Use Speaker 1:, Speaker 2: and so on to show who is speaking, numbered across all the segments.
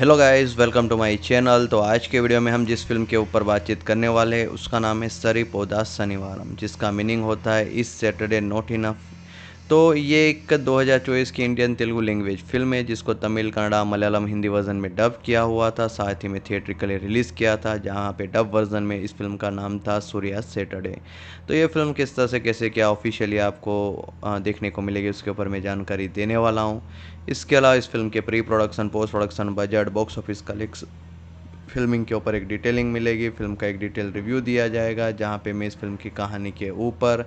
Speaker 1: hello guys welcome to my channel तो आज के वीडियो में हम जिस फिल्म के ऊपर बातचीत करने वाले हैं उसका नाम है सरी पौधा शनिवारम जिसका मीनिंग होता है इस सैटरडे नॉट इनफ तो ये एक 2024 की इंडियन तेलुगु लैंग्वेज फिल्म है जिसको तमिल कन्नड़ा मलयालम हिंदी वर्जन में डब किया हुआ था साथ ही में थिएट्रिकली रिलीज़ किया था जहाँ पे डब वर्जन में इस फिल्म का नाम था सूर्या सैटरडे तो ये फिल्म किस तरह से कैसे क्या ऑफिशियली आपको देखने को मिलेगी उसके ऊपर मैं जानकारी देने वाला हूँ इसके अलावा इस फिल्म के pre production post production budget box office collection filming के ऊपर एक डिटेलिंग मिलेगी फिल्म का एक डिटेल रिव्यू दिया जाएगा जहाँ पे मैं इस फिल्म की कहानी के ऊपर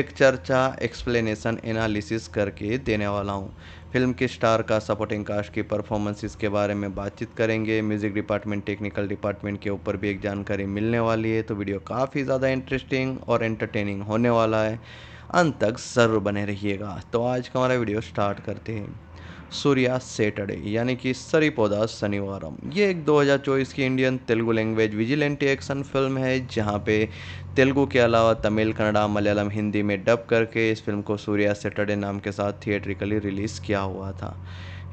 Speaker 1: एक चर्चा एक्सप्लेनेशन एनालिसिस करके देने वाला हूँ फिल्म के स्टार का सपोर्टिंग कास्ट की परफॉर्मेंसेस के बारे में बातचीत करेंगे म्यूज़िक डिपार्टमेंट टेक्निकल डिपार्टमेंट के ऊपर भी एक जानकारी मिलने वाली है तो वीडियो काफ़ी ज़्यादा इंटरेस्टिंग और एंटरटेनिंग होने वाला है अंत तक ज़रूर बने रहिएगा तो आज का हमारा वीडियो स्टार्ट करते हैं सूर्या सैटरडे यानी कि सरिपोदा शनिवारम ये एक 2024 की Indian Telugu language anti action film है जहाँ पे तेलुगु के अलावा तमिल कन्नड़ा मलयालम हिंदी में डब करके इस फिल्म को सूर्या सैटरडे नाम के साथ थिएट्रिकली रिलीज़ किया हुआ था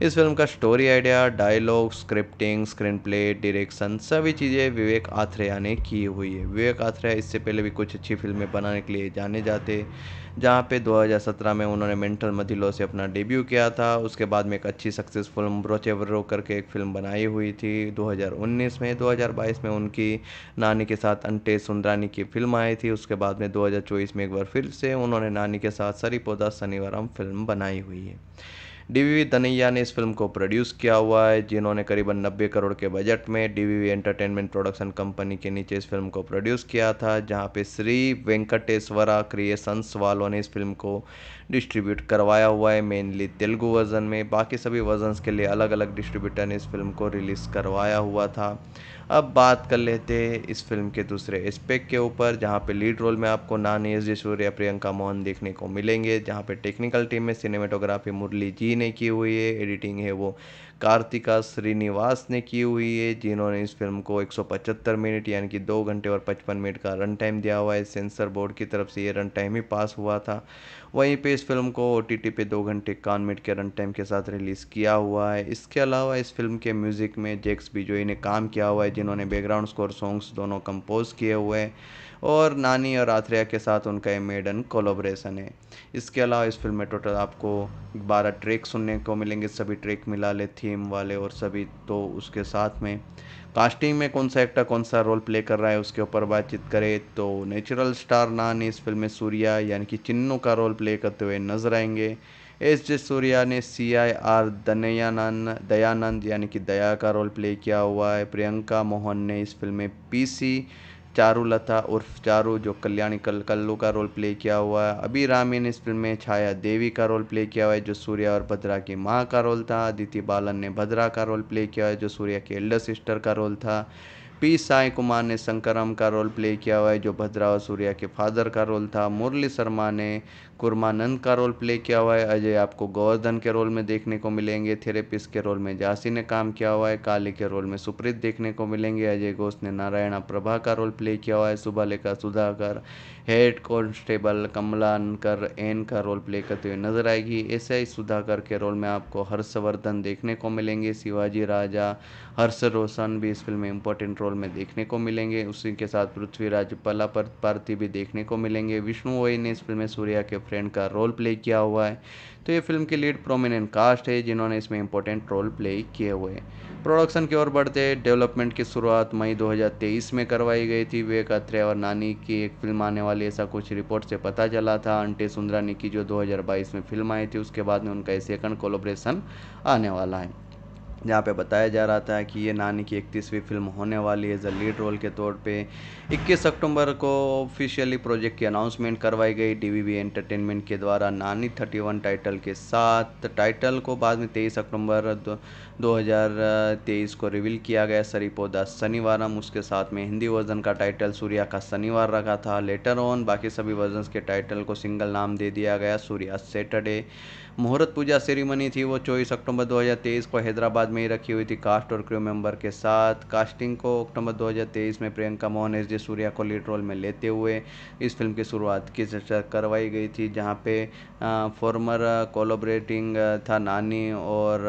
Speaker 1: इस फिल्म का story idea dialogue scripting screen play direction सभी चीज़ें विवेक आथ्रेया ने की हुई है विवेक आथ्रेया इससे पहले भी कुछ अच्छी फिल्में बनाने के लिए जाने जाते जहाँ पे 2017 में उन्होंने मेंटल मथिलो से अपना डेब्यू किया था उसके बाद में एक अच्छी सक्सेसफुल रो करके एक फ़िल्म बनाई हुई थी 2019 में 2022 में उनकी नानी के साथ अंटे सुंदरानी की फिल्म आई थी उसके बाद में 2024 में एक बार फिर से उन्होंने नानी के साथ सरी पौधा शनिवार फिल्म बनाई हुई है डीवीवी तनैया ने इस फिल्म को प्रोड्यूस किया हुआ है जिन्होंने करीबन 90 करोड़ के बजट में डीवीवी एंटरटेनमेंट प्रोडक्शन कंपनी के नीचे इस फिल्म को प्रोड्यूस किया था जहाँ पे श्री वेंकटेश्वरा क्रिएशंस वालों ने इस फिल्म को डिस्ट्रीब्यूट करवाया हुआ है मेनली तेलुगु वर्ज़न में बाकी सभी वर्जन के लिए अलग अलग डिस्ट्रीब्यूटर ने इस फिल्म को रिलीज़ करवाया हुआ था अब बात कर लेते हैं इस फिल्म के दूसरे एस्पेक्ट के ऊपर जहाँ पे लीड रोल में आपको नानी एस या प्रियंका मोहन देखने को मिलेंगे जहाँ पे टेक्निकल टीम में सिनेमेटोग्राफी मुरली जी ने की हुई है एडिटिंग है वो कार्तिका श्रीनिवास ने की हुई है जिन्होंने इस फिल्म को 175 मिनट यानी कि दो घंटे और 55 मिनट का रन टाइम दिया हुआ है सेंसर बोर्ड की तरफ से ये रन टाइम ही पास हुआ था वहीं पे इस फिल्म को ओ पे दो घंटे इक्यावन मिनट के रन टाइम के साथ रिलीज़ किया हुआ है इसके अलावा इस फिल्म के म्यूज़िक में जैक्स बिजोई ने काम किया हुआ है जिन्होंने बैकग्राउंड स्कोर सॉन्ग्स दोनों कंपोज किए हुए हैं और नानी और आथ्रेया के साथ उनका ये मेडन कोलोब्रेशन है इसके अलावा इस फिल्म में टोटल आपको बारह ट्रैक सुनने को मिलेंगे सभी ट्रैक मिला ले थीम वाले और सभी तो उसके साथ में कास्टिंग में कौन सा एक्टर कौन सा रोल प्ले कर रहा है उसके ऊपर बातचीत करें तो नेचुरल स्टार नान इस फिल्म में सूर्या यानी कि चिन्नू का रोल प्ले करते हुए नजर आएंगे एस जे सूर्या ने सी आई आर दनयानंद दयानंद यानी कि दया का रोल प्ले किया हुआ है प्रियंका मोहन ने इस फिल्म में पी सी चारू लता उर्फ चारू जो कल्याणी कल कल्लू का रोल प्ले किया हुआ है अभी रामी ने इस फिल्म में छाया देवी का रोल प्ले किया हुआ है जो सूर्या और भद्रा की माँ का रोल था अदिति बालन ने भद्रा का रोल प्ले किया है जो सूर्या के एल्डर सिस्टर का रोल था पी साई कुमार ने शंकरम का रोल प्ले किया हुआ है जो भद्रा और सूर्या के फादर का रोल था मुरली शर्मा ने कुरमानंद का रोल प्ले किया हुआ है अजय आपको गोवर्धन के रोल में देखने को मिलेंगे थेरेपिस्ट के रोल में जासी ने काम किया हुआ है काली के रोल में सुप्रीत देखने को मिलेंगे अजय घोष ने नारायणा प्रभा का रोल प्ले किया हुआ है लेखा सुधाकर हेड कॉन्स्टेबल कमलानकर एन का रोल प्ले करते हुए नजर आएगी ऐसे ही सुधाकर के रोल में आपको हर्षवर्धन देखने को मिलेंगे शिवाजी राजा हर्ष रोशन भी इस फिल्म में इंपॉर्टेंट रोल में देखने को मिलेंगे उसी के साथ पृथ्वीराज पला पार्थी भी देखने को मिलेंगे विष्णु वही ने इस फिल्म में सूर्या के फ्रेंड का रोल प्ले किया हुआ है तो ये फिल्म की लीड प्रोमिनेंट कास्ट है जिन्होंने इसमें इंपॉर्टेंट रोल प्ले किए हुए हैं प्रोडक्शन की ओर बढ़ते डेवलपमेंट की शुरुआत मई 2023 में करवाई गई थी विवेक अत्रे और नानी की एक फिल्म आने वाली ऐसा कुछ रिपोर्ट से पता चला था अंटे सुंदरानी की जो 2022 में फिल्म आई थी उसके बाद में उनका एक सेकंड कोलोब्रेशन आने वाला है जहाँ पे बताया जा रहा था कि ये नानी की इकतीसवीं फिल्म होने वाली है एज लीड रोल के तौर पे 21 अक्टूबर को ऑफिशियली प्रोजेक्ट की अनाउंसमेंट करवाई गई डीवीवी एंटरटेनमेंट के द्वारा नानी 31 टाइटल के साथ टाइटल को बाद में 23 अक्टूबर दो हज़ार तेईस को रिवील किया गया सरीपोदा शनिवारम उसके साथ में हिंदी वर्जन का टाइटल सूर्या का शनिवार रखा था लेटर ऑन बाकी सभी वर्जन के टाइटल को सिंगल नाम दे दिया गया सूर्या सैटरडे मुहूर्त पूजा सेरेमनी थी वो चौबीस अक्टूबर 2023 को हैदराबाद में ही रखी हुई थी कास्ट और क्रू मेंबर के साथ कास्टिंग को अक्टूबर 2023 में प्रियंका मोहन एस जे सूर्या को लीड रोल में लेते हुए इस फिल्म की शुरुआत की करवाई गई थी जहाँ पे फॉर्मर कोलोबरेटिंग था नानी और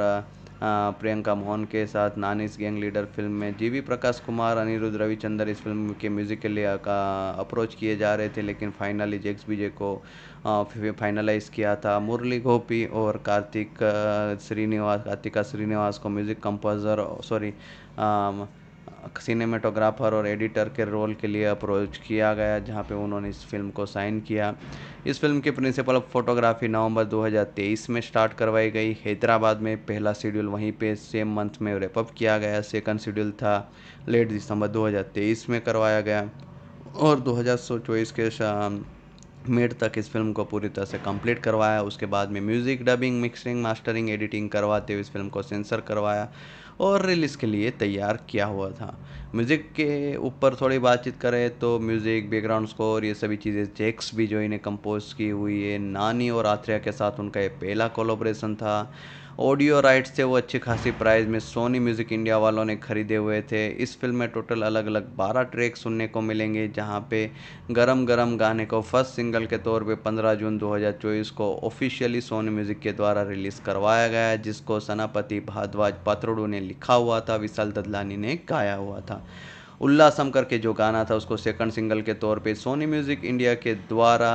Speaker 1: प्रियंका मोहन के साथ नानीस गैंग लीडर फिल्म में जीवी प्रकाश कुमार अनिरुद्ध रविचंद्र इस फिल्म के म्यूज़िक के लिए का अप्रोच किए जा रहे थे लेकिन फाइनली जेक्स विजय को फाइनलाइज़ किया था मुरली गोपी और कार्तिक श्रीनिवास कार्तिका श्रीनिवास को म्यूज़िक कंपोज़र सॉरी सिनेमेटोग्राफर और एडिटर के रोल के लिए अप्रोच किया गया जहां पे उन्होंने इस फिल्म को साइन किया इस फिल्म की प्रिंसिपल ऑफ फोटोग्राफी नवंबर 2023 में स्टार्ट करवाई गई हैदराबाद में पहला शेड्यूल वहीं पे सेम मंथ में रेपअप किया गया सेकंड शेड्यूल था लेट दिसंबर 2023 में करवाया गया और दो के मिड तक इस फिल्म को पूरी तरह से कंप्लीट करवाया उसके बाद में music dubbing mixing mastering editing करवाते हुए इस फिल्म को सेंसर करवाया और रिलीज़ के लिए तैयार किया हुआ था म्यूज़िक के ऊपर थोड़ी बातचीत करें तो म्यूज़िक बैकग्राउंड स्कोर ये सभी चीज़ें जैक्स भी जो इन्हें कंपोज की हुई है नानी और आत्रिया के साथ उनका ये पहला कोलोब्रेशन था ऑडियो राइट्स थे वो अच्छी खासी प्राइस में सोनी म्यूज़िक इंडिया वालों ने ख़रीदे हुए थे इस फिल्म में टोटल अलग अलग बारह ट्रैक सुनने को मिलेंगे जहाँ पे गरम गरम गाने को फर्स्ट सिंगल के तौर पे 15 जून 2024 को ऑफिशियली सोनी म्यूज़िक के द्वारा रिलीज़ करवाया गया जिसको सनापति भारद्वाज पात्रोडू ने लिखा हुआ था विशाल ददलानी ने गाया हुआ था उल्लासम करके जो गाना था उसको सेकंड सिंगल के तौर पे सोनी म्यूज़िक इंडिया के द्वारा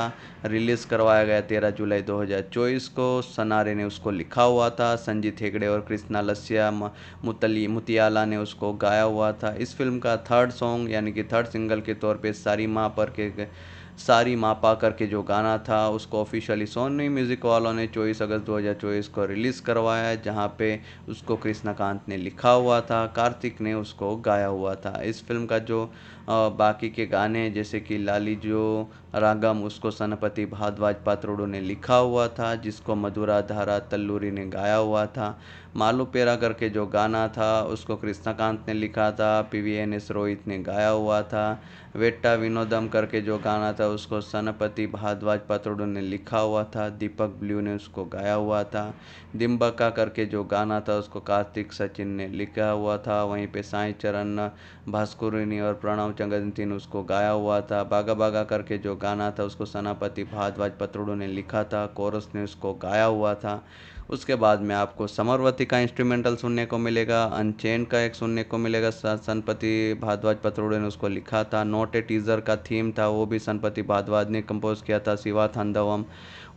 Speaker 1: रिलीज़ करवाया गया तेरह जुलाई 2024 को सनारे ने उसको लिखा हुआ था संजीत हेगड़े और कृष्णा लस्या मुतली मुतियाला ने उसको गाया हुआ था इस फिल्म का थर्ड सॉन्ग यानी कि थर्ड सिंगल के तौर पर सारी माँ पर के सारी मापा करके जो गाना था उसको ऑफिशियली सोनी म्यूज़िक वालों ने चौबीस अगस्त 2024 को रिलीज़ करवाया जहाँ पे उसको कृष्णाकांत ने लिखा हुआ था कार्तिक ने उसको गाया हुआ था इस फिल्म का जो और बाकी के गाने जैसे कि लाली जो रागम उसको सनपति भारद्वाज पात्रोडो ने लिखा हुआ था जिसको मधुरा धारा तल्लूरी ने गाया हुआ था मालू पेरा करके जो गाना था उसको कृष्णाकांत ने लिखा था P V N S Rohit ने गाया हुआ था वेट्टा विनोदम करके जो गाना था उसको सनपति भारद्वाज पात्रोडो ने लिखा हुआ था दीपक ब्लू ने उसको गाया हुआ था दिम्बका करके जो गाना था उसको कार्तिक सचिन ने लिखा हुआ था वहीं पे साई चरण भास्कुरिनी और प्रणव चंगन उसको गाया हुआ था बागा बागा करके जो गाना था उसको सनापति भारद्वाज पत्रोड़ो ने लिखा था कोरस ने उसको गाया हुआ था उसके बाद में आपको समरवती का इंस्ट्रूमेंटल सुनने को मिलेगा अनचैन का एक सुनने को मिलेगा सनपति भारद्वाज पत्रोड़े ने उसको लिखा था नोट ए टीज़र का थीम था वो भी सनपति भारद्वाज ने कंपोज किया था शिवा थंदवम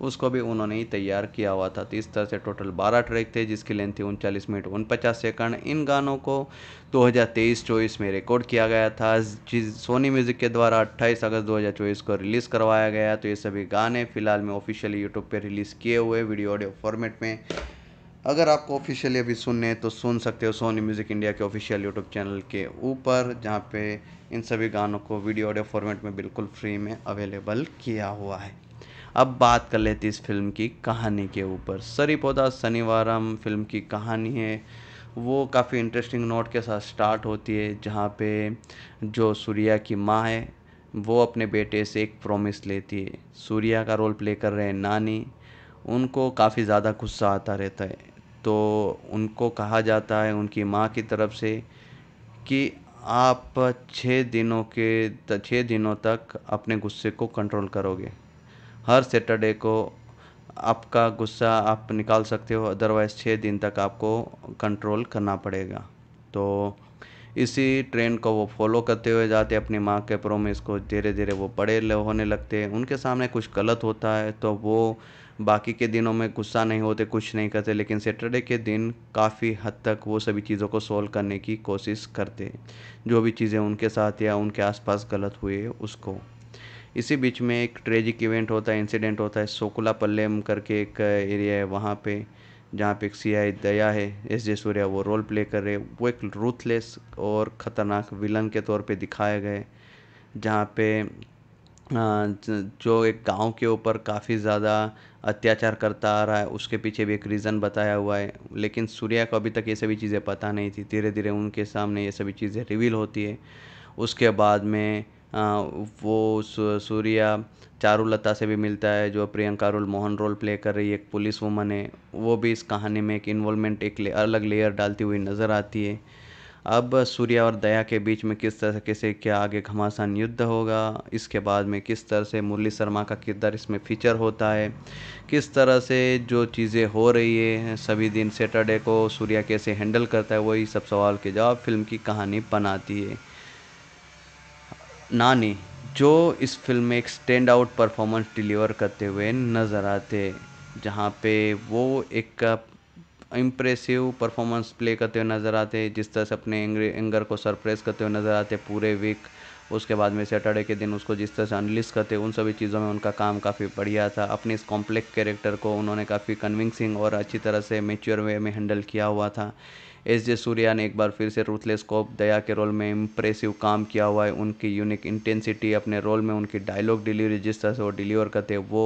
Speaker 1: उसको भी उन्होंने ही तैयार किया हुआ था तो इस तरह से टोटल बारह ट्रैक थे जिसकी लेंथ थी उनचालीस मिनट उनपचास सेकंड इन गानों को 2023-24 में रिकॉर्ड किया गया था सोनी म्यूज़िक के द्वारा 28 अगस्त 2024 को रिलीज़ करवाया गया तो ये सभी गाने फिलहाल में ऑफिशियली यूट्यूब पर रिलीज़ किए हुए वीडियो ऑडियो फॉर्मेट में अगर आपको ऑफिशियली अभी सुनने तो सुन सकते हो सोनी म्यूज़िक इंडिया के ऑफिशियल यूट्यूब चैनल के ऊपर जहाँ पे इन सभी गानों को वीडियो ऑडियो फॉर्मेट में बिल्कुल फ्री में अवेलेबल किया हुआ है अब बात कर लेते इस फिल्म की कहानी के ऊपर सरी पौधा शनिवारम फिल्म की कहानी है वो काफ़ी इंटरेस्टिंग नोट के साथ स्टार्ट होती है जहाँ पे जो सूर्या की माँ है वो अपने बेटे से एक प्रॉमिस लेती है सूर्या का रोल प्ले कर रहे हैं नानी उनको काफ़ी ज़्यादा गुस्सा आता रहता है तो उनको कहा जाता है उनकी माँ की तरफ से कि आप छः दिनों के छः दिनों तक अपने गुस्से को कंट्रोल करोगे हर सैटरडे को आपका गुस्सा आप निकाल सकते हो अदरवाइज़ छः दिन तक आपको कंट्रोल करना पड़ेगा तो इसी ट्रेंड को वो फॉलो करते हुए जाते अपनी माँ के प्रोमिस को धीरे धीरे वो बड़े होने लगते हैं उनके सामने कुछ गलत होता है तो वो बाकी के दिनों में गुस्सा नहीं होते कुछ नहीं करते लेकिन सैटरडे के दिन काफ़ी हद तक वो सभी चीज़ों को सोल्व करने की कोशिश करते जो भी चीज़ें उनके साथ या उनके आसपास गलत हुए उसको इसी बीच में एक ट्रेजिक इवेंट होता है इंसिडेंट होता है सोकुला पल्लेम करके एक एरिया है वहाँ पे जहाँ पे एक सी आई दया है एस जे सूर्या वो रोल प्ले कर रहे वो एक रूथलेस और ख़तरनाक विलन के तौर पे दिखाए गए जहाँ पे जो एक गांव के ऊपर काफ़ी ज़्यादा अत्याचार करता आ रहा है उसके पीछे भी एक रीज़न बताया हुआ है लेकिन सूर्या को अभी तक ये सभी चीज़ें पता नहीं थी धीरे धीरे उनके सामने ये सभी चीज़ें रिवील होती है उसके बाद में आ, वो सूर्या चारूलता से भी मिलता है जो Priyanka role Mohan role play कर रही है एक पुलिस वुमन है वो भी इस कहानी में एक इन्वॉलमेंट एक ले, अलग लेयर डालती हुई नज़र आती है अब सूर्या और दया के बीच में किस तरह से क्या आगे घमासान युद्ध होगा इसके बाद में किस तरह से मुरली शर्मा का किरदार इसमें फीचर होता है किस तरह से जो चीज़ें हो रही है सभी दिन सैटरडे को सूर्या कैसे हैंडल करता है वही सब सवाल के जवाब फिल्म की कहानी बनाती है नानी जो इस फिल्म में एक स्टैंड आउट परफॉर्मेंस डिलीवर करते हुए नज़र आते जहाँ पे वो एक इम्प्रेसिव परफॉर्मेंस प्ले करते हुए नज़र आते हैं जिस तरह से अपने एंगर को सरप्रेस करते हुए नज़र आते पूरे वीक उसके बाद में सैटरडे के दिन उसको जिस तरह से अनलिस्ट करते उन सभी चीज़ों में उनका काम काफ़ी बढ़िया था अपने इस कॉम्प्लेक्स कैरेक्टर को उन्होंने काफ़ी कन्विंसिंग और अच्छी तरह से मेच्योर वे में हैंडल किया हुआ था एस जे सूर्या ने एक बार फिर से रूथलेस कोप दया के रोल में इम्प्रेसिव काम किया हुआ है उनकी यूनिक इंटेंसिटी अपने रोल में उनकी डायलॉग डिलीवरी जिस तरह से वो डिलीवर करते वो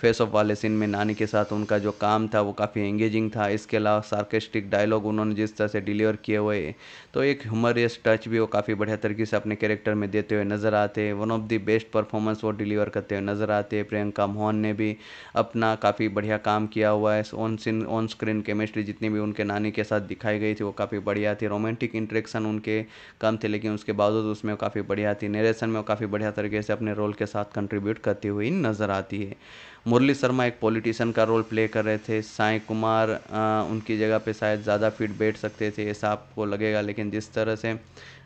Speaker 1: फेस ऑफ वाले सीन में नानी के साथ उनका जो काम था वो काफ़ी एंगेजिंग था इसके अलावा सार्केस्टिक डायलॉग उन्होंने जिस तरह से डिलीवर किए हुए तो एक ह्यूमरियस टच भी वो काफ़ी बढ़िया तरीके से अपने कैरेक्टर में देते हुए नज़र आते हैं one of the best performance वो डिलीवर करते हुए नज़र आते हैं प्रियंका मोहन ने भी अपना काफ़ी बढ़िया काम किया हुआ है on scene on screen chemistry जितनी भी उनके नानी के साथ दिखाई गई थी वो काफ़ी बढ़िया थी रोमांटिक इंट्रेक्शन उनके कम थे लेकिन उसके बावजूद उसमें काफ़ी बढ़िया थी नरेशन में काफ़ी बढ़िया तरीके से अपने रोल के साथ कंट्रीब्यूट करती हुई नज़र आती है मुरली शर्मा एक पॉलिटिशियन का रोल प्ले कर रहे थे साई कुमार उनकी जगह पे शायद ज़्यादा फिट बैठ सकते थे ऐसा आपको लगेगा लेकिन जिस तरह से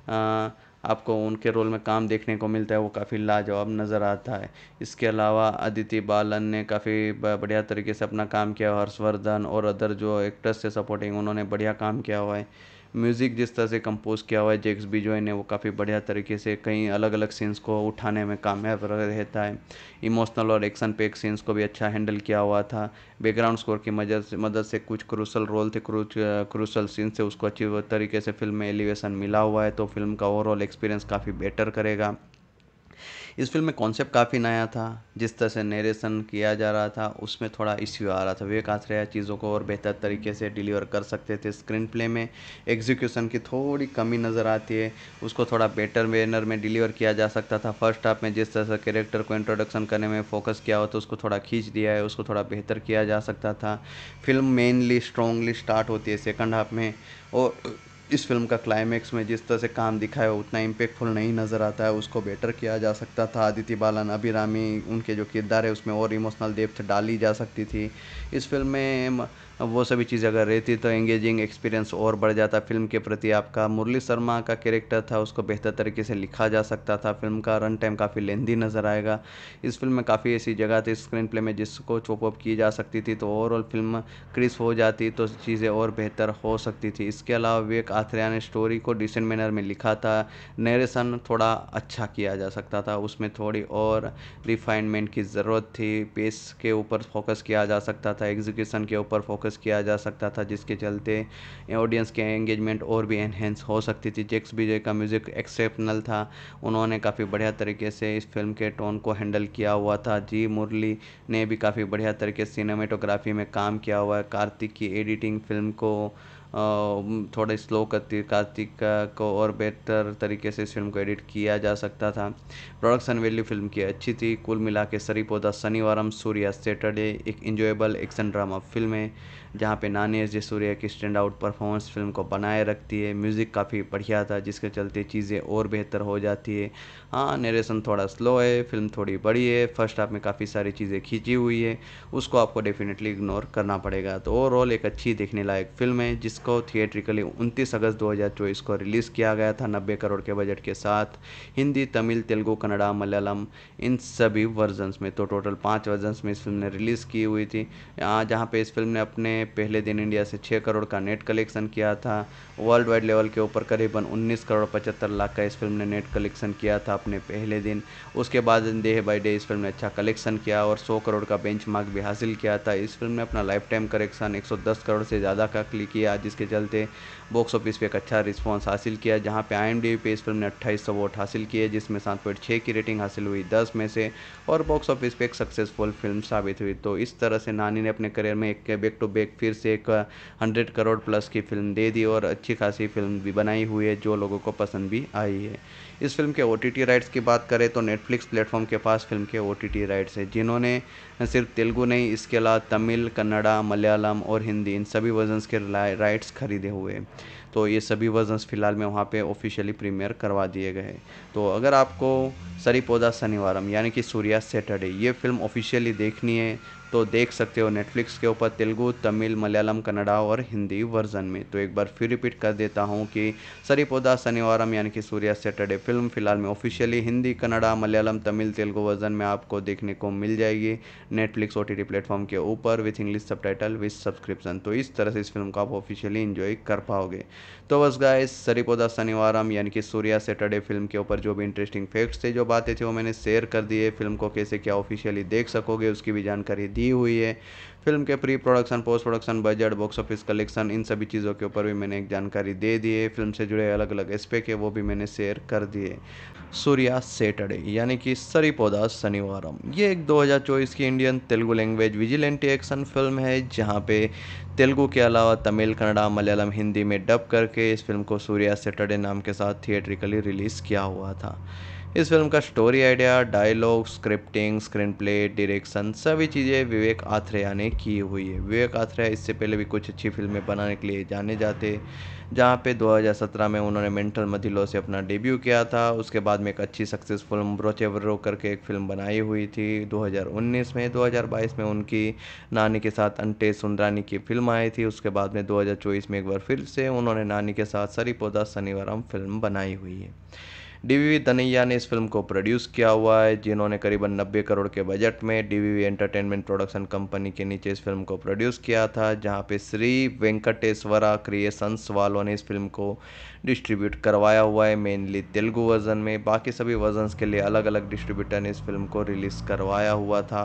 Speaker 1: आपको उनके रोल में काम देखने को मिलता है वो काफ़ी लाजवाब नज़र आता है इसके अलावा अदिति बालन ने काफ़ी बढ़िया तरीके से अपना काम किया हर्षवर्धन और अदर जो एक्ट्रेस से सपोर्टिंग उन्होंने बढ़िया काम किया हुआ है म्यूज़िक जिस तरह से कंपोज़ किया हुआ है जेक्स बिजॉय ने वो काफ़ी बढ़िया तरीके से कई अलग अलग सीन्स को उठाने में कामयाब रहता है इमोशनल और एक्शन पेक सीन्स को भी अच्छा हैंडल किया हुआ था बैकग्राउंड स्कोर की मदद से मदद से कुछ क्रूसल रोल थे क्रूसल सीन्स थे उसको अच्छी तरीके से फिल्म में एलिवेशन मिला हुआ है तो फिल्म का ओवरऑल एक्सपीरियंस काफ़ी बेटर करेगा इस फिल्म में कॉन्सेप्ट काफ़ी नया था जिस तरह से नरेशन किया जा रहा था उसमें थोड़ा इश्यू आ रहा था विवेक आश्रया चीज़ों को और बेहतर तरीके से डिलीवर कर सकते थे स्क्रीन प्ले में एग्जीक्यूशन की थोड़ी कमी नज़र आती है उसको थोड़ा बेटर मैनर में डिलीवर किया जा सकता था फर्स्ट हाफ में जिस तरह से कैरेक्टर को इंट्रोडक्शन करने में फोकस किया हो तो उसको थोड़ा खींच दिया है उसको थोड़ा बेहतर किया जा सकता था फिल्म मेनली स्ट्रॉन्गली स्टार्ट होती है सेकंड हाफ में और इस फिल्म का क्लाइमैक्स में जिस तरह से काम दिखाया उतना इम्पेक्टफुल नहीं नज़र आता है उसको बेटर किया जा सकता था आदित्य बालन अभिरामी उनके जो किरदार है उसमें और इमोशनल डेप्थ डाली जा सकती थी इस फिल्म में वो सभी चीज़ें अगर रहती तो एंगेजिंग एक्सपीरियंस और बढ़ जाता फिल्म के प्रति आपका मुरली शर्मा का कैरेक्टर था उसको बेहतर तरीके से लिखा जा सकता था फिल्म का रन टाइम काफ़ी लेंदी नज़र आएगा इस फिल्म में काफ़ी ऐसी जगह थी स्क्रीन प्ले में जिसको चॉपअप की जा सकती थी तो ओवरऑल फिल्म क्रिस्प हो जाती तो चीज़ें और बेहतर हो सकती थी इसके अलावा विवेक आथरिया ने स्टोरी को डिसेंट मैनर में लिखा था नरेशन थोड़ा अच्छा किया जा सकता था उसमें थोड़ी और रिफाइनमेंट की ज़रूरत थी पेस के ऊपर फोकस किया जा सकता था एग्जीक्यूशन के ऊपर फोकस फोकस किया जा सकता था जिसके चलते ऑडियंस के एंगेजमेंट और भी एनहेंस हो सकती थी जेक्स बीजे का म्यूज़िक एक्सेप्शनल था उन्होंने काफ़ी बढ़िया तरीके से इस फिल्म के टोन को हैंडल किया हुआ था जी मुरली ने भी काफ़ी बढ़िया तरीके से सिनेमेटोग्राफी में काम किया हुआ है कार्तिक की एडिटिंग फिल्म को थोड़े स्लो करती कार्तिक को और बेहतर तरीके से इस फिल्म को एडिट किया जा सकता था प्रोडक्शन वैल्यू फिल्म की अच्छी थी कुल मिला के पौधा शनिवारम सूर्या सैटरडे एक इंजॉयबल एक्शन ड्रामा फिल्म है जहाँ पे नानी एस सूर्या की स्टैंड आउट परफॉर्मेंस फिल्म को बनाए रखती है म्यूज़िक काफ़ी बढ़िया था जिसके चलते चीज़ें और बेहतर हो जाती है हाँ नरेशन थोड़ा स्लो है फिल्म थोड़ी बड़ी है फर्स्ट हाफ में काफ़ी सारी चीज़ें खींची हुई है उसको आपको डेफिनेटली इग्नोर करना पड़ेगा तो ओवरऑल एक अच्छी देखने लायक फिल्म है जिसको थिएट्रिकली उनतीस अगस्त दो को रिलीज़ किया गया था नब्बे करोड़ के बजट के साथ हिंदी तमिल तेलुगु कन्नड़ा मलयालम इन सभी वर्जन्स में तो टोटल पाँच वर्जन्स में इस फिल्म ने रिलीज़ की हुई थी हाँ, जहाँ पे इस फिल्म ने अपने पहले दिन इंडिया से छः करोड़ का नेट कलेक्शन किया था वर्ल्ड वाइड लेवल के ऊपर करीबन 19 करोड़ पचहत्तर लाख का इस फिल्म ने नेट कलेक्शन किया था अपने पहले दिन उसके बाद डे बाई डे इस फिल्म ने अच्छा कलेक्शन किया और सौ करोड़ का बेंच भी हासिल किया था इस फिल्म ने अपना लाइफ टाइम कलेक्शन एक करोड़ से ज़्यादा का क्लिक किया जिसके चलते बॉक्स ऑफिस पे एक अच्छा रिस्पांस हासिल किया जहां पे आई पे इस फिल्म ने अट्ठाईस अवार्ड हासिल किए जिसमें सात पॉइंट छः की रेटिंग हासिल हुई दस में से और बॉक्स ऑफिस पे एक सक्सेसफुल फिल्म साबित हुई तो इस तरह से नानी ने अपने करियर में एक बैक टू बैक फिर से एक हंड्रेड करोड़ प्लस की फिल्म दे दी और अच्छी खासी फिल्म भी बनाई हुई है जो लोगों को पसंद भी आई है इस फिल्म के ओ राइट्स की बात करें तो नेटफ्लिक्स प्लेटफॉर्म के पास फिल्म के ओ राइट्स हैं जिन्होंने सिर्फ तेलुगु नहीं इसके अलावा तमिल कन्नड़ा मलयालम और हिंदी इन सभी वर्जनस के राइट्स खरीदे हुए तो ये सभी वर्जन फ़िलहाल में वहाँ पे ऑफिशियली प्रीमियर करवा दिए गए तो अगर आपको सरी पौधा शनिवारम यानी कि सूर्या सैटरडे ये फिल्म ऑफिशियली देखनी है तो देख सकते हो नेटफ्लिक्स के ऊपर तेलुगु तमिल मलयालम कन्नडा और हिंदी वर्जन में तो एक बार फिर रिपीट कर देता हूँ कि सरिपोदा शनिवारम यानी कि सूर्या सैटरडे फिल्म फिलहाल में ऑफिशियली हिंदी कन्नडा मलयालम तमिल तेलुगु वर्जन में आपको देखने को मिल जाएगी नेटफ्लिक्स ओ टी प्लेटफॉर्म के ऊपर with English subtitle with subscription तो इस तरह से इस फिल्म को आप ऑफिशियली इन्जॉय कर पाओगे तो बस गाइस सरीपोदा शनिवारम यानी कि सूर्या सैटरडे फिल्म के ऊपर जो भी इंटरेस्टिंग फैक्ट्स थे जो बातें थी वो मैंने शेयर कर दिए फिल्म को कैसे क्या ऑफिशियली देख सकोगे उसकी भी जानकारी दी हुई है फिल्म के pre production post production budget box office collection इन सभी चीज़ों के ऊपर भी मैंने एक जानकारी दे दी है फिल्म से जुड़े अलग अलग एस्पेक्ट है वो भी मैंने शेयर कर दिए सूर्या सैटरडे यानी कि सरी पौधा शनिवारम ये एक 2024 की Indian Telugu language vigilante action film है जहाँ पे तेलुगु के अलावा तमिल कन्नड़ा मलयालम हिंदी में डब करके इस फिल्म को सूर्या सैटरडे नाम के साथ थिएट्रिकली रिलीज़ किया हुआ था इस फिल्म का story idea dialogue scripting screen play direction सभी चीज़ें विवेक आथ्रेया ने की हुई है विवेक आथ्रेया इससे पहले भी कुछ अच्छी फिल्में बनाने के लिए जाने जाते जहाँ पे 2017 में उन्होंने मेंटल मधिलो से अपना डेब्यू किया था उसके बाद में एक अच्छी सक्सेसफुल ब्रोचेवरो करके एक फिल्म बनाई हुई थी 2019 में 2022 में उनकी नानी के साथ अंटे सुंदरानी की फिल्म आई थी उसके बाद में 2024 में एक बार फिर से उन्होंने नानी के साथ सरी पौधा शनिवारम फिल्म बनाई हुई है डीवीवी तनैया ने इस फिल्म को प्रोड्यूस किया हुआ है जिन्होंने करीबन नब्बे करोड़ के बजट में डीवीवी एंटरटेनमेंट प्रोडक्शन कंपनी के नीचे इस फिल्म को प्रोड्यूस किया था जहां पे श्री वेंकटेश्वरा क्रिएशंस वालों ने इस फिल्म को डिस्ट्रीब्यूट करवाया हुआ है मेनली तेलुगु वर्ज़न में बाकी सभी वर्जन के लिए अलग अलग डिस्ट्रीब्यूटर ने इस फिल्म को रिलीज़ करवाया हुआ था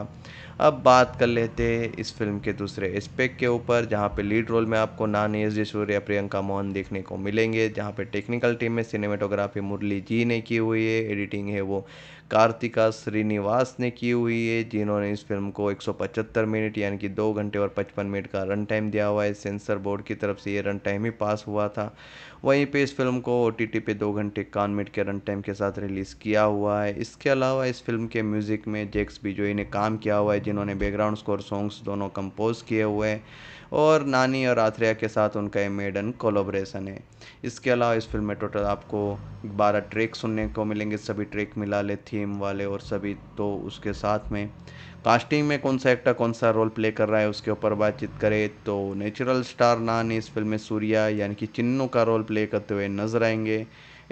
Speaker 1: अब बात कर लेते हैं इस फिल्म के दूसरे एस्पेक्ट के ऊपर जहाँ पे लीड रोल में आपको नानी एस जसूर्या प्रियंका मोहन देखने को मिलेंगे जहाँ पे टेक्निकल टीम में सिनेमेटोग्राफी मुरली जी ने की हुई है एडिटिंग है वो कार्तिका श्रीनिवास ने की हुई है जिन्होंने इस फिल्म को 175 मिनट यानी कि दो घंटे और 55 मिनट का रन टाइम दिया हुआ है सेंसर बोर्ड की तरफ से ये रन टाइम ही पास हुआ था वहीं पे इस फिल्म को ओ पे दो घंटे इक्यावन मिनट के रन टाइम के साथ रिलीज़ किया हुआ है इसके अलावा इस फिल्म के म्यूज़िक में जैक्स बिजोई ने काम किया हुआ है जिन्होंने बैकग्राउंड स्कोर सॉन्ग्स दोनों कंपोज किए हुए हैं और नानी और आथ्रेया के साथ उनका ये मेडन कोलोब्रेशन है इसके अलावा इस फिल्म में टोटल आपको बारह ट्रैक सुनने को मिलेंगे सभी ट्रैक मिला ले थीम वाले और सभी तो उसके साथ में कास्टिंग में कौन सा एक्टर कौन सा रोल प्ले कर रहा है उसके ऊपर बातचीत करें तो नेचुरल स्टार नान इस फिल्म में सूर्या यानी कि चिन्नू का रोल प्ले करते हुए नजर आएंगे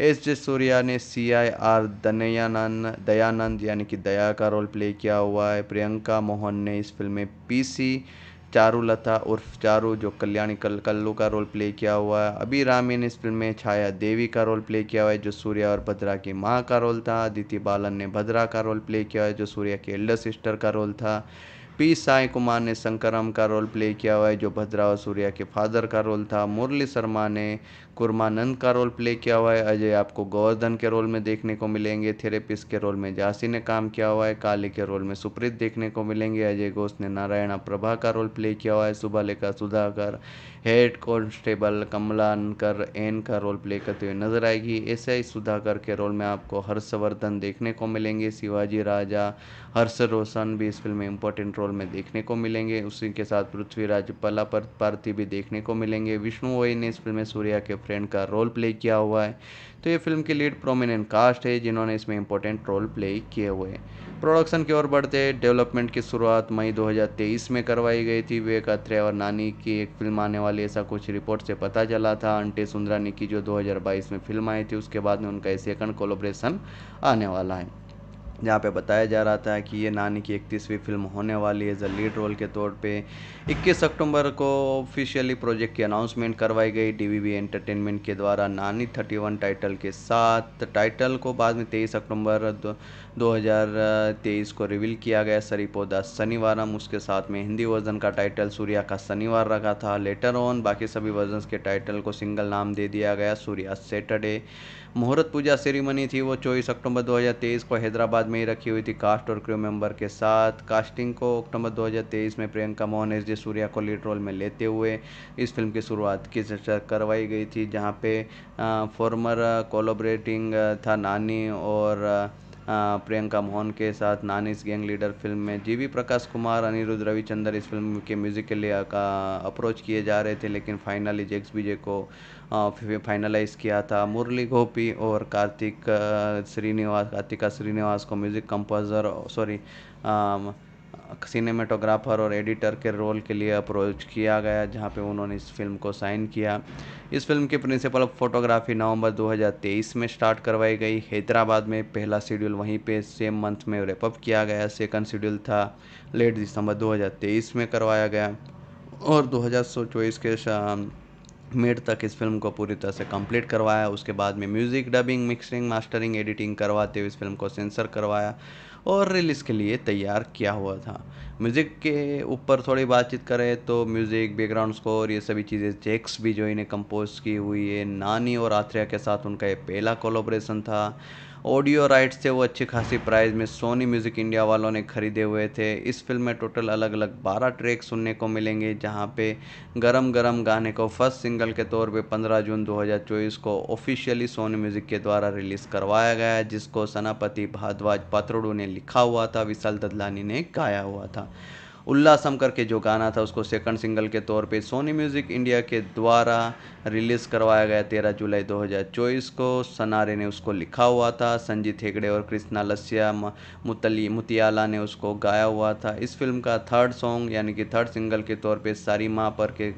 Speaker 1: एस जे सूर्या ने सी आई आर दनयानंद दयानंद यानी कि दया का रोल प्ले किया हुआ है प्रियंका मोहन ने इस फिल्म में पी सी चारू लता उर्फ चारू जो कल्याणी कल कल्लू का रोल प्ले किया हुआ है अभी रामी ने इस फिल्म में छाया देवी का रोल प्ले किया हुआ है जो सूर्या और भद्रा की माँ का रोल था अदिति बालन ने भद्रा का रोल प्ले किया है जो सूर्या की एल्डर सिस्टर का रोल था पी साई कुमार ने शंकरम का रोल प्ले किया हुआ है जो भद्रा और सूर्या के फादर का रोल था मुरली शर्मा ने कुरमानंद का रोल प्ले किया हुआ है अजय आपको गोवर्धन के रोल में देखने को मिलेंगे थेरेपिस्ट के रोल में जासी ने काम किया हुआ है काली के रोल में सुप्रीत देखने को मिलेंगे अजय घोष ने नारायणा प्रभा का रोल प्ले किया हुआ है लेखा सुधाकर हेड कॉन्स्टेबल कमलानकर एन का रोल प्ले करते हुए नजर आएगी ऐसे ही सुधाकर के रोल में आपको हर्षवर्धन देखने को मिलेंगे शिवाजी राजा हर्ष रोशन भी इस फिल्म में इंपॉर्टेंट रोल में देखने को मिलेंगे उसी के साथ पृथ्वीराज पला पार्थी भी देखने को मिलेंगे विष्णु वोई ने इस फिल्म में सूर्या के फ्रेंड का रोल प्ले किया हुआ है तो ये फिल्म की लीड प्रोमिनेंट कास्ट है जिन्होंने इसमें इंपॉर्टेंट रोल प्ले किए हुए हैं प्रोडक्शन की ओर बढ़ते डेवलपमेंट की शुरुआत मई 2023 में करवाई गई थी विवेक अत्रे और नानी की एक फिल्म आने वाली ऐसा कुछ रिपोर्ट से पता चला था अंटे सुंदरानी की जो 2022 में फिल्म आई थी उसके बाद में उनका एक सेकंड कोलोब्रेशन आने वाला है जहाँ पे बताया जा रहा था कि ये नानी की इकतीसवीं फिल्म होने वाली है एज लीड रोल के तौर पे 21 अक्टूबर को ऑफिशियली प्रोजेक्ट की अनाउंसमेंट करवाई गई डीवीवी एंटरटेनमेंट के द्वारा नानी 31 टाइटल के साथ टाइटल को बाद में 23 अक्टूबर दो हज़ार तेईस को रिवील किया गया सरीपोदा शनिवारम उसके साथ में हिंदी वर्जन का टाइटल सूर्या का शनिवार रखा था लेटर ऑन बाकी सभी वर्जन के टाइटल को सिंगल नाम दे दिया गया सूर्या सैटरडे मुहूर्त पूजा सेरेमनी थी वो चौबीस अक्टूबर 2023 को हैदराबाद में ही रखी हुई थी कास्ट और क्रू मेंबर के साथ कास्टिंग को अक्टूबर 2023 में प्रियंका मोहन एस जे सूर्या को लीड रोल में लेते हुए इस फिल्म की शुरुआत की करवाई गई थी जहाँ पे फॉर्मर कोलोबरेटिंग था नानी और प्रियंका मोहन के साथ नानीस गैंग लीडर फिल्म में जीवी प्रकाश कुमार अनिरुद्ध रविचंद्र इस फिल्म के म्यूज़िक के लिए का अप्रोच किए जा रहे थे लेकिन फाइनली जेक्स विजय को फाइनलाइज़ किया था मुरली गोपी और कार्तिक श्रीनिवास कार्तिका श्रीनिवास को म्यूज़िक कंपोज़र सॉरी सिनेमेटोग्राफर और एडिटर के रोल के लिए अप्रोच किया गया जहां पे उन्होंने इस फिल्म को साइन किया इस फिल्म की प्रिंसिपल फोटोग्राफी नवंबर 2023 में स्टार्ट करवाई गई हैदराबाद में पहला शेड्यूल वहीं पे सेम मंथ में रेपअप किया गया सेकंड शेड्यूल था लेट दिसंबर 2023 में करवाया गया और दो के मिड तक इस फिल्म को पूरी तरह से कंप्लीट करवाया उसके बाद में music dubbing mixing mastering editing करवाते हुए इस फिल्म को सेंसर करवाया और रिलीज़ के लिए तैयार किया हुआ था म्यूज़िक के ऊपर थोड़ी बातचीत करें तो म्यूज़िक बैकग्राउंड स्कोर ये सभी चीज़ें जेक्स भी जो इन्हें कंपोज की हुई है नानी और आत्रिया के साथ उनका ये पहला कोलोब्रेशन था ऑडियो राइट्स थे वो अच्छी खासी प्राइस में सोनी म्यूज़िक इंडिया वालों ने ख़रीदे हुए थे इस फिल्म में टोटल अलग अलग बारह ट्रैक सुनने को मिलेंगे जहाँ पे गरम गरम गाने को फर्स्ट सिंगल के तौर पे 15 जून 2024 को ऑफिशियली सोनी म्यूज़िक के द्वारा रिलीज़ करवाया गया है जिसको सनापति भारद्वाज पात्रोडू ने लिखा हुआ था विशाल ददलानी ने गाया हुआ था उल्लासम करके जो गाना था उसको सेकंड सिंगल के तौर पे सोनी म्यूज़िक इंडिया के द्वारा रिलीज़ करवाया गया तेरह जुलाई 2024 को सनारे ने उसको लिखा हुआ था संजीत हेगड़े और कृष्णा लस्या मुतली मुतियाला ने उसको गाया हुआ था इस फिल्म का थर्ड सॉन्ग यानी कि थर्ड सिंगल के तौर पर सारी माँ पर के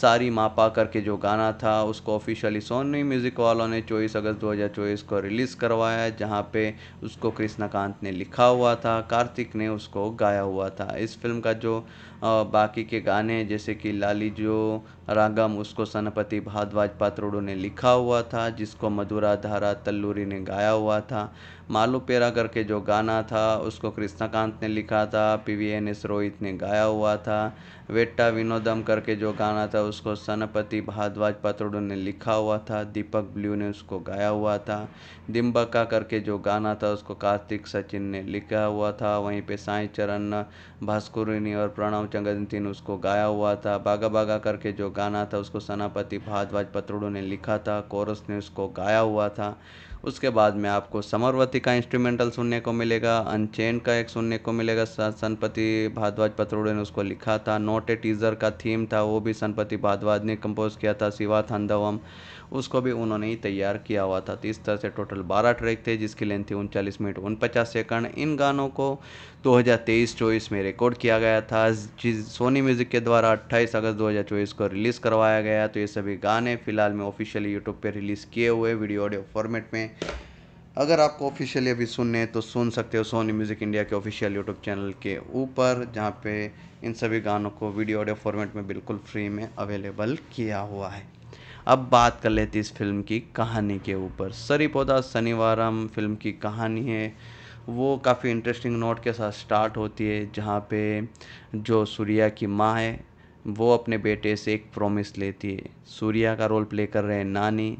Speaker 1: सारी मापा करके जो गाना था उसको ऑफिशियली सोनी म्यूज़िक वालों ने चौबीस अगस्त 2024 को रिलीज़ करवाया जहाँ पे उसको कृष्णाकांत ने लिखा हुआ था कार्तिक ने उसको गाया हुआ था इस फिल्म का जो और बाकी के गाने जैसे कि लाली जो रागम उसको सनपति भारद्वाज पात्रोडो ने लिखा हुआ था जिसको मधुरा धारा तल्लूरी ने गाया हुआ था मालू पेरा करके जो गाना था उसको कृष्णाकांत ने लिखा था P V N S Rohit ने गाया हुआ था वेट्टा विनोदम करके जो गाना था उसको सनपति भारद्वाज पात्रोडो ने लिखा हुआ था दीपक ब्लू ने उसको गाया हुआ था दिम्बका करके जो गाना था उसको कार्तिक सचिन ने लिखा हुआ था वहीं पे साई चरण भास्कुरिनी और प्रणव ने उसको गाया हुआ था बागा बागा करके जो गाना था उसको सनापति भारद्वाज पत्रोडो ने लिखा था कोरस ने उसको गाया हुआ था उसके बाद में आपको समरवती का इंस्ट्रूमेंटल सुनने को मिलेगा अनचेन का एक सुनने को मिलेगा सनपति भारद्वाज पत्रोड़े ने उसको लिखा था नोट ए टीज़र का थीम था वो भी सनपति भारद्वाज ने कंपोज किया था शिवा थंदवम उसको भी उन्होंने ही तैयार किया हुआ था तो इस तरह से टोटल 12 ट्रैक थे जिसकी लेंथ थी उनचालीस मिनट उनपचास सेकंड इन गानों को 2023-24 में रिकॉर्ड किया गया था सोनी म्यूज़िक के द्वारा 28 अगस्त 2024 को रिलीज़ करवाया गया तो ये सभी गाने फ़िलहाल में ऑफिशियली यूट्यूब पर रिलीज़ किए हुए वीडियो ऑडियो फॉर्मेट में अगर आपको ऑफिशियली अभी सुनने तो सुन सकते हो सोनी म्यूज़िक इंडिया के ऑफिशियल यूट्यूब चैनल के ऊपर जहाँ पे इन सभी गानों को वीडियो ऑडियो फॉर्मेट में बिल्कुल फ्री में अवेलेबल किया हुआ है अब बात कर लेते इस फिल्म की कहानी के ऊपर पौधा शनिवारम फिल्म की कहानी है वो काफ़ी इंटरेस्टिंग नोट के साथ स्टार्ट होती है जहाँ पे जो सूर्या की माँ है वो अपने बेटे से एक प्रॉमिस लेती है सूर्या का रोल प्ले कर रहे हैं नानी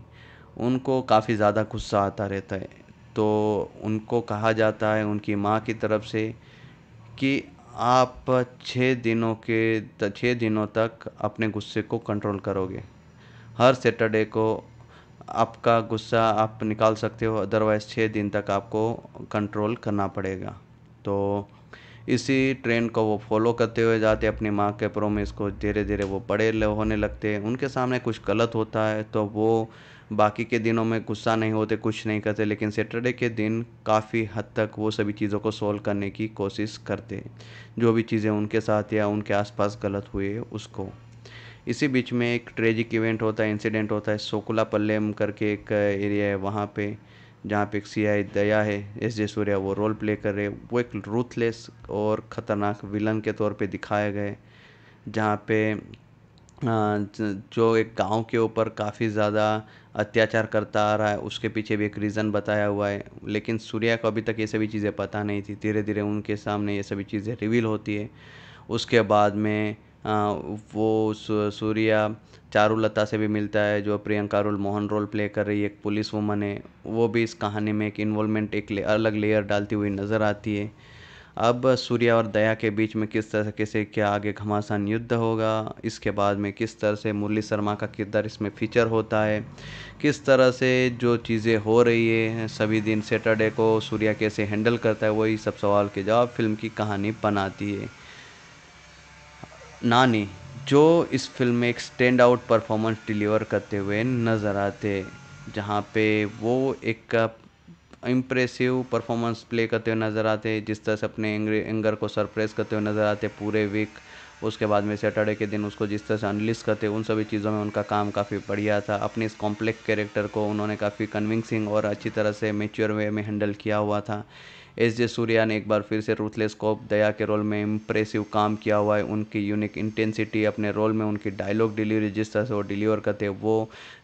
Speaker 1: उनको काफ़ी ज़्यादा गुस्सा आता रहता है तो उनको कहा जाता है उनकी माँ की तरफ से कि आप छः दिनों के छः दिनों तक अपने गुस्से को कंट्रोल करोगे हर सैटरडे को आपका गुस्सा आप निकाल सकते हो अदरवाइज़ छः दिन तक आपको कंट्रोल करना पड़ेगा तो इसी ट्रेंड को वो फॉलो करते हुए जाते अपनी माँ के प्रोमिस को धीरे धीरे वो बड़े होने लगते हैं उनके सामने कुछ गलत होता है तो वो बाकी के दिनों में गुस्सा नहीं होते कुछ नहीं करते लेकिन सैटरडे के दिन काफ़ी हद तक वो सभी चीज़ों को सोल्व करने की कोशिश करते जो भी चीज़ें उनके साथ या उनके आसपास गलत हुई उसको इसी बीच में एक ट्रेजिक इवेंट होता है इंसिडेंट होता है सोकुला पल्लेम करके एक एरिया है वहाँ पे जहाँ पे एक सी आई दया है एस जे सूर्या वो रोल प्ले कर रहे वो एक रूथलेस और ख़तरनाक विलन के तौर पे दिखाए गए जहाँ पे जो एक गांव के ऊपर काफ़ी ज़्यादा अत्याचार करता आ रहा है उसके पीछे भी एक रीज़न बताया हुआ है लेकिन सूर्या को अभी तक ये सभी चीज़ें पता नहीं थी धीरे धीरे उनके सामने ये सभी चीज़ें रिवील होती है उसके बाद में वो सूर्या चारुलता से भी मिलता है जो Priyanka role Mohan role play कर रही है एक पुलिस वुमन है वो भी इस कहानी में एक इन्वॉल्वमेंट एक अलग लेयर डालती हुई नज़र आती है अब सूर्या और दया के बीच में किस तरह से क्या आगे घमासान युद्ध होगा इसके बाद में किस तरह से मुरली शर्मा का किरदार इसमें फीचर होता है किस तरह से जो चीज़ें हो रही है सभी दिन सैटरडे को सूर्या कैसे हैंडल करता है वही सब सवाल के जवाब फिल्म की कहानी बनाती है नानी जो इस फ़िल्म में एक स्टैंड आउट परफॉर्मेंस डिलीवर करते हुए नज़र आते जहाँ पे वो एक इम्प्रेसिव परफॉर्मेंस प्ले करते हुए नज़र आते जिस तरह से अपने एंगर को सरप्रेस करते हुए नज़र आते पूरे वीक उसके बाद में सैटरडे के दिन उसको जिस तरह से अनलिस्ट करते उन सभी चीज़ों में उनका काम काफ़ी बढ़िया था अपने इस कॉम्प्लेक्स कैरेक्टर को उन्होंने काफ़ी कन्विंसिंग और अच्छी तरह से मेच्योर वे में हैंडल किया हुआ था एस जे सूर्या ने एक बार फिर से रूथलेस कॉप दया के रोल में इम्प्रेसिव काम किया हुआ है उनकी यूनिक इंटेंसिटी अपने रोल में उनकी डायलॉग डिलीवरी जिस तरह से वो डिलीवर करते हैं वो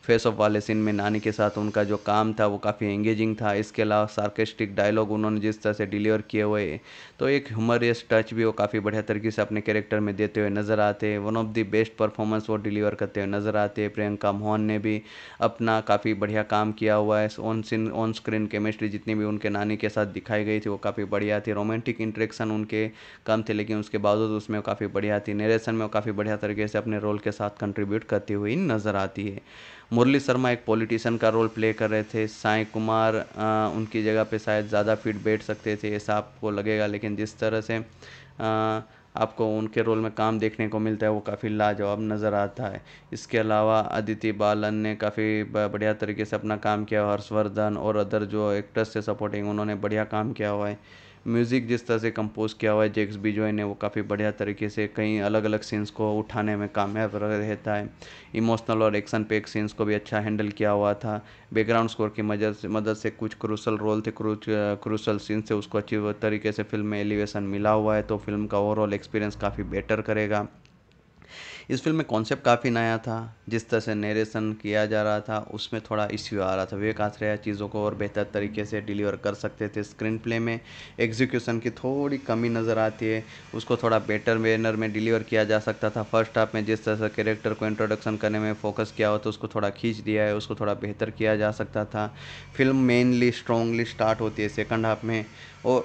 Speaker 1: फेस ऑफ वाले सीन में नानी के साथ उनका जो काम था वो काफ़ी एंगेजिंग था इसके अलावा सार्केस्टिक डायलॉग उन्होंने जिस तरह से डिलीवर किए हुए तो एक ह्यूमरियस टच भी वो काफ़ी बढ़िया तरीके से अपने कैरेक्टर में देते हुए नज़र आते हैं one of the best performance वो डिलीवर करते हुए नज़र आते हैं प्रियंका मोहन ने भी अपना काफ़ी बढ़िया काम किया हुआ है on scene on screen chemistry जितनी भी उनके नानी के साथ दिखाई गई थी वो काफ़ी बढ़िया थी रोमांटिक इंट्रेक्शन उनके कम थे लेकिन उसके बावजूद उसमें काफ़ी बढ़िया थी नरेशन में काफ़ी बढ़िया तरीके से अपने रोल के साथ कंट्रीब्यूट करती हुई नज़र आती है मुरली शर्मा एक पॉलिटिशियन का रोल प्ले कर रहे थे साई कुमार उनकी जगह पे शायद ज़्यादा फिट बैठ सकते थे ऐसा आपको लगेगा लेकिन जिस तरह से आपको उनके रोल में काम देखने को मिलता है वो काफ़ी लाजवाब नज़र आता है इसके अलावा अदिति बालन ने काफ़ी बढ़िया तरीके से अपना काम किया हर्षवर्धन और अदर जो एक्टर्स थे सपोर्टिंग उन्होंने बढ़िया काम किया हुआ है म्यूज़िक जिस तरह से कंपोज़ किया हुआ है जेक्स बिजॉय ने वो काफ़ी बढ़िया तरीके से कई अलग अलग सीन्स को उठाने में कामयाब रहता है इमोशनल और एक्शन पेक सीन्स को भी अच्छा हैंडल किया हुआ था बैकग्राउंड स्कोर की मदद से मदद से कुछ क्रूसल रोल थे क्रूसल सीन से उसको अच्छी तरीके से फिल्म में एलिवेशन मिला हुआ है तो फिल्म का ओवरऑल एक्सपीरियंस काफ़ी बेटर करेगा इस फिल्म में कॉन्सेप्ट काफ़ी नया था जिस तरह से नरेशन किया जा रहा था उसमें थोड़ा इश्यू आ रहा था विवेक आश्रया चीज़ों को और बेहतर तरीके से डिलीवर कर सकते थे स्क्रीन प्ले में एग्जीक्यूशन की थोड़ी कमी नज़र आती है उसको थोड़ा बेटर मैनर में डिलीवर किया जा सकता था फर्स्ट हाफ में जिस तरह से कैरेक्टर को इंट्रोडक्शन करने में फोकस किया हो तो उसको थोड़ा खींच दिया है उसको थोड़ा बेहतर किया जा सकता था फिल्म मेनली स्ट्रॉन्गली स्टार्ट होती है सेकंड हाफ में और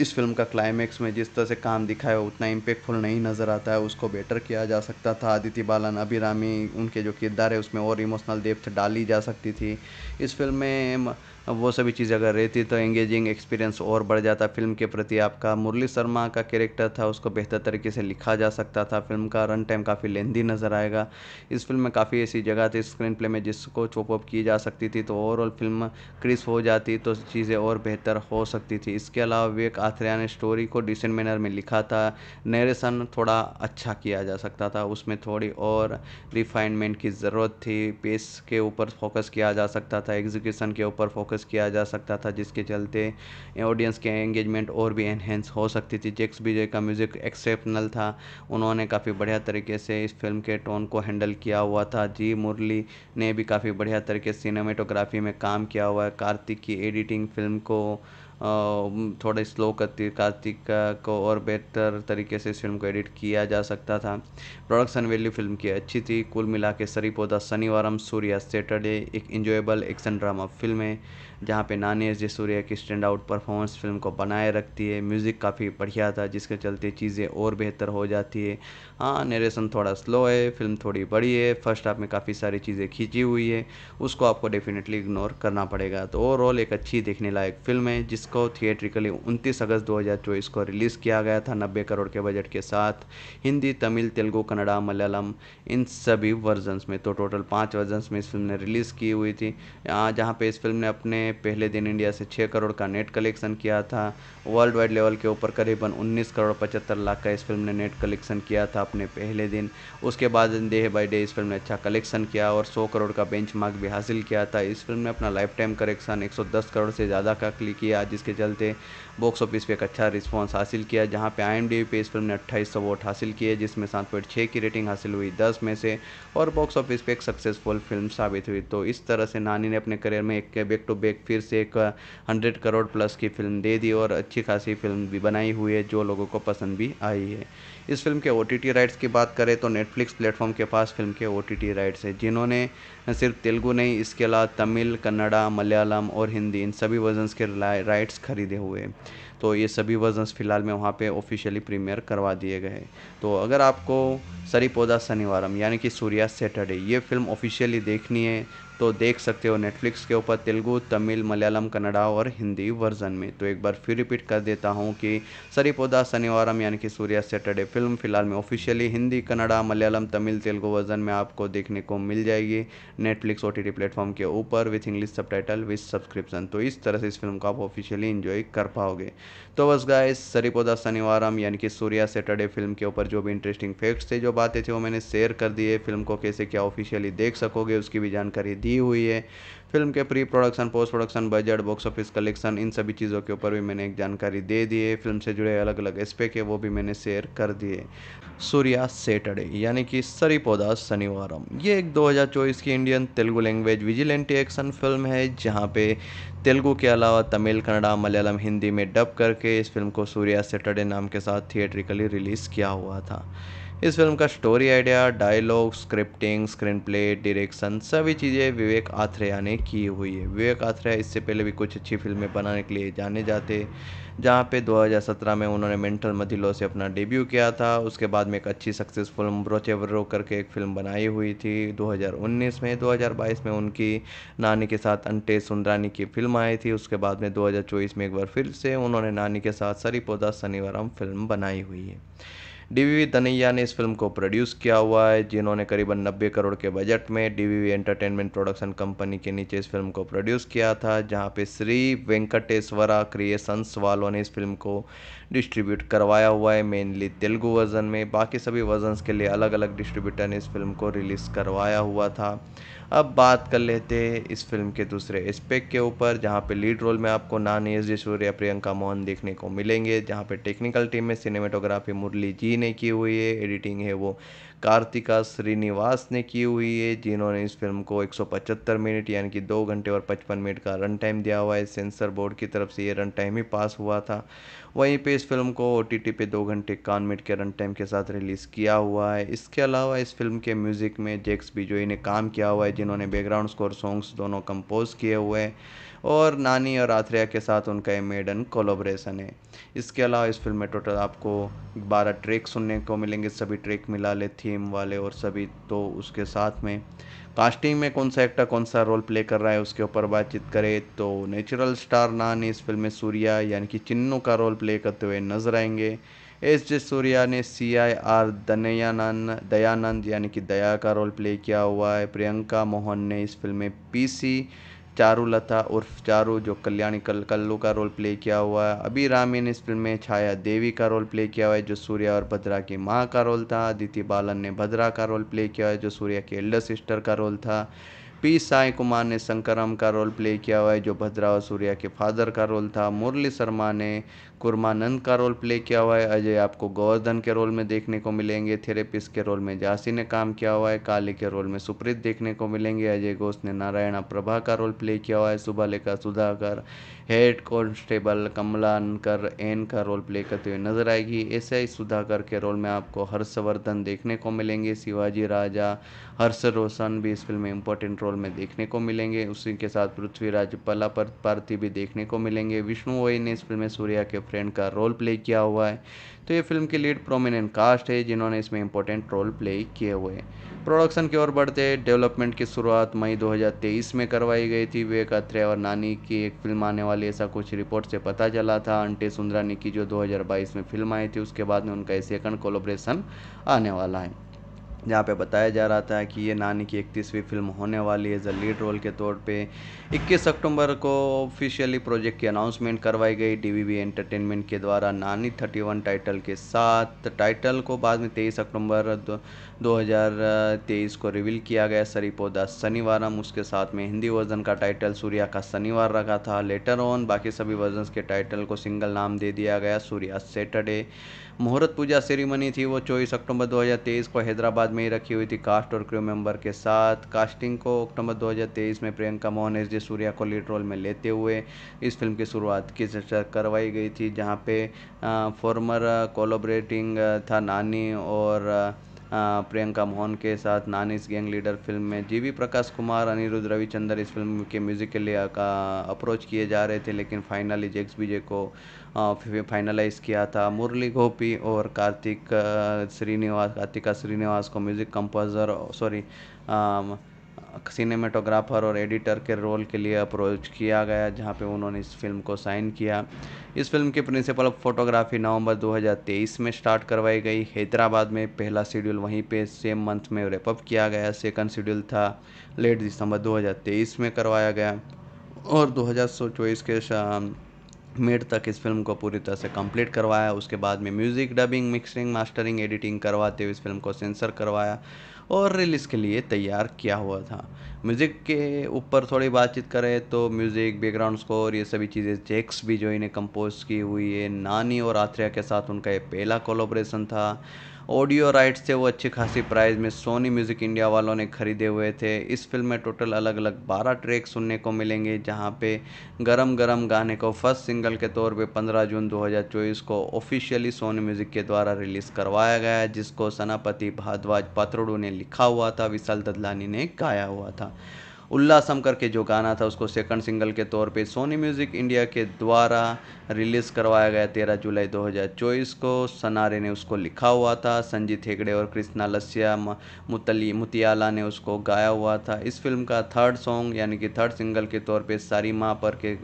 Speaker 1: इस फिल्म का क्लाइमेक्स में जिस तरह से काम दिखाया उतना इम्पेक्टफुल नहीं नज़र आता है उसको बेटर किया जा सकता था आदित्य बालन अभिरामी उनके जो किरदार है उसमें और इमोशनल डेप्थ डाली जा सकती थी इस फिल्म में वो सभी चीज़ अगर रहती तो एंगेजिंग एक्सपीरियंस और बढ़ जाता फिल्म के प्रति आपका मुरली शर्मा का कैरेक्टर था उसको बेहतर तरीके से लिखा जा सकता था फिल्म का रन टाइम काफ़ी लेंदी नज़र आएगा इस फिल्म में काफ़ी ऐसी जगह थी स्क्रीन प्ले में जिसको चॉपअप की जा सकती थी तो ओवरऑल फिल्म क्रिस्प हो जाती तो चीज़ें और बेहतर हो सकती थी इसके अलावा विवेक आथरिया ने स्टोरी को डिसेंट मैनर में लिखा था नरेशन थोड़ा अच्छा किया जा सकता था उसमें थोड़ी और रिफाइनमेंट की ज़रूरत थी पेस के ऊपर फोकस किया जा सकता था एग्जीक्यूशन के ऊपर फोकस फोकस किया जा सकता था जिसके चलते ऑडियंस के एंगेजमेंट और भी एनहेंस हो सकती थी जेक्स बीजे का म्यूज़िक एक्सेप्शनल था उन्होंने काफ़ी बढ़िया तरीके से इस फिल्म के टोन को हैंडल किया हुआ था जी मुरली ने भी काफ़ी बढ़िया तरीके से सिनेमेटोग्राफी में काम किया हुआ है कार्तिक की एडिटिंग फिल्म को थोड़े स्लो कार्तिक को और बेहतर तरीके से इस फ़िल्म को एडिट किया जा सकता था प्रोडक्शन वैल्यू फ़िल्म की अच्छी थी कुल मिला के पौधा शनिवारम सूर्या सैटरडे एक इंजॉयबल एक्शन ड्रामा फ़िल्म है जहाँ पे एस जे सूर्या की स्टैंड आउट परफॉर्मेंस फिल्म को बनाए रखती है म्यूज़िक काफ़ी बढ़िया था जिसके चलते चीज़ें और बेहतर हो जाती है हाँ नरेशन थोड़ा स्लो है फिल्म थोड़ी बड़ी है फर्स्ट हाफ में काफ़ी सारी चीज़ें खींची हुई है उसको आपको डेफिनेटली इग्नोर करना पड़ेगा तो ओवरऑल एक अच्छी देखने लायक फिल्म है जिसको थिएट्रिकली उनतीस अगस्त दो को रिलीज़ किया गया था नब्बे करोड़ के बजट के साथ हिंदी तमिल तेलुगु कन्नड़ा मलयालम इन सभी वर्जन्स में तो टोटल पाँच वर्जन्स में इस फिल्म ने रिलीज़ की हुई थी हाँ, जहाँ पे इस फिल्म ने अपने पहले दिन इंडिया से छः करोड़ का नेट कलेक्शन किया था वर्ल्ड वाइड लेवल के ऊपर करीबन 19 करोड़ पचहत्तर लाख का इस फिल्म ने नेट कलेक्शन किया था अपने पहले दिन उसके बाद डे बाई डे इस फिल्म ने अच्छा कलेक्शन किया और सौ करोड़ का बेंच भी हासिल किया था इस फिल्म ने अपना लाइफ टाइम कलेक्शन एक करोड़ से ज़्यादा का क्लिक किया जिसके चलते बॉक्स ऑफिस पर एक अच्छा रिस्पॉन्स हासिल किया जहां पे आई पे इस फिल्म ने अट्ठाईस वोट हासिल किए जिसमें सात पॉइंट छः की रेटिंग हासिल हुई दस में से और बॉक्स ऑफिस पे एक सक्सेसफुल फिल्म साबित हुई तो इस तरह से नानी ने अपने करियर में एक बैक टू बैक फिर से एक हंड्रेड करोड़ प्लस की फिल्म दे दी और अच्छी खासी फिल्म भी बनाई हुई है जो लोगों को पसंद भी आई है इस फिल्म के ओ राइट्स की बात करें तो नेटफ्लिक्स प्लेटफॉर्म के पास फिल्म के ओ राइट्स हैं जिन्होंने सिर्फ तेलुगू नहीं इसके अलावा तमिल कन्नड़ा मलयालम और हिंदी इन सभी वर्जनस के राइट्स खरीदे हुए हैं तो ये सभी वर्जन्स फ़िलहाल में वहाँ पे ऑफिशियली प्रीमियर करवा दिए गए तो अगर आपको सरी पौधा शनिवारम यानी कि सूर्या सैटरडे ये फिल्म ऑफिशियली देखनी है तो देख सकते हो नेटफ्लिक्स के ऊपर तेलुगु तमिल मलयालम कन्नडा और हिंदी वर्जन में तो एक बार फिर रिपीट कर देता हूँ कि सरिपोदा शनिवारम यानी कि सूर्या सैटरडे फिल्म फिलहाल में ऑफिशियली हिंदी कन्नडा मलयालम तमिल तेलुगु वर्जन में आपको देखने को मिल जाएगी नेटफ्लिक्स ओ टी प्लेटफॉर्म के ऊपर with English subtitle with subscription तो इस तरह से इस फिल्म को आप ऑफिशियली इन्जॉय कर पाओगे तो बस सरी सरिपोदा शनिवारम यानी कि सूर्या सैटरडे फिल्म के ऊपर जो भी इंटरेस्टिंग फैक्ट्स थे जो बातें थी वो मैंने शेयर कर दिए फिल्म को कैसे क्या ऑफिशियली देख सकोगे उसकी भी जानकारी दी हुई है फिल्म के pre production post production budget box office collection इन सभी चीज़ों के ऊपर भी मैंने एक जानकारी दे दी है फिल्म से जुड़े अलग अलग एस्पेक्ट है वो भी मैंने शेयर कर दिए सूर्या सैटरडे यानी कि पौधा शनिवारम ये एक 2024 की Indian Telugu language vigilante action film है जहाँ पे तेलुगु के अलावा तमिल कन्नड़ा मलयालम हिंदी में डब करके इस फिल्म को सूर्या सैटरडे नाम के साथ थिएट्रिकली रिलीज़ किया हुआ था इस फिल्म का story idea dialogue scripting screen play direction सभी चीज़ें विवेक आथ्रेया ने की हुई है विवेक आथ्रेया इससे पहले भी कुछ अच्छी फिल्में बनाने के लिए जाने जाते जहाँ पे 2017 में उन्होंने मेंटल मधिलो से अपना डेब्यू किया था उसके बाद में एक अच्छी सक्सेसफुल ब्रोचेवरो करके एक फिल्म बनाई हुई थी 2019 में 2022 में उनकी नानी के साथ अंटे सुंदरानी की फिल्म आई थी उसके बाद में 2024 में एक बार फिर से उन्होंने नानी के साथ सरी पौधा शनिवारम फिल्म बनाई हुई है डीवीवी तनैया ने इस फिल्म को प्रोड्यूस किया हुआ है जिन्होंने करीबन नब्बे करोड़ के बजट में डीवीवी एंटरटेनमेंट प्रोडक्शन कंपनी के नीचे इस फिल्म को प्रोड्यूस किया था जहां पे श्री वेंकटेश्वरा क्रिएशंस वालों ने इस फिल्म को डिस्ट्रीब्यूट करवाया हुआ है मेनली तेलुगु वर्जन में बाकी सभी वर्जन्स के लिए अलग अलग डिस्ट्रीब्यूटर ने इस फिल्म को रिलीज़ करवाया हुआ था अब बात कर लेते हैं इस फिल्म के दूसरे एस्पेक्ट के ऊपर जहाँ पे लीड रोल में आपको नानी एस जसूर्या प्रियंका मोहन देखने को मिलेंगे जहाँ पे टेक्निकल टीम में सिनेमेटोग्राफी मुरली जी ने की हुई है एडिटिंग है वो कार्तिका श्रीनिवास ने की हुई है जिन्होंने इस फिल्म को 175 मिनट यानी कि दो घंटे और 55 मिनट का रन टाइम दिया हुआ है सेंसर बोर्ड की तरफ से ये रन टाइम ही पास हुआ था वहीं पे इस फिल्म को ओ टी टी पे दो घंटे इक्यावन मिनट के रन टाइम के साथ रिलीज़ किया हुआ है इसके अलावा इस फिल्म के म्यूज़िक में जैक्स बिजोई ने काम किया हुआ है जिन्होंने बैकग्राउंड स्कोर सॉन्ग्स दोनों कंपोज किए हुए हैं और नानी और आथ्रेया के साथ उनका ये मेडन कोलोब्रेशन है इसके अलावा इस फिल्म में टोटल आपको बारह ट्रैक सुनने को मिलेंगे सभी ट्रैक मिला ले थीम वाले और सभी तो उसके साथ में कास्टिंग में कौन सा एक्टर कौन सा रोल प्ले कर रहा है उसके ऊपर बातचीत करें तो नेचुरल स्टार नानी इस फिल्म में सूर्या यानी कि चिन्नू का रोल प्ले करते हुए नजर आएंगे एस जे सूर्या ने सी आई आर दनयानंद दयानंद यानी कि दया का रोल प्ले किया हुआ है प्रियंका मोहन ने इस फिल्म में पी सी चारू लता उर्फ चारू जो कल्याणी कल कल्लू का रोल प्ले किया हुआ है अभी रामी ने इस फिल्म में छाया देवी का रोल प्ले किया हुआ है जो सूर्या और भद्रा की माँ का रोल था अदिति बालन ने भद्रा का रोल प्ले किया है जो सूर्या की एल्डर सिस्टर का रोल था पी साई कुमार ने शंकरम का रोल प्ले किया हुआ है जो भद्रा और सूर्या के फादर का रोल था मुरली शर्मा ने कुरमानंद का रोल प्ले किया हुआ है अजय आपको गोवर्धन के रोल में देखने को मिलेंगे थेरेपिस्ट के रोल में जासी ने काम किया हुआ है काली के रोल में सुप्रीत देखने को मिलेंगे अजय घोष ने नारायणा प्रभा का रोल प्ले किया हुआ है लेखा सुधाकर हेड कॉन्स्टेबल अनकर एन का रोल प्ले करते हुए नजर आएगी ऐसे ही सुधाकर के रोल में आपको हर्षवर्धन देखने को मिलेंगे शिवाजी राजा हर्ष रोशन भी इस फिल्म में इंपॉर्टेंट रोल में देखने को मिलेंगे उसी के साथ पृथ्वीराज पला पार्थी भी देखने को मिलेंगे विष्णु वही ने इस फिल्म में सूर्या के फ्रेंड का रोल प्ले किया हुआ है तो ये फिल्म की लीड प्रोमिनेंट कास्ट है जिन्होंने इसमें इंपॉर्टेंट रोल प्ले किए हुए हैं प्रोडक्शन की ओर बढ़ते डेवलपमेंट की शुरुआत मई 2023 में करवाई गई थी विवेक अत्रे और नानी की एक फिल्म आने वाली ऐसा कुछ रिपोर्ट से पता चला था अंटे सुंदरानी की जो 2022 में फिल्म आई थी उसके बाद में उनका सेकंड कोलोब्रेशन आने वाला है जहाँ पे बताया जा रहा था कि ये नानी की इकतीसवीं फिल्म होने वाली है एज लीड रोल के तौर पे 21 अक्टूबर को ऑफिशियली प्रोजेक्ट की अनाउंसमेंट करवाई गई डीवीवी एंटरटेनमेंट के द्वारा नानी 31 टाइटल के साथ टाइटल को बाद में 23 अक्टूबर दो को रिवील किया गया सरीपोदा शनिवारम उसके साथ में हिंदी वर्जन का टाइटल सूर्या का शनिवार रखा था लेटर ऑन बाकी सभी वर्जन के टाइटल को सिंगल नाम दे दिया गया सूर्या सैटरडे मुहूर्त पूजा सेरेमनी थी वो चौबीस अक्टूबर 2023 को हैदराबाद में ही रखी हुई थी कास्ट और क्रू मेंबर के साथ कास्टिंग को अक्टूबर 2023 में प्रियंका मोहन एस जी सूर्या को लीड रोल में लेते हुए इस फिल्म की शुरुआत की करवाई गई थी जहाँ पे फॉर्मर कोलोबरेटिंग था नानी और प्रियंका मोहन के साथ नानीस गैंग लीडर फिल्म में जी वी प्रकाश कुमार अनिरुद्ध रविचंद्र इस फिल्म के म्यूज़िक के लिए अप्रोच किए जा रहे थे लेकिन फाइनली जेक्स बीजे को फाइनलाइज किया था मुरली गोपी और कार्तिक श्रीनिवास कार्तिका श्रीनिवास को म्यूज़िक कंपोजर सॉरी सिनेमेटोग्राफर और एडिटर के रोल के लिए अप्रोच किया गया जहां पे उन्होंने इस फिल्म को साइन किया इस फिल्म की प्रिंसिपल फोटोग्राफी नवंबर 2023 में स्टार्ट करवाई गई हैदराबाद में पहला शेड्यूल वहीं पे सेम मंथ में रेपअप किया गया सेकंड शेड्यूल था लेट दिसंबर 2023 में करवाया गया और दो के मेड तक इस फिल्म को पूरी तरह से कंप्लीट करवाया उसके बाद में music dubbing mixing mastering editing करवाते हुए इस फिल्म को सेंसर करवाया और रिलीज़ के लिए तैयार किया हुआ था म्यूज़िक के ऊपर थोड़ी बातचीत करें तो म्यूज़िक बैकग्राउंड स्कोर ये सभी चीज़ें जैक्स भी जो इन्हें कंपोज की हुई है नानी और आत्रिया के साथ उनका ये पहला कोलोब्रेशन था ऑडियो राइट्स थे वो अच्छी खासी प्राइस में सोनी म्यूज़िक इंडिया वालों ने ख़रीदे हुए थे इस फिल्म में टोटल अलग अलग बारह ट्रैक सुनने को मिलेंगे जहाँ पे गरम गरम गाने को फर्स्ट सिंगल के तौर पे 15 जून 2024 को ऑफिशियली सोनी म्यूज़िक के द्वारा रिलीज़ करवाया गया है जिसको सनापति भारद्वाज पात्रोडू ने लिखा हुआ था विशाल ददलानी ने गाया हुआ था उल्लासम करके जो गाना था उसको सेकंड सिंगल के तौर पे सोनी म्यूज़िक इंडिया के द्वारा रिलीज़ करवाया गया तेरह जुलाई 2024 को सनारे ने उसको लिखा हुआ था संजीत हेगड़े और कृष्णा लस्या मुतली मुतियाला ने उसको गाया हुआ था इस फिल्म का थर्ड सॉन्ग यानी कि थर्ड सिंगल के तौर पर सारी माँ पर के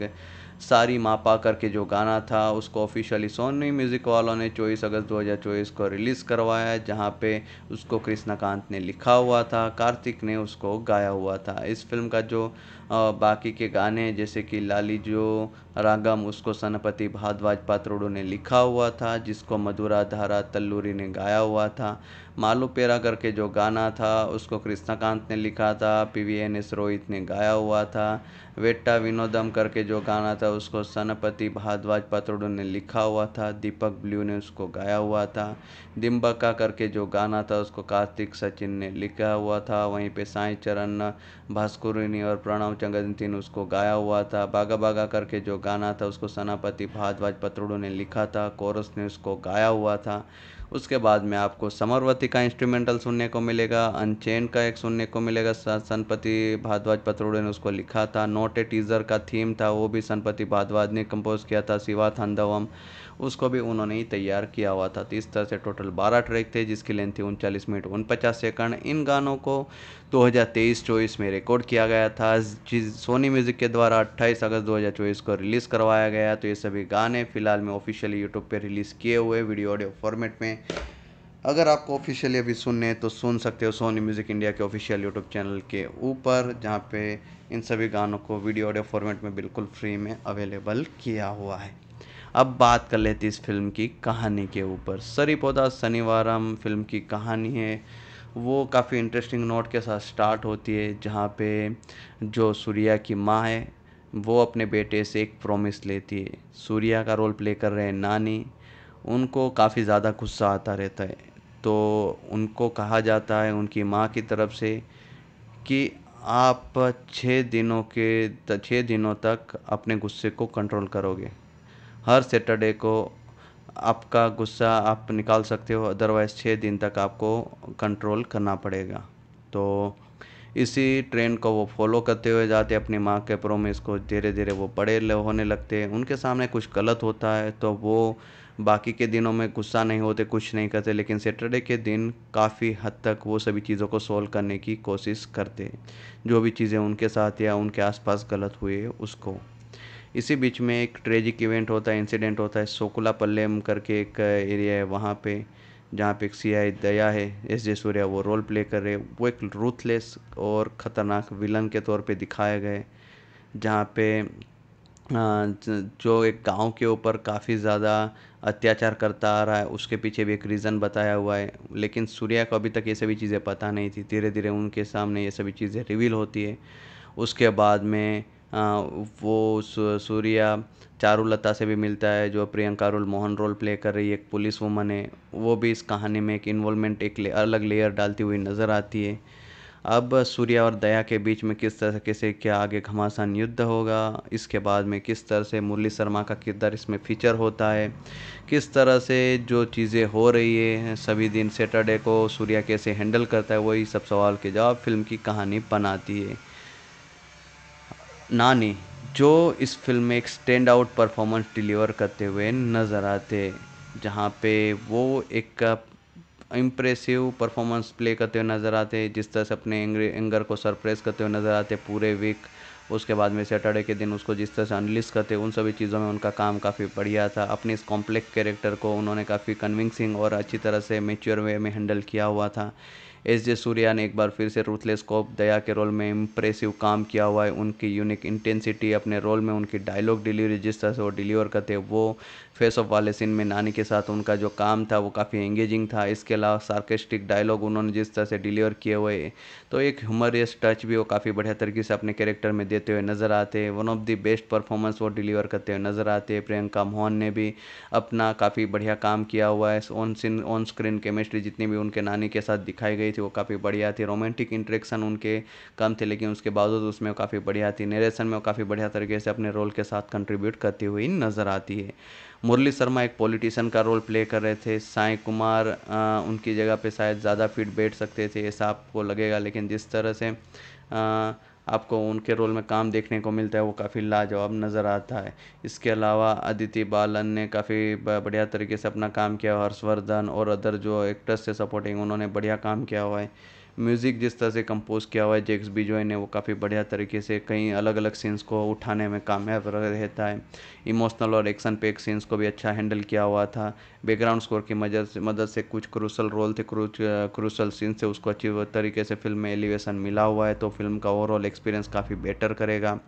Speaker 1: सारी मापा करके जो गाना था उसको ऑफिशियली सोनी म्यूज़िक वालों ने चौबीस अगस्त 2024 को रिलीज़ करवाया जहाँ पे उसको कृष्णाकांत ने लिखा हुआ था कार्तिक ने उसको गाया हुआ था इस फिल्म का जो बाकी के गाने जैसे कि लाली जो रागम उसको सनपति भारद्वाज पात्रोडो ने लिखा हुआ था जिसको मधुरा धारा तल्लूरी ने गाया हुआ था मालू पेरा करके जो गाना था उसको कृष्णाकांत ने लिखा था P V N S Rohit ने गाया हुआ था वेट्टा विनोदम करके जो गाना था उसको सनपति भारद्वाज पत्रोडू ने लिखा हुआ था दीपक ब्लू ने उसको गाया हुआ था दिम्बक्का करके जो गाना था उसको कार्तिक सचिन ने लिखा हुआ था वहीं पे साई चरण भास्कुरिनी और प्रणव चंगंती ने उसको गाया हुआ था बागा बागा करके जो गाना था उसको सनापति भारद्वाज पत्रोडू ने लिखा था कोरस ने उसको गाया हुआ था उसके बाद में आपको समरवती का इंस्ट्रूमेंटल सुनने को मिलेगा अनचेन का एक सुनने को मिलेगा सनपति भारद्वाज पत्रोड़े ने उसको लिखा था नोट ए टीज़र का थीम था वो भी सनपति भारद्वाज ने कंपोज किया था शिवा थंदवम उसको भी उन्होंने ही तैयार किया हुआ था तो इस तरह से टोटल 12 ट्रैक थे जिसकी लेंथ थी उनचालीस मिनट उनपचास सेकंड इन गानों को 2023-24 में रिकॉर्ड किया गया था जिस सोनी म्यूज़िक के द्वारा 28 अगस्त 2024 को रिलीज़ करवाया गया तो ये सभी गाने फ़िलहाल में ऑफिशियली यूट्यूब पर रिलीज़ किए हुए वीडियो ऑडियो फॉर्मेट में अगर आपको ऑफिशियली अभी सुनने तो सुन सकते हो सोनी म्यूज़िक इंडिया के ऑफिशियल यूट्यूब चैनल के ऊपर जहाँ पे इन सभी गानों को वीडियो ऑडियो फॉर्मेट में बिल्कुल फ्री में अवेलेबल किया हुआ है अब बात कर लेते इस फिल्म की कहानी के ऊपर पौधा शनिवारम फिल्म की कहानी है वो काफ़ी इंटरेस्टिंग नोट के साथ स्टार्ट होती है जहाँ पे जो सूर्या की माँ है वो अपने बेटे से एक प्रॉमिस लेती है सूर्या का रोल प्ले कर रहे हैं नानी उनको काफ़ी ज़्यादा गुस्सा आता रहता है तो उनको कहा जाता है उनकी माँ की तरफ से कि आप छः दिनों के छः दिनों तक अपने गुस्से को कंट्रोल करोगे हर सैटरडे को आपका गुस्सा आप निकाल सकते हो अदरवाइज़ छः दिन तक आपको कंट्रोल करना पड़ेगा तो इसी ट्रेंड को वो फॉलो करते हुए जाते अपनी माँ के प्रोमिस को धीरे धीरे वो बड़े होने लगते हैं उनके सामने कुछ गलत होता है तो वो बाकी के दिनों में गुस्सा नहीं होते कुछ नहीं करते लेकिन सैटरडे के दिन काफ़ी हद तक वो सभी चीज़ों को सॉल्व करने की कोशिश करते जो भी चीज़ें उनके साथ या उनके आसपास गलत हुई उसको इसी बीच में एक ट्रेजिक इवेंट होता है इंसिडेंट होता है सोकुला पल्लेम करके एक एरिया है वहाँ पे जहाँ पे एक सी आई दया है एस जे सूर्या वो रोल प्ले कर रहे वो एक रूथलेस और ख़तरनाक विलन के तौर पे दिखाए गए जहाँ पे जो एक गांव के ऊपर काफ़ी ज़्यादा अत्याचार करता आ रहा है उसके पीछे भी एक रीज़न बताया हुआ है लेकिन सूर्या को अभी तक ये सभी चीज़ें पता नहीं थी धीरे धीरे उनके सामने ये सभी चीज़ें रिवील होती है उसके बाद में वो सूर्या चारुलता से भी मिलता है जो Priyanka role Mohan role play कर रही है एक पुलिस वुमन है वो भी इस कहानी में एक इन्वॉल्वमेंट एक अलग लेयर डालती हुई नज़र आती है अब सूर्या और दया के बीच में किस तरह से क्या आगे घमासान युद्ध होगा इसके बाद में किस तरह से मुरली शर्मा का किरदार इसमें फीचर होता है किस तरह से जो चीज़ें हो रही है सभी दिन सैटरडे को सूर्या कैसे हैंडल करता है वही सब सवाल के जवाब फिल्म की कहानी बनाती है नानी जो इस फ़िल्म में एक स्टैंड आउट परफॉर्मेंस डिलीवर करते हुए नज़र आते जहाँ पे वो एक इम्प्रेसिव परफॉर्मेंस प्ले करते हुए नज़र आते जिस तरह से अपने एंगर को सरप्रेस करते हुए नज़र आते पूरे वीक उसके बाद में सैटरडे के दिन उसको जिस तरह से अनलिस्ट करते उन सभी चीज़ों में उनका काम काफ़ी बढ़िया था अपने इस कॉम्प्लेक्स कैरेक्टर को उन्होंने काफ़ी कन्विंसिंग और अच्छी तरह से मेच्योर वे में हैंडल किया हुआ था एस जे सूर्या ने एक बार फिर से रूथलेस कॉप दया के रोल में इम्प्रेसिव काम किया हुआ है उनकी यूनिक इंटेंसिटी अपने रोल में उनकी डायलॉग डिलीवरी जिस तरह से वो डिलीवर करते हैं वो फेस ऑफ वाले सीन में नानी के साथ उनका जो काम था वो काफ़ी एंगेजिंग था इसके अलावा सार्केस्टिक डायलॉग उन्होंने जिस तरह से डिलीवर किए हुए तो एक ह्यूमरियस टच भी वो काफ़ी बढ़िया तरीके से अपने कैरेक्टर में देते हुए नज़र आते हैं one of the best performance वो डिलीवर करते हुए नज़र आते हैं प्रियंका मोहन ने भी अपना काफ़ी बढ़िया काम किया हुआ है on scene on screen chemistry जितनी भी उनके नानी के साथ दिखाई गई गई थी वो काफ़ी बढ़िया थी रोमांटिक इंट्रेक्शन उनके कम थे लेकिन उसके बावजूद उसमें काफ़ी बढ़िया थी नरेशन में वो काफ़ी बढ़िया तरीके से अपने रोल के साथ कंट्रीब्यूट करती हुई नज़र आती है मुरली शर्मा एक पॉलिटिशियन का रोल प्ले कर रहे थे साई कुमार आ, उनकी जगह पे शायद ज़्यादा फिट बैठ सकते थे ऐसा आपको लगेगा लेकिन जिस तरह से आ, आपको उनके रोल में काम देखने को मिलता है वो काफ़ी लाजवाब नज़र आता है इसके अलावा अदिति बालन ने काफ़ी बढ़िया तरीके से अपना काम किया हर्षवर्धन और अदर जो एक्टर्स से सपोर्टिंग उन्होंने बढ़िया काम किया हुआ है म्यूज़िक जिस तरह से कंपोज़ किया हुआ है जेक्स बी ने वो काफ़ी बढ़िया तरीके से कई अलग अलग सीन्स को उठाने में कामयाब रहता है इमोशनल और एक्शन पैक सीन्स को भी अच्छा हैंडल किया हुआ था बैकग्राउंड स्कोर की मदद से मदद से कुछ क्रूसल रोल थे क्रूसल सीन्स थे उसको अच्छी तरीके से फिल्म में एलिवेशन मिला हुआ है तो फिल्म का ओवरऑल एक्सपीरियंस काफ़ी बेटर करेगा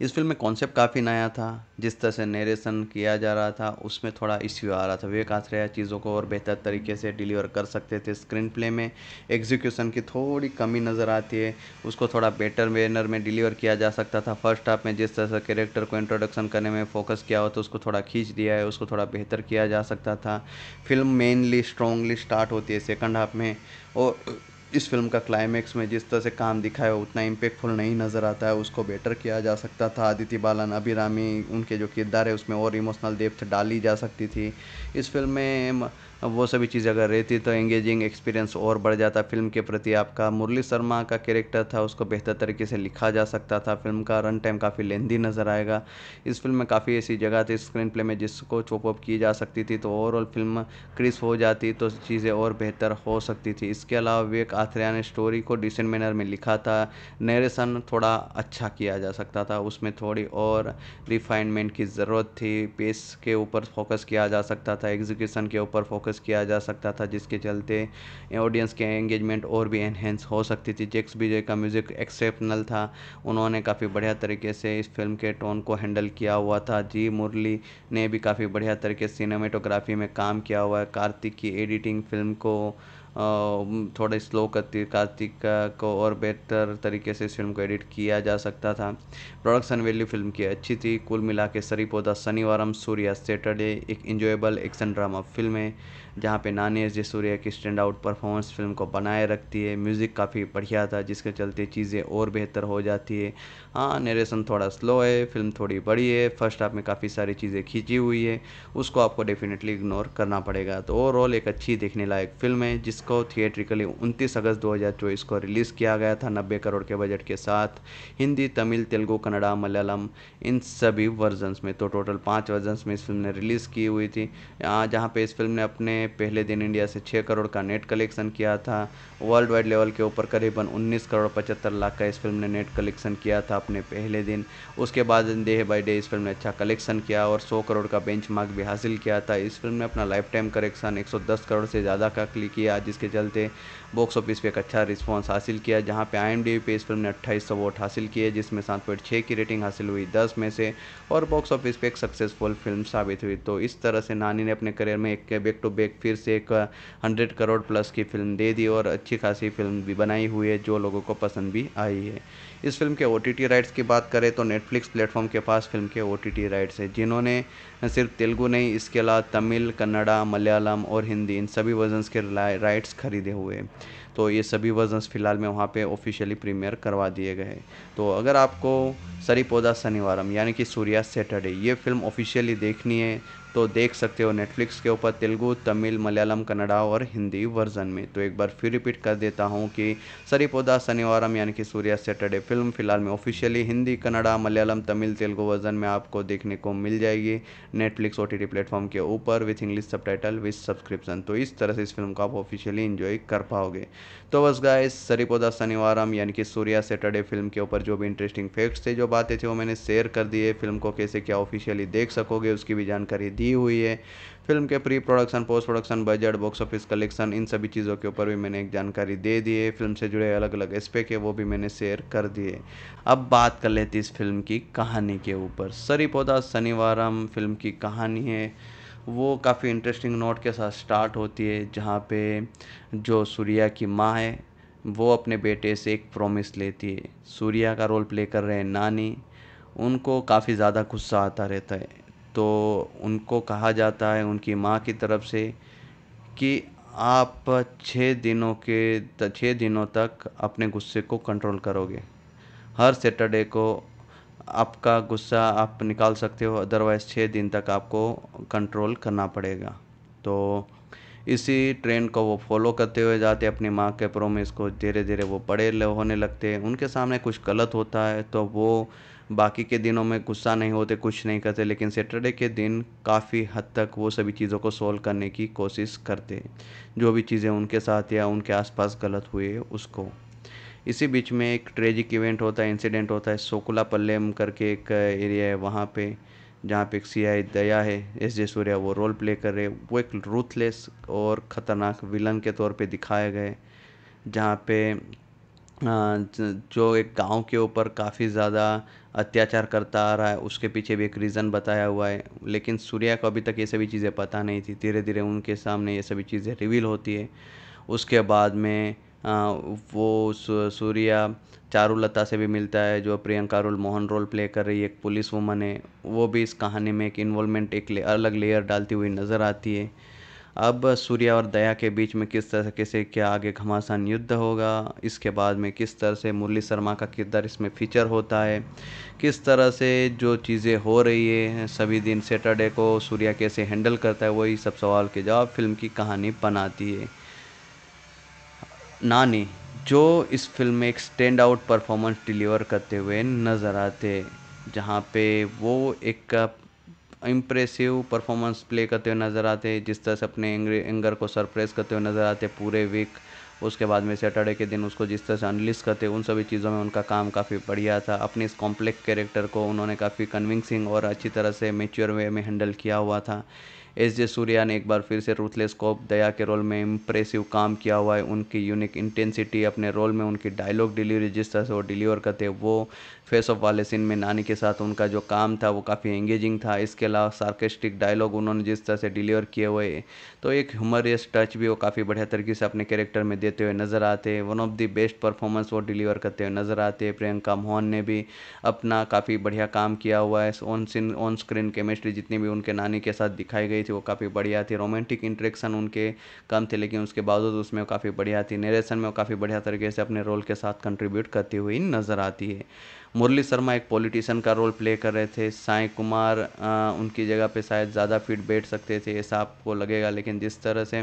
Speaker 1: इस फिल्म में कॉन्सेप्ट काफ़ी नया था जिस तरह से नरेशन किया जा रहा था उसमें थोड़ा इश्यू आ रहा था विवेक आश्रया चीज़ों को और बेहतर तरीके से डिलीवर कर सकते थे स्क्रीन प्ले में एग्जीक्यूशन की थोड़ी कमी नज़र आती है उसको थोड़ा बेटर मैनर में डिलीवर किया जा सकता था फर्स्ट हाफ में जिस तरह से कैरेक्टर को इंट्रोडक्शन करने में फोकस किया हो तो उसको थोड़ा खींच दिया है उसको थोड़ा बेहतर किया जा सकता था फिल्म मेनली स्ट्रॉन्गली स्टार्ट होती है सेकंड हाफ में और इस फिल्म का क्लाइमेक्स में जिस तरह से काम दिखाया है उतना इम्पेक्टफुल नहीं नज़र आता है उसको बेटर किया जा सकता था आदित्य बालन अभिरामी उनके जो किरदार है उसमें और इमोशनल डेप्थ डाली जा सकती थी इस फिल्म में वो सभी चीज़ें अगर रहती तो एंगेजिंग एक्सपीरियंस और बढ़ जाता फिल्म के प्रति आपका मुरली शर्मा का कैरेक्टर था उसको बेहतर तरीके से लिखा जा सकता था फिल्म का रन टाइम काफ़ी लेंदी नज़र आएगा इस फिल्म में काफ़ी ऐसी जगह थी स्क्रीन प्ले में जिसको चॉपअप की जा सकती थी तो ओवरऑल फिल्म क्रिस्प हो जाती तो चीज़ें और बेहतर हो सकती थी इसके अलावा विवेक आथ्रिया ने स्टोरी को डिसेंट मैनर में लिखा था नरेशन थोड़ा अच्छा किया जा सकता था उसमें थोड़ी और रिफाइनमेंट की ज़रूरत थी पेस के ऊपर फोकस किया जा सकता था एग्जीक्यूशन के ऊपर फोकस फोकस किया जा सकता था जिसके चलते ऑडियंस के एंगेजमेंट और भी एनहेंस हो सकती थी जेक्स बीजे का म्यूज़िक एक्सेप्शनल था उन्होंने काफ़ी बढ़िया तरीके से इस फिल्म के टोन को हैंडल किया हुआ था जी मुरली ने भी काफ़ी बढ़िया तरीके से सिनेमेटोग्राफी में काम किया हुआ है कार्तिक की एडिटिंग फिल्म को थोड़े स्लो कार्तिक को और बेहतर तरीके से इस फ़िल्म को एडिट किया जा सकता था प्रोडक्शन वैल्यू फ़िल्म की अच्छी थी कुल मिला के सरी पौधा शनिवारम सूर्या सैटरडे एक इंजॉयबल एक्शन ड्रामा फिल्म है जहाँ पे नानी एस जे सूर्या की स्टैंड आउट परफॉर्मेंस फिल्म को बनाए रखती है म्यूज़िक काफ़ी बढ़िया था जिसके चलते चीज़ें और बेहतर हो जाती है हाँ नरेशन थोड़ा स्लो है फिल्म थोड़ी बड़ी है फर्स्ट हाफ में काफ़ी सारी चीज़ें खींची हुई है उसको आपको डेफिनेटली इग्नोर करना पड़ेगा तो ओवरऑल एक अच्छी देखने लायक फिल्म है जिसको थिएट्रिकली उनतीस अगस्त दो को रिलीज़ किया गया था नब्बे करोड़ के बजट के साथ हिंदी तमिल तेलुगु कन्नड़ा मलयालम इन सभी वर्जन्स में तो टोटल पाँच वर्जन्स में इस फिल्म ने रिलीज़ की हुई थी हाँ, जहाँ पे इस फिल्म ने अपने पहले दिन इंडिया से 6 करोड़ का नेट कलेक्शन किया था वर्ल्ड वाइड लेवल के ऊपर करीबन 19 करोड़ पचहत्तर लाख का इस फिल्म ने नेट कलेक्शन किया था अपने पहले दिन उसके बाद डे बाई डे इस फिल्म ने अच्छा कलेक्शन किया और सौ करोड़ का बेंच भी हासिल किया था इस फिल्म ने अपना लाइफ टाइम कलेक्शन एक करोड़ से ज़्यादा का क्लिक किया जिसके चलते बॉक्स ऑफिस पे एक अच्छा रिस्पांस हासिल किया जहां पे आई पे इस फिल्म ने अट्ठाईस वोट हासिल किए जिसमें सात पॉइंट छः की रेटिंग हासिल हुई दस में से और बॉक्स ऑफिस पे एक सक्सेसफुल फिल्म साबित हुई तो इस तरह से नानी ने अपने करियर में एक बैक टू बैक फिर से एक हंड्रेड करोड़ प्लस की फिल्म दे दी और अच्छी खासी फिल्म भी बनाई हुई है जो लोगों को पसंद भी आई है इस फिल्म के ओ राइट्स की बात करें तो नेटफ्लिक्स प्लेटफॉर्म के पास फिल्म के ओ राइट्स हैं जिन्होंने सिर्फ तेलुगु नहीं इसके अलावा तमिल कन्नड़ा मलयालम और हिंदी इन सभी वर्जन्स के राइट्स खरीदे हुए हैं तो ये सभी वर्जन्स फ़िलहाल में वहाँ पे ऑफिशियली प्रीमियर करवा दिए गए तो अगर आपको सरी पौधा शनिवारम यानी कि सूर्या सैटरडे ये फिल्म ऑफिशियली देखनी है तो देख सकते हो नेटफ्लिक्स के ऊपर तेलुगु तमिल मलयालम कन्नड़ा और हिंदी वर्जन में तो एक बार फिर रिपीट कर देता हूँ कि सरिपोदा शनिवारम यानी कि सूर्या सैटरडे फिल्म फिलहाल में ऑफिशियली हिंदी कन्नड़ा मलयालम तमिल तेलुगु वर्जन में आपको देखने को मिल जाएगी नेटफ्लिक्स ओ टी प्लेटफॉर्म के ऊपर with English subtitle with subscription तो इस तरह से इस फिल्म को आप ऑफिशियली इन्जॉय कर पाओगे तो बस गाइस सरीपोदा शनिवारम यानी कि सूर्या सैटरडे फिल्म के ऊपर जो भी इंटरेस्टिंग फैक्ट्स थे जो बातें थी वो मैंने शेयर कर दी है फिल्म को कैसे क्या ऑफिशियली देख सकोगे उसकी भी जानकारी दी हुई है फिल्म के pre production post production budget box office collection इन सभी चीज़ों के ऊपर भी मैंने एक जानकारी दे दी है फिल्म से जुड़े अलग अलग एस्पेक्ट है वो भी मैंने शेयर कर दिए अब बात कर लेते इस फिल्म की कहानी के ऊपर सरीपोदा शनिवारम फिल्म की कहानी है वो काफ़ी इंटरेस्टिंग नोट के साथ स्टार्ट होती है जहाँ पे जो सूर्या की माँ है वो अपने बेटे से एक प्रॉमिस लेती है सूर्या का रोल प्ले कर रहे हैं नानी उनको काफ़ी ज़्यादा गुस्सा आता रहता है तो उनको कहा जाता है उनकी माँ की तरफ से कि आप छः दिनों के छः दिनों तक अपने गुस्से को कंट्रोल करोगे हर सैटरडे को आपका गुस्सा आप निकाल सकते हो अदरवाइज़ छः दिन तक आपको कंट्रोल करना पड़ेगा तो इसी ट्रेंड को वो फॉलो करते हुए जाते अपनी माँ के प्रोमिस को धीरे धीरे वो बड़े होने लगते हैं उनके सामने कुछ गलत होता है तो वो बाकी के दिनों में गुस्सा नहीं होते कुछ नहीं करते लेकिन सैटरडे के दिन काफ़ी हद तक वो सभी चीज़ों को सोल्व करने की कोशिश करते जो भी चीज़ें उनके साथ या उनके आसपास गलत हुए उसको इसी बीच में एक ट्रेजिक इवेंट होता है इंसिडेंट होता है सोकुला पल्लेम करके एक एरिया है वहाँ पे जहाँ पे एक सी आई दया है एस जे सूर्या वो रोल प्ले कर रहे वो एक रूथलेस और ख़तरनाक विलन के तौर पे दिखाए गए जहाँ पे जो एक गांव के ऊपर काफ़ी ज़्यादा अत्याचार करता आ रहा है उसके पीछे भी एक रीज़न बताया हुआ है लेकिन सूर्या को अभी तक ये सभी चीज़ें पता नहीं थी धीरे धीरे उनके सामने ये सभी चीज़ें रिवील होती है उसके बाद में वो सूर्या चारुलता से भी मिलता है जो Priyanka role Mohan role play कर रही है एक पुलिस वुमन है वो भी इस कहानी में एक इन्वॉल्वमेंट एक अलग लेयर डालती हुई नज़र आती है अब सूर्या और दया के बीच में किस तरह से क्या आगे घमासान युद्ध होगा इसके बाद में किस तरह से मुरली शर्मा का किरदार इसमें फीचर होता है किस तरह से जो चीज़ें हो रही है सभी दिन सैटरडे को सूर्या कैसे हैंडल करता है वही सब सवाल के जवाब फिल्म की कहानी बनाती है नानी जो इस फ़िल्म में एक स्टैंड आउट परफॉर्मेंस डिलीवर करते हुए नज़र आते जहाँ पे वो एक इम्प्रेसिव परफॉर्मेंस प्ले करते हुए नज़र आते जिस तरह से अपने एंगर को सरप्रेस करते हुए नज़र आते पूरे वीक उसके बाद में सैटरडे के दिन उसको जिस तरह से अनलिस्ट करते उन सभी चीज़ों में उनका काम काफ़ी बढ़िया था अपने इस कॉम्प्लेक्स कैरेक्टर को उन्होंने काफ़ी कन्विंसिंग और अच्छी तरह से मेच्योर वे में हैंडल किया हुआ था एस जे सूर्या ने एक बार फिर से रूथलेस कॉप दया के रोल में इम्प्रेसिव काम किया हुआ है उनकी यूनिक इंटेंसिटी अपने रोल में उनकी डायलॉग डिलीवरी जिस तरह से वो डिलीवर करते हैं वो फेस ऑफ वाले सीन में नानी के साथ उनका जो काम था वो काफ़ी एंगेजिंग था इसके अलावा सार्केस्टिक डायलॉग उन्होंने जिस तरह से डिलीवर किए हुए तो एक ह्यूमरियस टच भी वो काफ़ी बढ़िया तरीके से अपने कैरेक्टर में देते हुए नज़र आते हैं one of the best performance वो डिलीवर करते हुए नज़र आते हैं प्रियंका मोहन ने भी अपना काफ़ी बढ़िया काम किया हुआ है on scene on screen chemistry जितनी भी उनके नानी के साथ दिखाई गई थी वो काफ़ी बढ़िया थी रोमांटिक इंट्रेक्शन उनके कम थे लेकिन उसके बावजूद उसमें काफ़ी बढ़िया थी नरेशन में वो काफ़ी बढ़िया तरीके से अपने रोल के साथ कंट्रीब्यूट करती हुई नज़र आती है मुरली शर्मा एक पॉलिटिशियन का रोल प्ले कर रहे थे साई कुमार उनकी जगह पे शायद ज़्यादा फिट बैठ सकते थे ऐसा आपको लगेगा लेकिन जिस तरह से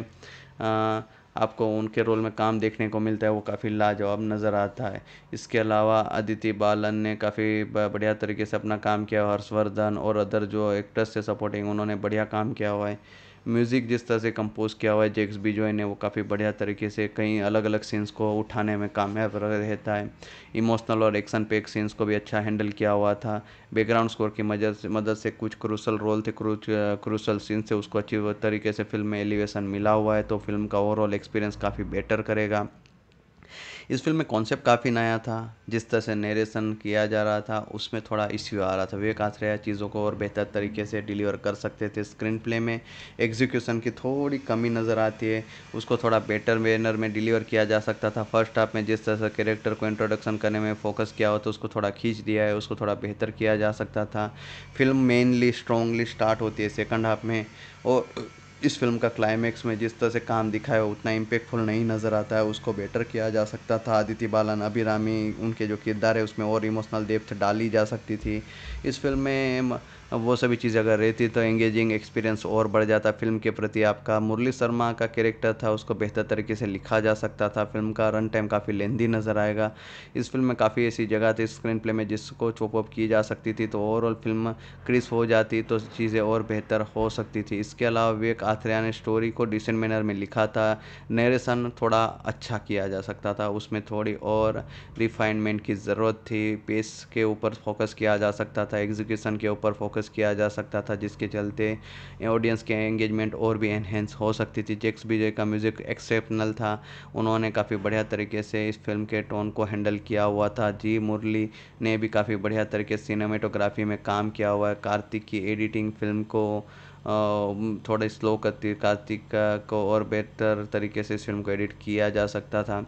Speaker 1: आपको उनके रोल में काम देखने को मिलता है वो काफ़ी लाजवाब नज़र आता है इसके अलावा अदिति बालन ने काफ़ी बढ़िया तरीके से अपना काम किया हर्षवर्धन और अदर जो एक्ट्रेस से सपोर्टिंग उन्होंने बढ़िया काम किया हुआ है म्यूज़िक जिस तरह से कंपोज़ किया हुआ है जेक्स बिजॉय ने वो काफ़ी बढ़िया तरीके से कई अलग अलग सीन्स को उठाने में कामयाब रहता है इमोशनल और एक्शन पैक सीन्स को भी अच्छा हैंडल किया हुआ था बैकग्राउंड स्कोर की मदद से मदद से कुछ क्रूसल रोल थे क्रूसल सीन थे उसको अच्छी तरीके से फिल्म में एलिवेशन मिला हुआ है तो फिल्म का ओवरऑल एक्सपीरियंस काफ़ी बेटर करेगा इस फिल्म में कॉन्सेप्ट काफ़ी नया था जिस तरह से नरेशन किया जा रहा था उसमें थोड़ा इश्यू आ रहा था विवेक आश्रया चीज़ों को और बेहतर तरीके से डिलीवर कर सकते थे स्क्रीन प्ले में एग्जीक्यूशन की थोड़ी कमी नज़र आती है उसको थोड़ा बेटर वेनर में डिलीवर किया जा सकता था फर्स्ट हाफ में जिस तरह से कैरेक्टर को इंट्रोडक्शन करने में फोकस किया हो तो उसको थोड़ा खींच दिया है उसको थोड़ा बेहतर किया जा सकता था फिल्म मेनली स्ट्रॉन्गली स्टार्ट होती है सेकंड हाफ में और इस फिल्म का क्लाइमैक्स में जिस तरह से काम दिखाया उतना इम्पेक्टफुल नहीं नज़र आता है उसको बेटर किया जा सकता था आदित्य बालन अभिरामी उनके जो किरदार है उसमें और इमोशनल डेप्थ डाली जा सकती थी इस फिल्म में वो सभी चीज़ें अगर रहती तो एंगेजिंग एक्सपीरियंस और बढ़ जाता फिल्म के प्रति आपका मुरली शर्मा का कैरेक्टर था उसको बेहतर तरीके से लिखा जा सकता था फिल्म का रन टाइम काफ़ी लेंदी नज़र आएगा इस फिल्म में काफ़ी ऐसी जगह थी स्क्रीन प्ले में जिसको चॉपअप की जा सकती थी तो ओवरऑल फिल्म क्रिस्प हो जाती तो चीज़ें और बेहतर हो सकती थी इसके अलावा विवेक आथरिया ने स्टोरी को डिसेंट मैनर में लिखा था नरेशन थोड़ा अच्छा किया जा सकता था उसमें थोड़ी और रिफाइनमेंट की ज़रूरत थी पेस के ऊपर फोकस किया जा सकता था एग्जीक्यूशन के ऊपर फोकस फोकस किया जा सकता था जिसके चलते ऑडियंस के एंगेजमेंट और भी एनहेंस हो सकती थी जेक्स बीजे का म्यूज़िक एक्सेप्शनल था उन्होंने काफ़ी बढ़िया तरीके से इस फिल्म के टोन को हैंडल किया हुआ था जी मुरली ने भी काफ़ी बढ़िया तरीके से सिनेमेटोग्राफी में काम किया हुआ है कार्तिक की एडिटिंग फिल्म को थोड़े स्लो करती कार्तिक को और बेहतर तरीके से इस फिल्म को एडिट किया जा सकता था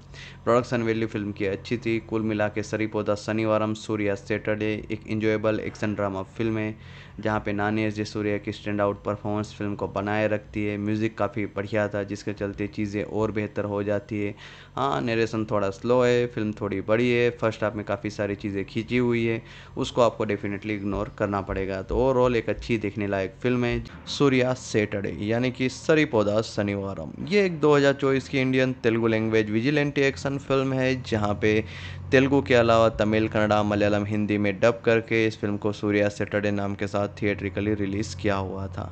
Speaker 1: प्रोडक्शन वैल्यू फिल्म की अच्छी थी कुल मिला के सरीपोदा शनिवारम सूर्या सैटरडे एक इंजॉयबल एक्शन ड्रामा फिल्म है जहाँ पे नानी एस जे सूर्या की स्टैंड आउट परफॉर्मेंस फिल्म को बनाए रखती है म्यूज़िक काफ़ी बढ़िया था जिसके चलते चीज़ें और बेहतर हो जाती है हाँ नरेशन थोड़ा स्लो है फिल्म थोड़ी बड़ी है फर्स्ट हाफ में काफ़ी सारी चीज़ें खींची हुई है उसको आपको डेफिनेटली इग्नोर करना पड़ेगा तो ओवरऑल एक अच्छी देखने लायक फिल्म है सूर्या सेटरडे यानी कि सरी पौधा शनिवारम ये एक दो की Indian Telugu language vigilante action film है जहाँ पे तेलुगू के अलावा तमिल कन्नड़ा मलयालम हिंदी में डब करके इस फिल्म को सूर्या सैटरडे नाम के साथ थिएट्रिकली रिलीज़ किया हुआ था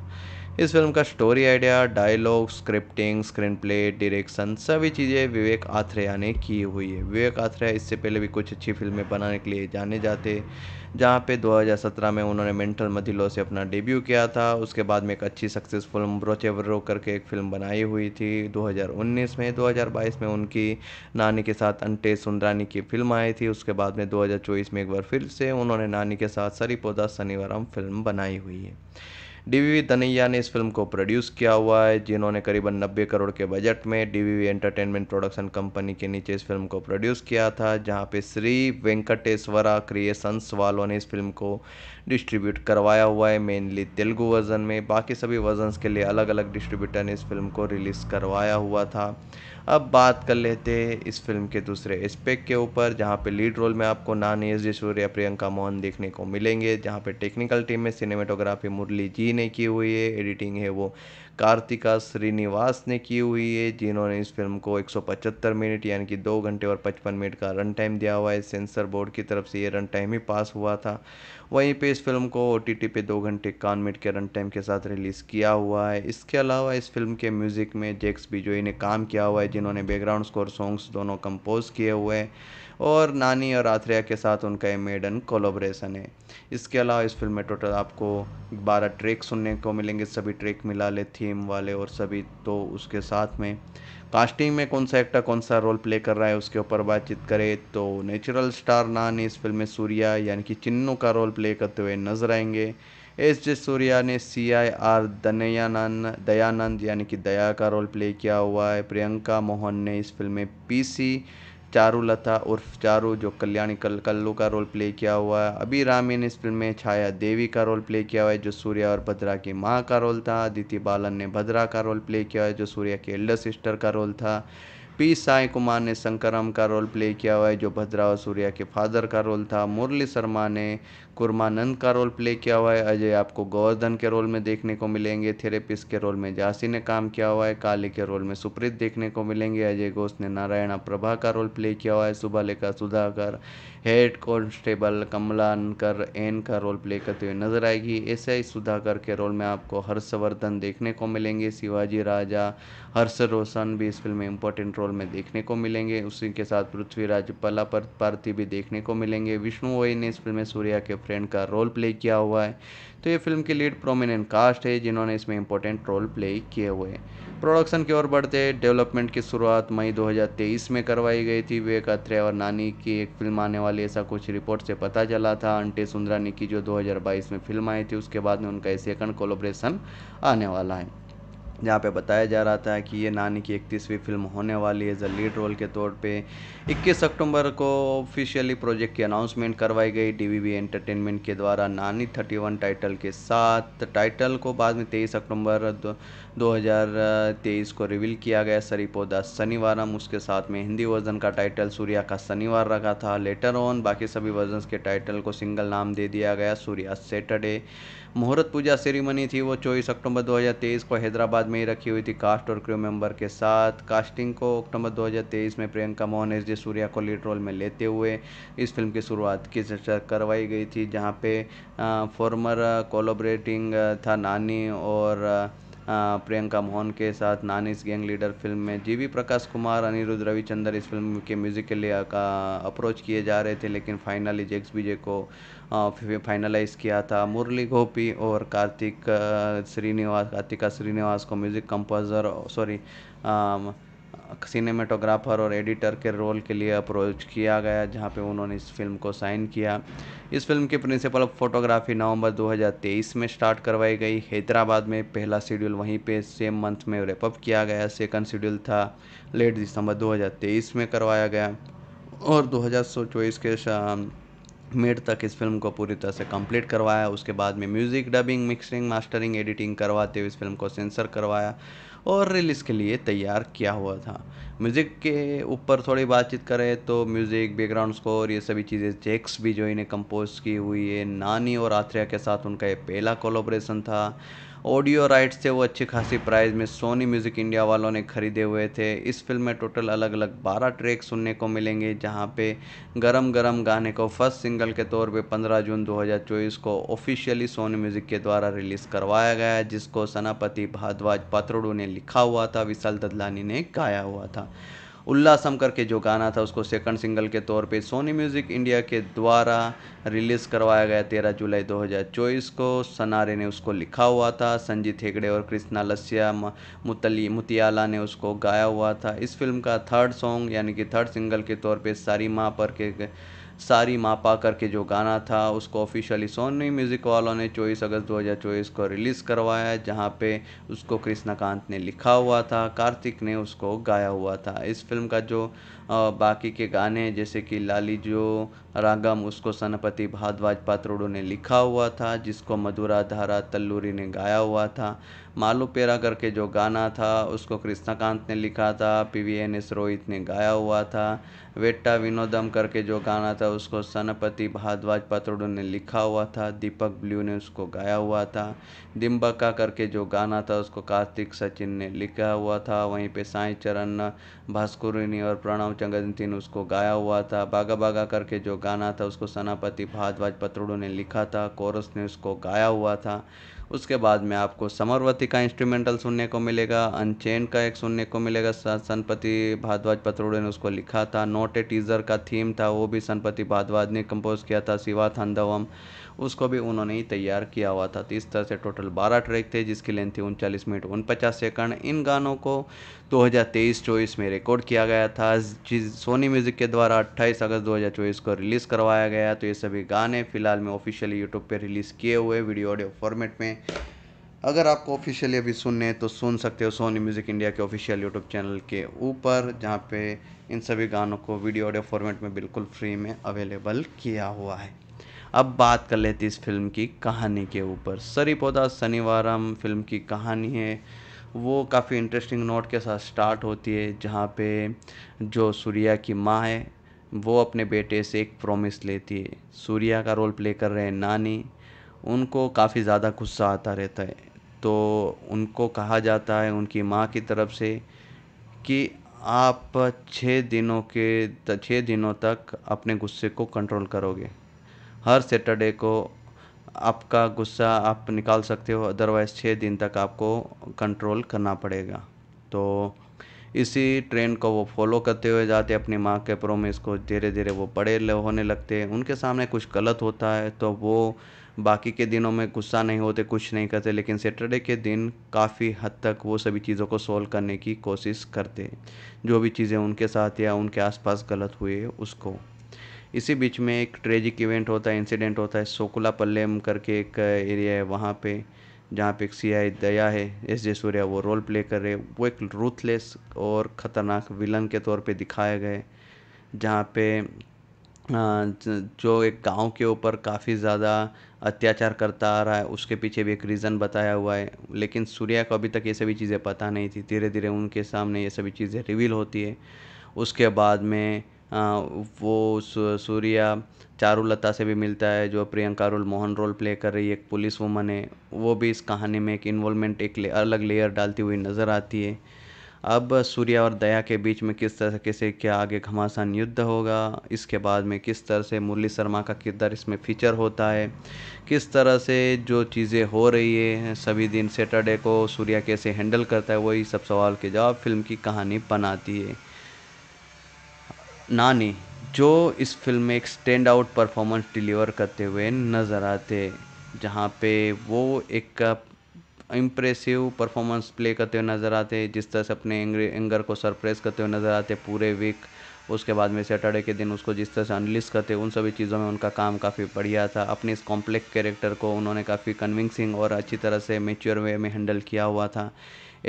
Speaker 1: इस फिल्म का story idea dialogue scripting screen play direction सभी चीज़ें विवेक आथ्रेया ने की हुई है विवेक आथ्रेया इससे पहले भी कुछ अच्छी फिल्में बनाने के लिए जाने जाते जहाँ पे 2017 में उन्होंने मेंटल मधिलो से अपना डेब्यू किया था उसके बाद में एक अच्छी सक्सेसफुल ब्रोचेवरो करके एक फिल्म बनाई हुई थी 2019 में 2022 में उनकी नानी के साथ अंटे सुंदरानी की फिल्म आई थी उसके बाद में 2024 में एक बार फिर से उन्होंने नानी के साथ सरी पौधा फिल्म बनाई हुई है डीवीवी तनैया ने इस फिल्म को प्रोड्यूस किया हुआ है जिन्होंने करीबन 90 करोड़ के बजट में डीवीवी एंटरटेनमेंट प्रोडक्शन कंपनी के नीचे इस फिल्म को प्रोड्यूस किया था जहां पे श्री वेंकटेश्वरा क्रिएशंस वालों ने इस फिल्म को डिस्ट्रीब्यूट करवाया हुआ है मेनली तेलुगु वर्जन में बाकी सभी वर्जन के लिए अलग अलग डिस्ट्रीब्यूटर ने इस फिल्म को रिलीज़ करवाया हुआ था अब बात कर लेते हैं इस फिल्म के दूसरे एस्पेक्ट के ऊपर जहाँ पे लीड रोल में आपको नानी एस या प्रियंका मोहन देखने को मिलेंगे जहाँ पे टेक्निकल टीम में सिनेमेटोग्राफी मुरली जी ने की हुई है एडिटिंग है वो कार्तिका श्रीनिवास ने की हुई है जिन्होंने इस फिल्म को 175 मिनट यानी कि दो घंटे और 55 मिनट का रन टाइम दिया हुआ है सेंसर बोर्ड की तरफ से ये रन टाइम ही पास हुआ था वहीं पे इस फिल्म को ओ पे दो घंटे इक्यावन मिनट के रन टाइम के साथ रिलीज़ किया हुआ है इसके अलावा इस फिल्म के म्यूज़िक में जैक्स बिजोई ने काम किया हुआ है जिन्होंने बैकग्राउंड स्कोर सॉन्ग्स दोनों कंपोज किए हुए हैं और नानी और आथ्रिया के साथ उनका ये मेडन कोलोब्रेशन है इसके अलावा इस फिल्म में टोटल आपको बारह ट्रैक सुनने को मिलेंगे सभी ट्रैक मिला ले थीम वाले और सभी तो उसके साथ में कास्टिंग में कौन सा एक्टर कौन सा रोल प्ले कर रहा है उसके ऊपर बातचीत करें तो नेचुरल स्टार नान इस फिल्म में सूर्या यानी कि चिन्नू का रोल प्ले करते हुए नजर आएंगे एस जे सूर्या ने सी आई आर दनयानंद दयानंद यानी कि दया का रोल प्ले किया हुआ है प्रियंका मोहन ने इस फिल्म में पी सी चारू लता उर्फ चारू जो कल्याणी कल कल्लू का रोल प्ले किया हुआ है अभी रामी ने इस फिल्म में छाया देवी का रोल प्ले किया हुआ है जो सूर्या और भद्रा की माँ का रोल था अदिति बालन ने भद्रा का रोल प्ले किया है जो सूर्या के एल्डर सिस्टर का रोल था पी साई कुमार ने शंकरम का रोल प्ले किया हुआ है जो भद्रा और सूर्या के फादर का रोल था मुरली शर्मा ने कुरमानंद का रोल प्ले किया हुआ है अजय आपको गोवर्धन के रोल में देखने को मिलेंगे थेरेपिस्ट के रोल में जासी ने काम किया हुआ है काली के रोल में सुप्रीत देखने को मिलेंगे अजय घोष ने नारायणा प्रभा का रोल प्ले किया हुआ है लेखा सुधाकर हेड कॉन्स्टेबल कमलानकर एन का रोल प्ले करते हुए नजर आएगी ऐसे ही सुधाकर के रोल में आपको हर्षवर्धन देखने को मिलेंगे शिवाजी राजा हर्ष रोशन भी इस फिल्म में इंपॉर्टेंट रोल में देखने को मिलेंगे उसी के साथ पृथ्वीराज पला पार्थी भी देखने को मिलेंगे विष्णु वही ने इस फिल्म में सूर्या के फ्रेंड का रोल प्ले किया हुआ है तो ये फिल्म की लीड प्रोमिनेंट कास्ट है जिन्होंने इसमें इंपॉर्टेंट रोल प्ले किए हुए हैं प्रोडक्शन की ओर बढ़ते डेवलपमेंट की शुरुआत मई 2023 में करवाई गई थी विवेक अत्रे और नानी की एक फिल्म आने वाली ऐसा कुछ रिपोर्ट से पता चला था अंटे सुंदरानी की जो 2022 में फिल्म आई थी उसके बाद में उनका एक सेकंड कोलोब्रेशन आने वाला है जहाँ पे बताया जा रहा था कि ये नानी की इकतीसवीं फिल्म होने वाली है एज लीड रोल के तौर पे 21 अक्टूबर को ऑफिशियली प्रोजेक्ट की अनाउंसमेंट करवाई गई डीवीवी एंटरटेनमेंट के द्वारा नानी 31 टाइटल के साथ टाइटल को बाद में 23 अक्टूबर दो हज़ार को रिवील किया गया सरी पौधा शनिवार उसके साथ में हिंदी वर्जन का टाइटल सूर्या का शनिवार रखा था लेटर ऑन बाकी सभी वर्जन के टाइटल को सिंगल नाम दे दिया गया सूर्या सैटरडे मुहूर्त पूजा सेरेमनी थी वो 24 अक्टूबर 2023 को हैदराबाद में ही रखी हुई थी कास्ट और क्रू मेंबर के साथ कास्टिंग को अक्टूबर 2023 में प्रियंका मोहन एस जे सूर्या को लीड रोल में लेते हुए इस फिल्म की शुरुआत की करवाई गई थी जहाँ पे फॉर्मर कोलोबरेटिंग था नानी और प्रियंका मोहन के साथ नानीस गैंग लीडर फिल्म में जीवी प्रकाश कुमार अनिरुद्ध रविचंद्र इस फिल्म के म्यूज़िक के लिए का अप्रोच किए जा रहे थे लेकिन फाइनली जेक्स विजय को फाइनलाइज़ किया था मुरली गोपी और कार्तिक श्रीनिवास कार्तिका श्रीनिवास को म्यूज़िक कंपोज़र सॉरी सिनेमेटोग्राफर और एडिटर के रोल के लिए अप्रोच किया गया जहां पे उन्होंने इस फिल्म को साइन किया इस फिल्म की प्रिंसिपल फोटोग्राफी नवंबर 2023 में स्टार्ट करवाई गई हैदराबाद में पहला शेड्यूल वहीं पे सेम मंथ में रेपअप किया गया सेकंड शेड्यूल था लेट दिसंबर 2023 में करवाया गया और दो के मिड तक इस फिल्म को पूरी तरह से कंप्लीट करवाया उसके बाद में music dubbing mixing mastering editing करवाते हुए इस फिल्म को सेंसर करवाया और रिलीज़ के लिए तैयार किया हुआ था म्यूज़िक के ऊपर थोड़ी बातचीत करें तो म्यूज़िक बैकग्राउंड स्कोर ये सभी चीज़ें जेक्स भी जो इन्हें कंपोज की हुई है नानी और आथ्रिया के साथ उनका ये पहला कोलोब्रेशन था ऑडियो राइट्स थे वो अच्छी खासी प्राइस में सोनी म्यूज़िक इंडिया वालों ने ख़रीदे हुए थे इस फिल्म में टोटल अलग अलग बारह ट्रैक सुनने को मिलेंगे जहाँ पे गरम गरम गाने को फर्स्ट सिंगल के तौर पे 15 जून 2024 को ऑफिशियली सोनी म्यूज़िक के द्वारा रिलीज़ करवाया गया जिसको सनापति भारद्वाज पात्रोडू ने लिखा हुआ था विशाल ददलानी ने गाया हुआ था उल्लासम करके जो गाना था उसको सेकंड सिंगल के तौर पे सोनी म्यूज़िक इंडिया के द्वारा रिलीज़ करवाया गया तेरह जुलाई 2024 को सनारे ने उसको लिखा हुआ था संजीत हेगड़े और कृष्णा लस्या मुतली मुतियाला ने उसको गाया हुआ था इस फिल्म का थर्ड सॉन्ग यानी कि थर्ड सिंगल के तौर पर सारी माँ पर के सारी मापा करके जो गाना था उसको ऑफिशियली सोनी म्यूज़िक वालों ने चौबीस अगस्त 2024 को रिलीज़ करवाया जहाँ पे उसको कृष्णाकांत ने लिखा हुआ था कार्तिक ने उसको गाया हुआ था इस फिल्म का जो और बाकी के गाने जैसे कि लाली जो रागम उसको सनपति भारद्वाज पात्रोड़ो ने लिखा हुआ था जिसको मधुरा धारा तल्लूरी ने गाया हुआ था मालू पेरा करके जो गाना था उसको कृष्णाकांत ने लिखा था P V N S Rohit ने गाया हुआ था वेट्टा विनोदम करके जो गाना था उसको सनपति भारद्वाज पात्रोड़ो ने लिखा हुआ था दीपक ब्लू ने उसको गाया हुआ था दिम्बका करके जो गाना था उसको कार्तिक सचिन ने लिखा हुआ था वहीं पे साई चरण भास्कुरिनी और प्रणव चंगंती ने उसको गाया हुआ था बागा बागा करके जो गाना था उसको सनापति भारद्वाज पत्रुड़ू ने लिखा था कोरस ने उसको गाया हुआ था उसके बाद में आपको समरवती का इंस्ट्रूमेंटल सुनने को मिलेगा अनचेन का एक सुनने को मिलेगा सनपति भारद्वाज पत्रोड़े ने उसको लिखा था नोट ए टीज़र का थीम था वो भी सनपति भारद्वाज ने कंपोज किया था शिवा थंदवम उसको भी उन्होंने ही तैयार किया हुआ था तो इस तरह से टोटल 12 ट्रैक थे जिसकी लेंथ थी उनचालीस मिनट उनपचास सेकंड इन गानों को 2023-24 में रिकॉर्ड किया गया था सोनी म्यूज़िक के द्वारा 28 अगस्त 2024 को रिलीज़ करवाया गया तो ये सभी गाने फ़िलहाल में ऑफिशियली यूट्यूब पर रिलीज़ किए हुए वीडियो ऑडियो फॉर्मेट में अगर आपको ऑफिशियली अभी सुनने तो सुन सकते हो सोनी म्यूज़िक इंडिया के ऑफिशियल यूट्यूब चैनल के ऊपर जहाँ पे इन सभी गानों को वीडियो ऑडियो फॉर्मेट में बिल्कुल फ्री में अवेलेबल किया हुआ है अब बात कर लेते इस फिल्म की कहानी के ऊपर पौधा शनिवारम फिल्म की कहानी है वो काफ़ी इंटरेस्टिंग नोट के साथ स्टार्ट होती है जहाँ पे जो सूर्या की माँ है वो अपने बेटे से एक प्रॉमिस लेती है सूर्या का रोल प्ले कर रहे हैं नानी उनको काफ़ी ज़्यादा गुस्सा आता रहता है तो उनको कहा जाता है उनकी माँ की तरफ से कि आप छः दिनों के छः दिनों तक अपने गुस्से को कंट्रोल करोगे हर सैटरडे को आपका गुस्सा आप निकाल सकते हो अदरवाइज़ छः दिन तक आपको कंट्रोल करना पड़ेगा तो इसी ट्रेंड को वो फॉलो करते हुए जाते अपनी माँ के प्रोमिस को धीरे धीरे वो बड़े होने लगते हैं उनके सामने कुछ गलत होता है तो वो बाकी के दिनों में गुस्सा नहीं होते कुछ नहीं करते लेकिन सैटरडे के दिन काफ़ी हद तक वो सभी चीज़ों को सॉल्व करने की कोशिश करते जो भी चीज़ें उनके साथ या उनके आसपास गलत हुए उसको इसी बीच में एक ट्रेजिक इवेंट होता है इंसिडेंट होता है सोकुला पल्लेम करके एक एरिया है वहाँ पे जहाँ पे एक सी आई दया है एस जे सूर्या वो रोल प्ले कर रहे वो एक रूथलेस और ख़तरनाक विलन के तौर पे दिखाए गए जहाँ पे जो एक गांव के ऊपर काफ़ी ज़्यादा अत्याचार करता आ रहा है उसके पीछे भी एक रीज़न बताया हुआ है लेकिन सूर्या को अभी तक ये सभी चीज़ें पता नहीं थी धीरे धीरे उनके सामने ये सभी चीज़ें रिवील होती है उसके बाद में वो सूर्या चारुलता से भी मिलता है जो Priyanka role Mohan role play कर रही है एक पुलिस वुमन है वो भी इस कहानी में एक इन्वॉल्वमेंट एक अलग लेयर डालती हुई नज़र आती है अब सूर्या और दया के बीच में किस तरह से क्या आगे घमासान युद्ध होगा इसके बाद में किस तरह से मुरली शर्मा का किरदार इसमें फीचर होता है किस तरह से जो चीज़ें हो रही है सभी दिन सैटरडे को सूर्या कैसे हैंडल करता है वही सब सवाल के जवाब फिल्म की कहानी बनाती है नानी जो इस फ़िल्म में एक स्टैंड आउट परफॉर्मेंस डिलीवर करते हुए नज़र आते जहाँ पे वो एक इम्प्रेसिव परफॉर्मेंस प्ले करते हुए नज़र आते जिस तरह से अपने एंगर को सरप्रेस करते हुए नज़र आते पूरे वीक उसके बाद में सैटरडे के दिन उसको जिस तरह से अनलिस्ट करते उन सभी चीज़ों में उनका काम काफ़ी बढ़िया था अपने इस कॉम्प्लेक्स कैरेक्टर को उन्होंने काफ़ी कन्विंसिंग और अच्छी तरह से मेच्योर वे में हैंडल किया हुआ था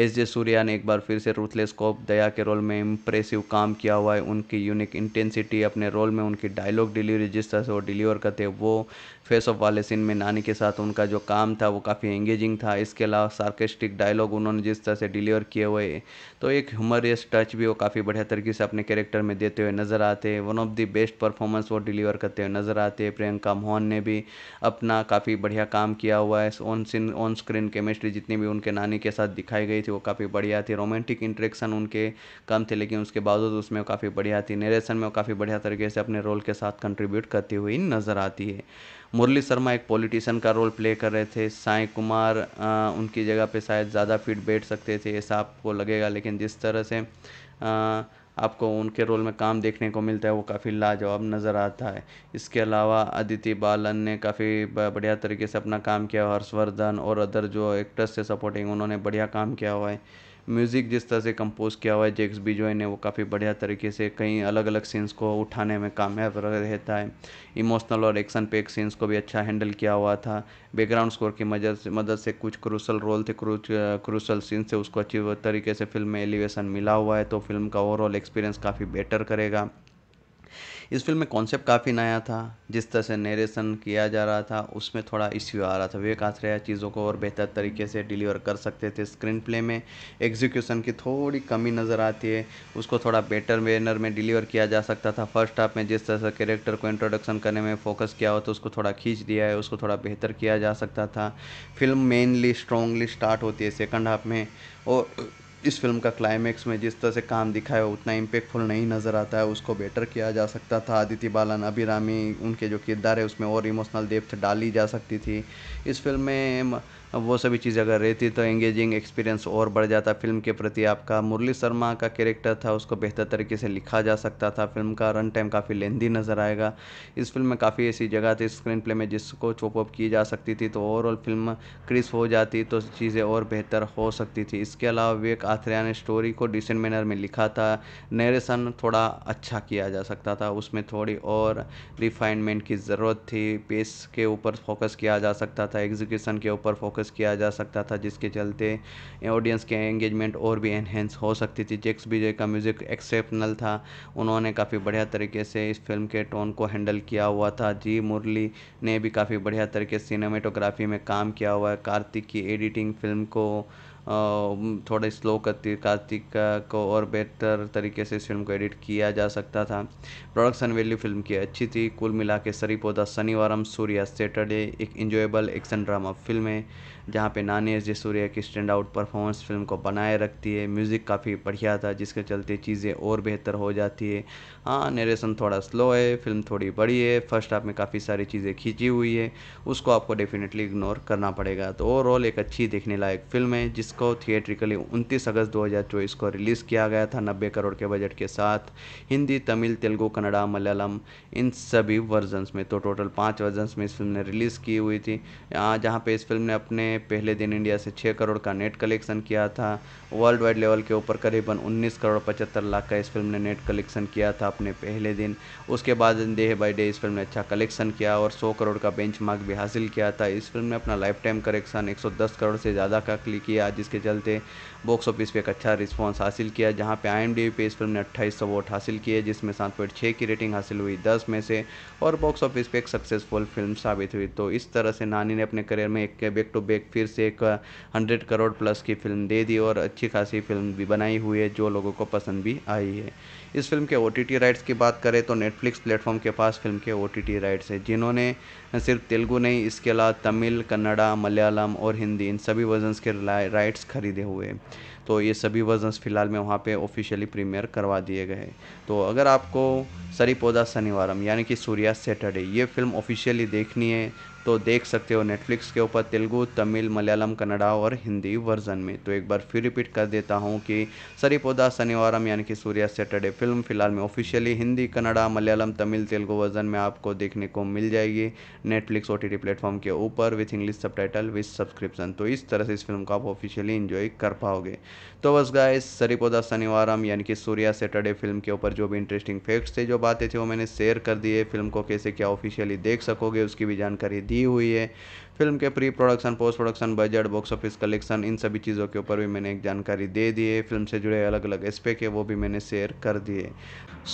Speaker 1: एस जे सूर्या ने एक बार फिर से रूथलेस कॉप दया के रोल में इम्प्रेसिव काम किया हुआ है उनकी यूनिक इंटेंसिटी अपने रोल में उनकी डायलॉग डिलीवरी जिस तरह से वो डिलीवर करते हैं वो फेस ऑफ वाले सीन में नानी के साथ उनका जो काम था वो काफ़ी एंगेजिंग था इसके अलावा सार्केस्टिक डायलॉग उन्होंने जिस तरह से डिलीवर किए हुए तो एक ह्यूमरियस टच भी वो काफ़ी बढ़िया तरीके से अपने कैरेक्टर में देते हुए नज़र आते हैं one of the best performance वो डिलीवर करते हुए नज़र आते हैं प्रियंका मोहन ने भी अपना काफ़ी बढ़िया काम किया हुआ है on scene on screen chemistry जितनी भी उनके नानी के साथ दिखाई गई थी वो काफ़ी बढ़िया थी रोमांटिक इंट्रेक्शन उनके कम थे लेकिन उसके बावजूद उसमें काफ़ी बढ़िया थी नरेशन में काफ़ी बढ़िया तरीके से अपने रोल के साथ कंट्रीब्यूट करती हुई नज़र आती है मुरली शर्मा एक पॉलिटिशियन का रोल प्ले कर रहे थे साई कुमार उनकी जगह पे शायद ज़्यादा फिट बैठ सकते थे ऐसा आपको लगेगा लेकिन जिस तरह से आपको उनके रोल में काम देखने को मिलता है वो काफ़ी लाजवाब नज़र आता है इसके अलावा अदिति बालन ने काफ़ी बढ़िया तरीके से अपना काम किया हर्षवर्धन और अदर जो एक्ट्रेस से सपोर्टिंग उन्होंने बढ़िया काम किया हुआ है म्यूज़िक जिस तरह से कंपोज़ किया हुआ है जेक्स बिजॉय ने वो काफ़ी बढ़िया तरीके से कई अलग अलग सीन्स को उठाने में कामयाब रहता है इमोशनल और एक्शन पेक सीन्स को भी अच्छा हैंडल किया हुआ था बैकग्राउंड स्कोर की मदद से मदद से कुछ क्रूसल रोल थे क्रूसल सीन्स थे उसको अच्छी तरीके से फिल्म में एलिवेशन मिला हुआ है तो फिल्म का ओवरऑल एक्सपीरियंस काफ़ी बेटर करेगा इस फिल्म में कॉन्सेप्ट काफ़ी नया था जिस तरह से नरेशन किया जा रहा था उसमें थोड़ा इश्यू आ रहा था विवेक आश्रया चीज़ों को और बेहतर तरीके से डिलीवर कर सकते थे स्क्रीन प्ले में एग्जीक्यूशन की थोड़ी कमी नज़र आती है उसको थोड़ा बेटर वेनर में डिलीवर किया जा सकता था फर्स्ट हाफ में जिस तरह से कैरेक्टर को इंट्रोडक्शन करने में फोकस किया हो तो उसको थोड़ा खींच दिया है उसको थोड़ा बेहतर किया जा सकता था फिल्म मेनली स्ट्रॉन्गली स्टार्ट होती है सेकंड हाफ में और इस फिल्म का क्लाइमैक्स में जिस तरह से काम दिखाया उतना इम्पेक्टफुल नहीं नज़र आता है उसको बेटर किया जा सकता था आदित्य बालन अभिरामी उनके जो किरदार है उसमें और इमोशनल डेप्थ डाली जा सकती थी इस फिल्म में वो सभी चीज़ें अगर रहती तो एंगेजिंग एक्सपीरियंस और बढ़ जाता फिल्म के प्रति आपका मुरली शर्मा का कैरेक्टर था उसको बेहतर तरीके से लिखा जा सकता था फिल्म का रन टाइम काफ़ी लेंदी नज़र आएगा इस फिल्म में काफ़ी ऐसी जगह थी स्क्रीन प्ले में जिसको चॉपअप की जा सकती थी तो ओवरऑल फिल्म क्रिस्प हो जाती तो चीज़ें और बेहतर हो सकती थी इसके अलावा विवेक आथरिया ने स्टोरी को डिसेंट मैनर में लिखा था नरेशन थोड़ा अच्छा किया जा सकता था उसमें थोड़ी और रिफाइनमेंट की ज़रूरत थी पेस के ऊपर फोकस किया जा सकता था एग्जीक्यूशन के ऊपर फोकस फोकस किया जा सकता था जिसके चलते ऑडियंस के एंगेजमेंट और भी एनहेंस हो सकती थी जेक्स बीजे का म्यूज़िक एक्सेप्शनल था उन्होंने काफ़ी बढ़िया तरीके से इस फिल्म के टोन को हैंडल किया हुआ था जी मुरली ने भी काफ़ी बढ़िया तरीके से सिनेमेटोग्राफी में काम किया हुआ है कार्तिक की एडिटिंग फिल्म को थोड़े स्लो कार्तिक को और बेहतर तरीके से इस फिल्म को एडिट किया जा सकता था प्रोडक्शन वैल्यू फिल्म की अच्छी थी कुल मिला के सरी पौधा शनिवारम सूर्या सैटरडे एक इंजॉयबल एक्शन ड्रामा फिल्म है जहाँ पे नानी एस जे सूर्या की स्टैंड आउट परफॉर्मेंस फिल्म को बनाए रखती है म्यूज़िक काफ़ी बढ़िया था जिसके चलते चीज़ें और बेहतर हो जाती है हाँ नरेशन थोड़ा स्लो है फिल्म थोड़ी बड़ी है फर्स्ट हाफ में काफ़ी सारी चीज़ें खींची हुई है उसको आपको डेफिनेटली इग्नोर करना पड़ेगा तो ओवरऑल एक अच्छी देखने लायक फिल्म है जिसको थिएट्रिकली उनतीस अगस्त दो को रिलीज़ किया गया था नब्बे करोड़ के बजट के साथ हिंदी तमिल तेलुगु कन्नड़ा मलयालम इन सभी वर्जन्स में तो टोटल पाँच वर्जन्स में इस फिल्म ने रिलीज़ की हुई थी हाँ, जहाँ पे इस फिल्म ने अपने पहले दिन इंडिया से छः करोड़ का नेट कलेक्शन किया था वर्ल्ड वाइड लेवल के ऊपर करीबन 19 करोड़ पचहत्तर लाख का इस फिल्म ने नेट कलेक्शन किया था अपने पहले दिन उसके बाद डे बाई डे इस फिल्म ने अच्छा कलेक्शन किया और सौ करोड़ का बेंच भी हासिल किया था इस फिल्म ने अपना लाइफ टाइम कलेक्शन एक करोड़ से ज़्यादा का क्लिक किया जिसके चलते बॉक्स ऑफिस पे एक अच्छा रिस्पांस हासिल किया जहां पे आई पे इस फिल्म ने अट्ठाईस अवार्ड हासिल किए जिसमें सात पॉइंट छः की रेटिंग हासिल हुई दस में से और बॉक्स ऑफिस पे एक सक्सेसफुल फिल्म साबित हुई तो इस तरह से नानी ने अपने करियर में एक बैक टू बैक फिर से एक हंड्रेड करोड़ प्लस की फिल्म दे दी और अच्छी खासी फिल्म भी बनाई हुई है जो लोगों को पसंद भी आई है इस फिल्म के ओ राइट्स की बात करें तो नेटफ्लिक्स प्लेटफॉर्म के पास फिल्म के ओ राइट्स हैं जिन्होंने सिर्फ तेलुगु नहीं इसके अलावा तमिल कन्नड़ा मलयालम और हिंदी इन सभी वर्जनस के राइट्स खरीदे हुए तो ये सभी वर्जन फ़िलहाल में वहाँ पे ऑफिशियली प्रीमियर करवा दिए गए तो अगर आपको सरी पौधा शनिवारम यानी कि सूर्या सैटरडे ये फिल्म ऑफिशियली देखनी है तो देख सकते हो नेटफ्लिक्स के ऊपर तेलुगु तमिल मलयालम कन्नडा और हिंदी वर्जन में तो एक बार फिर रिपीट कर देता हूँ कि सरीपोदा शनिवारम यानी कि सूर्या सैटरडे फिल्म फिलहाल में ऑफिशियली हिंदी कन्नडा मलयालम तमिल तेलुगु वर्जन में आपको देखने को मिल जाएगी नेटफ्लिक्स ओ टी प्लेटफॉर्म के ऊपर with English subtitle with subscription तो इस तरह से इस फिल्म को आप ऑफिशियली इन्जॉय कर पाओगे तो बस गाइस सरीपोदा शनिवारम यानी कि सूर्या सैटरडे फिल्म के ऊपर जो भी इंटरेस्टिंग फैक्ट्स थे जो बातें थी वो मैंने शेयर कर दिए फिल्म को कैसे क्या ऑफिशियली देख सकोगे उसकी भी जानकारी दी की हुई है फिल्म के pre production post production budget box office collection इन सभी चीज़ों के ऊपर भी मैंने एक जानकारी दे दी है फिल्म से जुड़े अलग अलग एस्पेक्ट है वो भी मैंने शेयर कर दिए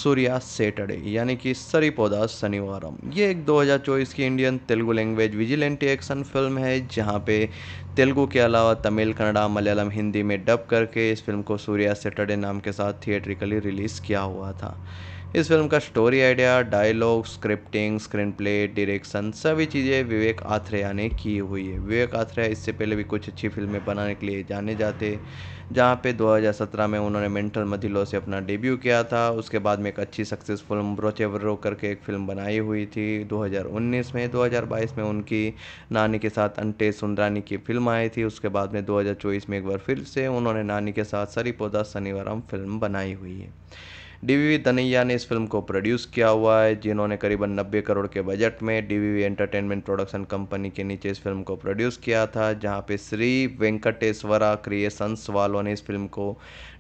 Speaker 1: सूर्या सैटरडे यानी कि सरी पौधा शनिवारम ये एक 2024 की Indian Telugu language vigilante action film है जहाँ पे तेलुगु के अलावा तमिल कन्नड़ा मलयालम हिंदी में डब करके इस फिल्म को सूर्या सैटरडे नाम के साथ थिएट्रिकली रिलीज़ किया हुआ था इस फिल्म का story idea dialogue scripting screen play direction सभी चीज़ें विवेक आथ्रेया ने की हुई है विवेक आथ्रेया इससे पहले भी कुछ अच्छी फिल्में बनाने के लिए जाने जाते जहाँ पे 2017 में उन्होंने मेंटल मधिलो से अपना डेब्यू किया था उसके बाद में एक अच्छी सक्सेसफुल ब्रोचेवरो करके एक फिल्म बनाई हुई थी 2019 में 2022 में उनकी नानी के साथ अंटे सुंदरानी की फिल्म आई थी उसके बाद में 2024 में एक बार फिर से उन्होंने नानी के साथ सरी पौधा शनिवारम फिल्म बनाई हुई है डीवीवी तनैया ने इस फिल्म को प्रोड्यूस किया हुआ है जिन्होंने करीबन नब्बे करोड़ के बजट में डीवीवी एंटरटेनमेंट प्रोडक्शन कंपनी के नीचे इस फिल्म को प्रोड्यूस किया था जहां पे श्री वेंकटेश्वरा क्रिएशंस वालों ने इस फिल्म को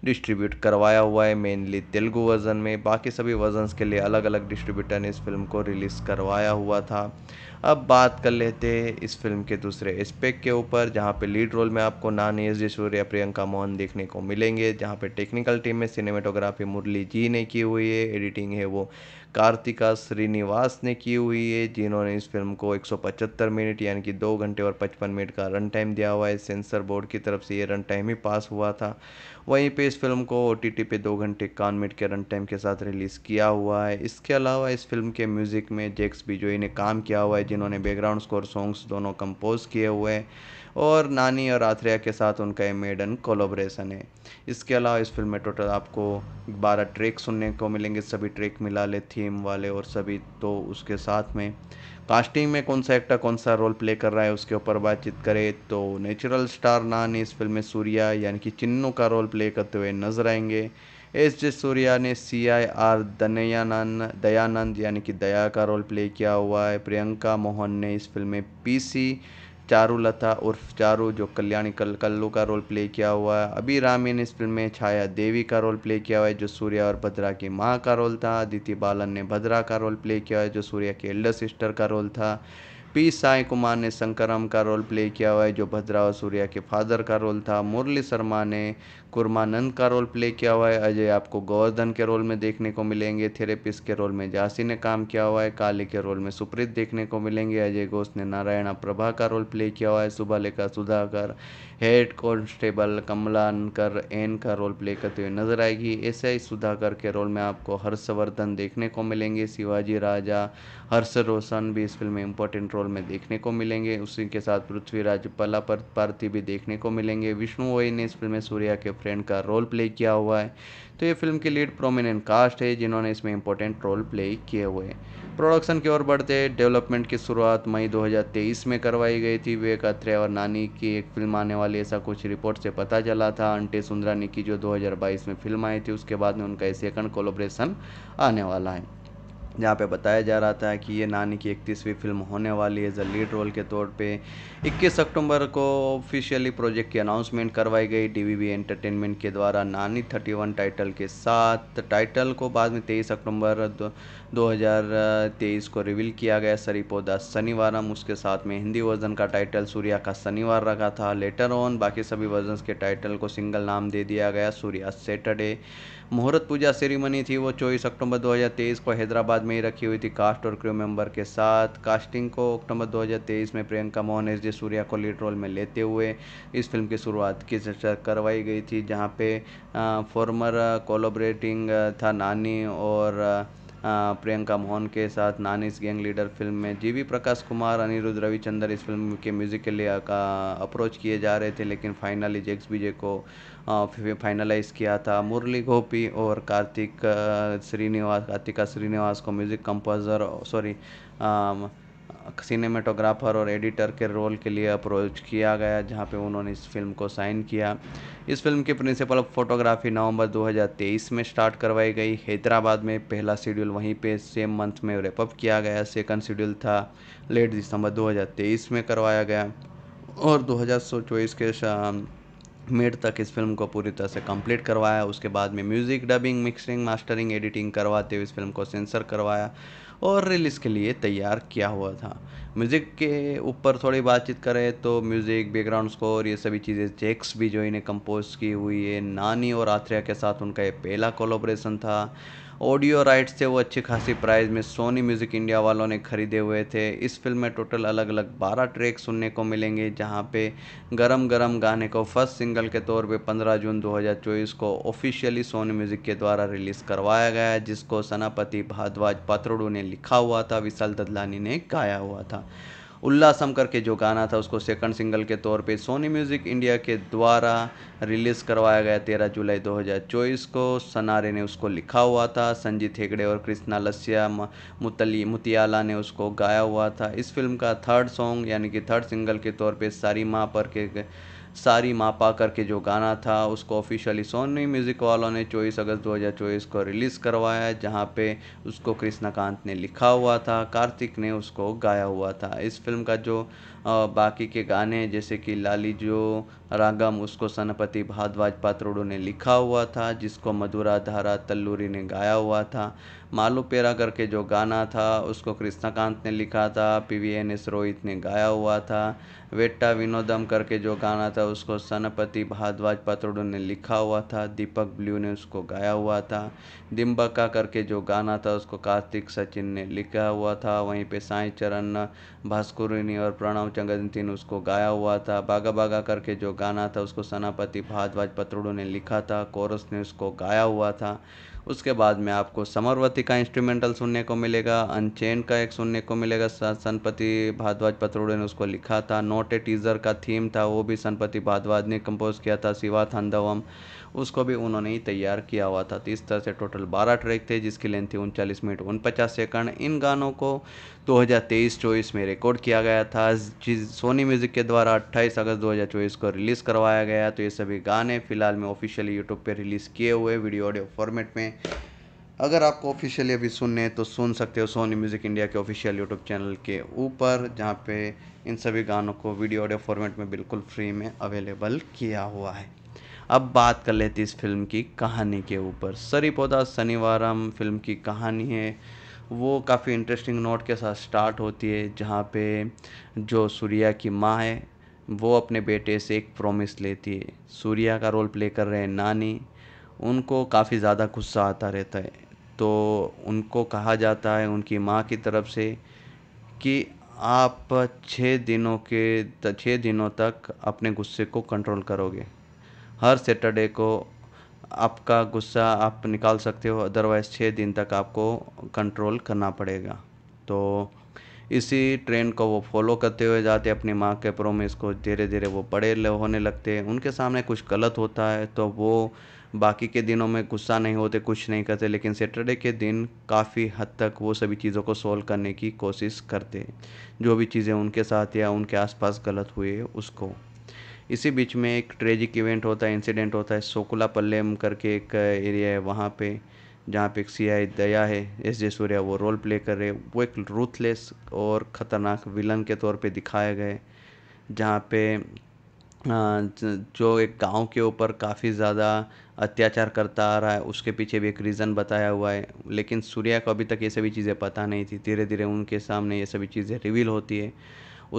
Speaker 1: डिस्ट्रीब्यूट करवाया हुआ है मेनली तेलुगु वर्जन में बाकी सभी वर्जन्स के लिए अलग अलग डिस्ट्रीब्यूटर ने इस फिल्म को रिलीज़ करवाया हुआ था अब बात कर लेते हैं इस फिल्म के दूसरे एस्पेक्ट के ऊपर जहाँ पे लीड रोल में आपको नानी एस जसूर्या प्रियंका मोहन देखने को मिलेंगे जहाँ पे टेक्निकल टीम में सिनेमेटोग्राफी मुरली जी ने की हुई है एडिटिंग है वो कार्तिका श्रीनिवास ने की हुई है जिन्होंने इस फिल्म को 175 मिनट यानी कि दो घंटे और 55 मिनट का रन टाइम दिया हुआ है सेंसर बोर्ड की तरफ से ये रन टाइम ही पास हुआ था वहीं पे इस फिल्म को ओ पे दो घंटे इक्यावन मिनट के रन टाइम के साथ रिलीज़ किया हुआ है इसके अलावा इस फिल्म के म्यूज़िक में जैक्स बिजोई ने काम किया हुआ है जिन्होंने बैकग्राउंड स्कोर सॉन्ग्स दोनों कंपोज किए हुए हैं और नानी और आथ्रेया के साथ उनका ये मेडन कोलोब्रेशन है इसके अलावा इस फिल्म में टोटल आपको बारह ट्रैक सुनने को मिलेंगे सभी ट्रैक मिला ले थीम वाले और सभी तो उसके साथ में कास्टिंग में कौन सा एक्टर कौन सा रोल प्ले कर रहा है उसके ऊपर बातचीत करें तो नेचुरल स्टार नान इस फिल्म में सूर्या यानी कि चिन्नू का रोल प्ले करते हुए नजर आएंगे एस जे सूर्या ने सी आई आर दनयानंद दयानंद यानी कि दया का रोल प्ले किया हुआ है प्रियंका मोहन ने इस फिल्म में पी सी चारू लता उर्फ चारू जो कल्याणी कल कल्लू का रोल प्ले किया हुआ है अभी रामी ने इस फिल्म में छाया देवी का रोल प्ले किया हुआ है जो सूर्या और भद्रा की माँ का रोल था अदिति बालन ने भद्रा का रोल प्ले किया है जो सूर्या के एल्डर सिस्टर का रोल था पी साई कुमार ने शंकरम का रोल प्ले किया हुआ है जो भद्रा और सूर्या के फादर का रोल था मुरली शर्मा ने कुरमानंद का रोल प्ले किया हुआ है अजय आपको गोवर्धन के रोल में देखने को मिलेंगे थेरेपिस्ट के रोल में जासी ने काम किया हुआ है काली के रोल में सुप्रीत देखने को मिलेंगे अजय घोष ने नारायणा प्रभा का रोल प्ले किया हुआ है लेखा सुधाकर हेड कॉन्स्टेबल कमलानकर एन का रोल प्ले करते हुए नजर आएगी ऐसे ही सुधाकर के रोल में आपको हर्षवर्धन देखने को मिलेंगे शिवाजी राजा हर्ष रोशन भी इस फिल्म में इंपॉर्टेंट रोल में देखने को मिलेंगे उसी के साथ पृथ्वीराज पला पार्थी भी देखने को मिलेंगे विष्णु वोई ने इस फिल्म में सूर्या के फ्रेंड का रोल प्ले किया हुआ है तो ये फिल्म की लीड प्रोमिनेंट कास्ट है जिन्होंने इसमें इंपॉर्टेंट रोल प्ले किए हुए हैं प्रोडक्शन की ओर बढ़ते डेवलपमेंट की शुरुआत मई 2023 में करवाई गई थी विवेक अत्रे और नानी की एक फिल्म आने वाली ऐसा कुछ रिपोर्ट से पता चला था अंटे सुंदरानी की जो 2022 में फिल्म आई थी उसके बाद में उनका एक सेकंड कोलोब्रेशन आने वाला है जहाँ पे बताया जा रहा था कि ये नानी की इकतीसवीं फिल्म होने वाली है लीड रोल के तौर पे 21 अक्टूबर को ऑफिशियली प्रोजेक्ट की अनाउंसमेंट करवाई गई डीवीवी एंटरटेनमेंट के द्वारा नानी 31 टाइटल के साथ टाइटल को बाद में 23 अक्टूबर दो तेईस को रिवील किया गया सरी पौधा शनिवारम उसके साथ में हिंदी वर्जन का टाइटल सूर्या का शनिवार रखा था लेटर ऑन बाकी सभी वर्जन के टाइटल को सिंगल नाम दे दिया गया सूर्या सैटरडे मुहूर्त पूजा सेरेमनी थी वो चौबीस अक्टूबर 2023 को हैदराबाद में ही रखी हुई थी कास्ट और क्रू मेंबर के साथ कास्टिंग को अक्टूबर 2023 में प्रियंका मोहन एस जे सूर्या को लीड रोल में लेते हुए इस फिल्म की शुरुआत की करवाई गई थी जहाँ पे फॉर्मर कोलोबरेटिंग था नानी और प्रियंका मोहन के साथ नानीस गैंग लीडर फिल्म में जीवी प्रकाश कुमार अनिरुद्ध रविचंद्र इस फिल्म के म्यूज़िक के लिए का अप्रोच किए जा रहे थे लेकिन फाइनली जेक्स विजय को फाइनलाइज़ किया था मुरली गोपी और कार्तिक श्रीनिवास कार्तिका श्रीनिवास को म्यूज़िक कंपोज़र सॉरी सिनेमेटोग्राफर और एडिटर के रोल के लिए अप्रोच किया गया जहां पे उन्होंने इस फिल्म को साइन किया इस फिल्म की प्रिंसिपल फोटोग्राफी नवंबर 2023 में स्टार्ट करवाई गई हैदराबाद में पहला शेड्यूल वहीं पे सेम मंथ में रेपअप किया गया सेकंड शेड्यूल था लेट दिसंबर 2023 में करवाया गया और दो के मिड तक इस फिल्म को पूरी तरह से कंप्लीट करवाया उसके बाद में music dubbing mixing mastering editing करवाते हुए इस फिल्म को सेंसर करवाया और रिलीज़ के लिए तैयार किया हुआ था म्यूज़िक के ऊपर थोड़ी बातचीत करें तो म्यूज़िक बैकग्राउंड स्कोर ये सभी चीज़ें जेक्स भी जो इन्हें कंपोज की हुई है नानी और आत्रिया के साथ उनका ये पहला कोलोब्रेशन था ऑडियो राइट्स थे वो अच्छे खासी प्राइस में सोनी म्यूज़िक इंडिया वालों ने ख़रीदे हुए थे इस फिल्म में टोटल अलग अलग 12 ट्रैक सुनने को मिलेंगे जहां पे गरम गरम गाने को फर्स्ट सिंगल के तौर पे 15 जून 2024 को ऑफिशियली सोनी म्यूज़िक के द्वारा रिलीज़ करवाया गया जिसको सनापति भारद्वाज पात्रोडू ने लिखा हुआ था विशाल ददलानी ने गाया हुआ था उल्लासम करके जो गाना था उसको सेकंड सिंगल के तौर पे सोनी म्यूज़िक इंडिया के द्वारा रिलीज़ करवाया गया तेरह जुलाई 2024 को सनारे ने उसको लिखा हुआ था संजीत हेगड़े और कृष्णा लस्या मुतली मुतियाला ने उसको गाया हुआ था इस फिल्म का थर्ड सॉन्ग यानी कि थर्ड सिंगल के तौर पर सारी माँ पर के सारी मापा करके जो गाना था उसको ऑफिशियली सोनी म्यूज़िक वालों ने चौबीस अगस्त 2024 को रिलीज़ करवाया जहाँ पे उसको कृष्णाकांत ने लिखा हुआ था कार्तिक ने उसको गाया हुआ था इस फिल्म का जो बाकी के गाने जैसे कि लाली जो रागम उसको सनपति भारद्वाज पात्रोडो ने लिखा हुआ था जिसको मधुरा धारा तल्लूरी ने गाया हुआ था मालू पेरा करके जो गाना था उसको कृष्णाकांत ने लिखा था P V N S Rohit ने गाया हुआ था वेट्टा विनोदम करके जो गाना था उसको सनपति भारद्वाज पत्रोडू ने लिखा हुआ था दीपक ब्लू ने उसको गाया हुआ था दिम्बका करके जो गाना था उसको कार्तिक सचिन ने लिखा हुआ था वहीं पे साई चरण भास्कुरिनी और प्रणव चंगंती ने उसको गाया हुआ था बागा बागा करके जो गाना था उसको सनापति भारद्वाज पत्रोडू ने लिखा था कोरस ने उसको गाया हुआ था उसके बाद में आपको समरवती का इंस्ट्रूमेंटल सुनने को मिलेगा अनचैन का एक सुनने को मिलेगा सनपति भारद्वाज पथरोड़े ने उसको लिखा था नोट ए टीज़र का थीम था वो भी सनपति भारद्वाज ने कंपोज किया था शिवा थंदवम उसको भी उन्होंने ही तैयार किया हुआ था तो इस तरह से टोटल बारह ट्रैक थे जिसकी लेंथ थी उनचालीस मिनट उनपचास सेकंड इन गानों को 2023 24 में रिकॉर्ड किया गया था जिस सोनी म्यूज़िक के द्वारा 28 अगस्त 2024 को रिलीज़ करवाया गया तो ये सभी गाने फ़िलहाल में ऑफिशियली यूट्यूब पर रिलीज़ किए हुए वीडियो ऑडियो फॉर्मेट में अगर आपको ऑफिशियली अभी सुनने तो सुन सकते हो सोनी म्यूज़िक इंडिया के ऑफिशियल यूट्यूब चैनल के ऊपर जहाँ पे इन सभी गानों को वीडियो ऑडियो फॉर्मेट में बिल्कुल फ्री में अवेलेबल किया हुआ है अब बात कर लेते इस फिल्म की कहानी के ऊपर सरी पौधा शनिवार फिल्म की कहानी है वो काफ़ी इंटरेस्टिंग नोट के साथ स्टार्ट होती है जहाँ पे जो सूर्या की माँ है वो अपने बेटे से एक प्रॉमिस लेती है सूर्या का रोल प्ले कर रहे हैं नानी उनको काफ़ी ज़्यादा गुस्सा आता रहता है तो उनको कहा जाता है उनकी माँ की तरफ से कि आप छः दिनों के छः दिनों तक अपने गुस्से को कंट्रोल करोगे हर सैटरडे को आपका गुस्सा आप निकाल सकते हो अदरवाइज़ छः दिन तक आपको कंट्रोल करना पड़ेगा तो इसी ट्रेंड को वो फॉलो करते हुए जाते अपनी माँ के प्रोमिस को धीरे धीरे वो बड़े होने लगते हैं उनके सामने कुछ गलत होता है तो वो बाकी के दिनों में गुस्सा नहीं होते कुछ नहीं करते लेकिन सैटरडे के दिन काफ़ी हद तक वो सभी चीज़ों को सॉल्व करने की कोशिश करते जो भी चीज़ें उनके साथ या उनके आसपास गलत हुए उसको इसी बीच में एक ट्रेजिक इवेंट होता है इंसिडेंट होता है सोकुला पल्लेम करके एक एरिया है वहाँ पे जहाँ पे एक सी आई दया है एस जे सूर्या वो रोल प्ले कर रहे वो एक रूथलेस और ख़तरनाक विलन के तौर पे दिखाए गए जहाँ पे जो एक गांव के ऊपर काफ़ी ज़्यादा अत्याचार करता आ रहा है उसके पीछे भी एक रीज़न बताया हुआ है लेकिन सूर्या को अभी तक ये सभी चीज़ें पता नहीं थी धीरे धीरे उनके सामने ये सभी चीज़ें रिवील होती है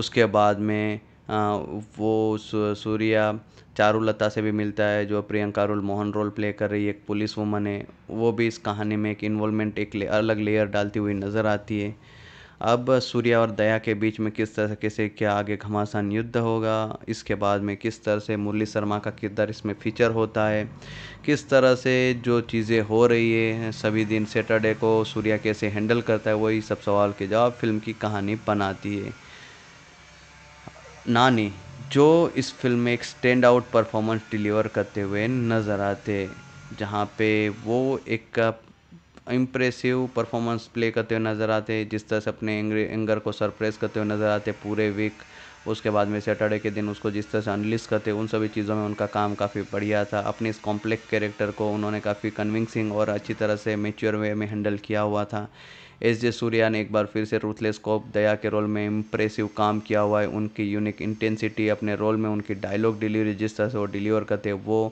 Speaker 1: उसके बाद में वो सूर्या चारुलता से भी मिलता है जो Priyanka role Mohan role play कर रही है एक पुलिस वुमन है वो भी इस कहानी में एक इन्वॉल्वमेंट एक अलग लेयर डालती हुई नज़र आती है अब सूर्या और दया के बीच में किस तरह से क्या आगे घमासान युद्ध होगा इसके बाद में किस तरह से मुरली शर्मा का किरदार इसमें फीचर होता है किस तरह से जो चीज़ें हो रही है सभी दिन सैटरडे को सूर्या कैसे हैंडल करता है वही सब सवाल के जवाब फिल्म की कहानी बनाती है नानी जो इस फ़िल्म में एक स्टैंड आउट परफॉर्मेंस डिलीवर करते हुए नज़र आते जहाँ पे वो एक इम्प्रेसिव परफॉर्मेंस प्ले करते हुए नज़र आते जिस तरह से अपने एंगर को सरप्रेस करते हुए नज़र आते पूरे वीक उसके बाद में सैटरडे के दिन उसको जिस तरह से अनलिस्ट करते उन सभी चीज़ों में उनका काम काफ़ी बढ़िया था अपने इस कॉम्प्लेक्स कैरेक्टर को उन्होंने काफ़ी कन्विंसिंग और अच्छी तरह से मेच्योर वे में हैंडल किया हुआ था एस जे सूर्या ने एक बार फिर से रूथलेस कॉप दया के रोल में इम्प्रेसिव काम किया हुआ है उनकी यूनिक इंटेंसिटी अपने रोल में उनकी डायलॉग डिलीवरी जिस तरह से वो डिलीवर करते हैं वो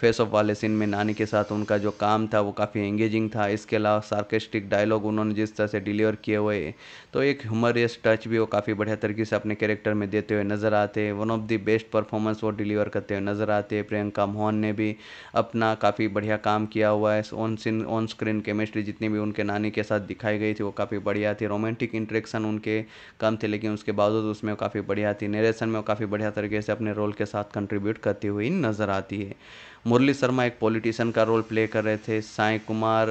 Speaker 1: फेस ऑफ वाले सीन में नानी के साथ उनका जो काम था वो काफ़ी एंगेजिंग था इसके अलावा सार्केस्टिक डायलॉग उन्होंने जिस तरह से डिलीवर किए हुए तो एक ह्यूमरियस टच भी वो काफ़ी बढ़िया तरीके से अपने कैरेक्टर में देते हुए नज़र आते हैं one of the best performance वो डिलीवर करते हुए नज़र आते हैं प्रियंका मोहन ने भी अपना काफ़ी बढ़िया काम किया हुआ है on scene on screen chemistry जितनी भी उनके नानी के साथ दिखाई गई थी वो काफ़ी बढ़िया थी रोमांटिक इंट्रेक्शन उनके कम थे लेकिन उसके बावजूद उसमें काफ़ी बढ़िया थी नरेशन में काफ़ी बढ़िया तरीके से अपने रोल के साथ कंट्रीब्यूट करती हुई नज़र आती है मुरली शर्मा एक पॉलिटिशन का रोल प्ले कर रहे थे साई कुमार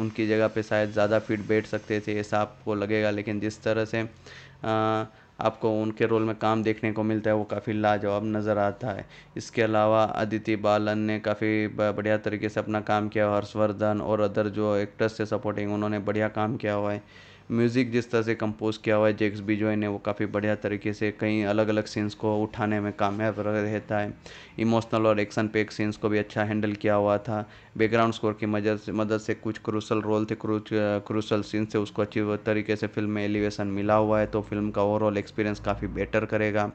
Speaker 1: उनकी जगह पे शायद ज़्यादा फिट बैठ सकते थे ऐसा आपको लगेगा लेकिन जिस तरह से आपको उनके रोल में काम देखने को मिलता है वो काफ़ी लाजवाब नज़र आता है इसके अलावा अदिति बालन ने काफ़ी बढ़िया तरीके से अपना काम किया हर्षवर्धन और अदर जो एक्टर्स थे सपोर्टिंग उन्होंने बढ़िया काम किया हुआ है म्यूज़िक जिस तरह से कंपोज़ किया हुआ है जेक्स बिजॉय ने वो काफ़ी बढ़िया तरीके से कई अलग अलग सीन्स को उठाने में कामयाब रहता है इमोशनल और एक्शन पेक सीन्स को भी अच्छा हैंडल किया हुआ था बैकग्राउंड स्कोर की मदद से मदद से कुछ क्रूसल रोल थे क्रूसल सीन से उसको अच्छी तरीके से फिल्म में एलिवेशन मिला हुआ है तो फिल्म का ओवरऑल एक्सपीरियंस काफ़ी बेटर करेगा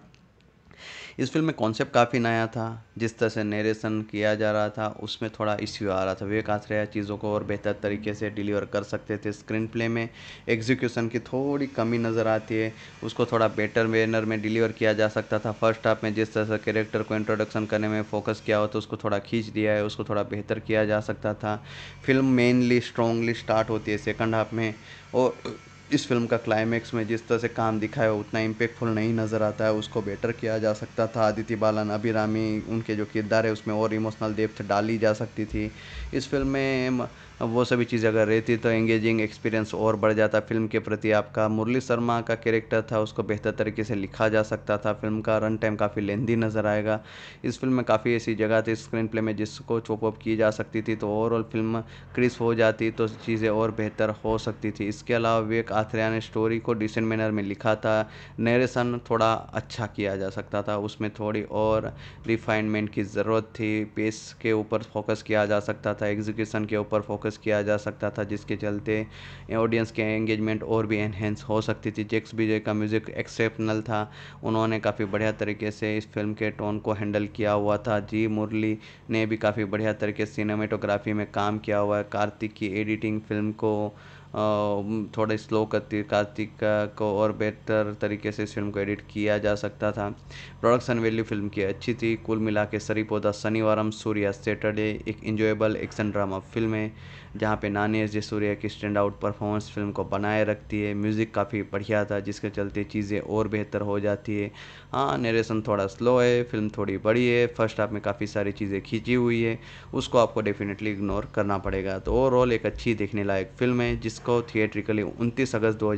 Speaker 1: इस फिल्म में कॉन्सेप्ट काफ़ी नया था जिस तरह से नरेशन किया जा रहा था उसमें थोड़ा इश्यू आ रहा था विवेक आश्रया चीज़ों को और बेहतर तरीके से डिलीवर कर सकते थे स्क्रीन प्ले में एग्जीक्यूशन की थोड़ी कमी नज़र आती है उसको थोड़ा बेटर मैनर में डिलीवर किया जा सकता था फर्स्ट हाफ में जिस तरह से कैरेक्टर को इंट्रोडक्शन करने में फोकस किया हो तो उसको थोड़ा खींच दिया है उसको थोड़ा बेहतर किया जा सकता था फिल्म मेनली स्ट्रॉन्गली स्टार्ट होती है सेकंड हाफ में और इस फिल्म का क्लाइमेक्स में जिस तरह से काम दिखाया उतना इम्पेक्टफुल नहीं नज़र आता है उसको बेटर किया जा सकता था आदित्य बालन अभिरामी उनके जो किरदार है उसमें और इमोशनल डेप्थ डाली जा सकती थी इस फिल्म में वो सभी चीज़ अगर रहती तो एंगेजिंग एक्सपीरियंस और बढ़ जाता फिल्म के प्रति आपका मुरली शर्मा का कैरेक्टर था उसको बेहतर तरीके से लिखा जा सकता था फिल्म का रन टाइम काफ़ी लेंदी नज़र आएगा इस फिल्म में काफ़ी ऐसी जगह थी स्क्रीन प्ले में जिसको चॉपअप की जा सकती थी तो ओवरऑल फिल्म क्रिस्प हो जाती तो चीज़ें और बेहतर हो सकती थी इसके अलावा विवेक आथरिया ने स्टोरी को डिसेंट मैनर में लिखा था नरेशन थोड़ा अच्छा किया जा सकता था उसमें थोड़ी और रिफाइनमेंट की ज़रूरत थी पेस के ऊपर फोकस किया जा सकता था एग्जीक्यूशन के ऊपर फोकस फोकस किया जा सकता था जिसके चलते ऑडियंस के एंगेजमेंट और भी एनहेंस हो सकती थी जेक्स विजय का म्यूज़िक एक्सेप्शनल था उन्होंने काफ़ी बढ़िया तरीके से इस फिल्म के टोन को हैंडल किया हुआ था जी मुरली ने भी काफ़ी बढ़िया तरीके से सिनेमेटोग्राफी में काम किया हुआ है कार्तिक की एडिटिंग फिल्म को थोड़े स्लो कार्तिक को और बेहतर तरीके से इस फ़िल्म को एडिट किया जा सकता था प्रोडक्शन वैल्यू फ़िल्म की अच्छी थी कुल मिला के पौधा शनिवारम सूर्या सैटरडे एक इंजॉयबल एक्शन ड्रामा फ़िल्म है जहाँ पे नानी एस जे सूर्या की स्टैंड आउट परफॉर्मेंस फिल्म को बनाए रखती है म्यूज़िक काफ़ी बढ़िया था जिसके चलते चीज़ें और बेहतर हो जाती है हाँ नरेशन थोड़ा स्लो है फिल्म थोड़ी बड़ी है फर्स्ट हाफ में काफ़ी सारी चीज़ें खींची हुई है उसको आपको डेफिनेटली इग्नोर करना पड़ेगा तो ओवरऑल एक अच्छी देखने लायक फिल्म है जिसको थिएट्रिकली उनतीस अगस्त दो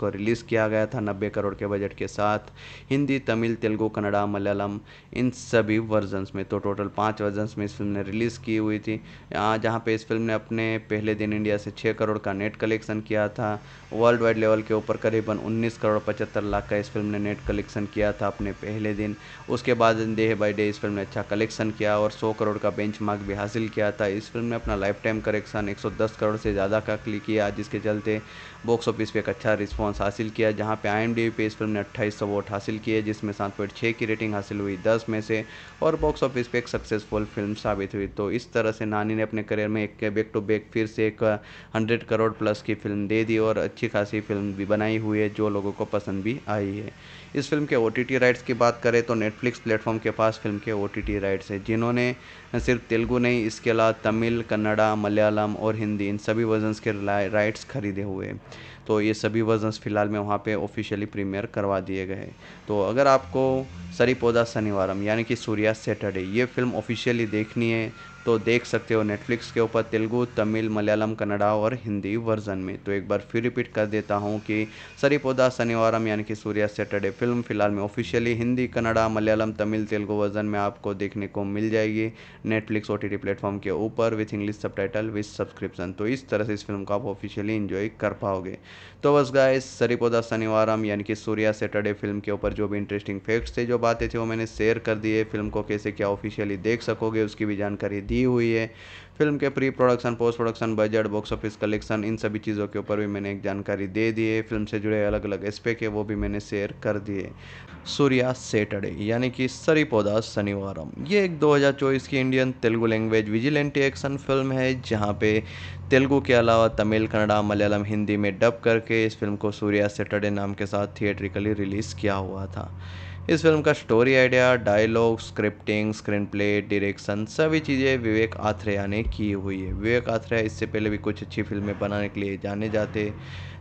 Speaker 1: को रिलीज़ किया गया था नब्बे करोड़ के बजट के साथ हिंदी तमिल तेलुगु कन्नड़ा मलयालम इन सभी वर्जन्स में तो टोटल पाँच वर्जन्स में इस फिल्म ने रिलीज़ की हुई थी हाँ, जहाँ पे इस फिल्म ने अपने पहले दिन इंडिया से छः करोड़ का नेट कलेक्शन किया था वर्ल्ड वाइड लेवल के ऊपर करीबन 19 करोड़ पचहत्तर लाख का इस फिल्म ने नेट कलेक्शन किया था अपने पहले दिन उसके बाद डे बाई डे इस फिल्म ने अच्छा कलेक्शन किया और 100 करोड़ का बेंच भी हासिल किया था इस फिल्म ने अपना लाइफ टाइम कलेक्शन 110 करोड़ से ज़्यादा का क्लिक किया जिसके चलते बॉक्स ऑफिस पे एक अच्छा रिस्पॉन्स हासिल किया जहाँ पे आई पे इस फिल्म ने अट्ठाईस वोट हासिल किए जिसमें सात पॉइंट छः की रेटिंग हासिल हुई दस में से और बॉक्स ऑफिस पे एक सक्सेसफुल फिल्म साबित हुई तो इस तरह से नानी ने अपने करियर में एक बैक टू बैक फिर से एक हंड्रेड करोड़ प्लस की फिल्म दे दी और अच्छी खासी फिल्म भी बनाई हुई है जो लोगों को पसंद भी आई है इस फिल्म के ओ राइट्स की बात करें तो नेटफ्लिक्स प्लेटफॉर्म के पास फिल्म के ओ राइट्स हैं जिन्होंने सिर्फ तेलुगु नहीं इसके अलावा तमिल कन्नड़ा मलयालम और हिंदी इन सभी वर्जन के राइट्स खरीदे हुए हैं तो ये सभी वर्जन्स फ़िलहाल में वहाँ पे ऑफिशियली प्रीमियर करवा दिए गए तो अगर आपको सरी पौधा शनिवारम यानी कि सूर्या सैटरडे ये फिल्म ऑफिशियली देखनी है तो देख सकते हो नेटफ्लिक्स के ऊपर तेलुगु तमिल मलयालम कन्नडा और हिंदी वर्जन में तो एक बार फिर रिपीट कर देता हूँ कि सरिपोदा शनिवारम यानी कि सूर्या सैटरडे फिल्म फिलहाल में ऑफिशियली हिंदी कन्नडा मलयालम तमिल तेलुगु वर्जन में आपको देखने को मिल जाएगी नेटफ्लिक्स ओ टी प्लेटफॉर्म के ऊपर with English subtitle with subscription तो इस तरह से इस फिल्म को आप ऑफिशियली इन्जॉय कर पाओगे तो बस गाइस सरीपोदा शनिवारम यानी कि सूर्या सैटरडे फिल्म के ऊपर जो भी इंटरेस्टिंग फैक्ट्स थे जो बातें थी वो मैंने शेयर कर दी है फिल्म को कैसे क्या ऑफिशियली देख सकोगे उसकी भी जानकारी दी हुई है फिल्म के pre production post production budget box office collection इन सभी चीज़ों के ऊपर भी मैंने एक जानकारी दे दी है फिल्म से जुड़े अलग अलग एस्पेक्ट है वो भी मैंने शेयर कर दिए सूर्या सैटरडे यानी कि सरी पौधा शनिवारम ये एक 2024 की Indian Telugu language vigilante action film है जहाँ पे तेलुगु के अलावा तमिल कन्नड़ा मलयालम हिंदी में डब करके इस फिल्म को सूर्या सैटरडे नाम के साथ थिएट्रिकली रिलीज़ किया हुआ था इस फिल्म का story idea dialogue scripting screen play direction सभी चीज़ें विवेक आथ्रेया ने की हुई है विवेक आथ्रेया इससे पहले भी कुछ अच्छी फिल्में बनाने के लिए जाने जाते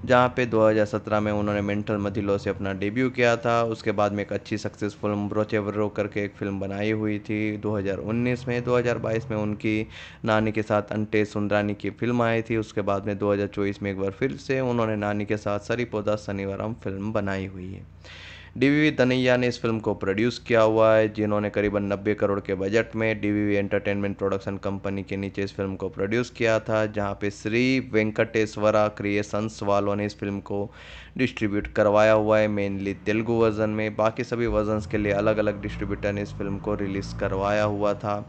Speaker 1: जहाँ पे 2017 में उन्होंने मेंटल मधिलो से अपना डेब्यू किया था उसके बाद में एक अच्छी सक्सेसफुल ब्रोचेवरो करके एक फिल्म बनाई हुई थी 2019 में 2022 में उनकी नानी के साथ अंटे सुंदरानी की फिल्म आई थी उसके बाद में 2024 में एक बार फिर से उन्होंने नानी के साथ सरी पौधा शनिवारम फिल्म बनाई हुई है डीवीवी तनैया ने इस फिल्म को प्रोड्यूस किया हुआ है जिन्होंने करीबन नब्बे करोड़ के बजट में डीवीवी एंटरटेनमेंट प्रोडक्शन कंपनी के नीचे इस फिल्म को प्रोड्यूस किया था जहां पे श्री वेंकटेश्वरा क्रिएशंस वालों ने इस फिल्म को डिस्ट्रीब्यूट करवाया हुआ है मेनली तेलुगु वर्ज़न में बाकी सभी वर्जन के लिए अलग अलग डिस्ट्रीब्यूटर ने इस फिल्म को रिलीज़ करवाया हुआ था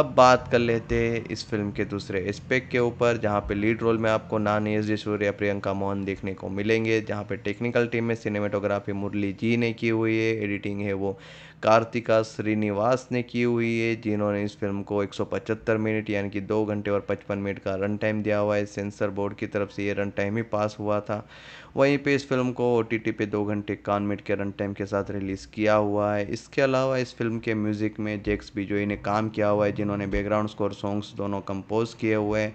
Speaker 1: अब बात कर लेते हैं इस फिल्म के दूसरे एस्पेक्ट के ऊपर जहाँ पे लीड रोल में आपको नानी एस जसूर्या प्रियंका मोहन देखने को मिलेंगे जहाँ पे टेक्निकल टीम में सिनेमेटोग्राफी मुरली जी ने की हुई है एडिटिंग है वो कार्तिका श्रीनिवास ने की हुई है जिन्होंने इस फिल्म को 175 मिनट यानी कि दो घंटे और 55 मिनट का रन टाइम दिया हुआ है सेंसर बोर्ड की तरफ से ये रन टाइम ही पास हुआ था वहीं पे इस फिल्म को ओ पे दो घंटे कान मिनट के रन टाइम के साथ रिलीज़ किया हुआ है इसके अलावा इस फिल्म के म्यूज़िक में जेक्स बिजोई ने काम किया हुआ है जिन्होंने बैकग्राउंड स्कोर सॉन्ग्स दोनों कंपोज़ किए हुए हैं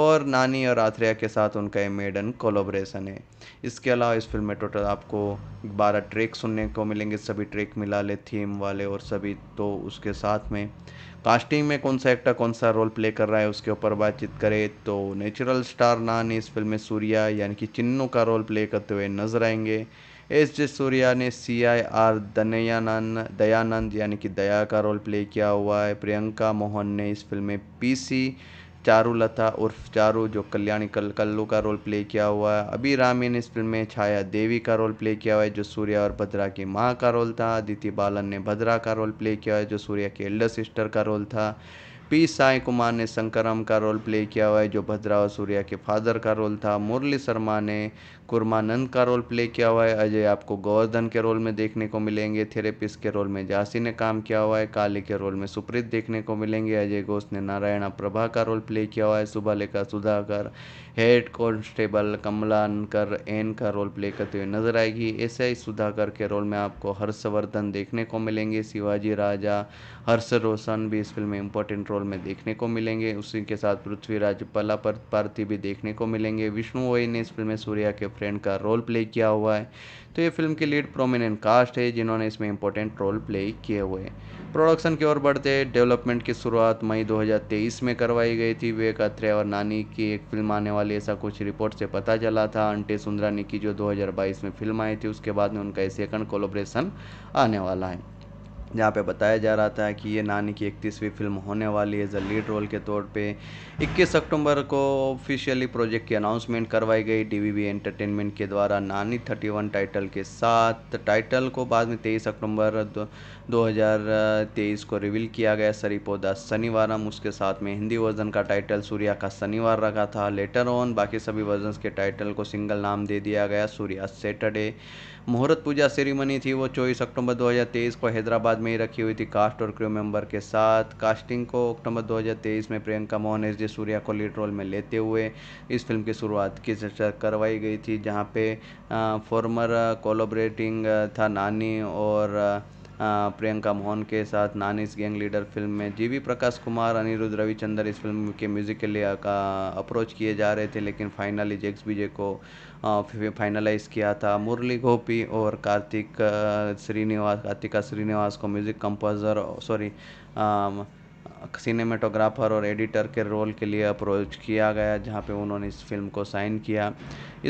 Speaker 1: और नानी और आथ्रिया के साथ उनका ये मेडन कोलोब्रेशन है इसके अलावा इस फिल्म में टोटल आपको बारह ट्रैक सुनने को मिलेंगे सभी ट्रैक मिला ले थीम वाले और सभी तो उसके साथ में कास्टिंग में कौन सा एक्टर कौन सा रोल प्ले कर रहा है उसके ऊपर बातचीत करें तो नेचुरल स्टार नान इस फिल्म में सूर्या यानी कि चिन्नू का रोल प्ले करते हुए नजर आएंगे एस जे सूर्या ने सी आई आर दनयानंद दयानंद यानी कि दया का रोल प्ले किया हुआ है प्रियंका मोहन ने इस फिल्म में पी सी चारू लता उर्फ चारू जो कल्याणी कल कल्लू का रोल प्ले किया हुआ है अभी रामी ने इस फिल्म में छाया देवी का रोल प्ले किया हुआ है जो सूर्या और भद्रा की माँ का रोल था अदिति बालन ने भद्रा का रोल प्ले किया है जो सूर्या की एल्डर सिस्टर का रोल था पी साई कुमार ने शंकरम का रोल प्ले किया हुआ है जो भद्रा और सूर्या के फादर का रोल था मुरली शर्मा ने कुरमानंद का रोल प्ले किया हुआ है अजय आपको गोवर्धन के रोल में देखने को मिलेंगे थेरेपिस्ट के रोल में जासी ने काम किया हुआ है काली के रोल में सुप्रीत देखने को मिलेंगे अजय घोष ने नारायणा प्रभा का रोल प्ले किया हुआ है लेखा सुधाकर हेड कॉन्स्टेबल अनकर एन का रोल प्ले करते हुए नजर आएगी ऐसे ही सुधाकर के रोल में आपको हर्षवर्धन देखने को मिलेंगे शिवाजी राजा हर्ष रोशन भी इस फिल्म में इंपॉर्टेंट रोल में देखने को मिलेंगे उसी के साथ पृथ्वीराज पला पार्थी भी देखने को मिलेंगे विष्णु वही ने इस फिल्म में सूर्या के फ्रेंड का रोल प्ले किया हुआ है तो ये फिल्म की लीड प्रोमिनेंट कास्ट है जिन्होंने इसमें इंपॉर्टेंट रोल प्ले किए हुए हैं प्रोडक्शन की ओर बढ़ते डेवलपमेंट की शुरुआत मई 2023 में करवाई गई थी विवेक अत्रे और नानी की एक फिल्म आने वाली ऐसा कुछ रिपोर्ट से पता चला था अंटे सुंदरानी की जो 2022 में फिल्म आई थी उसके बाद में उनका सेकंड कोलोब्रेशन आने वाला है जहाँ पे बताया जा रहा था कि ये नानी की इकतीसवीं फिल्म होने वाली है एज लीड रोल के तौर पे 21 अक्टूबर को ऑफिशियली प्रोजेक्ट की अनाउंसमेंट करवाई गई डीवीवी एंटरटेनमेंट के द्वारा नानी 31 टाइटल के साथ टाइटल को बाद में 23 अक्टूबर दो, 2023 को रिवील किया गया सरीपोदा शनिवारम उसके साथ में हिंदी वर्जन का टाइटल सूर्या का शनिवार रखा था लेटर ऑन बाकी सभी वर्जन के टाइटल को सिंगल नाम दे दिया गया सूर्या सैटरडे मुहूर्त पूजा सेरेमनी थी वो चौबीस अक्टूबर 2023 को हैदराबाद में ही रखी हुई थी कास्ट और क्रू मेंबर के साथ कास्टिंग को अक्टूबर 2023 में प्रियंका मोहन एस जी सूर्या को लीड रोल में लेते हुए इस फिल्म की शुरुआत की करवाई गई थी जहाँ पे फॉर्मर कोलोबरेटिंग था नानी और प्रियंका मोहन के साथ नानीस गैंग लीडर फिल्म में जीवी प्रकाश कुमार अनिरुद्ध रविचंद्र इस फिल्म के म्यूजिक के लिए का अप्रोच किए जा रहे थे लेकिन फाइनली जेक्स विजय को फाइनलाइज़ किया था मुरली गोपी और कार्तिक श्रीनिवास कार्तिका श्रीनिवास को म्यूज़िक कंपोज़र सॉरी सिनेमेटोग्राफर और एडिटर के रोल के लिए अप्रोच किया गया जहां पे उन्होंने इस फिल्म को साइन किया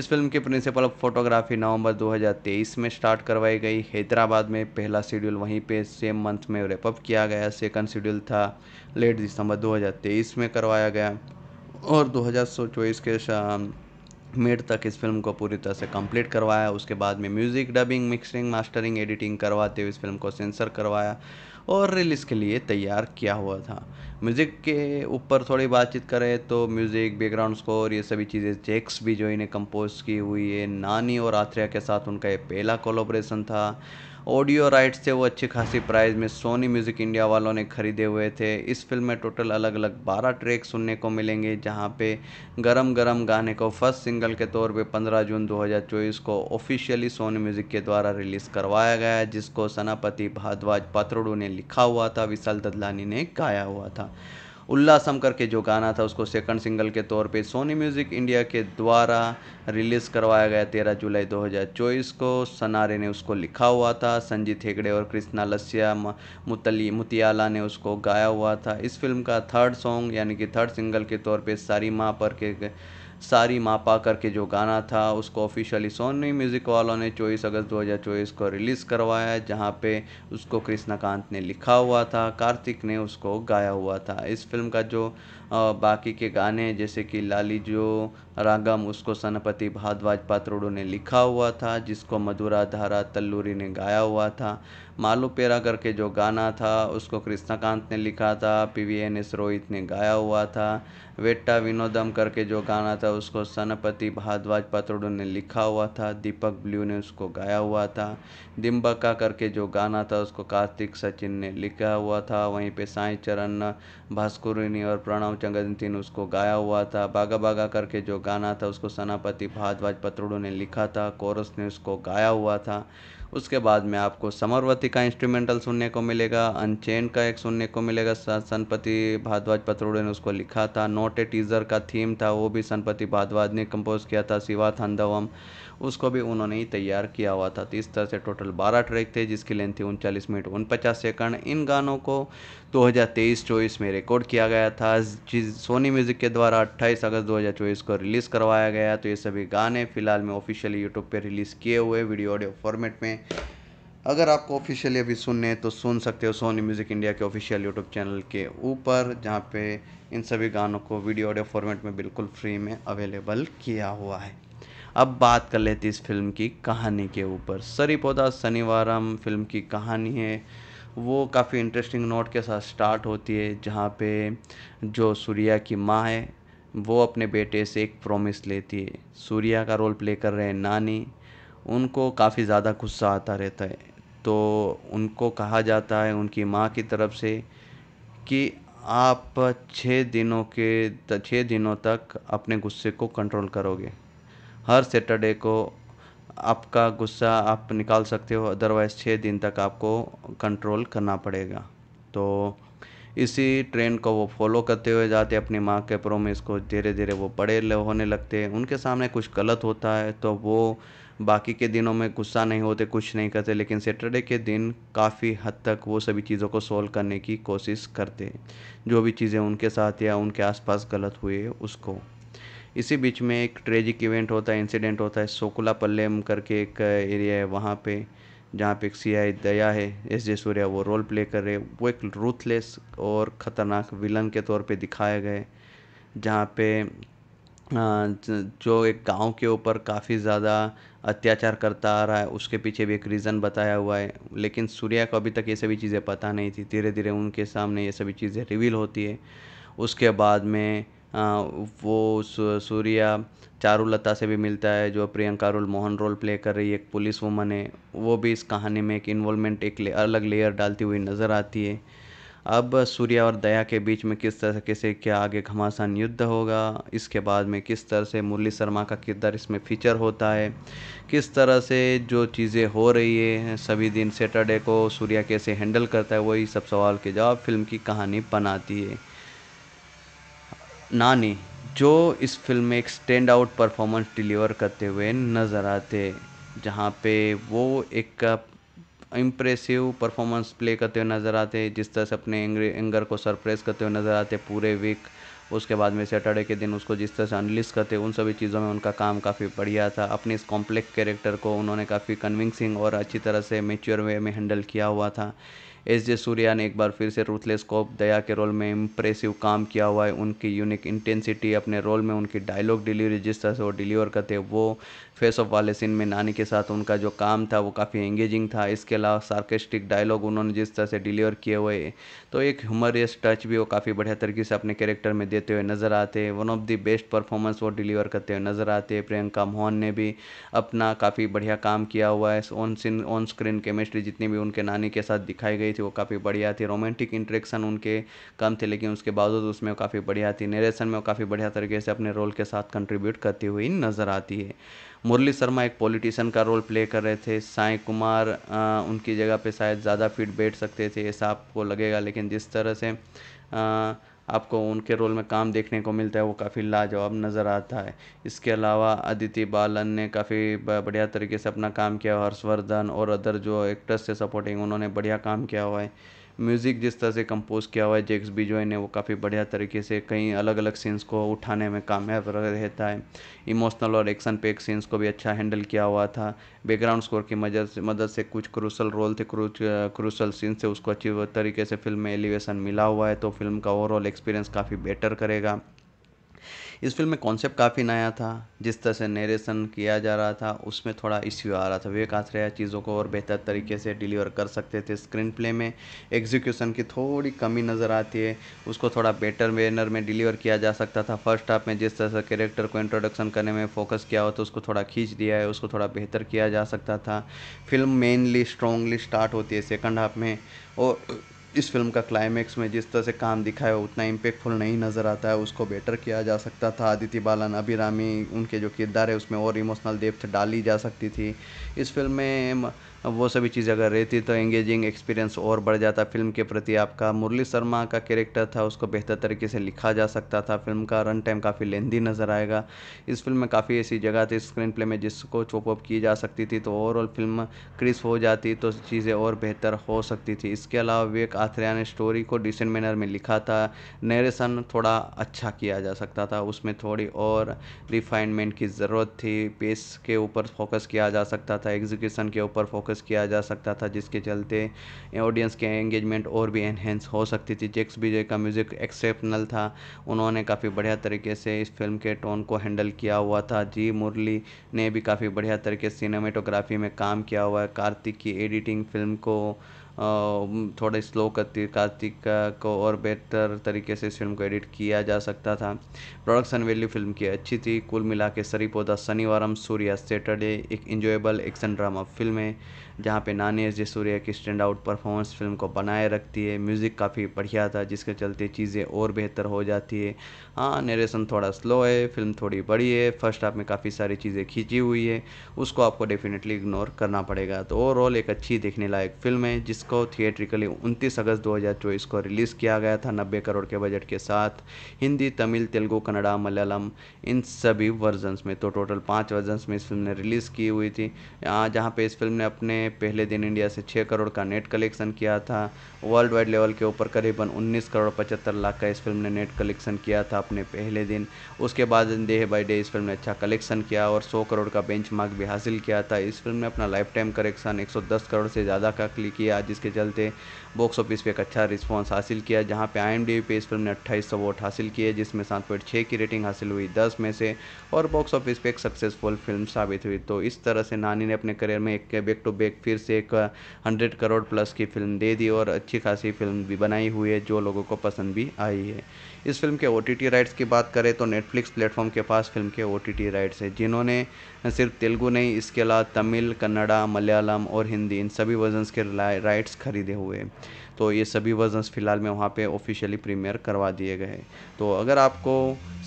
Speaker 1: इस फिल्म की प्रिंसिपल फोटोग्राफी नवंबर 2023 में स्टार्ट करवाई गई हैदराबाद में पहला शेड्यूल वहीं पे सेम मंथ में रेपअप किया गया सेकंड शेड्यूल था लेट दिसंबर 2023 में करवाया गया और दो के मिड तक इस फिल्म को पूरी तरह से कंप्लीट करवाया उसके बाद में music dubbing mixing mastering editing करवाते हुए इस फिल्म को सेंसर करवाया और रिलीज़ के लिए तैयार किया हुआ था म्यूज़िक के ऊपर थोड़ी बातचीत करें तो म्यूज़िक बैकग्राउंड स्कोर ये सभी चीज़ें जेक्स भी जो इन्हें कंपोज की हुई है नानी और आत्रिया के साथ उनका ये पहला कोलोब्रेशन था ऑडियो राइट्स थे वो अच्छी खासी प्राइस में सोनी म्यूज़िक इंडिया वालों ने ख़रीदे हुए थे इस फिल्म में टोटल अलग अलग बारह ट्रैक सुनने को मिलेंगे जहाँ पे गरम गरम गाने को फर्स्ट सिंगल के तौर पे 15 जून 2024 को ऑफिशियली सोनी म्यूज़िक के द्वारा रिलीज़ करवाया गया है जिसको सनापति भारद्वाज पात्रोडू ने लिखा हुआ था विशाल ददलानी ने गाया हुआ था उल्लासम करके जो गाना था उसको सेकंड सिंगल के तौर पे सोनी म्यूज़िक इंडिया के द्वारा रिलीज़ करवाया गया तेरह जुलाई 2024 को सनारे ने उसको लिखा हुआ था संजीत हेगड़े और कृष्णा लस्या मुतली मुतियाला ने उसको गाया हुआ था इस फिल्म का थर्ड सॉन्ग यानी कि थर्ड सिंगल के तौर पर सारी माँ पर के सारी मापा करके जो गाना था उसको ऑफिशियली सोनी म्यूज़िक वालों ने चौबीस अगस्त 2024 को रिलीज़ करवाया जहाँ पे उसको कृष्णाकांत ने लिखा हुआ था कार्तिक ने उसको गाया हुआ था इस फिल्म का जो और बाकी के गाने जैसे कि लाली जो रागम उसको सनपति भारद्वाज पात्रोडो ने लिखा हुआ था जिसको मधुरा धारा तल्लूरी ने गाया हुआ था मालू पेरा करके जो गाना था उसको कृष्णाकांत ने लिखा था P V N S Rohit ने गाया हुआ था वेट्टा विनोदम करके जो गाना था उसको सनपति भारद्वाज पात्रोडो ने लिखा हुआ था दीपक ब्लू ने उसको गाया हुआ था दिम्बका करके जो गाना था उसको कार्तिक सचिन ने लिखा हुआ था वहीं पे साई चरण भास्कुरिनी और प्रणव जगनतिन उसको गाया हुआ था बागा बागा करके जो गाना था उसको सनापति भारद्वाज पत्रोड़ू ने लिखा था कोरस ने उसको गाया हुआ था उसके बाद में आपको समरवती का इंस्ट्रूमेंटल सुनने को मिलेगा अनचेन का एक सुनने को मिलेगा सनपति भारद्वाज पत्रोड़े ने उसको लिखा था नोट ए टीजर का थीम था वो भी सनपति भारद्वाज ने कंपोज किया था शिवा थंदवम उसको भी उन्होंने ही तैयार किया हुआ था तो इस तरह से टोटल 12 ट्रैक थे जिसकी लेंथ थी उनचालीस मिनट उनपचास सेकंड इन गानों को 2023-24 में रिकॉर्ड किया गया था जिस सोनी म्यूज़िक के द्वारा 28 अगस्त 2024 को रिलीज़ करवाया गया तो ये सभी गाने फ़िलहाल में ऑफिशियली यूट्यूब पर रिलीज़ किए हुए वीडियो ऑडियो फॉर्मेट में अगर आपको ऑफिशियली अभी सुनने तो सुन सकते हो सोनी म्यूज़िक इंडिया के ऑफिशियल यूट्यूब चैनल के ऊपर जहाँ पे इन सभी गानों को वीडियो ऑडियो फॉर्मेट में बिल्कुल फ्री में अवेलेबल किया हुआ है अब बात कर लेते इस फिल्म की कहानी के ऊपर सरी पौधा शनिवार फिल्म की कहानी है वो काफ़ी इंटरेस्टिंग नोट के साथ स्टार्ट होती है जहाँ पे जो सूर्या की माँ है वो अपने बेटे से एक प्रॉमिस लेती है सूर्या का रोल प्ले कर रहे हैं नानी उनको काफ़ी ज़्यादा गुस्सा आता रहता है तो उनको कहा जाता है उनकी माँ की तरफ से कि आप छः दिनों के छः दिनों तक अपने गुस्से को कंट्रोल करोगे हर सैटरडे को आपका गुस्सा आप निकाल सकते हो अदरवाइज़ छः दिन तक आपको कंट्रोल करना पड़ेगा तो इसी ट्रेंड को वो फॉलो करते हुए जाते अपनी माँ के प्रोमिस को धीरे धीरे वो बड़े होने लगते हैं उनके सामने कुछ गलत होता है तो वो बाकी के दिनों में गुस्सा नहीं होते कुछ नहीं करते लेकिन सैटरडे के दिन काफ़ी हद तक वो सभी चीज़ों को सॉल्व करने की कोशिश करते जो भी चीज़ें उनके साथ या उनके आसपास गलत हुई उसको इसी बीच में एक ट्रेजिक इवेंट होता है इंसिडेंट होता है सोकुला पल्लेम करके एक एरिया है वहाँ पे जहाँ पे एक सी आई दया है एस जे सूर्या वो रोल प्ले कर रहे वो एक रूथलेस और ख़तरनाक विलन के तौर पे दिखाए गए जहाँ पे जो एक गांव के ऊपर काफ़ी ज़्यादा अत्याचार करता आ रहा है उसके पीछे भी एक रीज़न बताया हुआ है लेकिन सूर्या को अभी तक ये सभी चीज़ें पता नहीं थी धीरे धीरे उनके सामने ये सभी चीज़ें रिवील होती है उसके बाद में वो सूर्या चारुलता से भी मिलता है जो Priyanka role Mohan role play कर रही है एक पुलिस वुमन है वो भी इस कहानी में एक इन्वॉल्वमेंट एक अलग लेयर डालती हुई नज़र आती है अब सूर्या और दया के बीच में किस तरह से क्या आगे घमासान युद्ध होगा इसके बाद में किस तरह से मुरली शर्मा का किरदार इसमें फीचर होता है किस तरह से जो चीज़ें हो रही है सभी दिन सैटरडे को सूर्या कैसे हैंडल करता है वही सब सवाल के जवाब फिल्म की कहानी बनाती है नानी जो इस फ़िल्म में एक स्टैंड आउट परफॉर्मेंस डिलीवर करते हुए नज़र आते जहाँ पे वो एक इम्प्रेसिव परफॉर्मेंस प्ले करते हुए नज़र आते जिस तरह से अपने एंगर को सरप्रेस करते हुए नज़र आते पूरे वीक उसके बाद में सैटरडे के दिन उसको जिस तरह से अनलिस्ट करते उन सभी चीज़ों में उनका काम काफ़ी बढ़िया था अपने इस कॉम्प्लेक्स कैरेक्टर को उन्होंने काफ़ी कन्विंसिंग और अच्छी तरह से मेच्योर वे में हैंडल किया हुआ था एस जे सूर्या ने एक बार फिर से रूथलेस कॉप दया के रोल में इम्प्रेसिव काम किया हुआ है उनकी यूनिक इंटेंसिटी अपने रोल में उनकी डायलॉग डिलीवरी जिस तरह से वो डिलीवर करते हैं वो फेस ऑफ वाले सीन में नानी के साथ उनका जो काम था वो काफ़ी एंगेजिंग था इसके अलावा सार्केस्टिक डायलॉग उन्होंने जिस तरह से डिलीवर किए हुए तो एक ह्यूमरियस टच भी वो काफ़ी बढ़िया तरीके से अपने कैरेक्टर में देते हुए नज़र आते हैं one of the best performance वो डिलीवर करते हुए नज़र आते हैं प्रियंका मोहन ने भी अपना काफ़ी बढ़िया काम किया हुआ है on scene on screen chemistry जितनी भी उनके नानी के साथ दिखाई गई थी वो काफ़ी बढ़िया थी रोमांटिक इंट्रेक्शन उनके कम थे लेकिन उसके बावजूद उसमें काफ़ी बढ़िया थी नरेशन में वो काफ़ी बढ़िया तरीके से अपने रोल के साथ कंट्रीब्यूट करती हुई नज़र आती है मुरली शर्मा एक पॉलिटिशन का रोल प्ले कर रहे थे साई कुमार उनकी जगह पे शायद ज़्यादा फिट बैठ सकते थे ऐसा आपको लगेगा लेकिन जिस तरह से आपको उनके रोल में काम देखने को मिलता है वो काफ़ी लाजवाब नज़र आता है इसके अलावा अदिति बालन ने काफ़ी बढ़िया तरीके से अपना काम किया हर्षवर्धन और अदर जो एक्टर्स से सपोर्टिंग उन्होंने बढ़िया काम किया हुआ है म्यूज़िक जिस तरह से कंपोज़ किया हुआ है जेक्स बिजॉय ने वो काफ़ी बढ़िया तरीके से कई अलग अलग सीन्स को उठाने में कामयाब रहता है इमोशनल और एक्शन पैक सीन्स को भी अच्छा हैंडल किया हुआ था बैकग्राउंड स्कोर की मदद से मदद से कुछ क्रूसल रोल थे क्रूसल सीन्स थे उसको अच्छी तरीके से फिल्म में एलिवेशन मिला हुआ है तो फिल्म का ओवरऑल एक्सपीरियंस काफ़ी बेटर करेगा इस फिल्म में कॉन्सेप्ट काफ़ी नया था जिस तरह से नरेशन किया जा रहा था उसमें थोड़ा इश्यू आ रहा था विवेक आश्रया चीज़ों को और बेहतर तरीके से डिलीवर कर सकते थे स्क्रीन प्ले में एग्जीक्यूशन की थोड़ी कमी नज़र आती है उसको थोड़ा बेटर मैनर में डिलीवर किया जा सकता था फर्स्ट हाफ में जिस तरह से कैरेक्टर को इंट्रोडक्शन करने में फोकस किया हो तो उसको थोड़ा खींच दिया है उसको थोड़ा बेहतर किया जा सकता था फिल्म मेनली स्ट्रॉन्गली स्टार्ट होती है सेकंड हाफ में और इस फिल्म का क्लाइमेक्स में जिस तरह से काम दिखाया है उतना इम्पेक्टफुल नहीं नज़र आता है उसको बेटर किया जा सकता था आदित्य बालन अभिरामी उनके जो किरदार है उसमें और इमोशनल डेप्थ डाली जा सकती थी इस फिल्म में वो सभी चीज़ें अगर रहती तो एंगेजिंग एक्सपीरियंस और बढ़ जाता फिल्म के प्रति आपका मुरली शर्मा का कैरेक्टर था उसको बेहतर तरीके से लिखा जा सकता था फिल्म का रन टाइम काफ़ी लेंदी नज़र आएगा इस फिल्म में काफ़ी ऐसी जगह थी स्क्रीन प्ले में जिसको चॉपअप की जा सकती थी तो ओवरऑल फिल्म क्रिस्प हो जाती तो चीज़ें और बेहतर हो सकती थी इसके अलावा विवेक आथरिया ने स्टोरी को डिसेंट मैनर में लिखा था नरेशन थोड़ा अच्छा किया जा सकता था उसमें थोड़ी और रिफाइनमेंट की ज़रूरत थी पेस के ऊपर फोकस किया जा सकता था एग्जीक्यूशन के ऊपर फोकस फोकस किया जा सकता था जिसके चलते ऑडियंस के एंगेजमेंट और भी एनहेंस हो सकती थी जेक्स बीजे का म्यूज़िक एक्सेप्शनल था उन्होंने काफ़ी बढ़िया तरीके से इस फिल्म के टोन को हैंडल किया हुआ था जी मुरली ने भी काफ़ी बढ़िया तरीके से सिनेमेटोग्राफी में काम किया हुआ है कार्तिक की एडिटिंग फिल्म को थोड़े स्लो करती कार्तिक को और बेहतर तरीके से इस फिल्म को एडिट किया जा सकता था प्रोडक्शन वैल्यू फिल्म की अच्छी थी कुल मिला के सरी पौधा शनिवारम सूर्या सैटरडे एक इंजॉयबल एक्शन ड्रामा फिल्म है जहाँ पे नानी एस जे सूर्या की स्टैंड आउट परफॉर्मेंस फिल्म को बनाए रखती है म्यूज़िक काफ़ी बढ़िया था जिसके चलते चीज़ें और बेहतर हो जाती है हाँ नरेशन थोड़ा स्लो है फिल्म थोड़ी बड़ी है फर्स्ट हाफ में काफ़ी सारी चीज़ें खींची हुई है उसको आपको डेफिनेटली इग्नोर करना पड़ेगा तो ओवरऑल एक अच्छी देखने लायक फिल्म है जिसको थिएट्रिकली उनतीस अगस्त दो को रिलीज़ किया गया था नब्बे करोड़ के बजट के साथ हिंदी तमिल तेलुगु कन्नड़ा मलयालम इन सभी वर्जन्स में तो टोटल पाँच वर्जन्स में इस फिल्म ने रिलीज़ की हुई थी हाँ, जहाँ पे इस फिल्म ने अपने पहले दिन इंडिया से 6 करोड़ का नेट कलेक्शन किया था वर्ल्ड वाइड लेवल के ऊपर करीबन 19 करोड़ पचहत्तर लाख का इस फिल्म ने नेट कलेक्शन किया था अपने पहले दिन उसके बाद डे बाई डे इस फिल्म ने अच्छा कलेक्शन किया और सौ करोड़ का बेंच भी हासिल किया था इस फिल्म ने अपना लाइफ टाइम कलेक्शन एक करोड़ से ज़्यादा का क्लिक किया जिसके चलते बॉक्स ऑफिस पर एक अच्छा रिस्पॉन्स हासिल किया जहाँ पर आई पे इस फिल्म ने अट्ठाईस वोट हासिल किए जिसमें सात पॉइंट छः की रेटिंग हासिल हुई दस में से और बॉक्स ऑफिस पे एक सक्सेसफुल फिल्म साबित हुई तो इस तरह से नानी ने अपने करियर में एक बैक टू बैक फिर से एक हंड्रेड करोड़ प्लस की फिल्म दे दी और अच्छी खासी फिल्म भी बनाई हुई है जो लोगों को पसंद भी आई है इस फिल्म के ओ राइट्स की बात करें तो नेटफ्लिक्स प्लेटफॉर्म के पास फिल्म के ओ राइट्स हैं जिन्होंने सिर्फ तेलुगु नहीं इसके अलावा तमिल कन्नड़ा मलयालम और हिंदी इन सभी वर्जन्स के राइट्स खरीदे हुए हैं तो ये सभी वर्जन्स फ़िलहाल में वहाँ पे ऑफिशियली प्रीमियर करवा दिए गए तो अगर आपको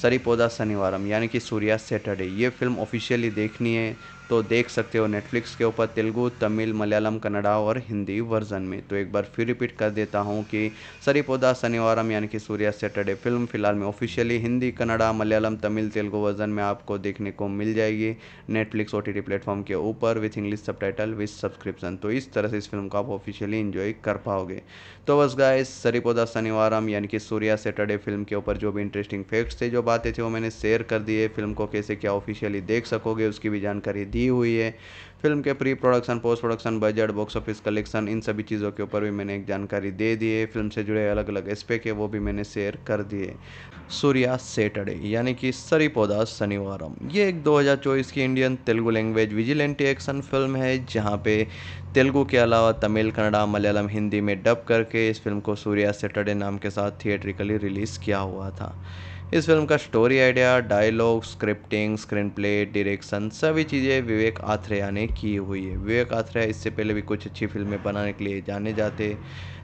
Speaker 1: सरी पौधा शनिवारम यानी कि सूर्या सैटरडे ये फिल्म ऑफिशियली देखनी है तो देख सकते हो नेटफ्लिक्स के ऊपर तेलुगु तमिल मलयालम कन्नडा और हिंदी वर्जन में तो एक बार फिर रिपीट कर देता हूँ कि सरिपोदा शनिवारम यानी कि सूर्या सैटरडे फिल्म फिलहाल में ऑफिशियली हिंदी कन्नडा मलयालम तमिल तेलुगु वर्जन में आपको देखने को मिल जाएगी नेटफ्लिक्स ओ टी प्लेटफॉर्म के ऊपर with English subtitle with subscription तो इस तरह से इस फिल्म को आप ऑफिशियली इन्जॉय कर पाओगे तो बस गाइस सरीपोदा शनिवारम यानी कि सूर्या सैटरडे फिल्म के ऊपर जो भी इंटरेस्टिंग फैक्ट्स थे जो बातें थी वो मैंने शेयर कर दी है फिल्म को कैसे क्या ऑफिशियली देख सकोगे उसकी भी जानकारी दी हुई है फिल्म के pre production post production budget box office collection इन सभी चीज़ों के ऊपर भी मैंने एक जानकारी दे दी है फिल्म से जुड़े अलग अलग एस्पेक्ट है वो भी मैंने शेयर कर दिए सूर्या सैटरडे यानी कि सरी पौधा शनिवारम ये एक 2024 की Indian Telugu language vigilante action film है जहाँ पे तेलुगु के अलावा तमिल कन्नड़ा मलयालम हिंदी में डब करके इस फिल्म को सूर्या सैटरडे नाम के साथ थिएट्रिकली रिलीज़ किया हुआ था इस फिल्म का story idea dialogue scripting screen play direction सभी चीज़ें विवेक आथ्रेया ने की हुई है विवेक आथ्रेया इससे पहले भी कुछ अच्छी फिल्में बनाने के लिए जाने जाते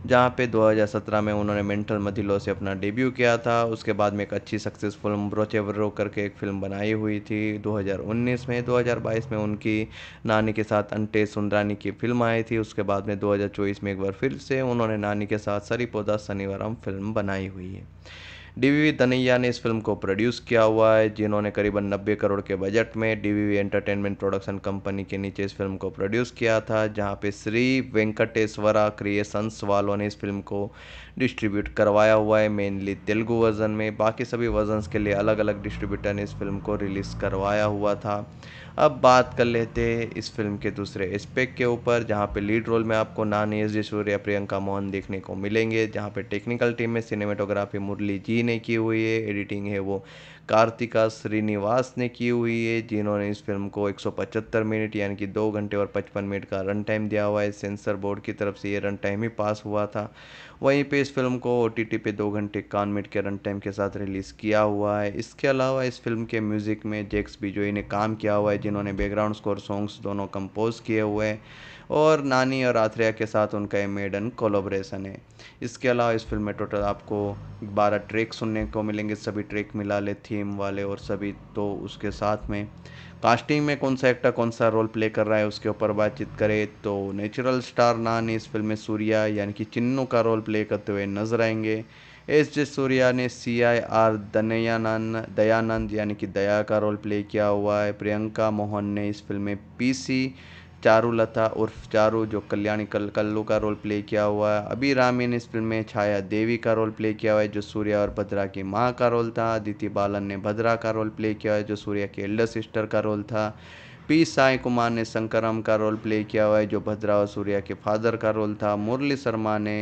Speaker 1: जहाँ पे 2017 में उन्होंने मेंटल मधिलो से अपना डेब्यू किया था उसके बाद में एक अच्छी सक्सेसफुल ब्रोचेवरो करके एक फिल्म बनाई हुई थी 2019 में 2022 में उनकी नानी के साथ अंटे सुंदरानी की फिल्म आई थी उसके बाद में 2024 में एक बार फिर से उन्होंने नानी के साथ सरी पौधा शनिवार फिल्म बनाई हुई है डीवीवी तनैया ने इस फिल्म को प्रोड्यूस किया हुआ है जिन्होंने करीबन नब्बे करोड़ के बजट में डीवीवी एंटरटेनमेंट प्रोडक्शन कंपनी के नीचे इस फिल्म को प्रोड्यूस किया था जहां पे श्री वेंकटेश्वरा क्रिएशंस वालों ने इस फिल्म को डिस्ट्रीब्यूट करवाया हुआ है मेनली तेलुगु वर्जन में बाकी सभी वर्जन्स के लिए अलग अलग डिस्ट्रीब्यूटर ने इस फिल्म को रिलीज़ करवाया हुआ था अब बात कर लेते हैं इस फिल्म के दूसरे एस्पेक्ट के ऊपर जहाँ पे लीड रोल में आपको नानी एस जसूर्या प्रियंका मोहन देखने को मिलेंगे जहाँ पे टेक्निकल टीम में सिनेमेटोग्राफी मुरली जी ने की हुई है एडिटिंग है वो कार्तिका श्रीनिवास ने की हुई है जिन्होंने इस फिल्म को 175 मिनट यानी कि दो घंटे और 55 मिनट का रन टाइम दिया हुआ है सेंसर बोर्ड की तरफ से ये रन टाइम ही पास हुआ था वहीं पे इस फिल्म को ओ पे दो घंटे इक्यावन मिनट के रन टाइम के साथ रिलीज़ किया हुआ है इसके अलावा इस फिल्म के म्यूज़िक में जैक्स बिजोई ने काम किया हुआ है जिन्होंने बैकग्राउंड स्कोर सॉन्ग्स दोनों कंपोज किए हुए हैं और नानी और आथ्रेया के साथ उनका ये मेडन कोलोब्रेशन है इसके अलावा इस फिल्म में टोटल आपको बारह ट्रैक सुनने को मिलेंगे सभी ट्रैक मिला ले थीम वाले और सभी तो उसके साथ में कास्टिंग में कौन सा एक्टर कौन सा रोल प्ले कर रहा है उसके ऊपर बातचीत करें तो नेचुरल स्टार नानी इस फिल्म में सूर्या यानी कि चिन्नू का रोल प्ले करते हुए नजर आएंगे एस जे सूर्या ने सी आई आर दनयानंद दयानंद यानी कि दया का रोल प्ले किया हुआ है प्रियंका मोहन ने इस फिल्म में पी सी चारू लता उर्फ चारू जो कल्याणी कल कल्लू का रोल प्ले किया हुआ है अभी रामी ने इस फिल्म में छाया देवी का रोल प्ले किया हुआ है जो सूर्या और भद्रा की माँ का रोल था अदिति बालन ने भद्रा का रोल प्ले किया है जो सूर्या की एल्डर सिस्टर का रोल था पी साई कुमार ने शंकरम का रोल प्ले किया हुआ है जो भद्रा और सूर्या के फादर का रोल था मुरली शर्मा ने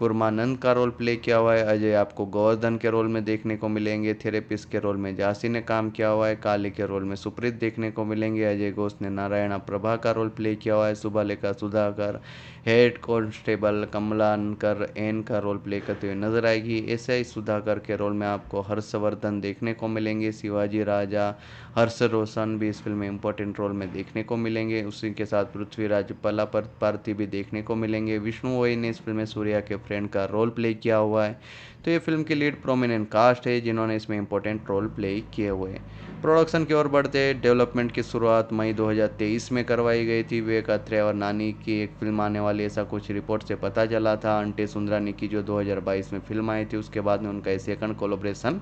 Speaker 1: कुरमानंद का रोल प्ले किया हुआ है अजय आपको गोवर्धन के रोल में देखने को मिलेंगे थेरेपिस्ट के रोल में जासी ने काम किया हुआ है काली के रोल में सुप्रीत देखने को मिलेंगे अजय घोष ने नारायणा प्रभा का रोल प्ले किया हुआ है लेखा सुधाकर हेड कॉन्स्टेबल अनकर एन का रोल प्ले करते हुए नजर आएगी एस आई सुधाकर के रोल में आपको हर्षवर्धन देखने को मिलेंगे शिवाजी राजा हर्ष रोशन भी इस फिल्म में इंपॉर्टेंट रोल में देखने को मिलेंगे उसी के साथ पृथ्वीराज पला पार्थी भी देखने को मिलेंगे विष्णु वोई ने इस फिल्म में सूर्या के फ्रेंड का रोल प्ले किया हुआ है तो ये फिल्म की लीड प्रोमिनेंट कास्ट है जिन्होंने इसमें इंपॉर्टेंट रोल प्ले किए हुए हैं प्रोडक्शन की ओर बढ़ते डेवलपमेंट की शुरुआत मई 2023 में करवाई गई थी विवेक अत्रे और नानी की एक फिल्म आने वाली ऐसा कुछ रिपोर्ट से पता चला था अंटे सुंदरानी की जो 2022 में फिल्म आई थी उसके बाद में उनका सेकंड कोलोब्रेशन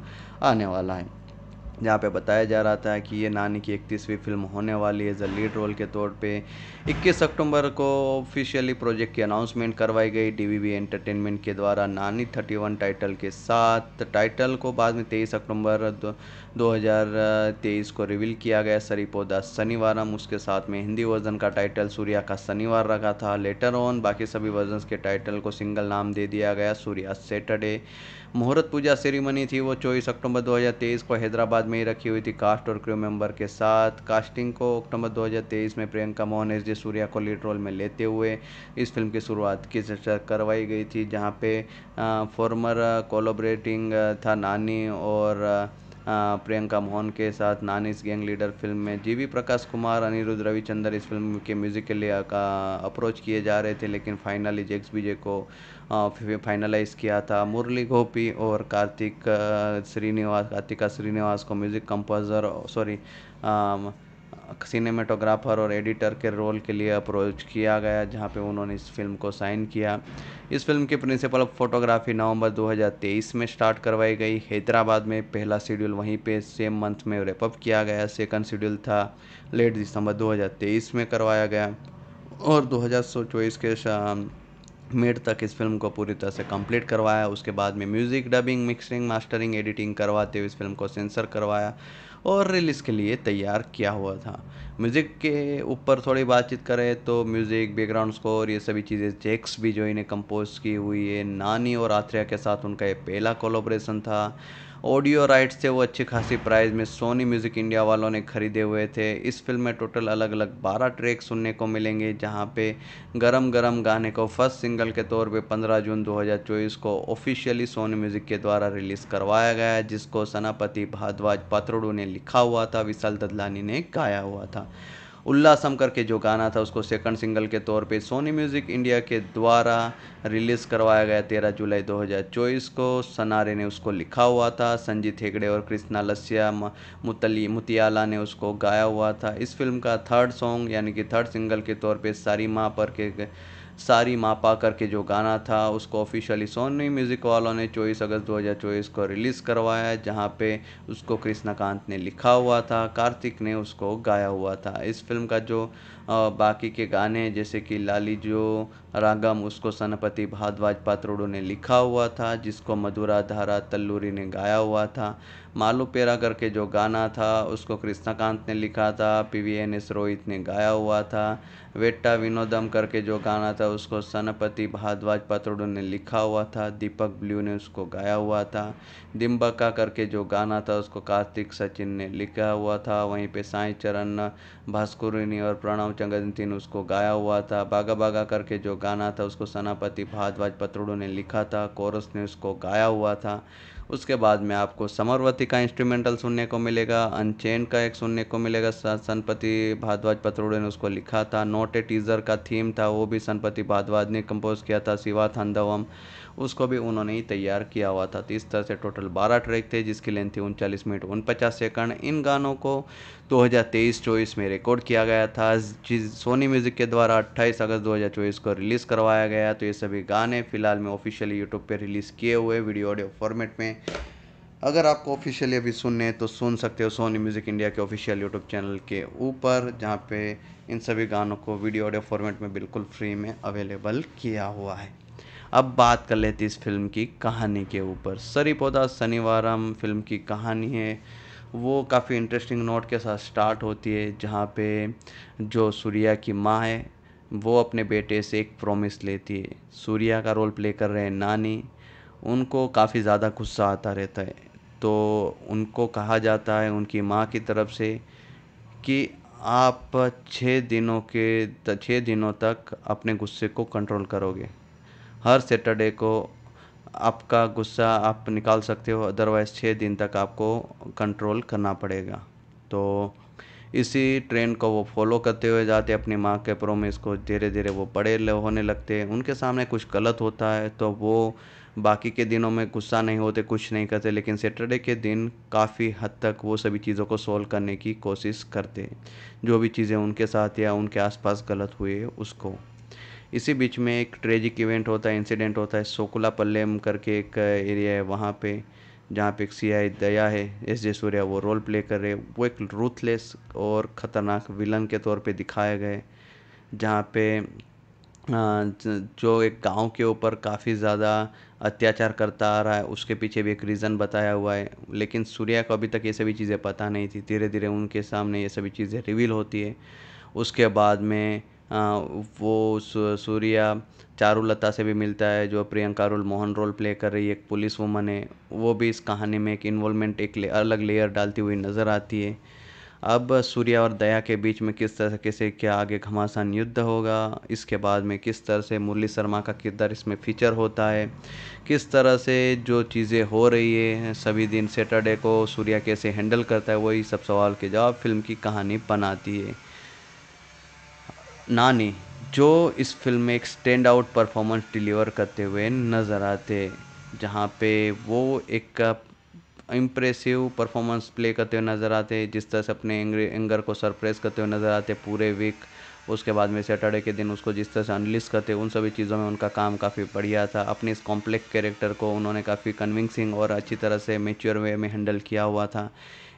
Speaker 1: आने वाला है जहाँ पे बताया जा रहा था कि ये नानी की इकतीसवीं फिल्म होने वाली है एज अ लीड रोल के तौर पे 21 अक्टूबर को ऑफिशियली प्रोजेक्ट की अनाउंसमेंट करवाई गई डीवीवी एंटरटेनमेंट के द्वारा नानी 31 टाइटल के साथ टाइटल को बाद में 23 अक्टूबर दो तेईस को रिवील किया गया सरी पौधा शनिवार उसके साथ में हिंदी वर्जन का टाइटल सूर्या का शनिवार रखा था लेटर ऑन बाकी सभी वर्जन के टाइटल को सिंगल नाम दे दिया गया सूर्या सैटरडे मुहूर्त पूजा सेरेमनी थी वो चौबीस अक्टूबर 2023 को हैदराबाद में ही रखी हुई थी कास्ट और क्रू मेंबर के साथ कास्टिंग को अक्टूबर 2023 में प्रियंका मोहन एस जी सूर्या को लीड रोल में लेते हुए इस फिल्म की शुरुआत की करवाई गई थी जहाँ पे फॉर्मर कोलोबरेटिंग था नानी और प्रियंका मोहन के साथ नानीस गैंग लीडर फिल्म में जी वी प्रकाश कुमार अनिरुद्ध रविचंद्र इस फिल्म के म्यूज़िक के लिए अप्रोच किए जा रहे थे लेकिन फाइनली जेक्स बीजे को फाइनलाइज किया था मुरली गोपी और कार्तिक श्रीनिवास कार्तिका श्रीनिवास को म्यूज़िक कंपोजर सॉरी सिनेमेटोग्राफर और एडिटर के रोल के लिए अप्रोच किया गया जहां पे उन्होंने इस फिल्म को साइन किया इस फिल्म की प्रिंसिपल फोटोग्राफी नवंबर 2023 में स्टार्ट करवाई गई हैदराबाद में पहला शेड्यूल वहीं पे सेम मंथ में रेपअप किया गया सेकंड शेड्यूल था लेट दिसंबर 2023 में करवाया गया और दो के मिड तक इस फिल्म को पूरी तरह से कंप्लीट करवाया उसके बाद में music dubbing mixing mastering editing करवाते हुए इस फिल्म को सेंसर करवाया और रिलीज़ के लिए तैयार किया हुआ था म्यूज़िक के ऊपर थोड़ी बातचीत करें तो म्यूज़िक बैकग्राउंड स्कोर ये सभी चीज़ें जेक्स भी जो इन्हें कंपोज की हुई है नानी और आत्रिया के साथ उनका ये पहला कोलोब्रेशन था ऑडियो राइट्स थे वो अच्छी खासी प्राइस में सोनी म्यूज़िक इंडिया वालों ने ख़रीदे हुए थे इस फिल्म में टोटल अलग अलग बारह ट्रैक सुनने को मिलेंगे जहाँ पे गरम गरम गाने को फर्स्ट सिंगल के तौर पे 15 जून 2024 को ऑफिशियली सोनी म्यूज़िक के द्वारा रिलीज़ करवाया गया जिसको सनापति भारद्वाज पात्रोडू ने लिखा हुआ था विशाल ददलानी ने गाया हुआ था उल्लासम करके जो गाना था उसको सेकंड सिंगल के तौर पे सोनी म्यूज़िक इंडिया के द्वारा रिलीज़ करवाया गया तेरह जुलाई 2024 को सनारे ने उसको लिखा हुआ था संजीत हेगड़े और कृष्णा लस्या मुतली मुतियाला ने उसको गाया हुआ था इस फिल्म का थर्ड सॉन्ग यानी कि थर्ड सिंगल के तौर पर सारी माँ पर के सारी मापा करके जो गाना था उसको ऑफिशियली सोनी म्यूज़िक वालों ने चौबीस अगस्त 2024 को रिलीज़ करवाया जहाँ पे उसको कृष्णाकांत ने लिखा हुआ था कार्तिक ने उसको गाया हुआ था इस फिल्म का जो और बाकी के गाने जैसे कि जो रागम उसको सनपति भारद्वाज पात्रोडो ने लिखा हुआ था जिसको मधुरा धारा तल्लूरी ने गाया हुआ था मालू पेरा करके जो गाना था उसको कृष्णाकांत ने लिखा था P V N S Rohit ने गाया हुआ था वेट्टा विनोदम करके जो गाना था उसको सनपति भारद्वाज पात्रोडो ने लिखा हुआ था दीपक ब्लू ने उसको गाया हुआ था दिम्बका करके जो गाना था उसको कार्तिक सचिन ने लिखा हुआ था वहीं पे साई चरण भास्कुरिनी और प्रणव चंगंती ने उसको गाया हुआ था बागा बागा करके जो गाना था उसको सनापति भारद्वाज पत्रोडो ने लिखा था कोरस ने उसको गाया हुआ था उसके बाद में आपको समरवती का इंस्ट्रूमेंटल सुनने को मिलेगा अनचेन का एक सुनने को मिलेगा सनपति भारद्वाज पत्रोड़े ने उसको लिखा था नोट ए टीजर का थीम था वो भी सनपति भारद्वाज ने कंपोज किया था शिवा थंदवम उसको भी उन्होंने ही तैयार किया हुआ था तो इस तरह से टोटल 12 ट्रैक थे जिसकी लेंथ थी उनचालीस मिनट उनपचास सेकंड इन गानों को 2023 हज़ार में रिकॉर्ड किया गया था जिस सोनी म्यूज़िक के द्वारा 28 अगस्त 2024 को रिलीज़ करवाया गया तो ये सभी गाने फ़िलहाल में ऑफिशियली यूट्यूब पर रिलीज़ किए हुए वीडियो ऑडियो फॉर्मेट में अगर आपको ऑफिशियली अभी सुनने हैं तो सुन सकते हो सोनी म्यूज़िक इंडिया के ऑफिशियल यूट्यूब चैनल के ऊपर जहाँ पे इन सभी गानों को वीडियो ऑडियो फॉर्मेट में बिल्कुल फ्री में अवेलेबल किया हुआ है अब बात कर लेते इस फिल्म की कहानी के ऊपर पौधा शनिवारम फिल्म की कहानी है वो काफ़ी इंटरेस्टिंग नोट के साथ स्टार्ट होती है जहाँ पे जो सूर्या की माँ है वो अपने बेटे से एक प्रॉमिस लेती है सूर्या का रोल प्ले कर रहे हैं नानी उनको काफ़ी ज़्यादा गुस्सा आता रहता है तो उनको कहा जाता है उनकी माँ की तरफ से कि आप छः दिनों के छः दिनों तक अपने गुस्से को कंट्रोल करोगे हर सैटरडे को आपका गुस्सा आप निकाल सकते हो अदरवाइज़ छः दिन तक आपको कंट्रोल करना पड़ेगा तो इसी ट्रेंड को वो फॉलो करते हुए जाते अपनी माँ के प्रोमिस को धीरे धीरे वो बड़े होने लगते हैं उनके सामने कुछ गलत होता है तो वो बाकी के दिनों में गुस्सा नहीं होते कुछ नहीं करते लेकिन सैटरडे के दिन काफ़ी हद तक वो सभी चीज़ों को सोल्व करने की कोशिश करते जो भी चीज़ें उनके साथ या उनके आसपास गलत हुए उसको इसी बीच में एक ट्रेजिक इवेंट होता है इंसिडेंट होता है सोकुला पल्लेम करके एक एरिया है वहाँ पे जहाँ पे एक सी आई दया है एस जे सूर्या वो रोल प्ले कर रहे वो एक रूथलेस और ख़तरनाक विलन के तौर पे दिखाए गए जहाँ पे जो एक गांव के ऊपर काफ़ी ज़्यादा अत्याचार करता आ रहा है उसके पीछे भी एक रीज़न बताया हुआ है लेकिन सूर्या को अभी तक ये सभी चीज़ें पता नहीं थी धीरे धीरे उनके सामने ये सभी चीज़ें रिवील होती है उसके बाद में वो सूर्या चारुलता से भी मिलता है जो Priyanka role Mohan role play कर रही है एक पुलिस वुमन है वो भी इस कहानी में एक इन्वॉल्वमेंट एक अलग लेयर डालती हुई नज़र आती है अब सूर्या और दया के बीच में किस तरह से क्या आगे घमासान युद्ध होगा इसके बाद में किस तरह से मुरली शर्मा का किरदार इसमें फीचर होता है किस तरह से जो चीज़ें हो रही है सभी दिन सैटरडे को सूर्या कैसे हैंडल करता है वही सब सवाल के जवाब फिल्म की कहानी बनाती है नानी जो इस फ़िल्म में एक स्टैंड आउट परफॉर्मेंस डिलीवर करते हुए नज़र आते जहाँ पे वो एक इम्प्रेसिव परफॉर्मेंस प्ले करते हुए नज़र आते जिस तरह से अपने एंगर को सरप्रेस करते हुए नज़र आते पूरे वीक उसके बाद में सैटरडे के दिन उसको जिस तरह से अनलिस करते उन सभी चीज़ों में उनका काम काफ़ी बढ़िया था अपने इस कॉम्प्लेक्स कैरेक्टर को उन्होंने काफ़ी कन्विंसिंग और अच्छी तरह से मेच्योर वे में हैंडल किया हुआ था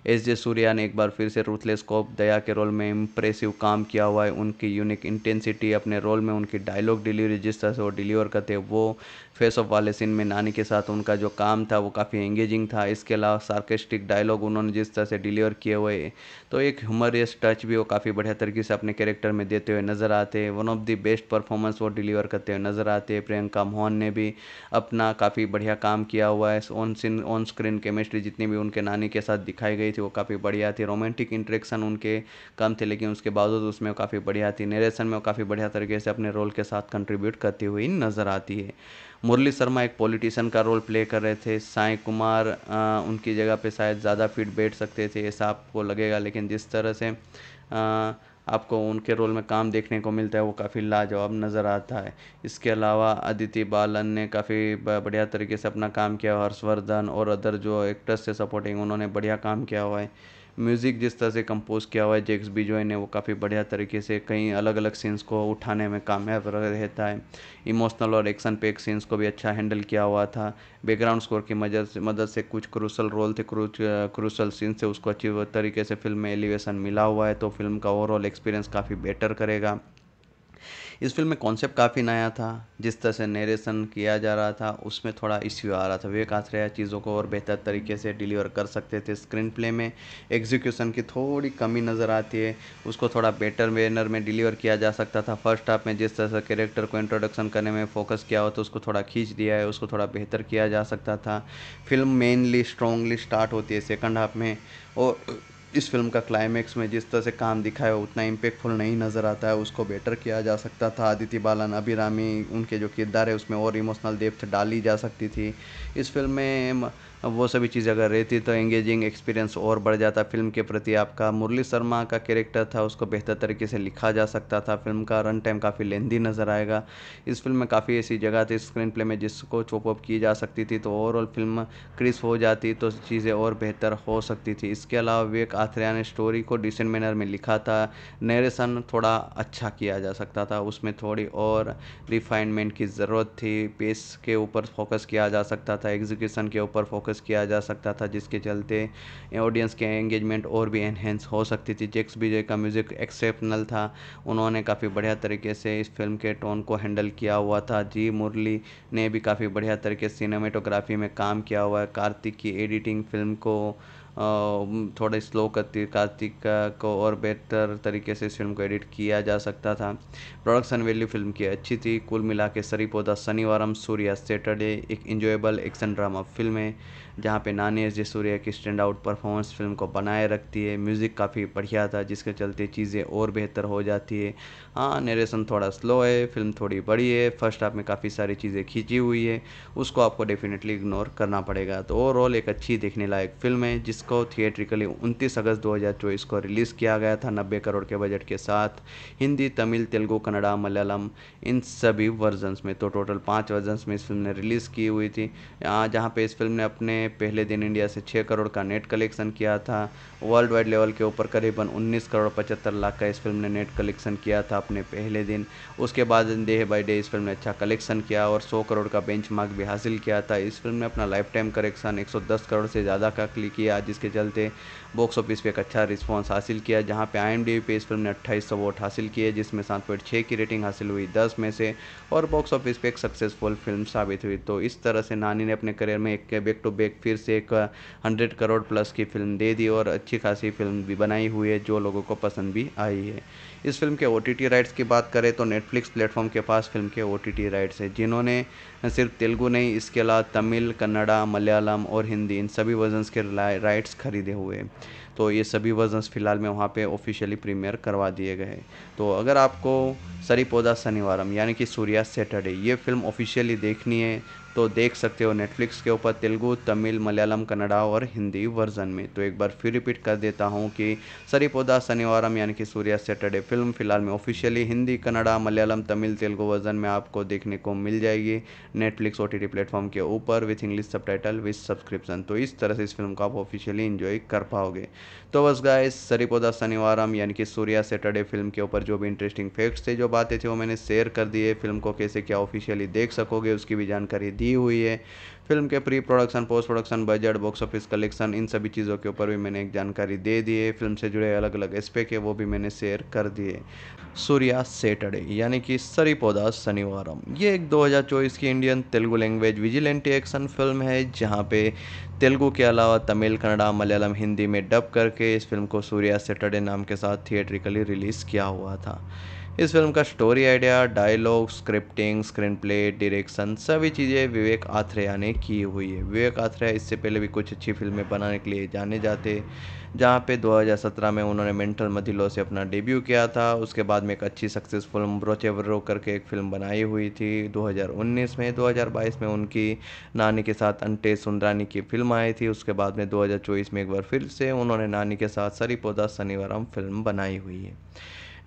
Speaker 1: एस जे सूर्या ने एक बार फिर से रूथलेस कॉप दया के रोल में इम्प्रेसिव काम किया हुआ है उनकी यूनिक इंटेंसिटी अपने रोल में उनकी डायलॉग डिलीवरी जिस तरह से वो डिलीवर करते हैं वो फेस ऑफ वाले सीन में नानी के साथ उनका जो काम था वो काफ़ी एंगेजिंग था इसके अलावा सार्केस्टिक डायलॉग उन्होंने जिस तरह से डिलीवर किए हुए तो एक ह्यूमरियस टच भी वो काफ़ी बढ़िया तरीके से अपने कैरेक्टर में देते हुए नज़र आते हैं one of the best performance वो डिलीवर करते हुए नज़र आते हैं प्रियंका मोहन ने भी अपना काफ़ी बढ़िया काम किया हुआ है on scene on screen chemistry जितनी भी उनके नानी के साथ दिखाई गई गई थी वो काफ़ी बढ़िया थी रोमांटिक इंट्रेक्शन उनके कम थे लेकिन उसके बावजूद उसमें काफ़ी बढ़िया थी नरेशन में वो काफ़ी बढ़िया तरीके से अपने रोल के साथ कंट्रीब्यूट करती हुई नज़र आती है मुरली शर्मा एक पॉलिटिशियन का रोल प्ले कर रहे थे साई कुमार आ, उनकी जगह पे शायद ज़्यादा फिट बैठ सकते थे ऐसा आपको लगेगा लेकिन जिस तरह से आ, आपको उनके रोल में काम देखने को मिलता है वो काफ़ी लाजवाब नज़र आता है इसके अलावा अदिति बालन ने काफ़ी बढ़िया तरीके से अपना काम किया हर्षवर्धन और अदर जो एक्ट्रेस से सपोर्टिंग उन्होंने बढ़िया काम किया हुआ है म्यूज़िक जिस तरह से कंपोज़ किया हुआ है जेक्स बिजॉय ने वो काफ़ी बढ़िया तरीके से कई अलग अलग सीन्स को उठाने में कामयाब रहता है इमोशनल और एक्शन पैक सीन्स को भी अच्छा हैंडल किया हुआ था बैकग्राउंड स्कोर की मदद से मदद से कुछ क्रूसल रोल थे क्रूसल सीन से उसको अच्छी तरीके से फिल्म में एलिवेशन मिला हुआ है तो फिल्म का ओवरऑल एक्सपीरियंस काफ़ी बेटर करेगा इस फिल्म में कॉन्सेप्ट काफ़ी नया था जिस तरह से नरेशन किया जा रहा था उसमें थोड़ा इश्यू आ रहा था विवेक आश्रया चीज़ों को और बेहतर तरीके से डिलीवर कर सकते थे स्क्रीन प्ले में एग्जीक्यूशन की थोड़ी कमी नज़र आती है उसको थोड़ा बेटर मैनर में डिलीवर किया जा सकता था फर्स्ट हाफ में जिस तरह से कैरेक्टर को इंट्रोडक्शन करने में फोकस किया हो तो उसको थोड़ा खींच दिया है उसको थोड़ा बेहतर किया जा सकता था फिल्म मेनली स्ट्रॉन्गली स्टार्ट होती है सेकंड हाफ में और इस फिल्म का क्लाइमैक्स में जिस तरह से काम दिखाया है उतना इम्पेक्टफुल नहीं नज़र आता है उसको बेटर किया जा सकता था आदित्य बालन अभिरामी उनके जो किरदार है उसमें और इमोशनल डेप्थ डाली जा सकती थी इस फिल्म में अब वो सभी चीज़ अगर रहती तो एंगेजिंग एक्सपीरियंस और बढ़ जाता फिल्म के प्रति आपका मुरली शर्मा का कैरेक्टर था उसको बेहतर तरीके से लिखा जा सकता था फिल्म का रन टाइम काफ़ी लेंदी नज़र आएगा इस फिल्म में काफ़ी ऐसी जगह थी स्क्रीन प्ले में जिसको चॉपअप की जा सकती थी तो ओवरऑल फिल्म क्रिस्प हो जाती तो चीज़ें और बेहतर हो सकती थी इसके अलावा विवेक आथरिया ने स्टोरी को डिसेंट मैनर में लिखा था नरेशन थोड़ा अच्छा किया जा सकता था उसमें थोड़ी और रिफाइनमेंट की ज़रूरत थी पेस के ऊपर फोकस किया जा सकता था एग्जीक्यूशन के ऊपर फोकस फोकस किया जा सकता था जिसके चलते ऑडियंस के एंगेजमेंट और भी एनहेंस हो सकती थी जेक्स बीजे का म्यूज़िक एक्सेप्शनल था उन्होंने काफ़ी बढ़िया तरीके से इस फिल्म के टोन को हैंडल किया हुआ था जी मुरली ने भी काफ़ी बढ़िया तरीके से सिनेमेटोग्राफी में काम किया हुआ है कार्तिक की एडिटिंग फिल्म को थोड़े स्लो कार्तिक को और बेहतर तरीके से इस फ़िल्म को एडिट किया जा सकता था प्रोडक्शन वैल्यू फ़िल्म की अच्छी थी कुल मिला के पौधा शनिवारम सूर्या सैटरडे एक इंजॉयबल एक्शन ड्रामा फिल्म है जहाँ पे नानी एस जे सूर्या की स्टैंड आउट परफॉर्मेंस फिल्म को बनाए रखती है म्यूज़िक काफ़ी बढ़िया था जिसके चलते चीज़ें और बेहतर हो जाती है हाँ नरेशन थोड़ा स्लो है फिल्म थोड़ी बड़ी है फर्स्ट हाफ में काफ़ी सारी चीज़ें खींची हुई है उसको आपको डेफिनेटली इग्नोर करना पड़ेगा तो ओवरऑल एक अच्छी देखने लायक फिल्म है जिसको थिएट्रिकली उनतीस अगस्त दो को रिलीज़ किया गया था नब्बे करोड़ के बजट के साथ हिंदी तमिल तेलुगु कन्नड़ा मलयालम इन सभी वर्जन्स में तो टोटल पाँच वर्जन्स में इस फिल्म ने रिलीज़ की हुई थी जहाँ पर इस फिल्म ने अपने पहले दिन इंडिया से 6 करोड़ का नेट कलेक्शन किया था वर्ल्ड वाइड लेवल के ऊपर करीबन 19 करोड़ पचहत्तर लाख का इस फिल्म ने नेट कलेक्शन किया था अपने पहले दिन उसके बाद डे बाई डे इस फिल्म ने अच्छा कलेक्शन किया और सौ करोड़ का बेंच मार्क भी हासिल किया था इस फिल्म ने अपना लाइफ टाइम कलेक्शन एक करोड़ से ज़्यादा का क्लिक किया जिसके चलते बॉक्स ऑफिस पर एक अच्छा रिस्पॉन्स हासिल किया जहाँ पर आई पे इस फिल्म ने अट्ठाईस वोट हासिल किए जिसमें सात पॉइंट छः की रेटिंग हासिल हुई दस में से और बॉक्स ऑफिस पे एक सक्सेसफुल फिल्म साबित हुई तो इस तरह से नानी ने अपने करियर में एक बैक टू बैक एक फिर से एक हंड्रेड करोड़ प्लस की फिल्म दे दी और अच्छी खासी फिल्म भी बनाई हुई है जो लोगों को पसंद भी आई है इस फिल्म के ओ राइट्स की बात करें तो नेटफ्लिक्स प्लेटफॉर्म के पास फिल्म के ओ राइट्स है जिन्होंने सिर्फ तेलुगु नहीं इसके अलावा तमिल कन्नड़ा मलयालम और हिंदी इन सभी वर्जन्स के राइट्स खरीदे हुए हैं तो ये सभी वर्जन्स फ़िलहाल में वहाँ पे ऑफिशियली प्रीमियर करवा दिए गए तो अगर आपको सरी पौधा शनिवारम यानी कि सूर्या सैटरडे ये फिल्म ऑफिशियली देखनी है तो देख सकते हो नेटफ्लिक्स के ऊपर तेलुगु तमिल मलयालम कन्नड़ा और हिंदी वर्जन में तो एक बार फिर रिपीट कर देता हूँ कि सरिपोदा शनिवारम यानी कि सूर्या सैटरडे फिल्म फिलहाल में ऑफिशियली हिंदी कन्नड़ा मलयालम तमिल तेलुगु वर्जन में आपको देखने को मिल जाएगी नेटफ्लिक्स ओ टी प्लेटफॉर्म के ऊपर with English subtitle with subscription तो इस तरह से इस फिल्म को आप ऑफिशियली इन्जॉय कर पाओगे तो बस गाय सरिपोदा शनिवारम यानी कि सूर्या सैटरडे फिल्म के ऊपर जो भी इंटरेस्टिंग फैक्ट्स थे जो बातें थी वो मैंने शेयर कर दिए फिल्म को कैसे क्या ऑफिशियली देख सकोगे उसकी भी जानकारी दी हुई है फिल्म के pre production post production budget box office collection इन सभी चीज़ों के ऊपर भी मैंने एक जानकारी दे दी है फिल्म से जुड़े अलग अलग एस्पेक्ट है वो भी मैंने शेयर कर दिए सूर्या सैटरडे यानी कि सरी पौधा शनिवारम ये एक 2024 की Indian Telugu language vigilante action film है जहाँ पे तेलुगु के अलावा तमिल कन्नड़ा मलयालम हिंदी में डब करके इस फिल्म को सूर्या सैटरडे नाम के साथ थिएट्रिकली रिलीज़ किया हुआ था इस फिल्म का story idea dialogue scripting screen play direction सभी चीज़ें विवेक आथ्रेया ने की हुई है विवेक आथ्रेया इससे पहले भी कुछ अच्छी फिल्में बनाने के लिए जाने जाते जहाँ पे 2017 में उन्होंने मेंटल मथिलो से अपना डेब्यू किया था उसके बाद में एक अच्छी सक्सेसफुल ब्रोचेवरो करके एक फिल्म बनाई हुई थी 2019 में 2022 में उनकी नानी के साथ अंटे सुंदरानी की फिल्म आई थी उसके बाद में 2024 में एक बार फिर से उन्होंने नानी के साथ सरी पौधा शनिवारम फिल्म बनाई हुई है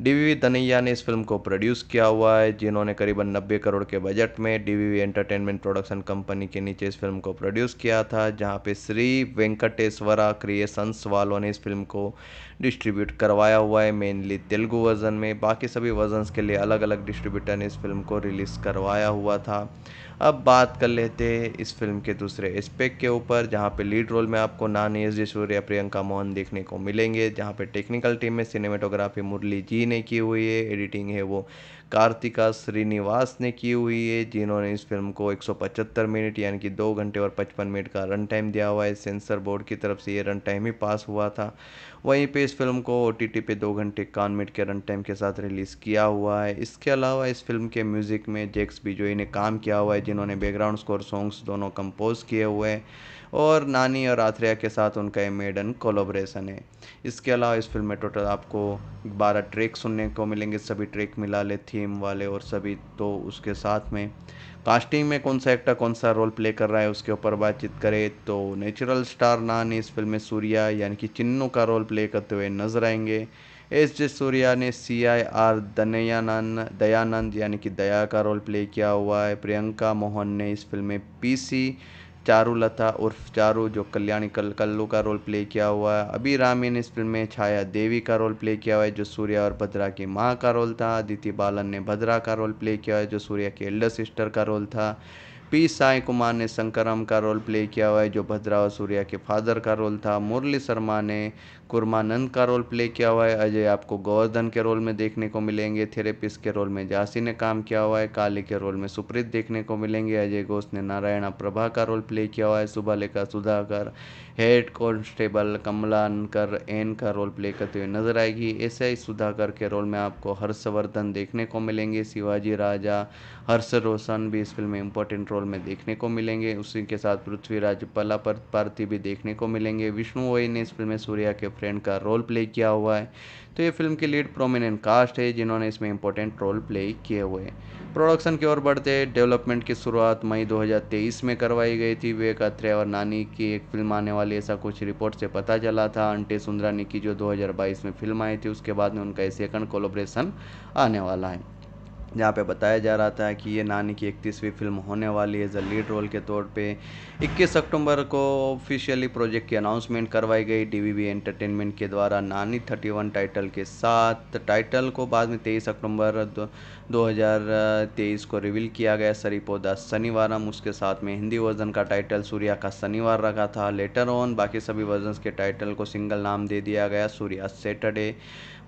Speaker 1: डीवीवी तनैया ने इस फिल्म को प्रोड्यूस किया हुआ है जिन्होंने करीबन नब्बे करोड़ के बजट में डीवीवी एंटरटेनमेंट प्रोडक्शन कंपनी के नीचे इस फिल्म को प्रोड्यूस किया था जहाँ पे श्री वेंकटेश्वरा क्रिएशंस वालों ने इस फिल्म को डिस्ट्रीब्यूट करवाया हुआ है मेनली तेलुगु वर्जन में बाकी सभी वर्जन के लिए अलग अलग डिस्ट्रीब्यूटर ने इस फिल्म को रिलीज़ करवाया हुआ था अब बात कर लेते हैं इस फिल्म के दूसरे स्पेक्ट के ऊपर जहाँ पे लीड रोल में आपको नानी एस जयसूर्य प्रियंका मोहन देखने को मिलेंगे जहाँ पे टेक्निकल टीम में सिनेमेटोग्राफी मुरली जी ने की हुई है एडिटिंग है वो कार्तिका श्रीनिवास ने की हुई है जिन्होंने इस फिल्म को 175 मिनट यानी कि दो घंटे और 55 मिनट का रन टाइम दिया हुआ है सेंसर बोर्ड की तरफ से ये रन टाइम ही पास हुआ था वहीं पे इस फिल्म को ओ पे दो घंटे कान मिनट के रन टाइम के साथ रिलीज़ किया हुआ है इसके अलावा इस फिल्म के म्यूज़िक में जैक्स बिजोई ने काम किया हुआ है जिन्होंने बैकग्राउंड स्कोर सॉन्ग्स दोनों कंपोज किए हुए हैं और नानी और आथ्रेया के साथ उनका ये मेडन कोलोब्रेशन है इसके अलावा इस फिल्म में टोटल आपको बारह ट्रैक सुनने को मिलेंगे सभी ट्रैक मिला ले थीम वाले और सभी तो उसके साथ में कास्टिंग में कौन सा एक्टर कौन सा रोल प्ले कर रहा है उसके ऊपर बातचीत करें तो नेचुरल स्टार नानी इस फिल्म में सूर्या यानी कि चिन्नू का रोल प्ले करते हुए नजर आएंगे एस जे सूर्या ने सी आई आर दनयानंद दयानंद यानी कि दया का रोल प्ले किया हुआ है प्रियंका मोहन ने इस फिल्म में पीसी चारू लता उर्फ चारू जो कल्याणी कल कल्लू का रोल प्ले किया हुआ है अभी रामी ने इस फिल्म में छाया देवी का रोल प्ले किया हुआ है जो सूर्या और भद्रा की माँ का रोल था अदिति बालन ने भद्रा का रोल प्ले किया है जो सूर्या की एल्डर सिस्टर का रोल था पी साई कुमार ने शंकरम का रोल प्ले किया हुआ है जो भद्रा और सूर्या के फादर का रोल था मुरली शर्मा ने कुरमानंद का रोल प्ले किया हुआ है अजय आपको गोवर्धन के रोल में देखने को मिलेंगे थेरेपिस्ट के रोल में झांसी ने काम किया हुआ है काली के रोल में सुप्रीत देखने को मिलेंगे अजय घोष ने नारायणा प्रभा का रोल प्ले किया हुआ है लेखा सुधाकर हेड कॉन्स्टेबल अनकर एन का रोल प्ले करते हुए नजर आएगी एस आई सुधाकर के रोल में आपको हर्षवर्धन देखने को मिलेंगे शिवाजी राजा हर्ष रोशन भी इस फिल्म में इंपॉर्टेंट रोल में देखने को मिलेंगे उसी के साथ पृथ्वीराज पला पार्थी भी देखने को मिलेंगे विष्णु वही ने इस फिल्म में सूर्या के फ्रेंड का रोल प्ले किया हुआ है तो ये फिल्म की लीड प्रोमिनेंट कास्ट है जिन्होंने इसमें इंपॉर्टेंट रोल प्ले किए हुए हैं प्रोडक्शन की ओर बढ़ते डेवलपमेंट की शुरुआत मई 2023 में करवाई गई थी विवेक अत्रे और नानी की एक फिल्म आने वाली ऐसा कुछ रिपोर्ट से पता चला था अंटे सुंदरानी की जो 2022 में फिल्म आई थी उसके बाद में उनका सेकंड कोलोब्रेशन आने वाला है जहाँ पे बताया जा रहा था कि ये नानी की इकतीसवीं फिल्म होने वाली है एज अ लीड रोल के तौर पे 21 अक्टूबर को ऑफिशियली प्रोजेक्ट की अनाउंसमेंट करवाई गई डीवीवी एंटरटेनमेंट के द्वारा नानी 31 टाइटल के साथ टाइटल को बाद में 23 अक्टूबर दो, 2023 को रिवील किया गया सरी पौधा शनिवार उसके साथ में हिंदी वर्जन का टाइटल सूर्या का शनिवार रखा था लेटर ऑन बाकी सभी वर्जन के टाइटल को सिंगल नाम दे दिया गया सूर्या सैटरडे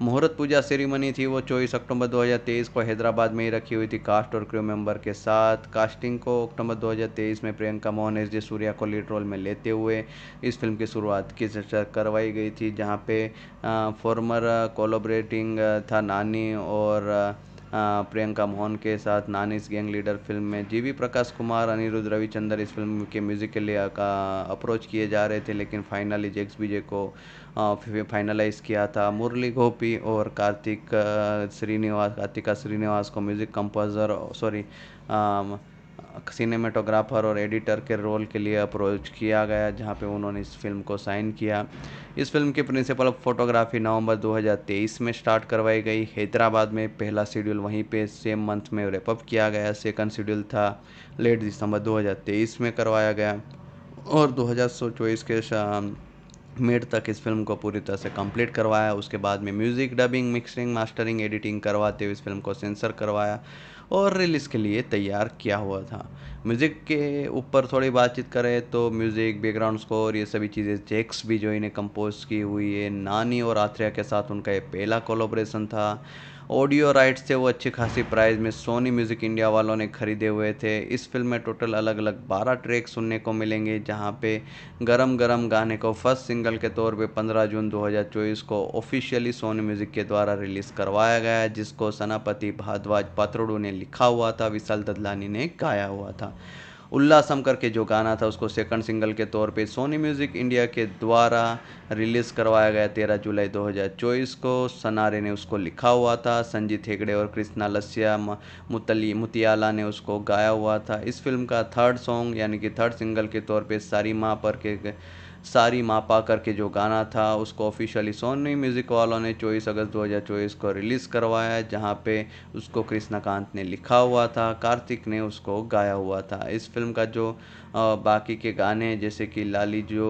Speaker 1: मुहूर्त पूजा सेरेमनी थी वो चौबीस अक्टूबर 2023 को हैदराबाद में ही रखी हुई थी कास्ट और क्रू मेंबर के साथ कास्टिंग को अक्टूबर 2023 में प्रियंका मोहन एस जे सूर्या को लीड रोल में लेते हुए इस फिल्म की शुरुआत की करवाई गई थी जहाँ पे फॉर्मर कोलोबरेटिंग था नानी और प्रियंका मोहन के साथ नानीस गैंग लीडर फिल्म में जीवी प्रकाश कुमार अनिरुद्ध रविचंद्र इस फिल्म के म्यूजिक के लिए का अप्रोच किए जा रहे थे लेकिन फाइनली जेक्स विजय को फाइनलाइज़ किया था मुरली गोपी और कार्तिक श्रीनिवास कार्तिका श्रीनिवास को म्यूज़िक कंपोज़र सॉरी सिनेमेटोग्राफर और एडिटर के रोल के लिए अप्रोच किया गया जहां पे उन्होंने इस फिल्म को साइन किया इस फिल्म की प्रिंसिपल फोटोग्राफी नवंबर 2023 में स्टार्ट करवाई गई हैदराबाद में पहला शेड्यूल वहीं पे सेम मंथ में रेपअप किया गया सेकंड शेड्यूल था लेट दिसंबर 2023 में करवाया गया और दो के मिड तक इस फिल्म को पूरी तरह से कंप्लीट करवाया उसके बाद में music dubbing mixing mastering editing करवाते हुए इस फिल्म को सेंसर करवाया और रिलीज़ के लिए तैयार किया हुआ था म्यूज़िक के ऊपर थोड़ी बातचीत करें तो म्यूज़िक बैकग्राउंड स्कोर ये सभी चीज़ें जेक्स भी जो इन्हें कंपोज की हुई है नानी और आत्रिया के साथ उनका ये पहला कोलोब्रेशन था ऑडियो राइट्स थे वो अच्छी खासी प्राइस में सोनी म्यूज़िक इंडिया वालों ने ख़रीदे हुए थे इस फिल्म में टोटल अलग अलग बारह ट्रैक सुनने को मिलेंगे जहाँ पे गरम गरम गाने को फर्स्ट सिंगल के तौर पे 15 जून 2024 को ऑफिशियली सोनी म्यूज़िक के द्वारा रिलीज़ करवाया गया जिसको सनापति भारद्वाज पात्रोडू ने लिखा हुआ था विशाल ददलानी ने गाया हुआ था उल्लासम करके जो गाना था उसको सेकंड सिंगल के तौर पे सोनी म्यूज़िक इंडिया के द्वारा रिलीज़ करवाया गया तेरह जुलाई 2024 को सनारे ने उसको लिखा हुआ था संजीत हेगड़े और कृष्णा लस्या मुतली मुतियाला ने उसको गाया हुआ था इस फिल्म का थर्ड सॉन्ग यानी कि थर्ड सिंगल के तौर पर सारी माँ पर के सारी मापा करके जो गाना था उसको ऑफिशियली सोनी म्यूज़िक वालों ने चौबीस अगस्त 2024 को रिलीज़ करवाया जहाँ पे उसको कृष्णाकांत ने लिखा हुआ था कार्तिक ने उसको गाया हुआ था इस फिल्म का जो और बाकी के गाने जैसे कि लाली जो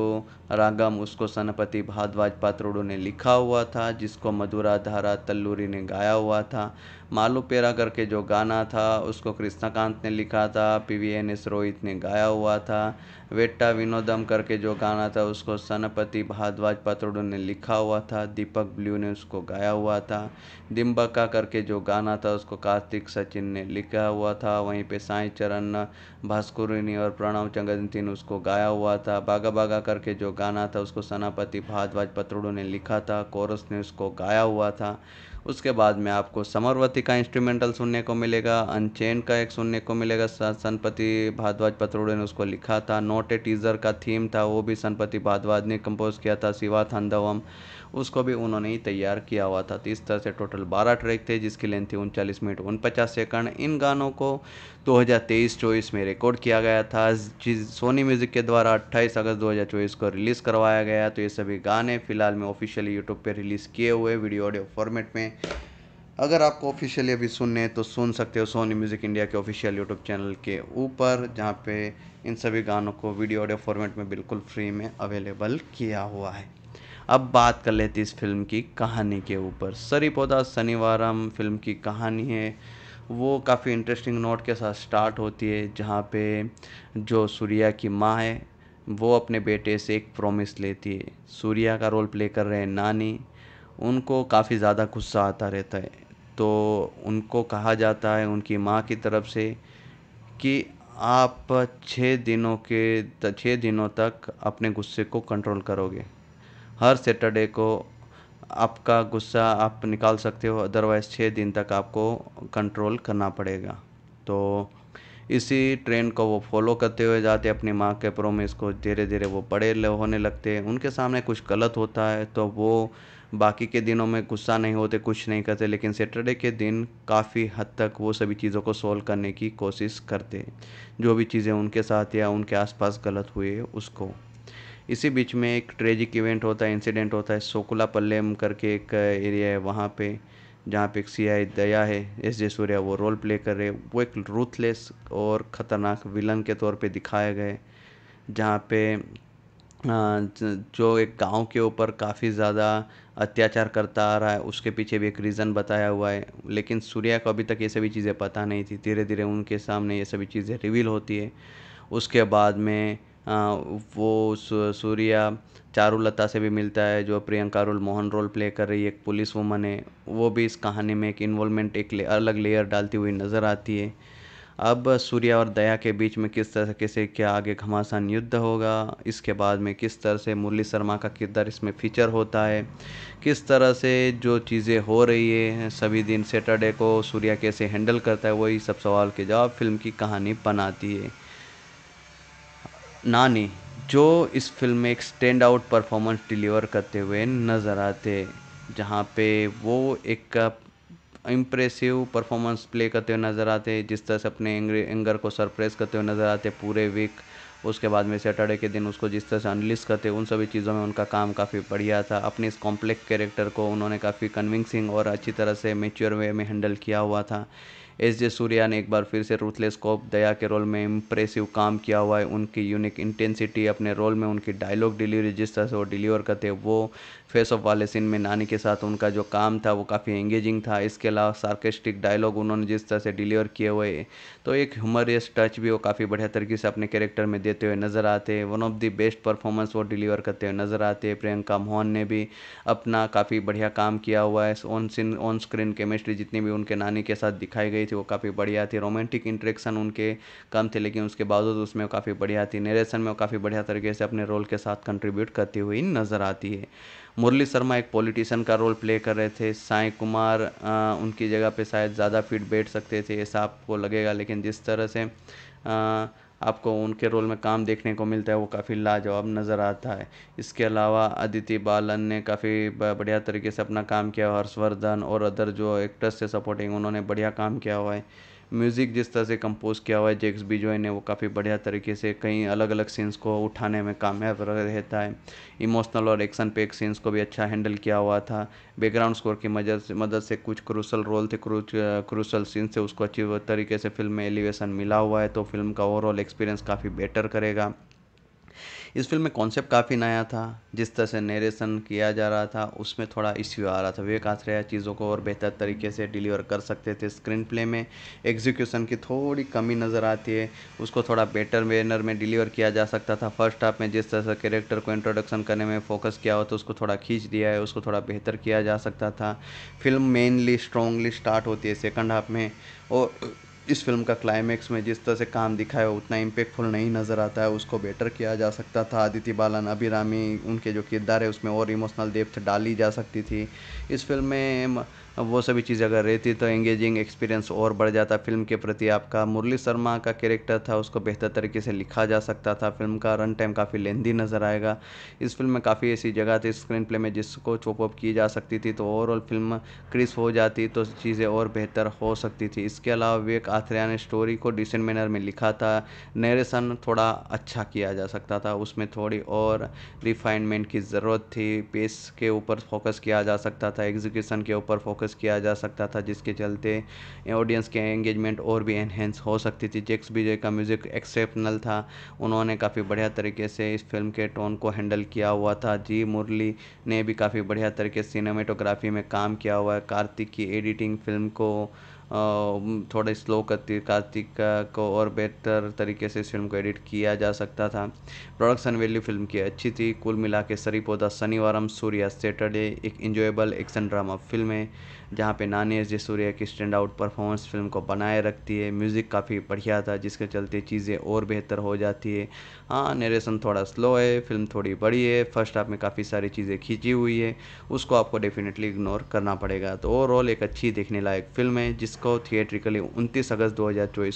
Speaker 1: रागम उसको सनपति भारद्वाज पात्रोडो ने लिखा हुआ था जिसको मधुरा धारा तल्लूरी ने गाया हुआ था मालू पेरा करके जो गाना था उसको कृष्णाकांत ने लिखा था P V N S Rohit ने गाया हुआ था वेट्टा विनोदम करके जो गाना था उसको सनपति भारद्वाज पात्रोडो ने लिखा हुआ था दीपक ब्लू ने उसको गाया हुआ था दिम्बका करके जो गाना था उसको कार्तिक सचिन ने लिखा हुआ था वहीं पे साई चरण भास्कुरिनी और प्रणव ने उसको गाया हुआ था बागा बागा करके जो गाना था उसको सनापति भारद्वाज पत्रोड़ो ने लिखा था कोरस ने उसको गाया हुआ था उसके बाद में आपको समरवती का इंस्ट्रूमेंटल सुनने को मिलेगा अनचेन का एक सुनने को मिलेगा सनपति भारद्वाज पत्रोड़े ने उसको लिखा था नोट ए टीजर का थीम था वो भी सनपति भारद्वाज ने कंपोज किया था शिवा थंदवम उसको भी उन्होंने ही तैयार किया हुआ था तो इस तरह से टोटल बारह ट्रैक थे जिसकी लेंथ थी उनचालीस मिनट उनपचास सेकंड इन गानों को 2023 चौबीस में रिकॉर्ड किया गया था जिस सोनी म्यूज़िक के द्वारा अट्ठाईस अगस्त 2024 को रिलीज़ करवाया गया तो ये सभी गाने फ़िलहाल में ऑफिशियली यूट्यूब पर रिलीज़ किए हुए वीडियो ऑडियो फॉर्मेट में अगर आपको ऑफिशियली अभी सुनने हैं तो सुन सकते हो सोनी म्यूज़िक इंडिया के ऑफिशियल यूट्यूब चैनल के ऊपर जहाँ पे इन सभी गानों को वीडियो ऑडियो फॉर्मेट में बिल्कुल फ्री में अवेलेबल किया हुआ है अब बात कर लेते इस फिल्म की कहानी के ऊपर सरी पौधा शनिवारम फिल्म की कहानी है वो काफ़ी इंटरेस्टिंग नोट के साथ स्टार्ट होती है जहाँ पे जो सूर्या की माँ है वो अपने बेटे से एक प्रॉमिस लेती है सूर्या का रोल प्ले कर रहे हैं नानी उनको काफ़ी ज़्यादा गुस्सा आता रहता है तो उनको कहा जाता है उनकी माँ की तरफ से कि आप छः दिनों के छः दिनों तक अपने गुस्से को कंट्रोल करोगे हर सैटरडे को आपका गुस्सा आप निकाल सकते हो अदरवाइज़ छः दिन तक आपको कंट्रोल करना पड़ेगा तो इसी ट्रेंड को वो फॉलो करते हुए जाते अपनी माँ के प्रोमिस को धीरे धीरे वो बड़े होने लगते उनके सामने कुछ गलत होता है तो वो बाकी के दिनों में गुस्सा नहीं होते कुछ नहीं करते लेकिन सैटरडे के दिन काफ़ी हद तक वो सभी चीज़ों को सोल्व करने की कोशिश करते जो भी चीज़ें उनके साथ या उनके आसपास गलत हुए उसको इसी बीच में एक ट्रेजिक इवेंट होता है इंसिडेंट होता है सोकुला पल्लेम करके एक एरिया है वहाँ पे जहाँ पे एक सी आई दया है एस जे सूर्या वो रोल प्ले कर रहे वो एक रूथलेस और ख़तरनाक विलन के तौर पे दिखाया गए जहाँ पे जो एक गांव के ऊपर काफ़ी ज़्यादा अत्याचार करता आ रहा है उसके पीछे भी एक रीज़न बताया हुआ है लेकिन सूर्या को अभी तक ये सभी चीज़ें पता नहीं थी धीरे धीरे उनके सामने ये सभी चीज़ें रिवील होती है उसके बाद में वो सूर्या चारुलता से भी मिलता है जो Priyanka role Mohan role play कर रही है एक पुलिस वुमन है वो भी इस कहानी में एक इन्वॉल्वमेंट एक ले, अलग लेयर डालती हुई नज़र आती है अब सूर्या और दया के बीच में किस तरह से क्या आगे घमासान युद्ध होगा इसके बाद में किस तरह से मुरली शर्मा का किरदार इसमें फीचर होता है किस तरह से जो चीज़ें हो रही है सभी दिन सैटरडे को सूर्या कैसे हैंडल करता है वही सब सवाल के जवाब फिल्म की कहानी बनाती है नानी जो इस फ़िल्म में एक स्टैंड आउट परफॉर्मेंस डिलीवर करते हुए नज़र आते जहाँ पे वो एक इम्प्रेसिव परफॉर्मेंस प्ले करते हुए नज़र आते जिस तरह से अपने एंगर को सरप्रेस करते हुए नज़र आते पूरे वीक उसके बाद में सैटरडे के दिन उसको जिस तरह से अनलिस करते उन सभी चीज़ों में उनका काम काफ़ी बढ़िया था अपने इस कॉम्प्लेक्स कैरेक्टर को उन्होंने काफ़ी कन्विंसिंग और अच्छी तरह से मेच्योर वे में हैंडल किया हुआ था एस जे सूर्या ने एक बार फिर से रूथलेस कॉप दया के रोल में इम्प्रेसिव काम किया हुआ है उनकी यूनिक इंटेंसिटी अपने रोल में उनकी डायलॉग डिलीवरी जिस तरह से वो डिलीवर करते हैं वो फेस ऑफ वाले सीन में नानी के साथ उनका जो काम था वो काफ़ी एंगेजिंग था इसके अलावा सार्केस्टिक डायलॉग उन्होंने जिस तरह से डिलीवर किए हुए तो एक ह्यूमरियस टच भी वो काफ़ी बढ़िया तरीके से अपने कैरेक्टर में देते हुए नज़र आते हैं one of the best performance वो डिलीवर करते हुए नज़र आते हैं प्रियंका मोहन ने भी अपना काफ़ी बढ़िया काम किया हुआ है on scene on screen chemistry जितनी भी उनके नानी के साथ दिखाई गई थी वो काफ़ी बढ़िया थी रोमांटिक इंट्रेक्शन उनके कम थे लेकिन उसके बावजूद उसमें काफ़ी बढ़िया थी नरेशन में वो काफ़ी बढ़िया तरीके से अपने रोल के साथ कंट्रीब्यूट करती हुई नज़र आती है मुरली शर्मा एक पॉलिटिशियन का रोल प्ले कर रहे थे साई कुमार उनकी जगह पे शायद ज़्यादा फिट बैठ सकते थे ऐसा आपको लगेगा लेकिन जिस तरह से आपको उनके रोल में काम देखने को मिलता है वो काफ़ी लाजवाब नज़र आता है इसके अलावा अदिति बालन ने काफ़ी बढ़िया तरीके से अपना काम किया हर्षवर्धन और अदर जो एक्ट्रेस से सपोर्टिंग उन्होंने बढ़िया काम किया हुआ है म्यूज़िक जिस तरह से कंपोज़ किया हुआ है जेक्स बिजॉय ने वो काफ़ी बढ़िया तरीके से कई अलग अलग सीन्स को उठाने में कामयाब रहता है इमोशनल और एक्शन पैक सीन्स को भी अच्छा हैंडल किया हुआ था बैकग्राउंड स्कोर की मदद से मदद से कुछ क्रूसल रोल थे क्रूसल सीन से उसको अच्छी तरीके से फिल्म में एलिवेशन मिला हुआ है तो फिल्म का ओवरऑल एक्सपीरियंस काफ़ी बेटर करेगा इस फिल्म में कॉन्सेप्ट काफ़ी नया था जिस तरह से नरेशन किया जा रहा था उसमें थोड़ा इश्यू आ रहा था विवेक आश्रया चीज़ों को और बेहतर तरीके से डिलीवर कर सकते थे स्क्रीन प्ले में एग्जीक्यूशन की थोड़ी कमी नज़र आती है उसको थोड़ा बेटर मैनर में डिलीवर किया जा सकता था फर्स्ट हाफ में जिस तरह से कैरेक्टर को इंट्रोडक्शन करने में फोकस किया हो तो उसको थोड़ा खींच दिया है उसको थोड़ा बेहतर किया जा सकता था फिल्म मेनली स्ट्रॉन्गली स्टार्ट होती है सेकंड हाफ में और इस फिल्म का क्लाइमेक्स में जिस तरह से काम दिखाया उतना इम्पेक्टफुल नहीं नज़र आता है उसको बेटर किया जा सकता था आदित्य बालन अभिरामी उनके जो किरदार है उसमें और इमोशनल डेप्थ डाली जा सकती थी इस फिल्म में वो सभी चीज़ें अगर रहती तो एंगेजिंग एक्सपीरियंस और बढ़ जाता फिल्म के प्रति आपका मुरली शर्मा का कैरेक्टर था उसको बेहतर तरीके से लिखा जा सकता था फिल्म का रन टाइम काफ़ी लेंदी नज़र आएगा इस फिल्म में काफ़ी ऐसी जगह थी स्क्रीन प्ले में जिसको चॉपअप की जा सकती थी तो ओवरऑल फिल्म क्रिस हो जाती तो चीज़ें और बेहतर हो सकती थी इसके अलावा विवेक आथरिया ने स्टोरी को डिसेंट मैनर में लिखा था नरेशन थोड़ा अच्छा किया जा सकता था उसमें थोड़ी और रिफाइनमेंट की ज़रूरत थी पेस के ऊपर फोकस किया जा सकता था एग्जीक्यूशन के ऊपर फोकस फोकस किया जा सकता था जिसके चलते ऑडियंस के एंगेजमेंट और भी एनहेंस हो सकती थी जेक्स बीजे का म्यूज़िक एक्सेप्शनल था उन्होंने काफ़ी बढ़िया तरीके से इस फिल्म के टोन को हैंडल किया हुआ था जी मुरली ने भी काफ़ी बढ़िया तरीके से सिनेमेटोग्राफी में काम किया हुआ है कार्तिक की एडिटिंग फिल्म को थोड़े स्लो कार्तिक को और बेहतर तरीके से इस फिल्म को एडिट किया जा सकता था प्रोडक्शन वैल्यू फिल्म की अच्छी थी कुल मिला के सरीपोदा शनिवारम सूर्या सैटरडे एक इंजॉयबल एक्शन ड्रामा फिल्म है जहाँ पे नानी एस जे सूर्या की स्टैंड आउट परफॉर्मेंस फिल्म को बनाए रखती है म्यूज़िक काफ़ी बढ़िया था जिसके चलते चीज़ें और बेहतर हो जाती है हाँ नरेशन थोड़ा स्लो है फिल्म थोड़ी बड़ी है फर्स्ट हाफ में काफ़ी सारी चीज़ें खींची हुई है उसको आपको डेफिनेटली इग्नोर करना पड़ेगा तो ओवरऑल एक अच्छी देखने लायक फिल्म है जिसको थिएट्रिकली उनतीस अगस्त दो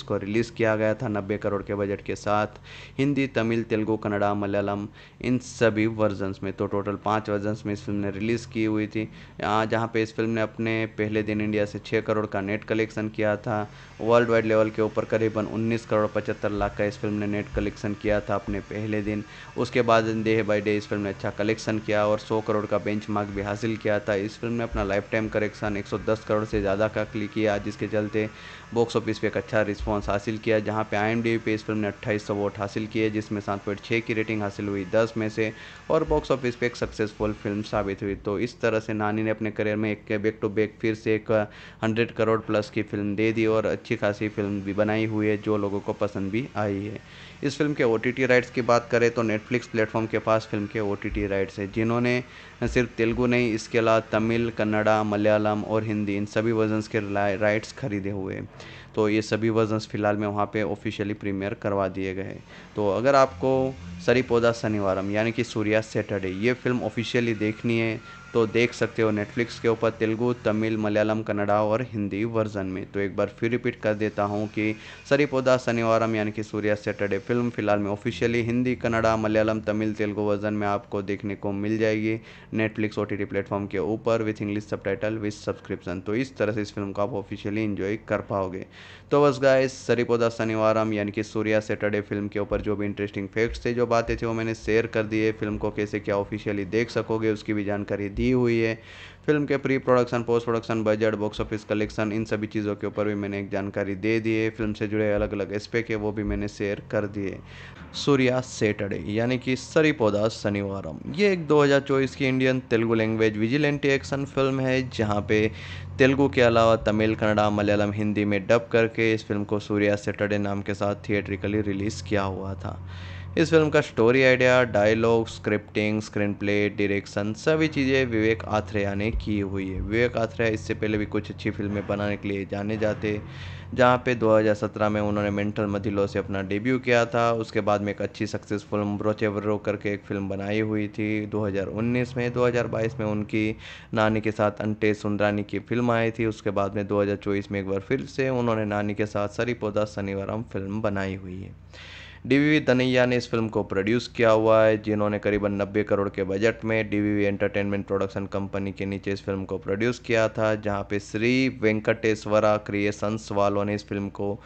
Speaker 1: को रिलीज़ किया गया था नब्बे करोड़ के बजट के साथ हिंदी तमिल तेलुगु कन्नड़ा मलयालम इन सभी वर्जन्स में तो टोटल पाँच वर्जन्स में इस फिल्म ने रिलीज़ की हुई थी जहाँ पे इस फिल्म ने अपने पहले दिन इंडिया से छः करोड़ का नेट कलेक्शन किया था वर्ल्ड वाइड लेवल के ऊपर करीबन 19 करोड़ पचहत्तर लाख का इस फिल्म ने नेट कलेक्शन किया था अपने पहले दिन उसके बाद डे बाई डे इस फिल्म ने अच्छा कलेक्शन किया और 100 करोड़ का बेंच मार्क भी हासिल किया था इस फिल्म ने अपना लाइफ टाइम कलेक्शन एक करोड़ से ज़्यादा का क्लिक किया जिसके चलते बॉक्स ऑफिस पर एक अच्छा रिस्पॉन्स हासिल किया जहाँ पे आई पे इस फिल्म ने अट्ठाईस वोट हासिल किए जिसमें सात पॉइंट छः की रेटिंग हासिल हुई दस में से और बॉक्स ऑफिस पे एक सक्सेसफुल फिल्म साबित हुई तो इस तरह से नानी ने अपने करियर में एक बैक टू बैक फिर से एक हंड्रेड करोड़ प्लस की फिल्म दे दी और अच्छी अच्छी खासी फिल्म भी बनाई हुई है जो लोगों को पसंद भी आई है इस फिल्म के ओ राइट्स की बात करें तो नेटफ्लिक्स प्लेटफॉर्म के पास फिल्म के ओ राइट्स हैं जिन्होंने सिर्फ तेलुगु नहीं इसके अलावा तमिल कन्नड़ा मलयालम और हिंदी इन सभी वर्जन्स के राइट्स खरीदे हुए हैं तो ये सभी वर्जन्स फ़िलहाल में वहाँ पे ऑफिशियली प्रीमियर करवा दिए गए तो अगर आपको सरी पौधा शनिवारम यानी कि सूर्या सैटरडे ये फिल्म ऑफिशियली देखनी है तो देख सकते हो नेटफ्लिक्स के ऊपर तेलुगु तमिल मलयालम कन्नड़ा और हिंदी वर्जन में तो एक बार फिर रिपीट कर देता हूँ कि सरीपोदा शनिवारम यानी कि सूर्या सैटरडे फिल्म फिलहाल में ऑफिशियली हिंदी कन्नड़ा मलयालम तमिल तेलुगु वर्जन में आपको देखने को मिल जाएगी नेटफ्लिक्स ओ टी प्लेटफॉर्म के ऊपर with English subtitle with subscription तो इस तरह से इस फिल्म को आप ऑफिशियली इन्जॉय कर पाओगे तो बस गाय सरिपोदा शनिवार यानी कि सूर्या सैटरडे फिल्म के ऊपर जो भी इंटरेस्टिंग फैक्ट्स थे जो बातें थी वो मैंने शेयर कर दिए फिल्म को कैसे क्या ऑफिशियली देख सकोगे उसकी भी जानकारी दी हुई है फिल्म के pre production post production budget box office collection इन सभी चीज़ों के ऊपर भी मैंने एक जानकारी दे दी है फिल्म से जुड़े अलग अलग एस्पेक्ट है वो भी मैंने शेयर कर दिए सूर्या सैटरडे यानी कि सरिपोदा शनिवार ये एक 2024 की Indian Telugu language vigilante action film है जहाँ पे तेलुगु के अलावा तमिल कन्नड़ा मलयालम हिंदी में डब करके इस फिल्म को सूर्या सैटरडे नाम के साथ थिएट्रिकली रिलीज़ किया हुआ था इस फिल्म का story idea dialogue scripting screen play direction सभी चीज़ें विवेक आथ्रेया ने की हुई है विवेक आथ्रेया इससे पहले भी कुछ अच्छी फिल्में बनाने के लिए जाने जाते जहाँ पे 2017 में उन्होंने मेंटल मथिलो से अपना डेब्यू किया था उसके बाद में एक अच्छी सक्सेसफुल ब्रोचेवरो करके एक फ़िल्म बनाई हुई थी 2019 में 2022 में उनकी नानी के साथ अंटे सुंदरानी की फिल्म आई थी उसके बाद में 2024 में एक बार फिर से उन्होंने नानी के साथ सरी पौधा शनिवारम फिल्म बनाई हुई है डीवीवी तनैया ने इस फिल्म को प्रोड्यूस किया हुआ है जिन्होंने करीबन नब्बे करोड़ के बजट में डीवीवी एंटरटेनमेंट प्रोडक्शन कंपनी के नीचे इस फिल्म को प्रोड्यूस किया था जहां पे श्री वेंकटेश्वरा क्रिएशंस वालों ने इस फिल्म को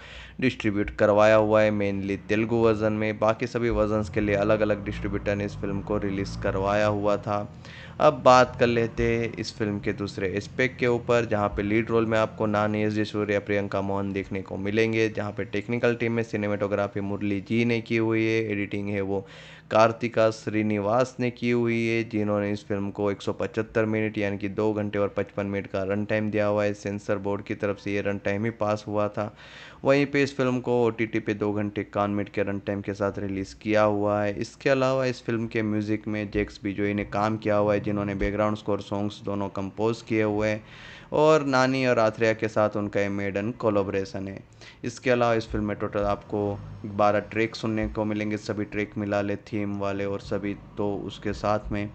Speaker 1: डिस्ट्रीब्यूट करवाया हुआ है मेनली तेलुगु वर्ज़न में बाकी सभी वर्जन्स के लिए अलग अलग डिस्ट्रीब्यूटर ने इस फिल्म को रिलीज़ करवाया हुआ था अब बात कर लेते हैं इस फिल्म के दूसरे एस्पेक्ट के ऊपर जहाँ पे लीड रोल में आपको नानी एस डी प्रियंका मोहन देखने को मिलेंगे जहाँ पे टेक्निकल टीम में सिनेमेटोग्राफी मुरली जी ने की हुई है एडिटिंग है वो कार्तिका श्रीनिवास ने की हुई है जिन्होंने इस फिल्म को 175 मिनट यानी कि दो घंटे और 55 मिनट का रन टाइम दिया हुआ है सेंसर बोर्ड की तरफ से ये रन टाइम ही पास हुआ था वहीं पे इस फिल्म को ओ टी टी पे दो घंटे कान मिनट के रन टाइम के साथ रिलीज़ किया हुआ है इसके अलावा इस फिल्म के म्यूज़िक में जैक्स बिजोई ने काम किया हुआ है जिन्होंने बैकग्राउंड स्कोर सॉन्ग्स दोनों कंपोज किए हुए हैं और नानी और आथ्रिया के साथ उनका ये मेडन कोलोब्रेशन है इसके अलावा इस फिल्म में टोटल आपको बारह ट्रैक सुनने को मिलेंगे सभी ट्रैक मिला ले थीम वाले और सभी तो उसके साथ में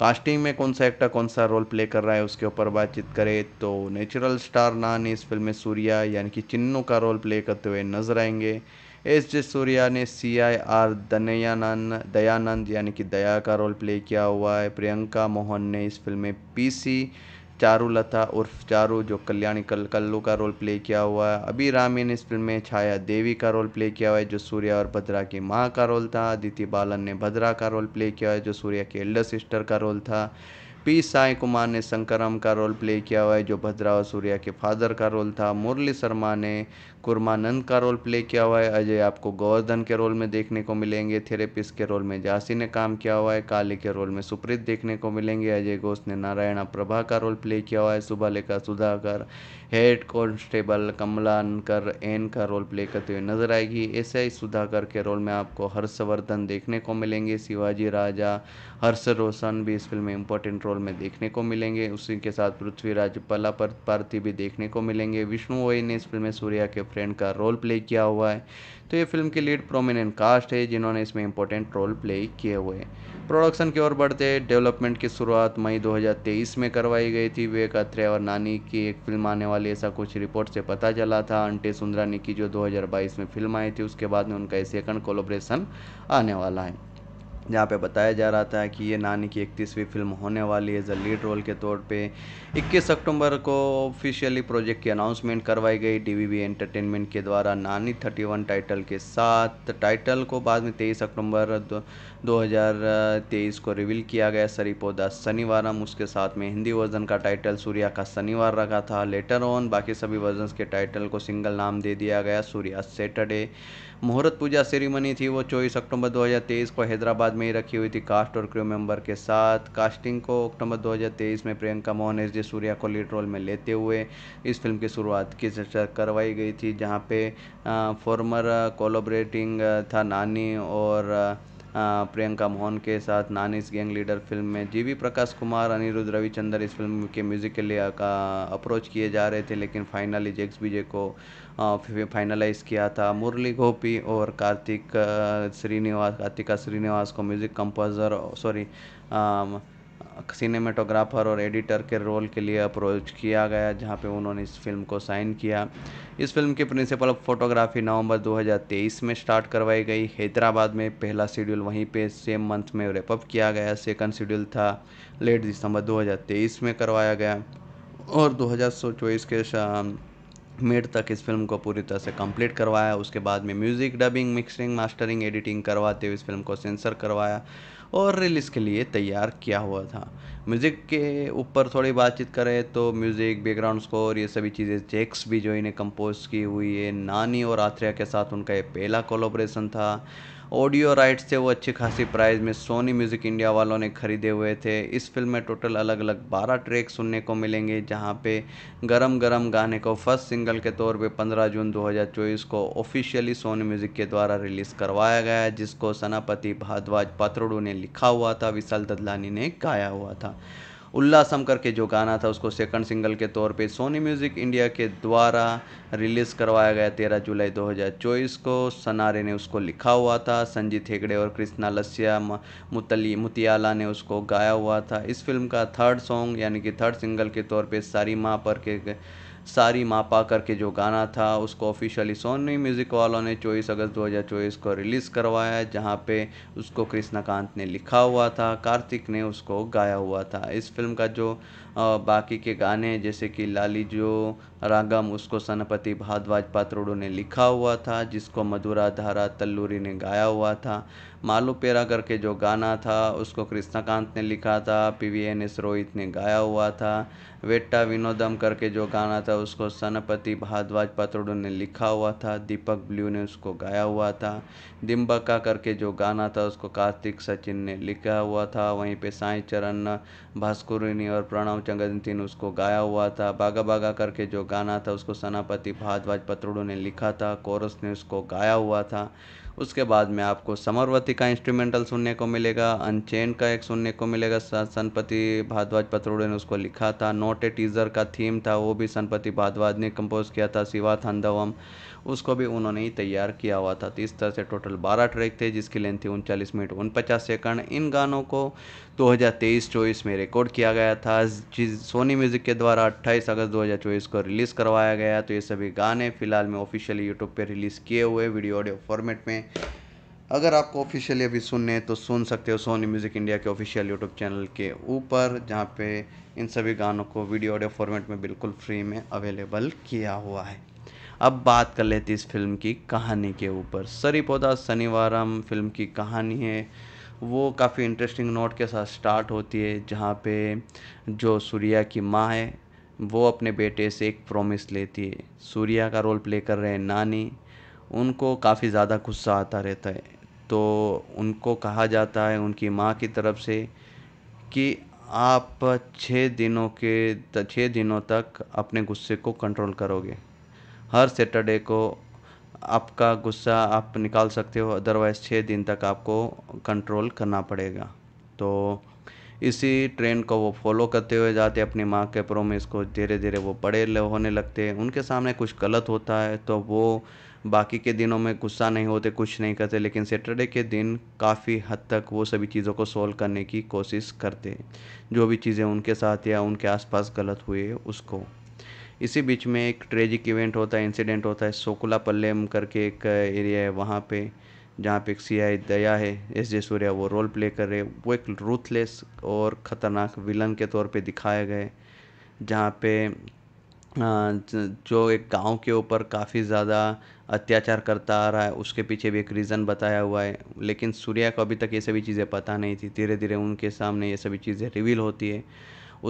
Speaker 1: कास्टिंग में कौन सा एक्टर कौन सा रोल प्ले कर रहा है उसके ऊपर बातचीत करें तो नेचुरल स्टार नानी इस फिल्म में सूर्या यानी कि चिन्नू का रोल प्ले करते हुए नजर आएंगे एस जे सूर्या ने सी आई आर दनयानंद दयानंद यानी कि दया का रोल प्ले किया हुआ है प्रियंका मोहन ने इस फिल्म में पी सी चारू लता उर्फ चारू जो कल्याणी कल कल्लू का रोल प्ले किया हुआ है अभी रामी ने इस फिल्म में छाया देवी का रोल प्ले किया हुआ है जो सूर्या और भद्रा की माँ का रोल था अदिति बालन ने भद्रा का रोल प्ले किया है जो सूर्या की एल्डर सिस्टर का रोल था पी साई कुमार ने शंकरम का रोल प्ले किया हुआ है जो भद्रा और सूर्या के फादर का रोल था मुरली शर्मा ने कुरमानंद का रोल प्ले किया हुआ है अजय आपको गोवर्धन के रोल में देखने को मिलेंगे थेरेपिस्ट के रोल में जासी ने काम किया हुआ है काली के रोल में सुप्रीत देखने को मिलेंगे अजय घोष ने नारायणा प्रभा का रोल प्ले किया हुआ है लेखा सुधाकर हेड कॉन्स्टेबल अनकर एन का रोल प्ले करते हुए नजर आएगी एस आई सुधाकर के रोल में आपको हर्षवर्धन देखने को मिलेंगे शिवाजी राजा हर्ष रोशन भी इस फिल्म में इंपॉर्टेंट रोल में देखने को मिलेंगे उसी के साथ पृथ्वीराज पला पार्थी भी देखने को मिलेंगे विष्णु वोई ने इस फिल्म में सूर्या के फ्रेंड का रोल प्ले किया हुआ है तो ये फिल्म की लीड प्रोमिनेंट कास्ट है जिन्होंने इसमें इंपॉर्टेंट रोल प्ले किए हुए हैं प्रोडक्शन की ओर बढ़ते डेवलपमेंट की शुरुआत मई 2023 में करवाई गई थी विवेक अत्रेय और नानी की एक फिल्म आने वाली ऐसा कुछ रिपोर्ट से पता चला था अंटे सुंदरानी की जो 2022 में फिल्म आई थी उसके बाद में उनका सेकंड कोलोब्रेशन आने वाला है जहाँ पे बताया जा रहा था कि ये नानी की इकतीसवीं फिल्म होने वाली है एज अ लीड रोल के तौर पे 21 अक्टूबर को ऑफिशियली प्रोजेक्ट की अनाउंसमेंट करवाई गई डीवीवी एंटरटेनमेंट के द्वारा नानी 31 टाइटल के साथ टाइटल को बाद में 23 अक्टूबर 2023 को रिवील किया गया सरीपोदा शनिवारम उसके साथ में हिंदी वर्जन का टाइटल सूर्या का शनिवार रखा था लेटर ऑन बाकी सभी वर्जन के टाइटल को सिंगल नाम दे दिया गया सूर्या सैटरडे मुहूर्त पूजा सेरेमनी थी वो चौबीस अक्टूबर 2023 को हैदराबाद में ही रखी हुई थी कास्ट और क्रू मेंबर के साथ कास्टिंग को अक्टूबर 2023 में प्रियंका मोहन एस जे सूर्या को लीड रोल में लेते हुए इस फिल्म की शुरुआत की करवाई गई थी जहाँ पे फॉर्मर कोलोबरेटिंग था नानी और प्रियंका मोहन के साथ नानीस गैंग लीडर फिल्म में जी वी प्रकाश कुमार अनिरुद्ध रविचंद्र इस फिल्म के म्यूज़िक के लिए अप्रोच किए जा रहे थे लेकिन फाइनली जेक्स विजय को फाइनलाइज़ किया था मुरली गोपी और कार्तिक श्रीनिवास कार्तिका श्रीनिवास को म्यूज़िक कंपोज़र सॉरी सिनेमेटोग्राफर और एडिटर के रोल के लिए अप्रोच किया गया जहां पे उन्होंने इस फिल्म को साइन किया इस फिल्म की प्रिंसिपल फोटोग्राफी नवंबर 2023 में स्टार्ट करवाई गई हैदराबाद में पहला शेड्यूल वहीं पे सेम मंथ में रेपअप किया गया सेकंड शेड्यूल था लेट दिसंबर 2023 में करवाया गया और दो के मिड तक इस फिल्म को पूरी तरह से कंप्लीट करवाया उसके बाद में music dubbing mixing mastering editing करवाते हुए इस फिल्म को सेंसर करवाया और रिलीज़ के लिए तैयार किया हुआ था म्यूज़िक के ऊपर थोड़ी बातचीत करें तो म्यूज़िक बैकग्राउंड स्कोर ये सभी चीज़ें जेक्स भी जो इन्हें कंपोज की हुई है नानी और आथ्रिया के साथ उनका ये पहला कोलोब्रेशन था ऑडियो राइट्स थे वो अच्छी खासी प्राइस में सोनी म्यूज़िक इंडिया वालों ने ख़रीदे हुए थे इस फिल्म में टोटल अलग अलग बारह ट्रैक सुनने को मिलेंगे जहाँ पे गरम गरम गाने को फर्स्ट सिंगल के तौर पे 15 जून 2024 को ऑफिशियली सोनी म्यूज़िक के द्वारा रिलीज़ करवाया गया जिसको सनापति भारद्वाज पात्रोडू ने लिखा हुआ था विशाल ददलानी ने गाया हुआ था उल्लासम करके जो गाना था उसको सेकंड सिंगल के तौर पे सोनी म्यूज़िक इंडिया के द्वारा रिलीज़ करवाया गया तेरह जुलाई दो हज़ार चौबीस को सनारे ने उसको लिखा हुआ था संजीत हेगड़े और कृष्णा लस्या मुतली मुतियाला ने उसको गाया हुआ था इस फिल्म का थर्ड सॉन्ग यानी कि थर्ड सिंगल के तौर पे सारी माँ पर के सारी मापा करके जो गाना था उसको ऑफिशियली सोनी म्यूज़िक वालों ने चौबीस अगस्त 2024 को रिलीज़ करवाया जहाँ पे उसको कृष्णाकांत ने लिखा हुआ था कार्तिक ने उसको गाया हुआ था इस फिल्म का जो बाकी के गाने जैसे कि लाली जो रागम उसको सनपति भारद्वाज पात्रोडो ने लिखा हुआ था जिसको मधुरा धारा तल्लूरी ने गाया हुआ था मालू पेरा करके जो गाना था उसको कृष्णाकांत ने लिखा था P V N S Rohit ने गाया हुआ था वेट्टा विनोदम करके जो गाना था उसको सनपति भारद्वाज पात्रोडो ने लिखा हुआ था दीपक ब्लू ने उसको गाया हुआ था दिम्बका करके जो गाना था उसको कार्तिक सचिन ने लिखा हुआ था वहीं पे साई चरण भास्कुरिनी और प्रणव चंगंती ने उसको गाया हुआ था बागा बागा करके जो गाना था उसको सनापति भारद्वाज पत्रोडो ने लिखा था कोरस ने उसको गाया हुआ था उसके बाद में आपको समरवती का इंस्ट्रूमेंटल सुनने को मिलेगा अनचेन का एक सुनने को मिलेगा सनपति भारद्वाज पत्रोड़े ने उसको लिखा था नोटे टीजर का थीम था वो भी सनपति भारद्वाज ने कंपोज किया था शिवा थंदवम उसको भी उन्होंने ही तैयार किया हुआ था तो इस तरह से टोटल बारह ट्रैक थे जिसकी लेंथ थी उनचालीस मिनट उनपचास सेकंड इन गानों को 2023 चौबीस में रिकॉर्ड किया गया था सोनी म्यूज़िक के द्वारा अट्ठाईस अगस्त 2024 को रिलीज़ करवाया गया तो ये सभी गाने फ़िलहाल में ऑफिशियली यूट्यूब पर रिलीज़ किए हुए वीडियो ऑडियो फॉर्मेट में अगर आपको ऑफिशियली अभी सुनने तो सुन सकते हो सोनी म्यूज़िक इंडिया के ऑफिशियल यूट्यूब चैनल के ऊपर जहाँ पे इन सभी गानों को वीडियो ऑडियो फॉर्मेट में बिल्कुल फ्री में अवेलेबल किया हुआ है अब बात कर लेते इस फिल्म की कहानी के ऊपर सरी पौधा शनिवारम फिल्म की कहानी है वो काफ़ी इंटरेस्टिंग नोट के साथ स्टार्ट होती है जहाँ पे जो सूर्या की माँ है वो अपने बेटे से एक प्रॉमिस लेती है सूर्या का रोल प्ले कर रहे हैं नानी उनको काफ़ी ज़्यादा गुस्सा आता रहता है तो उनको कहा जाता है उनकी माँ की तरफ से कि आप छः दिनों के छः दिनों तक अपने गुस्से को कंट्रोल करोगे हर सैटरडे को आपका गुस्सा आप निकाल सकते हो अदरवाइज़ छः दिन तक आपको कंट्रोल करना पड़ेगा तो इसी ट्रेंड को वो फॉलो करते हुए जाते अपनी माँ के प्रोमिस को धीरे धीरे वो बड़े होने लगते हैं उनके सामने कुछ गलत होता है तो वो बाकी के दिनों में गुस्सा नहीं होते कुछ नहीं करते लेकिन सैटरडे के दिन काफ़ी हद तक वो सभी चीज़ों को सॉल्व करने की कोशिश करते जो भी चीज़ें उनके साथ या उनके आसपास गलत हुए उसको इसी बीच में एक ट्रेजिक इवेंट होता है इंसिडेंट होता है सोकुला पल्लेम करके एक एरिया है वहाँ पे जहाँ पे एक सी आई दया है एस जे सूर्या वो रोल प्ले कर रहे वो एक रूथलेस और ख़तरनाक विलन के तौर पे दिखाए गए जहाँ पे जो एक गांव के ऊपर काफ़ी ज़्यादा अत्याचार करता आ रहा है उसके पीछे भी एक रीज़न बताया हुआ है लेकिन सूर्या को अभी तक ये सभी चीज़ें पता नहीं थी धीरे धीरे उनके सामने ये सभी चीज़ें रिवील होती है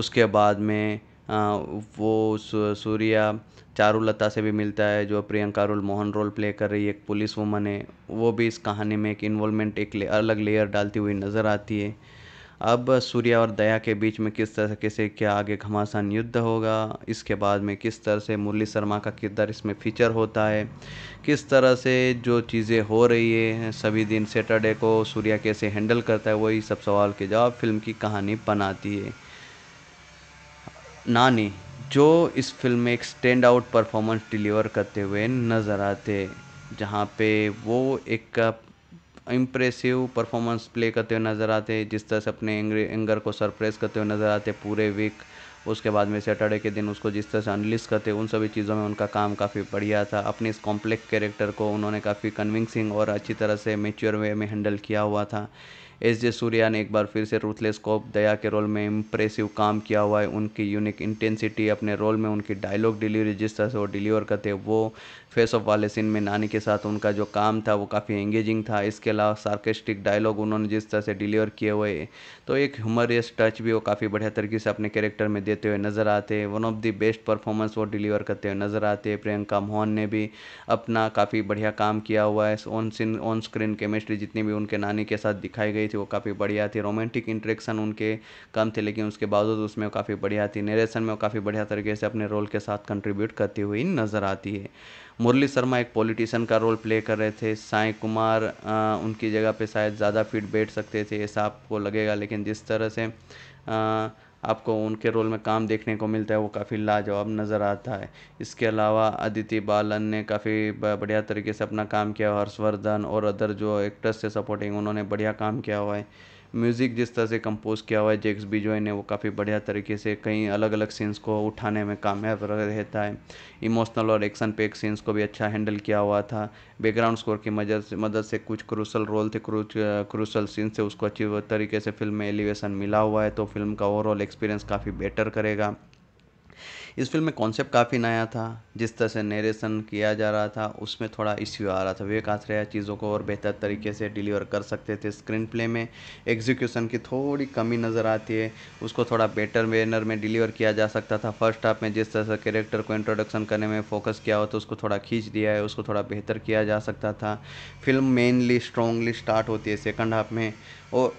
Speaker 1: उसके बाद में वो सूर्या चारुलता से भी मिलता है जो Priyanka role Mohan role play कर रही है एक पुलिस वुमन है वो भी इस कहानी में एक इन्वॉल्वमेंट एक ले, अलग लेयर डालती हुई नज़र आती है अब सूर्या और दया के बीच में किस तरह से क्या आगे घमासान युद्ध होगा इसके बाद में किस तरह से मुरली शर्मा का किरदार इसमें फीचर होता है किस तरह से जो चीज़ें हो रही है सभी दिन सैटरडे को सूर्या कैसे हैंडल करता है वही सब सवाल के जवाब फिल्म की कहानी बनाती है नानी जो इस फ़िल्म में एक स्टैंड आउट परफॉर्मेंस डिलीवर करते हुए नज़र आते जहाँ पे वो एक इम्प्रेसिव परफॉर्मेंस प्ले करते हुए नज़र आते जिस तरह से अपने एंगर को सरप्रेस करते हुए नज़र आते पूरे वीक उसके बाद में सैटरडे के दिन उसको जिस तरह से अनलिस करते उन सभी चीज़ों में उनका काम काफ़ी बढ़िया था अपने इस कॉम्प्लेक्स कैरेक्टर को उन्होंने काफ़ी कन्विंसिंग और अच्छी तरह से मेच्योर वे में हैंडल किया हुआ था एस जे सूर्या ने एक बार फिर से रूथलेस कॉप दया के रोल में इम्प्रेसिव काम किया हुआ है उनकी यूनिक इंटेंसिटी अपने रोल में उनकी डायलॉग डिलीवरी जिस तरह से वो डिलीवर करते हैं वो फेस ऑफ वाले सीन में नानी के साथ उनका जो काम था वो काफ़ी एंगेजिंग था इसके अलावा सार्केस्टिक डायलॉग उन्होंने जिस तरह से डिलीवर किए हुए तो एक ह्यूमरियस टच भी वो काफ़ी बढ़िया तरीके से अपने कैरेक्टर में देते हुए नज़र आते हैं one of the best performance वो डिलीवर करते हुए नज़र आते हैं प्रियंका मोहन ने भी अपना काफ़ी बढ़िया काम किया हुआ है on scene on screen chemistry जितनी भी उनके नानी के साथ दिखाई गई थी वो काफ़ी बढ़िया थी रोमांटिक इंट्रेक्शन उनके कम थे लेकिन उसके बावजूद उसमें काफ़ी बढ़िया थी नरेशन में वो काफ़ी बढ़िया तरीके से अपने रोल के साथ कंट्रीब्यूट करती हुई नज़र आती है मुरली शर्मा एक पॉलिटिशियन का रोल प्ले कर रहे थे साई कुमार उनकी जगह पे शायद ज़्यादा फिट बैठ सकते थे ऐसा आपको लगेगा लेकिन जिस तरह से आपको उनके रोल में काम देखने को मिलता है वो काफ़ी लाजवाब नज़र आता है इसके अलावा अदिति बालन ने काफ़ी बढ़िया तरीके से अपना काम किया हर्षवर्धन और अदर जो एक्टर्स से सपोर्टिंग उन्होंने बढ़िया काम किया हुआ है म्यूज़िक जिस तरह से कंपोज़ किया हुआ है जेक्स बिजोई ने वो काफ़ी बढ़िया तरीके से कई अलग अलग सीन्स को उठाने में कामयाब रहता है इमोशनल और एक्शन पेक सीन्स को भी अच्छा हैंडल किया हुआ था बैकग्राउंड स्कोर की मदद से मदद से कुछ क्रूसल रोल थे क्रूसल सीन से उसको अच्छी तरीके से फिल्म में एलिवेशन मिला हुआ है तो फिल्म का ओवरऑल एक्सपीरियंस काफ़ी बेटर करेगा इस फिल्म में कॉन्सेप्ट काफ़ी नया था जिस तरह से नरेशन किया जा रहा था उसमें थोड़ा इश्यू आ रहा था विवेक आश्रया चीज़ों को और बेहतर तरीके से डिलीवर कर सकते थे स्क्रीन प्ले में एग्जीक्यूशन की थोड़ी कमी नज़र आती है उसको थोड़ा बेटर वेनर में डिलीवर किया जा सकता था फर्स्ट हाफ में जिस तरह से कैरेक्टर को इंट्रोडक्शन करने में फोकस किया हो तो उसको थोड़ा खींच दिया है उसको थोड़ा बेहतर किया जा सकता था फिल्म मेनली स्ट्रॉन्गली स्टार्ट होती है सेकेंड हाफ में और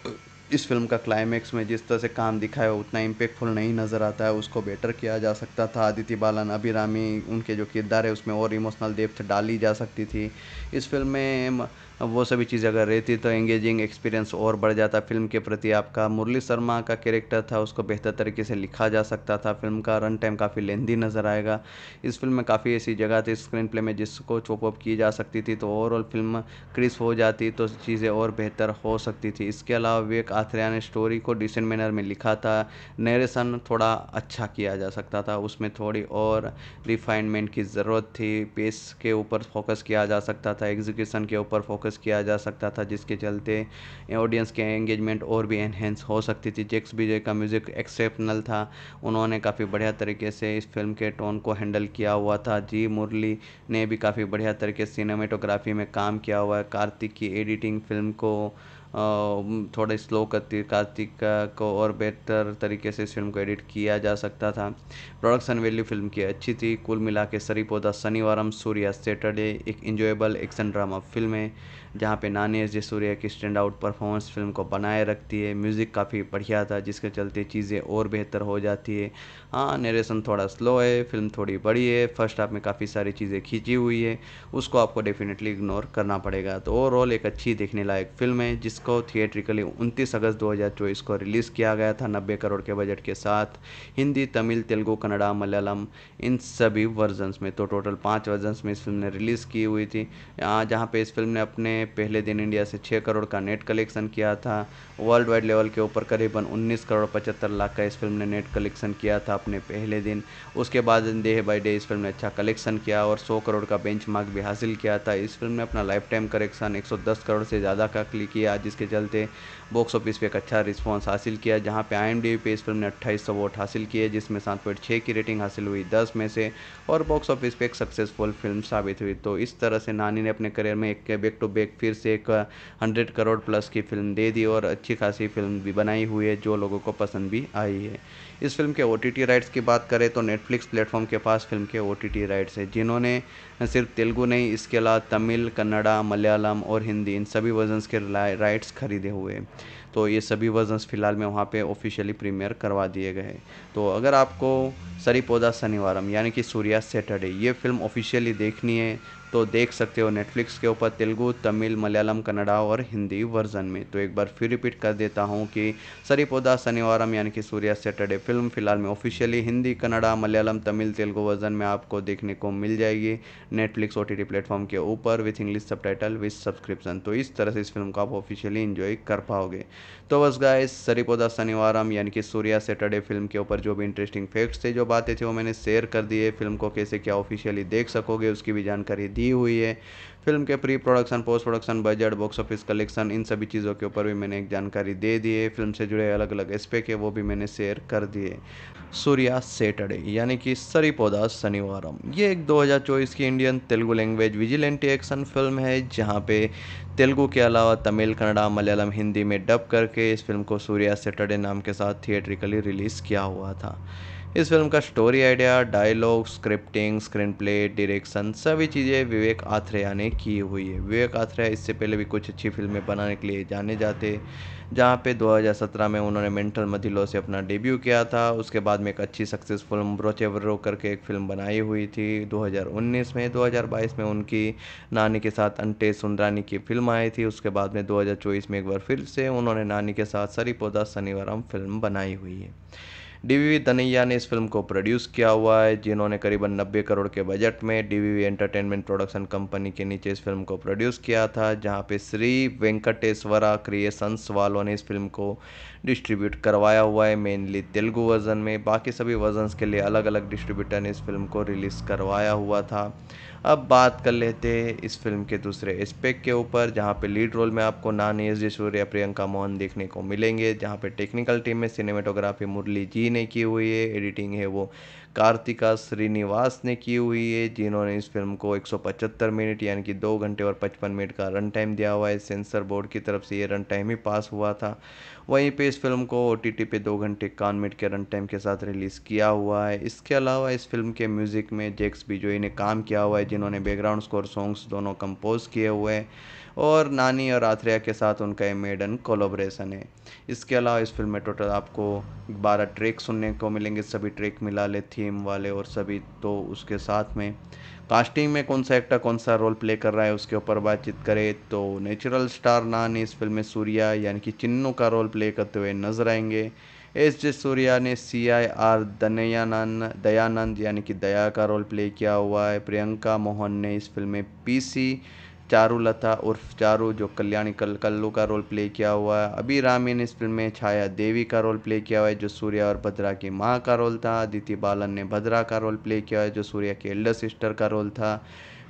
Speaker 1: इस फिल्म का क्लाइमैक्स में जिस तरह से काम दिखाया उतना इम्पेक्टफुल नहीं नज़र आता है उसको बेटर किया जा सकता था आदित्य बालन अभिरामी उनके जो किरदार है उसमें और इमोशनल डेप्थ डाली जा सकती थी इस फिल्म में वो सभी चीज़ें अगर रहती तो एंगेजिंग एक्सपीरियंस और बढ़ जाता फिल्म के प्रति आपका मुरली शर्मा का कैरेक्टर था उसको बेहतर तरीके से लिखा जा सकता था फिल्म का रन टाइम काफ़ी लेंदी नज़र आएगा इस फिल्म में काफ़ी ऐसी जगह थी स्क्रीन प्ले में जिसको चॉपअप की जा सकती थी तो ओवरऑल फिल्म क्रिस हो जाती तो चीज़ें और बेहतर हो सकती थी इसके अलावा विवेक आथरिया ने स्टोरी को डिसेंट मैनर में लिखा था नरेशन थोड़ा अच्छा किया जा सकता था उसमें थोड़ी और रिफाइनमेंट की ज़रूरत थी पेस के ऊपर फोकस किया जा सकता था एग्जीक्यूशन के ऊपर फोकस फोकस किया जा सकता था जिसके चलते ऑडियंस के एंगेजमेंट और भी एनहेंस हो सकती थी जेक्स विजय का म्यूज़िक एक्सेप्शनल था उन्होंने काफ़ी बढ़िया तरीके से इस फिल्म के टोन को हैंडल किया हुआ था जी मुरली ने भी काफ़ी बढ़िया तरीके से सिनेमेटोग्राफी में काम किया हुआ है कार्तिक की एडिटिंग फिल्म को थोड़े स्लो कार्तिक को और बेहतर तरीके से इस फिल्म को एडिट किया जा सकता था प्रोडक्शन वैल्यू फिल्म की अच्छी थी कुल मिला के सरीपोदा शनिवारम सूर्या सैटरडे एक इंजॉयबल एक्शन ड्रामा फिल्म है जहाँ पे नानी एस जे सूर्या की स्टैंड आउट परफॉर्मेंस फिल्म को बनाए रखती है म्यूज़िक काफ़ी बढ़िया था जिसके चलते चीज़ें और बेहतर हो जाती है हाँ नरेशन थोड़ा स्लो है फिल्म थोड़ी बड़ी है फर्स्ट हाफ में काफ़ी सारी चीज़ें खींची हुई है उसको आपको डेफिनेटली इग्नोर करना पड़ेगा तो ओवरऑल एक अच्छी देखने लायक फिल्म है जिसको थिएट्रिकली उनतीस अगस्त दो को रिलीज़ किया गया था नब्बे करोड़ के बजट के साथ हिंदी तमिल तेलुगू कन्नड़ा मलयालम इन सभी वर्जन्स में तो टोटल पाँच वर्जन्स में इस फिल्म ने रिलीज़ की हुई थी जहाँ पे इस फिल्म ने अपने पहले दिन इंडिया से छः करोड़ का नेट कलेक्शन किया था वर्ल्ड वाइड लेवल के ऊपर करीबन 19 करोड़ पचहत्तर लाख का इस फिल्म ने नेट कलेक्शन किया था अपने पहले दिन उसके बाद डे बाई डे इस फिल्म ने अच्छा कलेक्शन किया और सौ करोड़ का बेंच भी हासिल किया था इस फिल्म ने अपना लाइफ टाइम कलेक्शन एक करोड़ से ज़्यादा का क्लिक किया जिसके चलते बॉक्स ऑफिस पर एक अच्छा रिस्पॉन्स हासिल किया जहाँ पे आई पे इस फिल्म ने अट्ठाईस वोट हासिल किए जिसमें सात पॉइंट छः की रेटिंग हासिल हुई दस में से और बॉक्स ऑफिस पे एक सक्सेसफुल फिल्म साबित हुई तो इस तरह से नानी ने अपने करियर में एक बैक टू बैक एक फिर से एक हंड्रेड करोड़ प्लस की फिल्म दे दी और अच्छी खासी फिल्म भी बनाई हुई है जो लोगों को पसंद भी आई है इस फिल्म के ओ राइट्स की बात करें तो नेटफ्लिक्स प्लेटफॉर्म के पास फिल्म के ओ राइट्स है जिन्होंने सिर्फ तेलुगु नहीं इसके अलावा तमिल कन्नड़ा मलयालम और हिंदी इन सभी वर्जन्स के राइट्स खरीदे हुए तो ये सभी वर्जन्स फ़िलहाल में वहाँ पे ऑफिशियली प्रीमियर करवा दिए गए तो अगर आपको सरी पौधा शनिवारम यानी कि सूर्या सैटरडे ये फिल्म ऑफिशियली देखनी है तो देख सकते हो नेटफ्लिक्स के ऊपर तेलुगु तमिल मलयालम कन्नड़ा और हिंदी वर्जन में तो एक बार फिर रिपीट कर देता हूँ कि सरीपोदा शनिवारम यानी कि सूर्या सैटरडे फिल्म फिलहाल में ऑफिशियली हिंदी कन्नड़ा मलयालम तमिल तेलुगु वर्जन में आपको देखने को मिल जाएगी नेटफ्लिक्स ओ टी प्लेटफॉर्म के ऊपर with English subtitle with subscription तो इस तरह से इस फिल्म को आप ऑफिशियली इन्जॉय कर पाओगे तो बस गाय सरीपोदा शनिवारम यानी कि सूर्या सैटरडे फिल्म के ऊपर जो भी इंटरेस्टिंग फैक्ट्स थे जो बातें थी वो मैंने शेयर कर दिए फिल्म को कैसे क्या ऑफिशियली देख सकोगे उसकी भी जानकारी दी हुई है फिल्म के pre production post production budget box office collection इन सभी चीज़ों के ऊपर भी मैंने एक जानकारी दे दी है फिल्म से जुड़े अलग अलग एस्पेक्ट है वो भी मैंने शेयर कर दिए सूर्या सैटरडे यानी कि पौधा शनिवारम ये एक 2024 की Indian Telugu language vigilante action film है जहाँ पे तेलुगु के अलावा तमिल कन्नड़ा मलयालम हिंदी में डब करके इस फिल्म को सूर्या सैटरडे नाम के साथ थिएट्रिकली रिलीज़ किया हुआ था इस फिल्म का story idea dialogue scripting screen play direction सभी चीज़ें विवेक आथ्रेया ने की हुई है विवेक आथ्रेया इससे पहले भी कुछ अच्छी फिल्में बनाने के लिए जाने जाते जहाँ पे 2017 में उन्होंने मेंटल मधिलो से अपना डेब्यू किया था उसके बाद में एक अच्छी सक्सेसफुल ब्रोचेवरो करके एक फिल्म बनाई हुई थी 2019 में 2022 में उनकी नानी के साथ अंटे सुंदरानी की फिल्म आई थी उसके बाद में 2024 में एक बार फिर से उन्होंने नानी के साथ सरी पौधा शनिवारम फिल्म बनाई हुई है डीवीवी तनैया ने इस फिल्म को प्रोड्यूस किया हुआ है जिन्होंने करीबन 90 करोड़ के बजट में डीवीवी एंटरटेनमेंट प्रोडक्शन कंपनी के नीचे इस फिल्म को प्रोड्यूस किया था जहां पे श्री वेंकटेश्वरा क्रिएशंस वालों ने इस फिल्म को डिस्ट्रीब्यूट करवाया हुआ है मेनली तेलुगु वर्जन में बाकी सभी वर्जन्स के लिए अलग अलग डिस्ट्रीब्यूटर ने इस फिल्म को रिलीज़ करवाया हुआ था अब बात कर लेते हैं इस फिल्म के दूसरे एस्पेक्ट के ऊपर जहाँ पे लीड रोल में आपको नानी एस जयसूर्य प्रियंका मोहन देखने को मिलेंगे जहाँ पे टेक्निकल टीम में सिनेमेटोग्राफी मुरली जी ने की हुई है एडिटिंग है वो कार्तिका श्रीनिवास ने की हुई है जिन्होंने इस फिल्म को 175 मिनट यानी कि दो घंटे और 55 मिनट का रन टाइम दिया हुआ है सेंसर बोर्ड की तरफ से ये रन टाइम ही पास हुआ था वहीं पे इस फिल्म को ओ टी टी पे दो घंटे इक्यावन मिनट के रन टाइम के साथ रिलीज़ किया हुआ है इसके अलावा इस फिल्म के म्यूज़िक में जैक्स बिजोई ने काम किया हुआ है जिन्होंने बैकग्राउंड स्कोर सॉन्ग्स दोनों कंपोज किए हुए हैं और नानी और आथ्रिया के साथ उनका ये मेडन कोलोब्रेशन है इसके अलावा इस फिल्म में टोटल आपको बारह ट्रैक सुनने को मिलेंगे सभी ट्रैक मिला ले थीम वाले और सभी तो उसके साथ में कास्टिंग में कौन सा एक्टर कौन सा रोल प्ले कर रहा है उसके ऊपर बातचीत करें तो नेचुरल स्टार नानी इस फिल्म में सूर्या यानी कि चिन्नू का रोल प्ले करते हुए नजर आएंगे एस जे सूर्या ने सी आई आर दनयानंद दयानंद यानी कि दया का रोल प्ले किया हुआ है प्रियंका मोहन ने इस फिल्म में पीसी चारू लता उर्फ चारू जो कल्याणी कल कल्लू का रोल प्ले किया हुआ है अभी रामी ने इस फिल्म में छाया देवी का रोल प्ले किया हुआ है जो सूर्या और भद्रा की माँ का रोल था अदिति बालन ने भद्रा का रोल प्ले किया है जो सूर्या के एल्डर सिस्टर का रोल था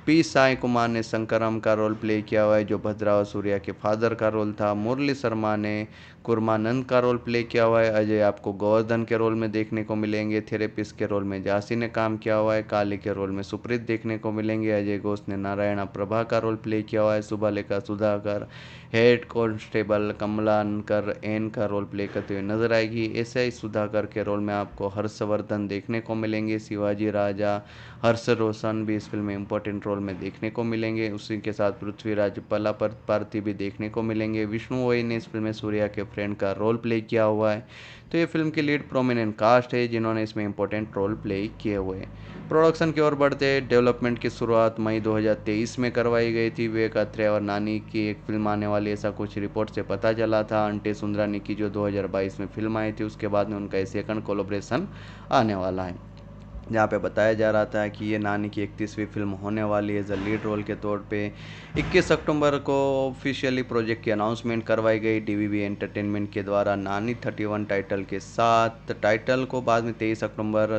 Speaker 1: पी साई कुमार ने शंकरम का रोल प्ले किया हुआ है जो भद्रा और सूर्या के फादर का रोल था मुरली शर्मा ने कुरमानंद का रोल प्ले किया हुआ है अजय आपको गोवर्धन के रोल में देखने को मिलेंगे थेरेपिस्ट के रोल में जासी ने काम किया हुआ है काली के रोल में सुप्रीत देखने को मिलेंगे अजय घोष ने नारायणा प्रभा का रोल प्ले किया हुआ है लेखा सुधाकर हेड कॉन्स्टेबल कमलानकर एन का रोल प्ले करते हुए नजर आएगी एस आई सुधाकर के रोल में आपको हर्षवर्धन देखने को मिलेंगे शिवाजी राजा हर्ष रोशन भी इस फिल्म में इंपॉर्टेंट रोल में देखने को मिलेंगे उसी के साथ पृथ्वीराज पला पार्थी भी देखने को मिलेंगे विष्णु वही ने इस फिल्म में सूर्या के फ्रेंड का रोल प्ले किया हुआ है तो ये फिल्म की लीड प्रोमिनेंट कास्ट है जिन्होंने इसमें इंपॉर्टेंट रोल प्ले किए हुए हैं प्रोडक्शन की ओर बढ़ते डेवलपमेंट की शुरुआत मई 2023 में करवाई गई थी विवेक अत्रे और नानी की एक फिल्म आने वाली ऐसा कुछ रिपोर्ट से पता चला था अंटे सुंदरानी की जो 2022 में फिल्म आई थी उसके बाद में उनका एक सेकंड कोलोब्रेशन आने वाला है जहाँ पे बताया जा रहा था कि ये नानी की इकतीसवीं फिल्म होने वाली है एज लीड रोल के तौर पे 21 अक्टूबर को ऑफिशियली प्रोजेक्ट की अनाउंसमेंट करवाई गई डीवीवी एंटरटेनमेंट के द्वारा नानी 31 टाइटल के साथ टाइटल को बाद में 23 अक्टूबर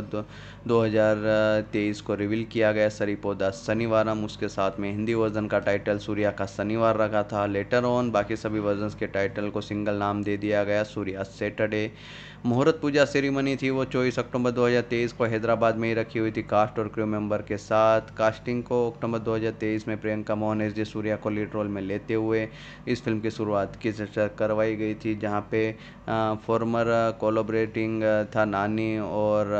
Speaker 1: 2023 को रिवील किया गया पौधा शनिवारम उसके साथ में हिंदी वर्जन का टाइटल सूर्या का शनिवार रखा था लेटर ऑन बाकी सभी वर्जन के टाइटल को सिंगल नाम दे दिया गया सूर्या सैटरडे मुहूर्त पूजा सेरेमनी थी वो चौबीस अक्टूबर 2023 को हैदराबाद में ही रखी हुई थी कास्ट और क्रू मेंबर के साथ कास्टिंग को अक्टूबर 2023 में प्रियंका मोहन एस जे सूर्या को लीड रोल में लेते हुए इस फिल्म की शुरुआत की चर्चा करवाई गई थी जहाँ पे फॉर्मर कोलोबरेटिंग था नानी और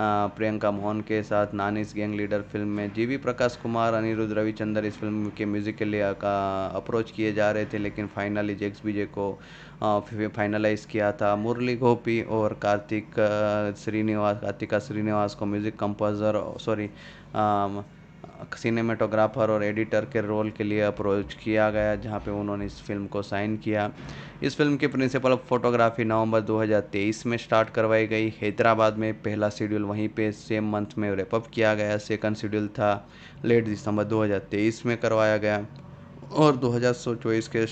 Speaker 1: प्रियंका मोहन के साथ नानीस गैंग लीडर फिल्म में जीवी प्रकाश कुमार अनिरुद्ध रविचंद्र इस फिल्म के म्यूज़िक के लिए का अप्रोच किए जा रहे थे लेकिन फाइनली जेक्स बीजे को फाइनलाइज़ किया था मुरली गोपी और कार्तिक श्रीनिवास कार्तिका श्रीनिवास को म्यूज़िक कंपोज़र सॉरी सिनेमेटोग्राफर और एडिटर के रोल के लिए अप्रोच किया गया जहां पे उन्होंने इस फिल्म को साइन किया इस फिल्म की प्रिंसिपल फोटोग्राफी नवंबर 2023 में स्टार्ट करवाई गई हैदराबाद में पहला शेड्यूल वहीं पे सेम मंथ में रेपअप किया गया सेकंड शेड्यूल था लेट दिसंबर 2023 में करवाया गया और दो के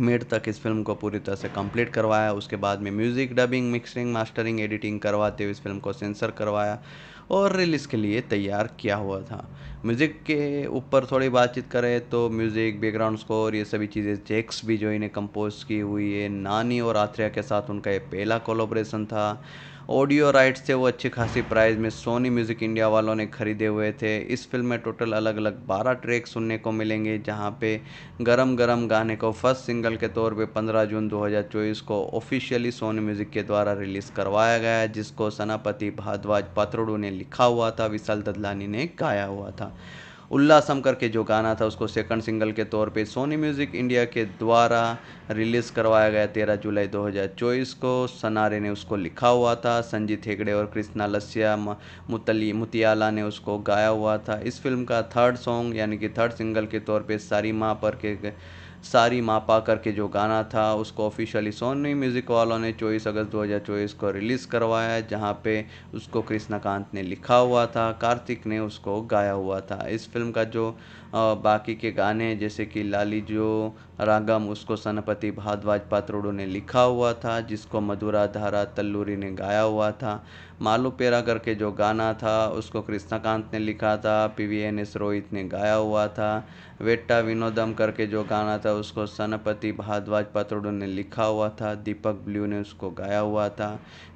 Speaker 1: मिड तक इस फिल्म को पूरी तरह से कंप्लीट करवाया उसके बाद में music dubbing mixing mastering editing करवाते हुए इस फिल्म को सेंसर करवाया और रिलीज़ के लिए तैयार किया हुआ था म्यूज़िक के ऊपर थोड़ी बातचीत करें तो म्यूज़िक बैकग्राउंड स्कोर ये सभी चीज़ें जेक्स भी जो इन्हें कंपोज की हुई है नानी और आथ्रिया के साथ उनका ये पहला कोलोब्रेशन था ऑडियो राइट्स थे वो अच्छी खासी प्राइस में सोनी म्यूज़िक इंडिया वालों ने ख़रीदे हुए थे इस फिल्म में टोटल अलग अलग बारह ट्रैक सुनने को मिलेंगे जहाँ पे गरम गरम गाने को फर्स्ट सिंगल के तौर पे 15 जून 2024 को ऑफिशियली सोनी म्यूज़िक के द्वारा रिलीज़ करवाया गया जिसको सनापति भारद्वाज पात्रोडू ने लिखा हुआ था विशाल ददलानी ने गाया हुआ था उल्लासम करके जो गाना था उसको सेकंड सिंगल के तौर पे सोनी म्यूज़िक इंडिया के द्वारा रिलीज़ करवाया गया तेरह जुलाई दो हज़ार चौबीस को सनारे ने उसको लिखा हुआ था संजीत हेगड़े और कृष्णा लस्या मुतली मुतियाला ने उसको गाया हुआ था इस फिल्म का थर्ड सॉन्ग यानी कि थर्ड सिंगल के तौर पर सारी माँ पर के सारी मापा करके जो गाना था उसको ऑफिशियली सोनी म्यूज़िक वालों ने चौबीस अगस्त 2024 को रिलीज़ करवाया जहाँ पे उसको कांत ने लिखा हुआ था कार्तिक ने उसको गाया हुआ था इस फिल्म का जो और बाकी के गाने जैसे कि लालीजो रागम उसको सनपति भारद्वाज पात्रोडो ने लिखा हुआ था जिसको मधुरा धारा तल्लूरी ने गाया हुआ था मालू पेरा करके जो गाना था उसको कृष्णाकांत ने लिखा था P V N S Rohit ने गाया हुआ था वेट्टा विनोदम करके जो गाना था उसको सनपति भारद्वाज पात्रोडो ने लिखा हुआ था दीपक ब्लू ने उसको गाया हुआ था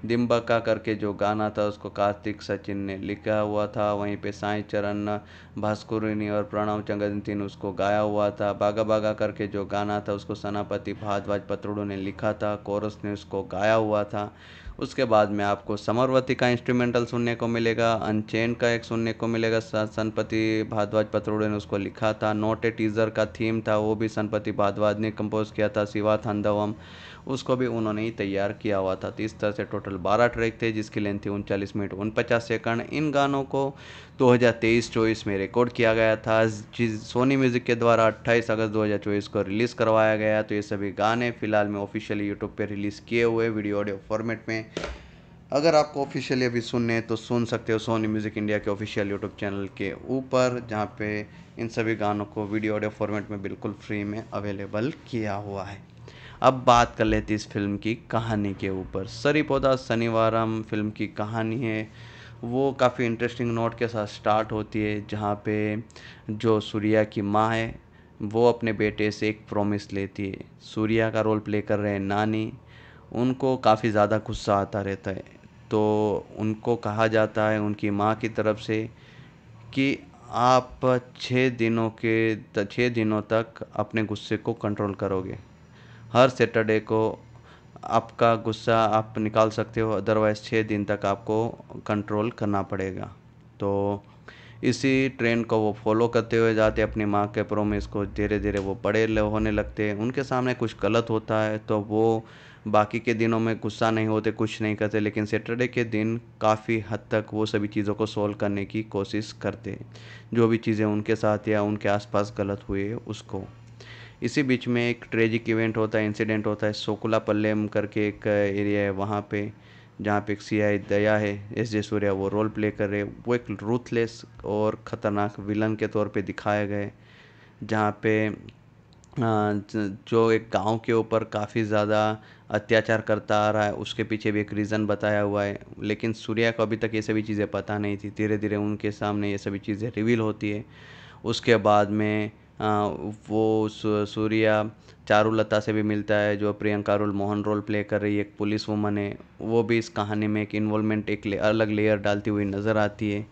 Speaker 1: दिम्बका करके जो गाना था उसको कार्तिक सचिन ने लिखा हुआ था वहीं पे साई चरण भास्कुरिनी और प्रणव जगन्ती ने उसको गाया हुआ था बागा बागा करके जो गाना था उसको सनापति भारद्वाज पत्रोड़ू ने लिखा था कोरस ने उसको गाया हुआ था उसके बाद में आपको समरवती का इंस्ट्रूमेंटल सुनने को मिलेगा अनचेन का एक सुनने को मिलेगा सनपति भारद्वाज पत्रोड़े ने उसको लिखा था नोट ए टीज़र का थीम था वो भी सनपति भारद्वाज ने कंपोज किया था शिवा थंदवम उसको भी उन्होंने ही तैयार किया हुआ था तो इस तरह से टोटल बारह ट्रैक थे जिसकी लेंथ थी उनचालीस मिनट उनपचास सेकंड इन गानों को 2023-24 में रिकॉर्ड किया गया था सोनी म्यूज़िक के द्वारा 28 अगस्त 2024 को रिलीज़ करवाया गया तो ये सभी गाने फ़िलहाल में ऑफिशियली यूट्यूब पर रिलीज़ किए हुए वीडियो ऑडियो फॉर्मेट में अगर आपको ऑफिशियली अभी सुनने तो सुन सकते हो सोनी म्यूज़िक इंडिया के ऑफिशियल यूट्यूब चैनल के ऊपर जहाँ पे इन सभी गानों को वीडियो ऑडियो फॉर्मेट में बिल्कुल फ्री में अवेलेबल किया हुआ है अब बात कर लेते इस फिल्म की कहानी के ऊपर पौधा शनिवारम फिल्म की कहानी है वो काफ़ी इंटरेस्टिंग नोट के साथ स्टार्ट होती है जहाँ पे जो सूर्या की माँ है वो अपने बेटे से एक प्रॉमिस लेती है सूर्या का रोल प्ले कर रहे हैं नानी उनको काफ़ी ज़्यादा गुस्सा आता रहता है तो उनको कहा जाता है उनकी माँ की तरफ से कि आप छः दिनों के छः दिनों तक अपने गुस्से को कंट्रोल करोगे हर सैटरडे को आपका गुस्सा आप निकाल सकते हो अदरवाइज़ छः दिन तक आपको कंट्रोल करना पड़ेगा तो इसी ट्रेंड को वो फॉलो करते हुए जाते अपनी माँ के प्रोमिस को धीरे धीरे वो बड़े होने लगते हैं उनके सामने कुछ गलत होता है तो वो बाकी के दिनों में गुस्सा नहीं होते कुछ नहीं करते लेकिन सैटरडे के दिन काफ़ी हद तक वो सभी चीज़ों को सॉल्व करने की कोशिश करते जो भी चीज़ें उनके साथ या उनके आसपास गलत हुए उसको इसी बीच में एक ट्रेजिक इवेंट होता है इंसिडेंट होता है सोकुला पल्लेम करके एक एरिया है वहाँ पे जहाँ पे एक सी आई दया है एस जे सूर्या वो रोल प्ले कर रहे वो एक रूथलेस और ख़तरनाक विलन के तौर पे दिखाए गए जहाँ पे जो एक गांव के ऊपर काफ़ी ज़्यादा अत्याचार करता आ रहा है उसके पीछे भी एक रीज़न बताया हुआ है लेकिन सूर्या को अभी तक ये सभी चीज़ें पता नहीं थी धीरे धीरे उनके सामने ये सभी चीज़ें रिवील होती है उसके बाद में वो सूर्या चारुलता से भी मिलता है जो Priyanka role Mohan role play कर रही है एक पुलिस वुमन है वो भी इस कहानी में एक इन्वॉल्वमेंट एक ले, अलग लेयर डालती हुई नज़र आती है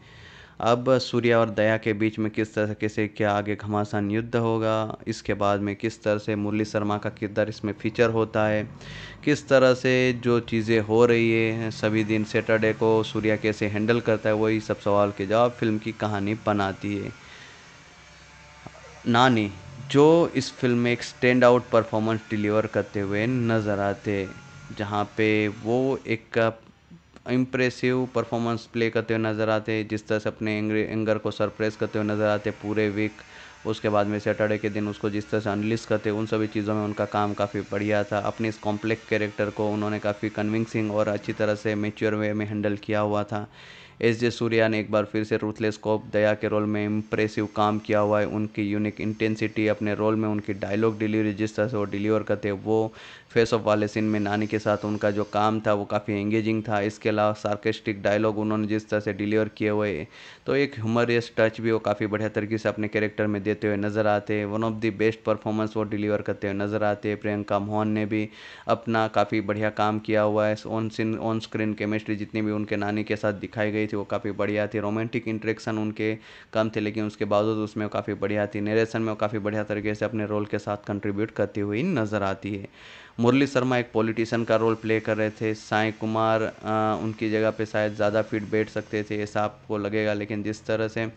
Speaker 1: अब सूर्या और दया के बीच में किस तरह से क्या आगे घमासान युद्ध होगा इसके बाद में किस तरह से मुरली शर्मा का किरदार इसमें फीचर होता है किस तरह से जो चीज़ें हो रही है सभी दिन सैटरडे को सूर्या कैसे हैंडल करता है वही सब सवाल के जवाब फिल्म की कहानी बनाती है नानी जो इस फ़िल्म में एक स्टैंड आउट परफॉर्मेंस डिलीवर करते हुए नज़र आते जहाँ पे वो एक इम्प्रेसिव परफॉर्मेंस प्ले करते हुए नज़र आते जिस तरह से अपने एंगर को सरप्रेस करते हुए नज़र आते पूरे वीक उसके बाद में सैटरडे के दिन उसको जिस तरह से अनलिस करते उन सभी चीज़ों में उनका काम काफ़ी बढ़िया था अपने इस कॉम्प्लेक्स कैरेक्टर को उन्होंने काफ़ी कन्विंसिंग और अच्छी तरह से मेच्योर वे में हैंडल किया हुआ था एस जे सूर्या ने एक बार फिर से रूथलेस कॉप दया के रोल में इम्प्रेसिव काम किया हुआ है उनकी यूनिक इंटेंसिटी अपने रोल में उनकी डायलॉग डिलीवरी जिस तरह से वो डिलीवर करते वो फेस ऑफ वाले सीन में नानी के साथ उनका जो काम था वो काफ़ी एंगेजिंग था इसके अलावा सार्केस्टिक डायलॉग उन्होंने जिस तरह से डिलीवर किए हुए तो एक ह्यूमरियस टच भी वो काफ़ी बढ़िया तरीके से अपने कैरेक्टर में देते हुए नज़र आते हैं one of the best performance वो डिलीवर करते हुए नज़र आते हैं प्रियंका मोहन ने भी अपना काफ़ी बढ़िया काम किया हुआ है on scene on screen chemistry जितनी भी उनके नानी के साथ दिखाई गई थी वो काफ़ी बढ़िया थी रोमांटिक इंट्रेक्शन उनके कम थे लेकिन उसके बावजूद उसमें वो काफ़ी बढ़िया थी नरेशन में वो काफ़ी बढ़िया तरीके से अपने रोल के साथ कंट्रीब्यूट करती हुई नज़र आती है मुरली शर्मा एक पॉलिटिशियन का रोल प्ले कर रहे थे साई कुमार आ, उनकी जगह पे शायद ज़्यादा फिट बैठ सकते थे ऐसा आपको लगेगा लेकिन जिस तरह से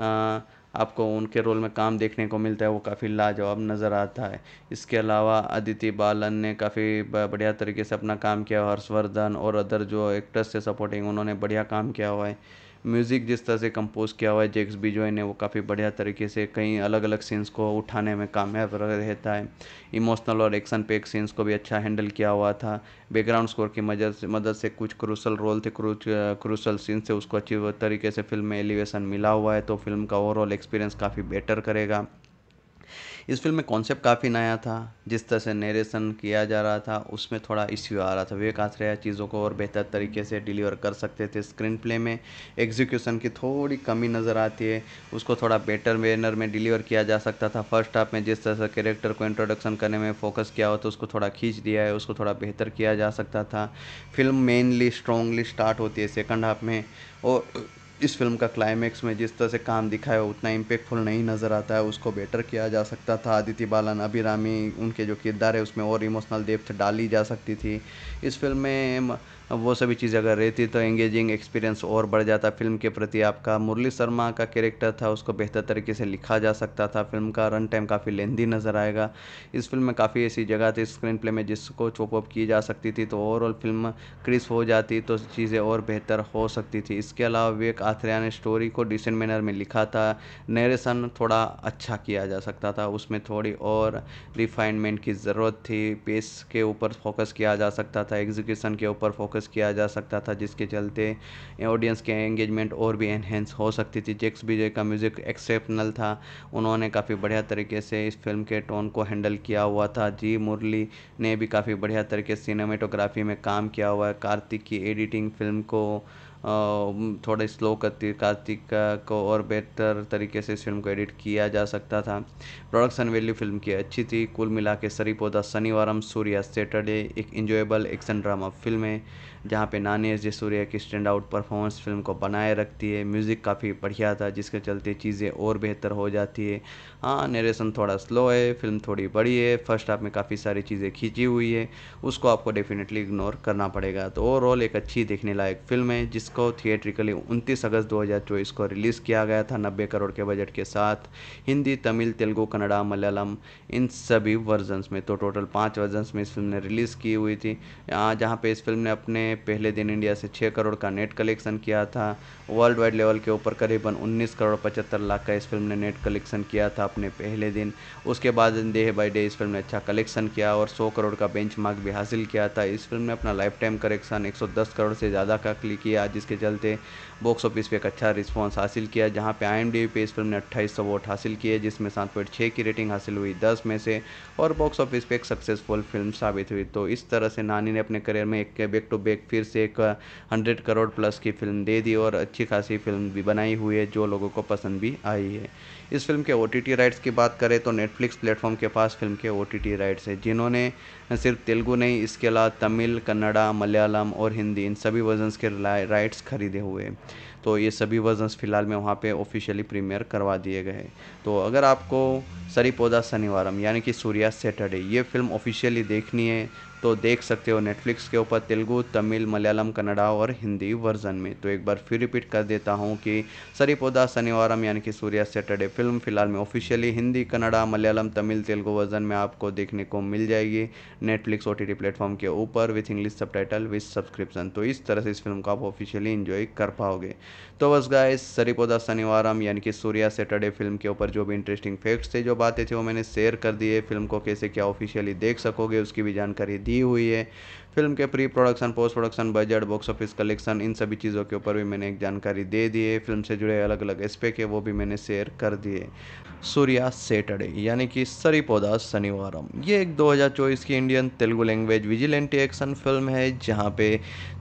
Speaker 1: आ, आपको उनके रोल में काम देखने को मिलता है वो काफ़ी लाजवाब नज़र आता है इसके अलावा अदिति बालन ने काफ़ी बढ़िया तरीके से अपना काम किया हर्षवर्धन और अदर जो एक्टर्स से सपोर्टिंग उन्होंने बढ़िया काम किया हुआ है म्यूज़िक जिस तरह से कंपोज़ किया हुआ है जेक्स बिजोई ने वो काफ़ी बढ़िया तरीके से कई अलग अलग सीन्स को उठाने में कामयाब रहता है इमोशनल और एक्शन पेक सीन्स को भी अच्छा हैंडल किया हुआ था बैकग्राउंड स्कोर की मदद से मदद से कुछ क्रूसल रोल थे क्रूसल सीन से उसको अच्छी तरीके से फिल्म में एलिवेशन मिला हुआ है तो फिल्म का ओवरऑल एक्सपीरियंस काफ़ी बेटर करेगा इस फिल्म में कॉन्सेप्ट काफ़ी नया था जिस तरह से नरेशन किया जा रहा था उसमें थोड़ा इश्यू आ रहा था विवेक आश्रया चीज़ों को और बेहतर तरीके से डिलीवर कर सकते थे स्क्रीन प्ले में एग्जीक्यूशन की थोड़ी कमी नज़र आती है उसको थोड़ा बेटर वेनर में डिलीवर किया जा सकता था फर्स्ट हाफ में जिस तरह से कैरेक्टर को इंट्रोडक्शन करने में फोकस किया हो तो उसको थोड़ा खींच दिया है उसको थोड़ा बेहतर किया जा सकता था फिल्म मेनली स्ट्रॉन्गली स्टार्ट होती है सेकंड हाफ में और इस फिल्म का क्लाइमैक्स में जिस तरह से काम दिखाया उतना इम्पेक्टफुल नहीं नज़र आता है उसको बेटर किया जा सकता था आदित्य बालन अभिरामी उनके जो किरदार है उसमें और इमोशनल डेप्थ डाली जा सकती थी इस फिल्म में वो सभी चीज़ें अगर रहती तो एंगेजिंग एक्सपीरियंस और बढ़ जाता फिल्म के प्रति आपका मुरली शर्मा का कैरेक्टर था उसको बेहतर तरीके से लिखा जा सकता था फिल्म का रन टाइम काफ़ी लेंदी नज़र आएगा इस फिल्म में काफ़ी ऐसी जगह थी स्क्रीन प्ले में जिसको चॉपअप की जा सकती थी तो ओवरऑल फिल्म क्रिस हो जाती तो चीज़ें और बेहतर हो सकती थी इसके अलावा विवेक आथरिया ने स्टोरी को डिसेंट मैनर में लिखा था नरेशन थोड़ा अच्छा किया जा सकता था उसमें थोड़ी और रिफाइनमेंट की ज़रूरत थी पेस के ऊपर फोकस किया जा सकता था एग्जीक्यूशन के ऊपर फोकस फोकस किया जा सकता था जिसके चलते ऑडियंस के एंगेजमेंट और भी एनहेंस हो सकती थी जेक्स विजय का म्यूज़िक एक्सेप्शनल था उन्होंने काफ़ी बढ़िया तरीके से इस फिल्म के टोन को हैंडल किया हुआ था जी मुरली ने भी काफ़ी बढ़िया तरीके से सिनेमेटोग्राफी में काम किया हुआ है कार्तिक की एडिटिंग फिल्म को थोड़ा स्लो करती कार्तिक को और बेहतर तरीके से इस फिल्म को एडिट किया जा सकता था प्रोडक्शन वैल्यू फिल्म की अच्छी थी कुल मिला के सरी पौधा शनिवारम सूर्या सैटरडे एक इंजॉयबल एक्शन ड्रामा फिल्म है जहाँ पे नानी एस जयसूर्या सूर्या की स्टैंड आउट परफॉर्मेंस फिल्म को बनाए रखती है म्यूज़िक काफ़ी बढ़िया था जिसके चलते चीज़ें और बेहतर हो जाती है हाँ नरेशन थोड़ा स्लो है फिल्म थोड़ी बड़ी है फर्स्ट हाफ में काफ़ी सारी चीज़ें खींची हुई है उसको आपको डेफिनेटली इग्नोर करना पड़ेगा तो ओवरऑल एक अच्छी देखने लायक फिल्म है जिसको थिएट्रिकली उनतीस अगस्त दो को रिलीज़ किया गया था नब्बे करोड़ के बजट के साथ हिंदी तमिल तेलुगु कन्नड़ा मलयालम इन सभी वर्जन्स में तो टोटल पाँच वर्जन्स में इस फिल्म ने रिलीज़ की हुई थी हाँ, जहाँ पे इस फिल्म ने अपने पहले दिन इंडिया से छः करोड़ का नेट कलेक्शन किया था वर्ल्ड वाइड लेवल के ऊपर करीबन 19 करोड़ पचहत्तर लाख का इस फिल्म ने नेट कलेक्शन किया था अपने पहले दिन उसके बाद डे बाई डे इस फिल्म ने अच्छा कलेक्शन किया और 100 करोड़ का बेंच भी हासिल किया था इस फिल्म ने अपना लाइफ टाइम कलेक्शन एक करोड़ से ज़्यादा का क्लिक किया जिसके चलते बॉक्स ऑफिस पर एक अच्छा रिस्पॉन्स हासिल किया जहाँ पे आई पे इस फिल्म ने अट्ठाईस वोट हासिल किए जिसमें सात पॉइंट की रेटिंग हासिल हुई दस में से और बॉक्स ऑफिस पर एक सक्सेसफुल फिल्म साबित हुई तो इस तरह से नानी ने अपने करियर में एक बैक टू बैक एक फिर से एक हंड्रेड करोड़ प्लस की फिल्म दे दी और अच्छी खासी फिल्म भी बनाई हुई है जो लोगों को पसंद भी आई है इस फिल्म के ओ राइट्स की बात करें तो नेटफ्लिक्स प्लेटफॉर्म के पास फिल्म के ओ राइट्स है जिन्होंने सिर्फ तेलुगु नहीं इसके अलावा तमिल कन्नड़ा मलयालम और हिंदी इन सभी वर्जन्स के राइट्स खरीदे हुए तो ये सभी वर्जन्स फ़िलहाल में वहाँ पे ऑफिशियली प्रीमियर करवा दिए गए तो अगर आपको सरी पौधा शनिवारम यानी कि सूर्या सैटरडे ये फिल्म ऑफिशियली देखनी है तो देख सकते हो नेटफ्लिक्स के ऊपर तेलुगु तमिल मलयालम कन्नड़ा और हिंदी वर्जन में तो एक बार फिर रिपीट कर देता हूँ कि सरीपोदा शनिवारम यानी कि सूर्या सैटरडे फिल्म फिलहाल में ऑफिशियली हिंदी कन्नड़ा मलयालम तमिल तेलुगु वर्जन में आपको देखने को मिल जाएगी नेटफ्लिक्स ओ टी प्लेटफॉर्म के ऊपर with English subtitle with subscription तो इस तरह से इस फिल्म को आप ऑफिशियली इन्जॉय कर पाओगे तो बस गाइस सरीपोदा शनिवारम यानी कि सूर्या सैटरडे फिल्म के ऊपर जो भी इंटरेस्टिंग फैक्ट्स थे जो बातें थी वो मैंने शेयर कर दिए फिल्म को कैसे क्या ऑफिशियली देख सकोगे उसकी भी जानकारी दी दी हुई है फिल्म के pre production post production budget box office collection इन सभी चीज़ों के ऊपर भी मैंने एक जानकारी दे दी है फिल्म से जुड़े अलग अलग एस्पेक्ट है वो भी मैंने शेयर कर दिए सूर्या सैटरडे यानी कि पौधा शनिवार ये एक 2024 की Indian Telugu language vigilante action film है जहाँ पे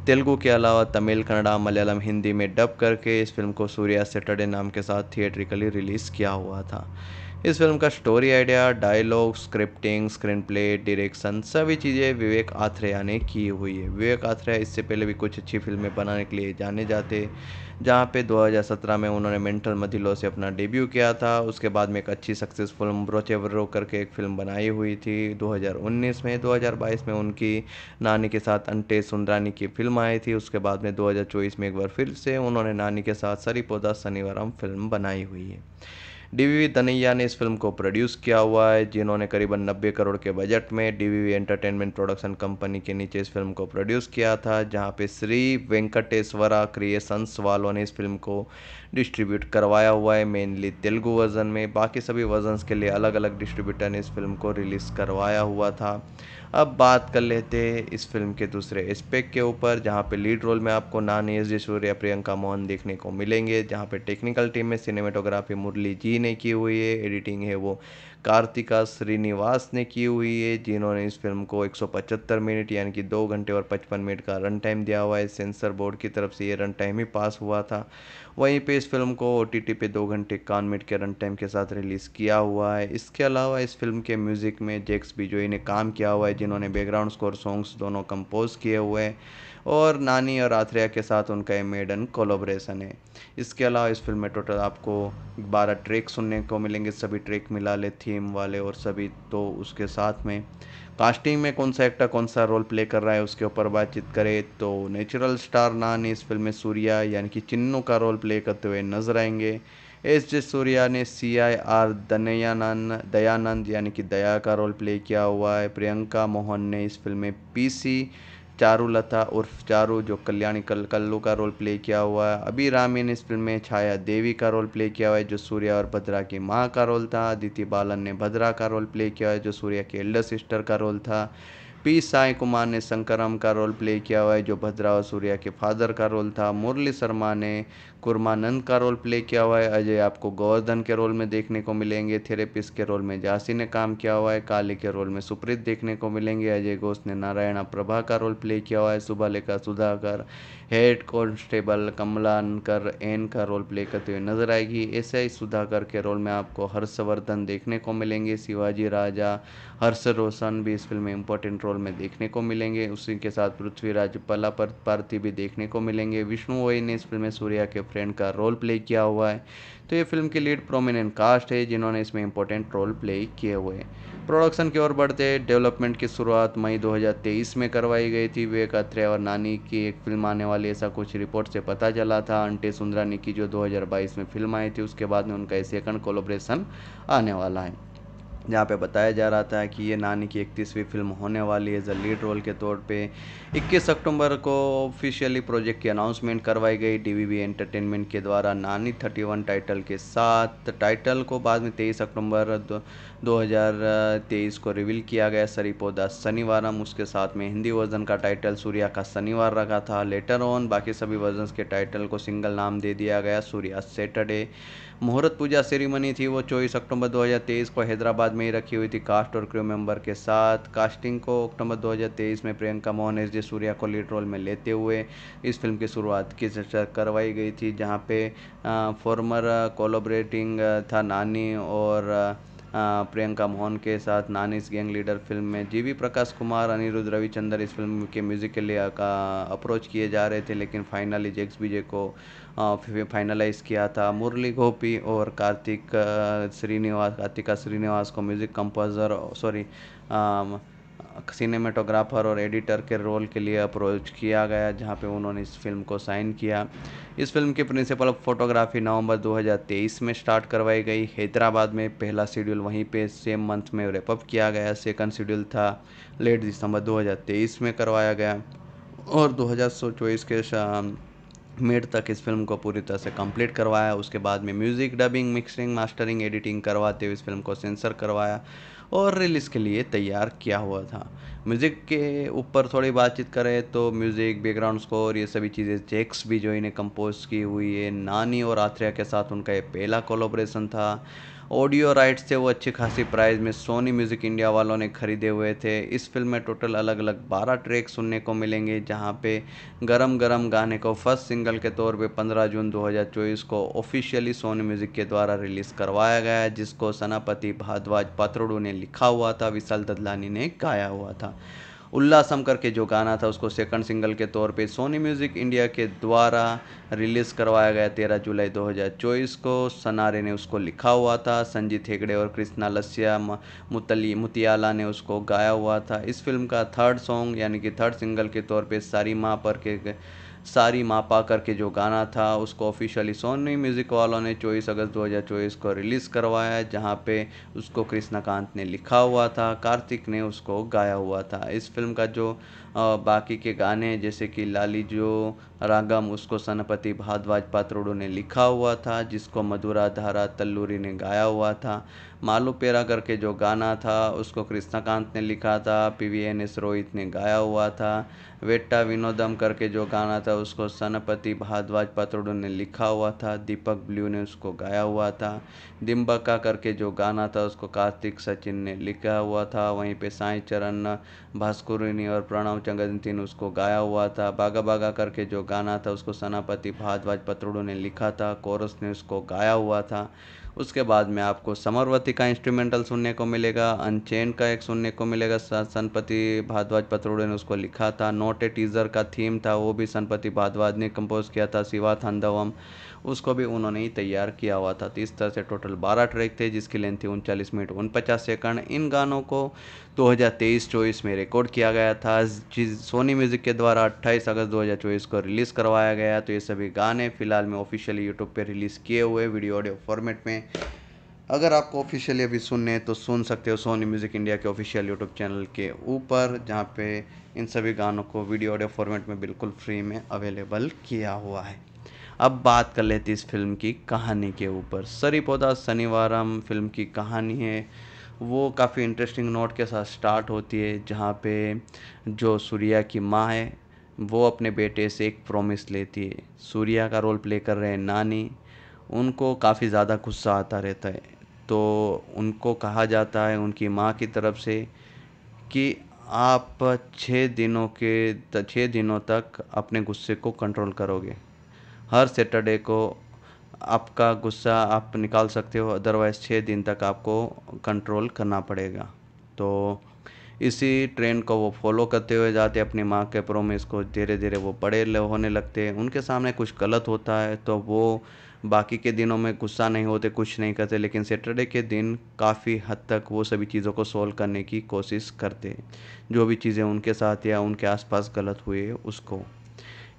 Speaker 1: तेलुगु के अलावा तमिल कन्नड़ा मलयालम हिंदी में डब करके इस फिल्म को सूर्या सैटरडे नाम के साथ थिएट्रिकली रिलीज़ किया हुआ था इस फिल्म का story idea dialogue scripting screen play direction सभी चीज़ें विवेक आथ्रेया ने की हुई है विवेक आथ्रेया इससे पहले भी कुछ अच्छी फिल्में बनाने के लिए जाने जाते जहाँ पे 2017 में उन्होंने मेंटल मथिलो से अपना डेब्यू किया था उसके बाद में एक अच्छी सक्सेसफुल ब्रोचेवरो करके एक फिल्म बनाई हुई थी 2019 में 2022 में उनकी नानी के साथ अंटे सुंदरानी की फिल्म आई थी उसके बाद में 2024 में एक बार फिर से उन्होंने नानी के साथ सरी सरीपोदा शनिवारम फिल्म बनाई हुई है डीवीवी तनैया ने इस फिल्म को प्रोड्यूस किया हुआ है जिन्होंने करीबन 90 करोड़ के बजट में डीवीवी एंटरटेनमेंट प्रोडक्शन कंपनी के नीचे इस फिल्म को प्रोड्यूस किया था जहां पे श्री वेंकटेश्वरा क्रिएशंस वालों ने इस फिल्म को डिस्ट्रीब्यूट करवाया हुआ है मेनली तेलुगु वर्जन में बाकी सभी वर्जन के लिए अलग अलग डिस्ट्रीब्यूटर ने इस फिल्म को रिलीज़ करवाया हुआ था अब बात कर लेते हैं इस फिल्म के दूसरे एस्पेक्ट के ऊपर जहाँ पे लीड रोल में आपको नानी एस जयसूर्या प्रियंका मोहन देखने को मिलेंगे जहाँ पे टेक्निकल टीम में सिनेमेटोग्राफी मुरली जी ने की हुई है एडिटिंग है वो कार्तिका श्रीनिवास ने की हुई है जिन्होंने इस फिल्म को 175 मिनट यानी कि दो घंटे और 55 मिनट का रन टाइम दिया हुआ है सेंसर बोर्ड की तरफ से ये रन टाइम ही पास हुआ था वहीं पे इस फिल्म को ओ पे दो घंटे कान मिनट के रन टाइम के साथ रिलीज़ किया हुआ है इसके अलावा इस फिल्म के म्यूज़िक में जेक्स बिजोई ने काम किया हुआ है जिन्होंने बैकग्राउंड स्कोर सॉन्ग्स दोनों कंपोज किए हुए हैं और नानी और आथ्रेया के साथ उनका ये मेडन कोलोब्रेशन है इसके अलावा इस फिल्म में टोटल आपको बारह ट्रैक सुनने को मिलेंगे सभी ट्रैक मिला ले थीम वाले और सभी तो उसके साथ में कास्टिंग में कौन सा एक्टर कौन सा रोल प्ले कर रहा है उसके ऊपर बातचीत करें तो नेचुरल स्टार नानी इस फिल्म में सूर्या यानी कि चिन्नू का रोल प्ले करते हुए नजर आएंगे एस जे सूर्या ने सी आई आर दनयानंद दयानंद यानी कि दया का रोल प्ले किया हुआ है प्रियंका मोहन ने इस फिल्म में पी सी चारुलता उर्फ चारू जो कल्याणी कल कल्लू का रोल प्ले किया हुआ है अभी रामी ने इस फिल्म में छाया देवी का रोल प्ले किया हुआ है जो सूर्या और भद्रा की माँ का रोल था अदिति बालन ने भद्रा का रोल प्ले किया है जो सूर्या के एल्डर सिस्टर का रोल था पी साई कुमार ने शंकरम का रोल प्ले किया हुआ है जो भद्रा और सूर्या के फादर का रोल था मुरली शर्मा ने कुरमानंद का रोल प्ले किया हुआ है अजय आपको गोवर्धन के रोल में देखने को मिलेंगे थेरेपिस्ट के रोल में जासी ने काम किया हुआ है काले के रोल में सुप्रीत देखने को मिलेंगे अजय घोष ने नारायणा प्रभा का रोल प्ले किया हुआ है लेखा सुधाकर हेड कॉन्स्टेबल कमलानकर एन का रोल प्ले करते हुए नजर आएगी ऐसे ही सुधाकर के रोल में आपको हर्षवर्धन देखने को मिलेंगे शिवाजी राजा हर्ष रोशन भी इस फिल्म में इंपॉर्टेंट रोल में देखने को मिलेंगे उसी के साथ पृथ्वीराज पला पार्थी भी देखने को मिलेंगे विष्णु वही ने इस फिल्म में सूर्या के फ्रेंड का रोल प्ले किया हुआ है तो ये फिल्म की लीड प्रोमिनेंट कास्ट है जिन्होंने इसमें इंपॉर्टेंट रोल प्ले किए हुए हैं प्रोडक्शन की ओर बढ़ते डेवलपमेंट की शुरुआत मई 2023 में करवाई गई थी विवेक अत्रे और नानी की एक फिल्म आने वाली ऐसा कुछ रिपोर्ट से पता चला था अंटे सुंदरानी की जो 2022 में फिल्म आई थी उसके बाद में उनका एक सेकंड कोलोब्रेशन आने वाला है जहाँ पे बताया जा रहा था कि ये नानी की इकतीसवीं फिल्म होने वाली है एज लीड रोल के तौर पे 21 अक्टूबर को ऑफिशियली प्रोजेक्ट की अनाउंसमेंट करवाई गई डीवीवी एंटरटेनमेंट के द्वारा नानी 31 टाइटल के साथ टाइटल को बाद में 23 अक्टूबर 2023 को रिवील किया गया सरीपोदा शनिवार उसके साथ में हिंदी वर्जन का टाइटल सूर्या का शनिवार रखा था लेटर ऑन बाकी सभी वर्जन के टाइटल को सिंगल नाम दे दिया गया सूर्या सैटरडे मुहूर्त पूजा सेरेमनी थी वो चौबीस अक्टूबर 2023 को हैदराबाद में ही रखी हुई थी कास्ट और क्रू मेंबर के साथ कास्टिंग को अक्टूबर 2023 में प्रियंका मोहन एस जे सूर्या को लीड रोल में लेते हुए इस फिल्म की शुरुआत की चर्चा करवाई गई थी जहाँ पे फॉर्मर कोलोबरेटिंग था नानी और प्रियंका मोहन के साथ नानीस गैंग लीडर फिल्म में जी वी प्रकाश कुमार अनिरुद्ध रविचंद्र इस फिल्म के म्यूज़िक के लिए का अप्रोच किए जा रहे थे लेकिन फाइनली जेक्स विजय को फाइनलाइज किया था मुरली गोपी और कार्तिक श्रीनिवास कार्तिका श्रीनिवास को म्यूज़िक कंपोजर सॉरी सिनेमेटोग्राफर और एडिटर के रोल के लिए अप्रोच किया गया जहां पे उन्होंने इस फिल्म को साइन किया इस फिल्म की प्रिंसिपल फोटोग्राफी नवंबर 2023 में स्टार्ट करवाई गई हैदराबाद में पहला शेड्यूल वहीं पे सेम मंथ में रेपअप किया गया सेकंड शेड्यूल था लेट दिसंबर 2023 में करवाया गया और दो के मिड तक इस फिल्म को पूरी तरह से कंप्लीट करवाया उसके बाद में music dubbing mixing mastering editing करवाते हुए इस फिल्म को सेंसर करवाया और रिलीज़ के लिए तैयार किया हुआ था म्यूज़िक के ऊपर थोड़ी बातचीत करें तो म्यूज़िक बैकग्राउंड स्कोर ये सभी चीज़ें चेक्स भी जो इन्हें कंपोज की हुई है नानी और आत्रिया के साथ उनका ये पहला कोलोब्रेशन था ऑडियो राइट्स थे वो अच्छी खासी प्राइस में सोनी म्यूज़िक इंडिया वालों ने ख़रीदे हुए थे इस फिल्म में टोटल अलग अलग 12 ट्रैक सुनने को मिलेंगे जहां पे गरम गरम गाने को फर्स्ट सिंगल के तौर पे 15 जून 2024 को ऑफिशियली सोनी म्यूज़िक के द्वारा रिलीज़ करवाया गया जिसको सनापति भारद्वाज पात्रोडू ने लिखा हुआ था विशाल ददलानी ने गाया हुआ था उल्लासम करके जो गाना था उसको सेकंड सिंगल के तौर पे सोनी म्यूज़िक इंडिया के द्वारा रिलीज़ करवाया गया तेरह जुलाई चौबीस को सनारे ने उसको लिखा हुआ था संजीत हेगड़े और कृष्णा लस्या मुतली मुतियाला ने उसको गाया हुआ था इस फिल्म का थर्ड सॉन्ग यानी कि थर्ड सिंगल के तौर पर सारी माँ पर के सारी मापा करके जो गाना था उसको ऑफिशियली सोनी म्यूज़िक वालों ने चौबीस अगस्त 2024 को रिलीज़ करवाया जहाँ पे उसको कृष्णाकांत ने लिखा हुआ था कार्तिक ने उसको गाया हुआ था इस फिल्म का जो बाकी के गाने जैसे कि लाली जो रागम उसको सनपति भारद्वाज पात्रोडो ने लिखा हुआ था जिसको मधुरा धारा तल्लूरी ने गाया हुआ था मालू पेरा करके जो गाना था उसको कृष्णाकांत ने लिखा था P V N S Rohit ने गाया हुआ था वेट्टा विनोदम करके जो गाना था उसको सनपति भारद्वाज पतोड़ू ने लिखा हुआ था दीपक ब्लू ने उसको गाया हुआ था दिम्बक्का करके जो गाना था उसको कार्तिक सचिन ने लिखा हुआ था वहीं पे साई चरण भास्कुरिनी और प्रणव चंगंती ने उसको गाया हुआ था बागा बागा करके जो गाना था उसको सनापति भारद्वाज पत्रोडो ने लिखा था कोरस ने उसको गाया हुआ था उसके बाद में आपको समरवती का इंस्ट्रूमेंटल सुनने को मिलेगा अनचेन का एक सुनने को मिलेगा सनपति भारद्वाज पत्रोड़े ने उसको लिखा था नोट ए टीज़र का थीम था वो भी सनपति भारद्वाज ने कंपोज किया था शिवा थंदवम उसको भी उन्होंने ही तैयार किया हुआ था तो इस तरह से टोटल बारह ट्रैक थे जिसकी लेंथ थी उनचालीस मिनट उनपचास सेकंड इन गानों को 2023-24 में रिकॉर्ड किया गया था सोनी म्यूज़िक के द्वारा 28 अगस्त 2024 को रिलीज़ करवाया गया तो ये सभी गाने फ़िलहाल में ऑफिशियली यूट्यूब पर रिलीज़ किए हुए वीडियो ऑडियो फॉर्मेट में अगर आपको ऑफिशियली अभी सुनने हैं तो सुन सकते हो सोनी म्यूज़िक इंडिया के ऑफिशियल यूट्यूब चैनल के ऊपर जहाँ पे इन सभी गानों को वीडियो ऑडियो फॉर्मेट में बिल्कुल फ्री में अवेलेबल किया हुआ है अब बात कर लेते इस फिल्म की कहानी के ऊपर सरी पौधा शनिवारम फिल्म की कहानी है वो काफ़ी इंटरेस्टिंग नोट के साथ स्टार्ट होती है जहाँ पे जो सूर्या की माँ है वो अपने बेटे से एक प्रॉमिस लेती है सूर्या का रोल प्ले कर रहे हैं नानी उनको काफ़ी ज़्यादा गुस्सा आता रहता है तो उनको कहा जाता है उनकी माँ की तरफ से कि आप छः दिनों के छः दिनों तक अपने गुस्से को कंट्रोल करोगे हर सैटरडे को आपका गुस्सा आप निकाल सकते हो अदरवाइज़ छः दिन तक आपको कंट्रोल करना पड़ेगा तो इसी ट्रेंड को वो फॉलो करते हुए जाते अपनी माँ के प्रोमिस को धीरे धीरे वो बड़े होने लगते हैं उनके सामने कुछ गलत होता है तो वो बाकी के दिनों में गुस्सा नहीं होते कुछ नहीं करते लेकिन सैटरडे के दिन काफ़ी हद तक वो सभी चीज़ों को सॉल्व करने की कोशिश करते जो भी चीज़ें उनके साथ या उनके आसपास गलत हुई उसको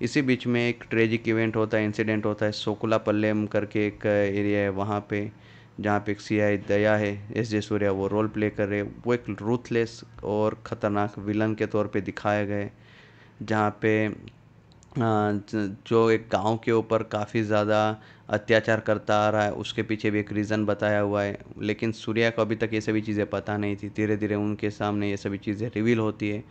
Speaker 1: इसी बीच में एक ट्रेजिक इवेंट होता है इंसिडेंट होता है सोकुला पल्लेम करके एक एरिया है वहाँ पे जहाँ पे एक सी आई दया है एस जे सूर्या वो रोल प्ले कर रहे वो एक रूथलेस और ख़तरनाक विलन के तौर पे दिखाए गए जहाँ पे जो एक गांव के ऊपर काफ़ी ज़्यादा अत्याचार करता आ रहा है उसके पीछे भी एक रीज़न बताया हुआ है लेकिन सूर्या को अभी तक ये सभी चीज़ें पता नहीं थी धीरे धीरे उनके सामने ये सभी चीज़ें रिवील होती है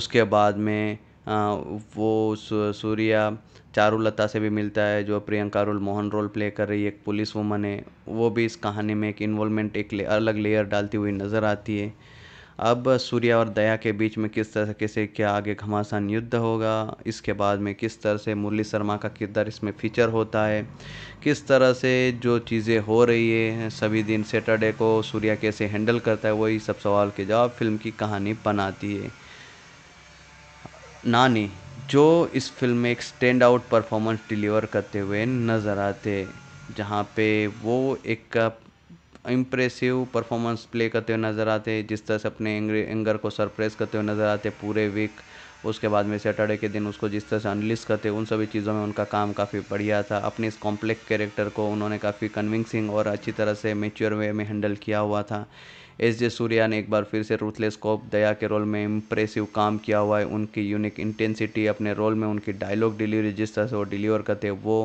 Speaker 1: उसके बाद में वो सूर्या चारुलता से भी मिलता है जो Priyanka role Mohan role play कर रही है एक पुलिस वुमन है वो भी इस कहानी में एक इन्वॉल्वमेंट एक ले, अलग लेयर डालती हुई नज़र आती है अब सूर्या और दया के बीच में किस तरह से क्या आगे घमासान युद्ध होगा इसके बाद में किस तरह से मुरली शर्मा का किरदार इसमें फीचर होता है किस तरह से जो चीज़ें हो रही है सभी दिन सैटरडे को सूर्या कैसे हैंडल करता है वही सब सवाल के जवाब फिल्म की कहानी बनाती है नानी जो इस फ़िल्म में एक स्टैंड आउट परफॉर्मेंस डिलीवर करते हुए नज़र आते जहाँ पे वो एक इम्प्रेसिव परफॉर्मेंस प्ले करते हुए नज़र आते जिस तरह से अपने एंगर को सरप्रेस करते हुए नज़र आते पूरे वीक उसके बाद में सैटरडे के दिन उसको जिस तरह से अनलिस करते उन सभी चीज़ों में उनका काम काफ़ी बढ़िया था अपने इस कॉम्प्लेक्स कैरेक्टर को उन्होंने काफ़ी कन्विंसिंग और अच्छी तरह से मेच्योर वे में हैंडल किया हुआ था एस जे सूर्या ने एक बार फिर से रूथलेस कॉप दया के रोल में इम्प्रेसिव काम किया हुआ है उनकी यूनिक इंटेंसिटी अपने रोल में उनकी डायलॉग डिलीवरी जिस तरह से वो डिलीवर करते वो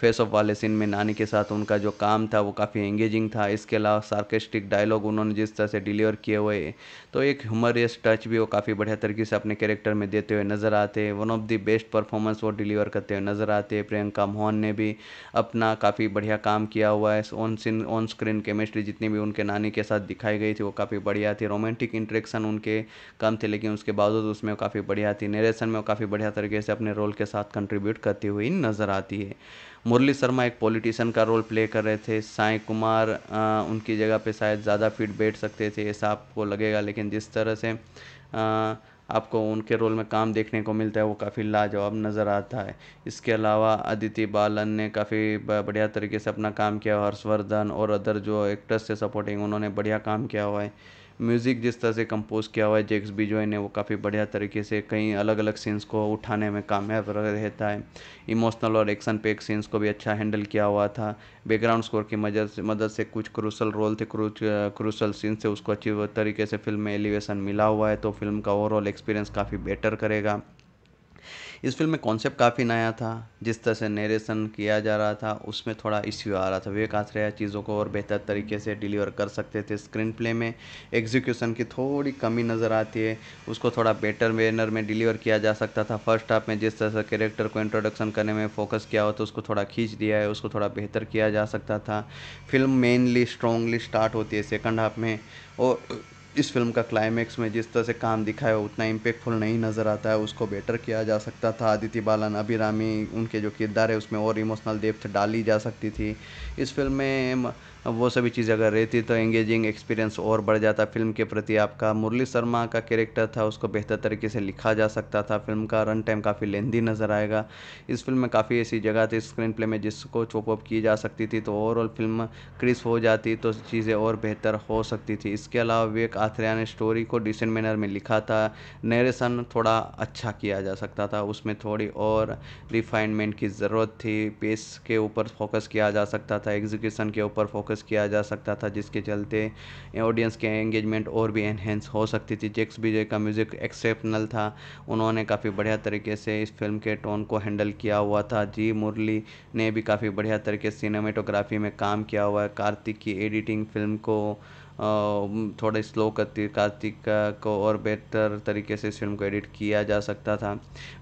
Speaker 1: फेस ऑफ वाले सीन में नानी के साथ उनका जो काम था वो काफ़ी एंगेजिंग था इसके अलावा सार्केस्टिक डायलॉग उन्होंने जिस तरह से डिलीवर किए हुए तो एक ह्यूमरियस टच भी वो काफ़ी बढ़िया तरीके से अपने कैरेक्टर में देते हुए नज़र आते हैं one of the best performance वो डिलीवर करते हुए नज़र आते हैं प्रियंका मोहन ने भी अपना काफ़ी बढ़िया काम किया हुआ है on scene on screen chemistry जितनी भी उनके नानी के साथ दिखाई गई थी वो काफ़ी बढ़िया थी रोमांटिक इंट्रेक्शन उनके कम थे लेकिन उसके बावजूद उसमें काफ़ी बढ़िया थी नरेशन में वो काफ़ी बढ़िया तरीके से अपने रोल के साथ कंट्रीब्यूट करती हुई नज़र आती है मुरली शर्मा एक पॉलिटिशियन का रोल प्ले कर रहे थे साई कुमार आ, उनकी जगह पे शायद ज़्यादा फिट बैठ सकते थे ऐसा आपको लगेगा लेकिन जिस तरह से आ, आपको उनके रोल में काम देखने को मिलता है वो काफ़ी लाजवाब नज़र आता है इसके अलावा अदिति बालन ने काफ़ी बढ़िया तरीके से अपना काम किया हर्षवर्धन और अदर जो एक्टर्स से सपोर्टिंग उन्होंने बढ़िया काम किया हुआ है म्यूज़िक जिस तरह से कंपोज़ किया हुआ है जेक्स बिजॉय ने वो काफ़ी बढ़िया तरीके से कई अलग अलग सीन्स को उठाने में कामयाब रहता है इमोशनल और एक्शन पैक सीन्स को भी अच्छा हैंडल किया हुआ था बैकग्राउंड स्कोर की मदद से मदद से कुछ क्रूसल रोल थे क्रूसल सीन से उसको अच्छी तरीके से फिल्म में एलिवेशन मिला हुआ है तो फिल्म का ओवरऑल एक्सपीरियंस काफ़ी बेटर करेगा इस फिल्म में कॉन्सेप्ट काफ़ी नया था जिस तरह से नरेशन किया जा रहा था उसमें थोड़ा इश्यू आ रहा था विवेक आश्रया चीज़ों को और बेहतर तरीके से डिलीवर कर सकते थे स्क्रीन प्ले में एग्जीक्यूशन की थोड़ी कमी नज़र आती है उसको थोड़ा बेटर वेनर में डिलीवर किया जा सकता था फर्स्ट हाफ में जिस तरह से कैरेक्टर को इंट्रोडक्शन करने में फोकस किया हो तो उसको थोड़ा खींच दिया है उसको थोड़ा बेहतर किया जा सकता था फिल्म मेनली स्ट्रॉन्गली स्टार्ट होती है सेकंड हाफ में और इस फिल्म का क्लाइमैक्स में जिस तरह से काम दिखाया उतना इम्पेक्टफुल नहीं नज़र आता है उसको बेटर किया जा सकता था आदित्य बालन अभिरामी उनके जो किरदार है उसमें और इमोशनल डेप्थ डाली जा सकती थी इस फिल्म में वो सभी चीज़ें अगर रहती तो एंगेजिंग एक्सपीरियंस और बढ़ जाता फिल्म के प्रति आपका मुरली शर्मा का कैरेक्टर था उसको बेहतर तरीके से लिखा जा सकता था फिल्म का रन टाइम काफ़ी लेंदी नज़र आएगा इस फिल्म में काफ़ी ऐसी जगह थी स्क्रीन प्ले में जिसको चॉपअप की जा सकती थी तो ओवरऑल फिल्म क्रिस हो जाती तो चीज़ें और बेहतर हो सकती थी इसके अलावा विवेक आथरिया ने स्टोरी को डिसेंट मैनर में लिखा था नरेशन थोड़ा अच्छा किया जा सकता था उसमें थोड़ी और रिफाइनमेंट की ज़रूरत थी पेस के ऊपर फोकस किया जा सकता था एग्जीक्यूशन के ऊपर फोकस फोकस किया जा सकता था जिसके चलते ऑडियंस के एंगेजमेंट और भी एनहेंस हो सकती थी जेक्स बीजे का म्यूज़िक एक्सेप्शनल था उन्होंने काफ़ी बढ़िया तरीके से इस फिल्म के टोन को हैंडल किया हुआ था जी मुरली ने भी काफ़ी बढ़िया तरीके से सिनेमेटोग्राफी में काम किया हुआ है कार्तिक की एडिटिंग फिल्म को थोड़ा स्लो करती कार्तिक को और बेहतर तरीके से इस फिल्म को एडिट किया जा सकता था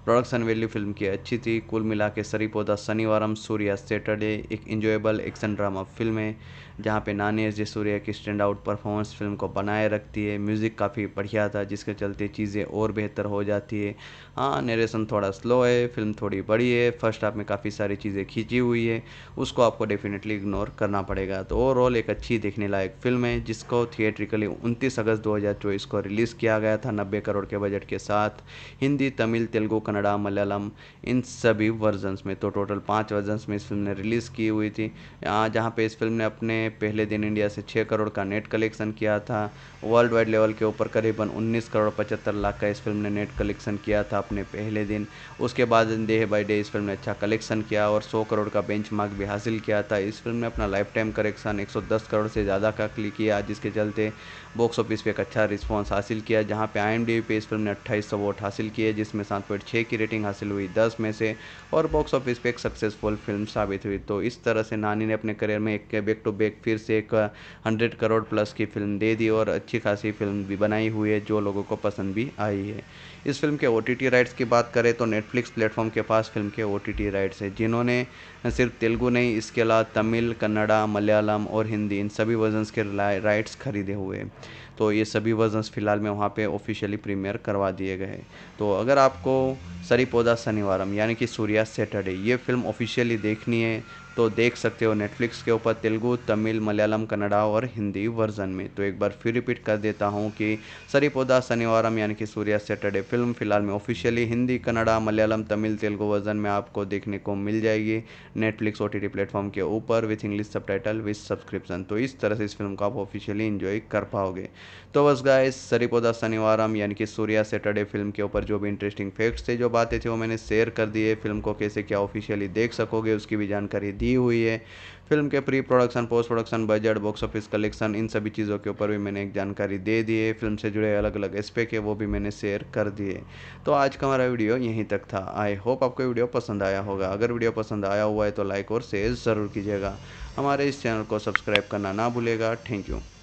Speaker 1: प्रोडक्शन वैल्यू फिल्म की अच्छी थी कुल मिला के सरीपोदा शनिवारम सूर्या सैटरडे एक इंजॉयबल एक्शन ड्रामा फिल्म है जहाँ पे नानी एस जे सूर्या की स्टैंड आउट परफॉर्मेंस फिल्म को बनाए रखती है म्यूज़िक काफ़ी बढ़िया था जिसके चलते चीज़ें और बेहतर हो जाती है हाँ नरेशन थोड़ा स्लो है फिल्म थोड़ी बड़ी है फर्स्ट हाफ में काफ़ी सारी चीज़ें खींची हुई है उसको आपको डेफिनेटली इग्नोर करना पड़ेगा तो ओवरऑल एक अच्छी देखने लायक फिल्म है जिसको थिएट्रिकली उनतीस अगस्त दो को रिलीज़ किया गया था नब्बे करोड़ के बजट के साथ हिंदी तमिल तेलुगु कन्नड़ा मलयालम इन सभी वर्जन्स में तो टोटल पाँच वर्जन्स में इस फिल्म ने रिलीज़ की हुई थी हाँ, जहाँ पे इस फिल्म ने अपने पहले दिन इंडिया से छः करोड़ का नेट कलेक्शन किया था वर्ल्ड वाइड लेवल के ऊपर करीबन 19 करोड़ पचहत्तर लाख का इस फिल्म ने नेट कलेक्शन किया था अपने पहले दिन उसके बाद डे बाई डे इस फिल्म ने अच्छा कलेक्शन किया और 100 करोड़ का बेंच भी हासिल किया था इस फिल्म ने अपना लाइफ टाइम कलेक्शन 110 करोड़ से ज़्यादा का क्लिक किया जिसके चलते बॉक्स ऑफिस पर एक अच्छा रिस्पॉन्स हासिल किया जहाँ पर आई पे इस फिल्म ने अट्ठाईस वोट हासिल किए जिसमें सात पॉइंट छः की रेटिंग हासिल हुई दस में से और बॉक्स ऑफिस पर एक सक्सेसफुल फिल्म साबित हुई तो इस तरह से नानी ने अपने करियर में एक बैक टू बैक फिर से एक हंड्रेड करोड़ प्लस की फिल्म दे दी और अच्छी अच्छी खासी फिल्म भी बनाई हुई है जो लोगों को पसंद भी आई है इस फिल्म के ओ राइट्स की बात करें तो नेटफ्लिक्स प्लेटफॉर्म के पास फिल्म के ओ राइट्स है जिन्होंने सिर्फ तेलुगु नहीं इसके अलावा तमिल कन्नड़ा मलयालम और हिंदी इन सभी वर्जन्स के राइट्स खरीदे हुए हैं तो ये सभी वर्जन्स फ़िलहाल में वहाँ पे ऑफिशियली प्रीमियर करवा दिए गए तो अगर आपको सरी पौधा शनिवारम यानी कि सूर्या सैटरडे ये फिल्म ऑफिशियली देखनी है तो देख सकते हो नेटफ्लिक्स के ऊपर तेलुगु तमिल मलयालम कन्नडा और हिंदी वर्जन में तो एक बार फिर रिपीट कर देता हूँ कि सरीपोदा शनिवारम यानी कि सूर्या सैटरडे फिल्म फिलहाल में ऑफिशियली हिंदी कन्नडा मलयालम तमिल तेलुगु वर्जन में आपको देखने को मिल जाएगी नेटफ्लिक्स ओ टी प्लेटफॉर्म के ऊपर with English subtitle with subscription तो इस तरह से इस फिल्म को आप ऑफिशियली इन्जॉय कर पाओगे तो बस गाइस सरीपोदा शनिवारम यानी कि सूर्या सैटरडे फिल्म के ऊपर जो भी इंटरेस्टिंग फैक्ट्स थे जो बातें थी वो मैंने शेयर कर दिए फिल्म को कैसे क्या ऑफिशियली देख सकोगे उसकी भी जानकारी दी हुई है फिल्म के pre production post production budget box office collection इन सभी चीज़ों के ऊपर भी मैंने एक जानकारी दे दी है फिल्म से जुड़े अलग अलग एस्पेक्ट है वो भी मैंने शेयर कर दिए तो आज का हमारा वीडियो यहीं तक था आई होप आपको वीडियो पसंद आया होगा अगर वीडियो पसंद आया हुआ है तो लाइक और शेयर ज़रूर कीजिएगा हमारे इस चैनल को सब्सक्राइब करना ना भूलेगा थैंक यू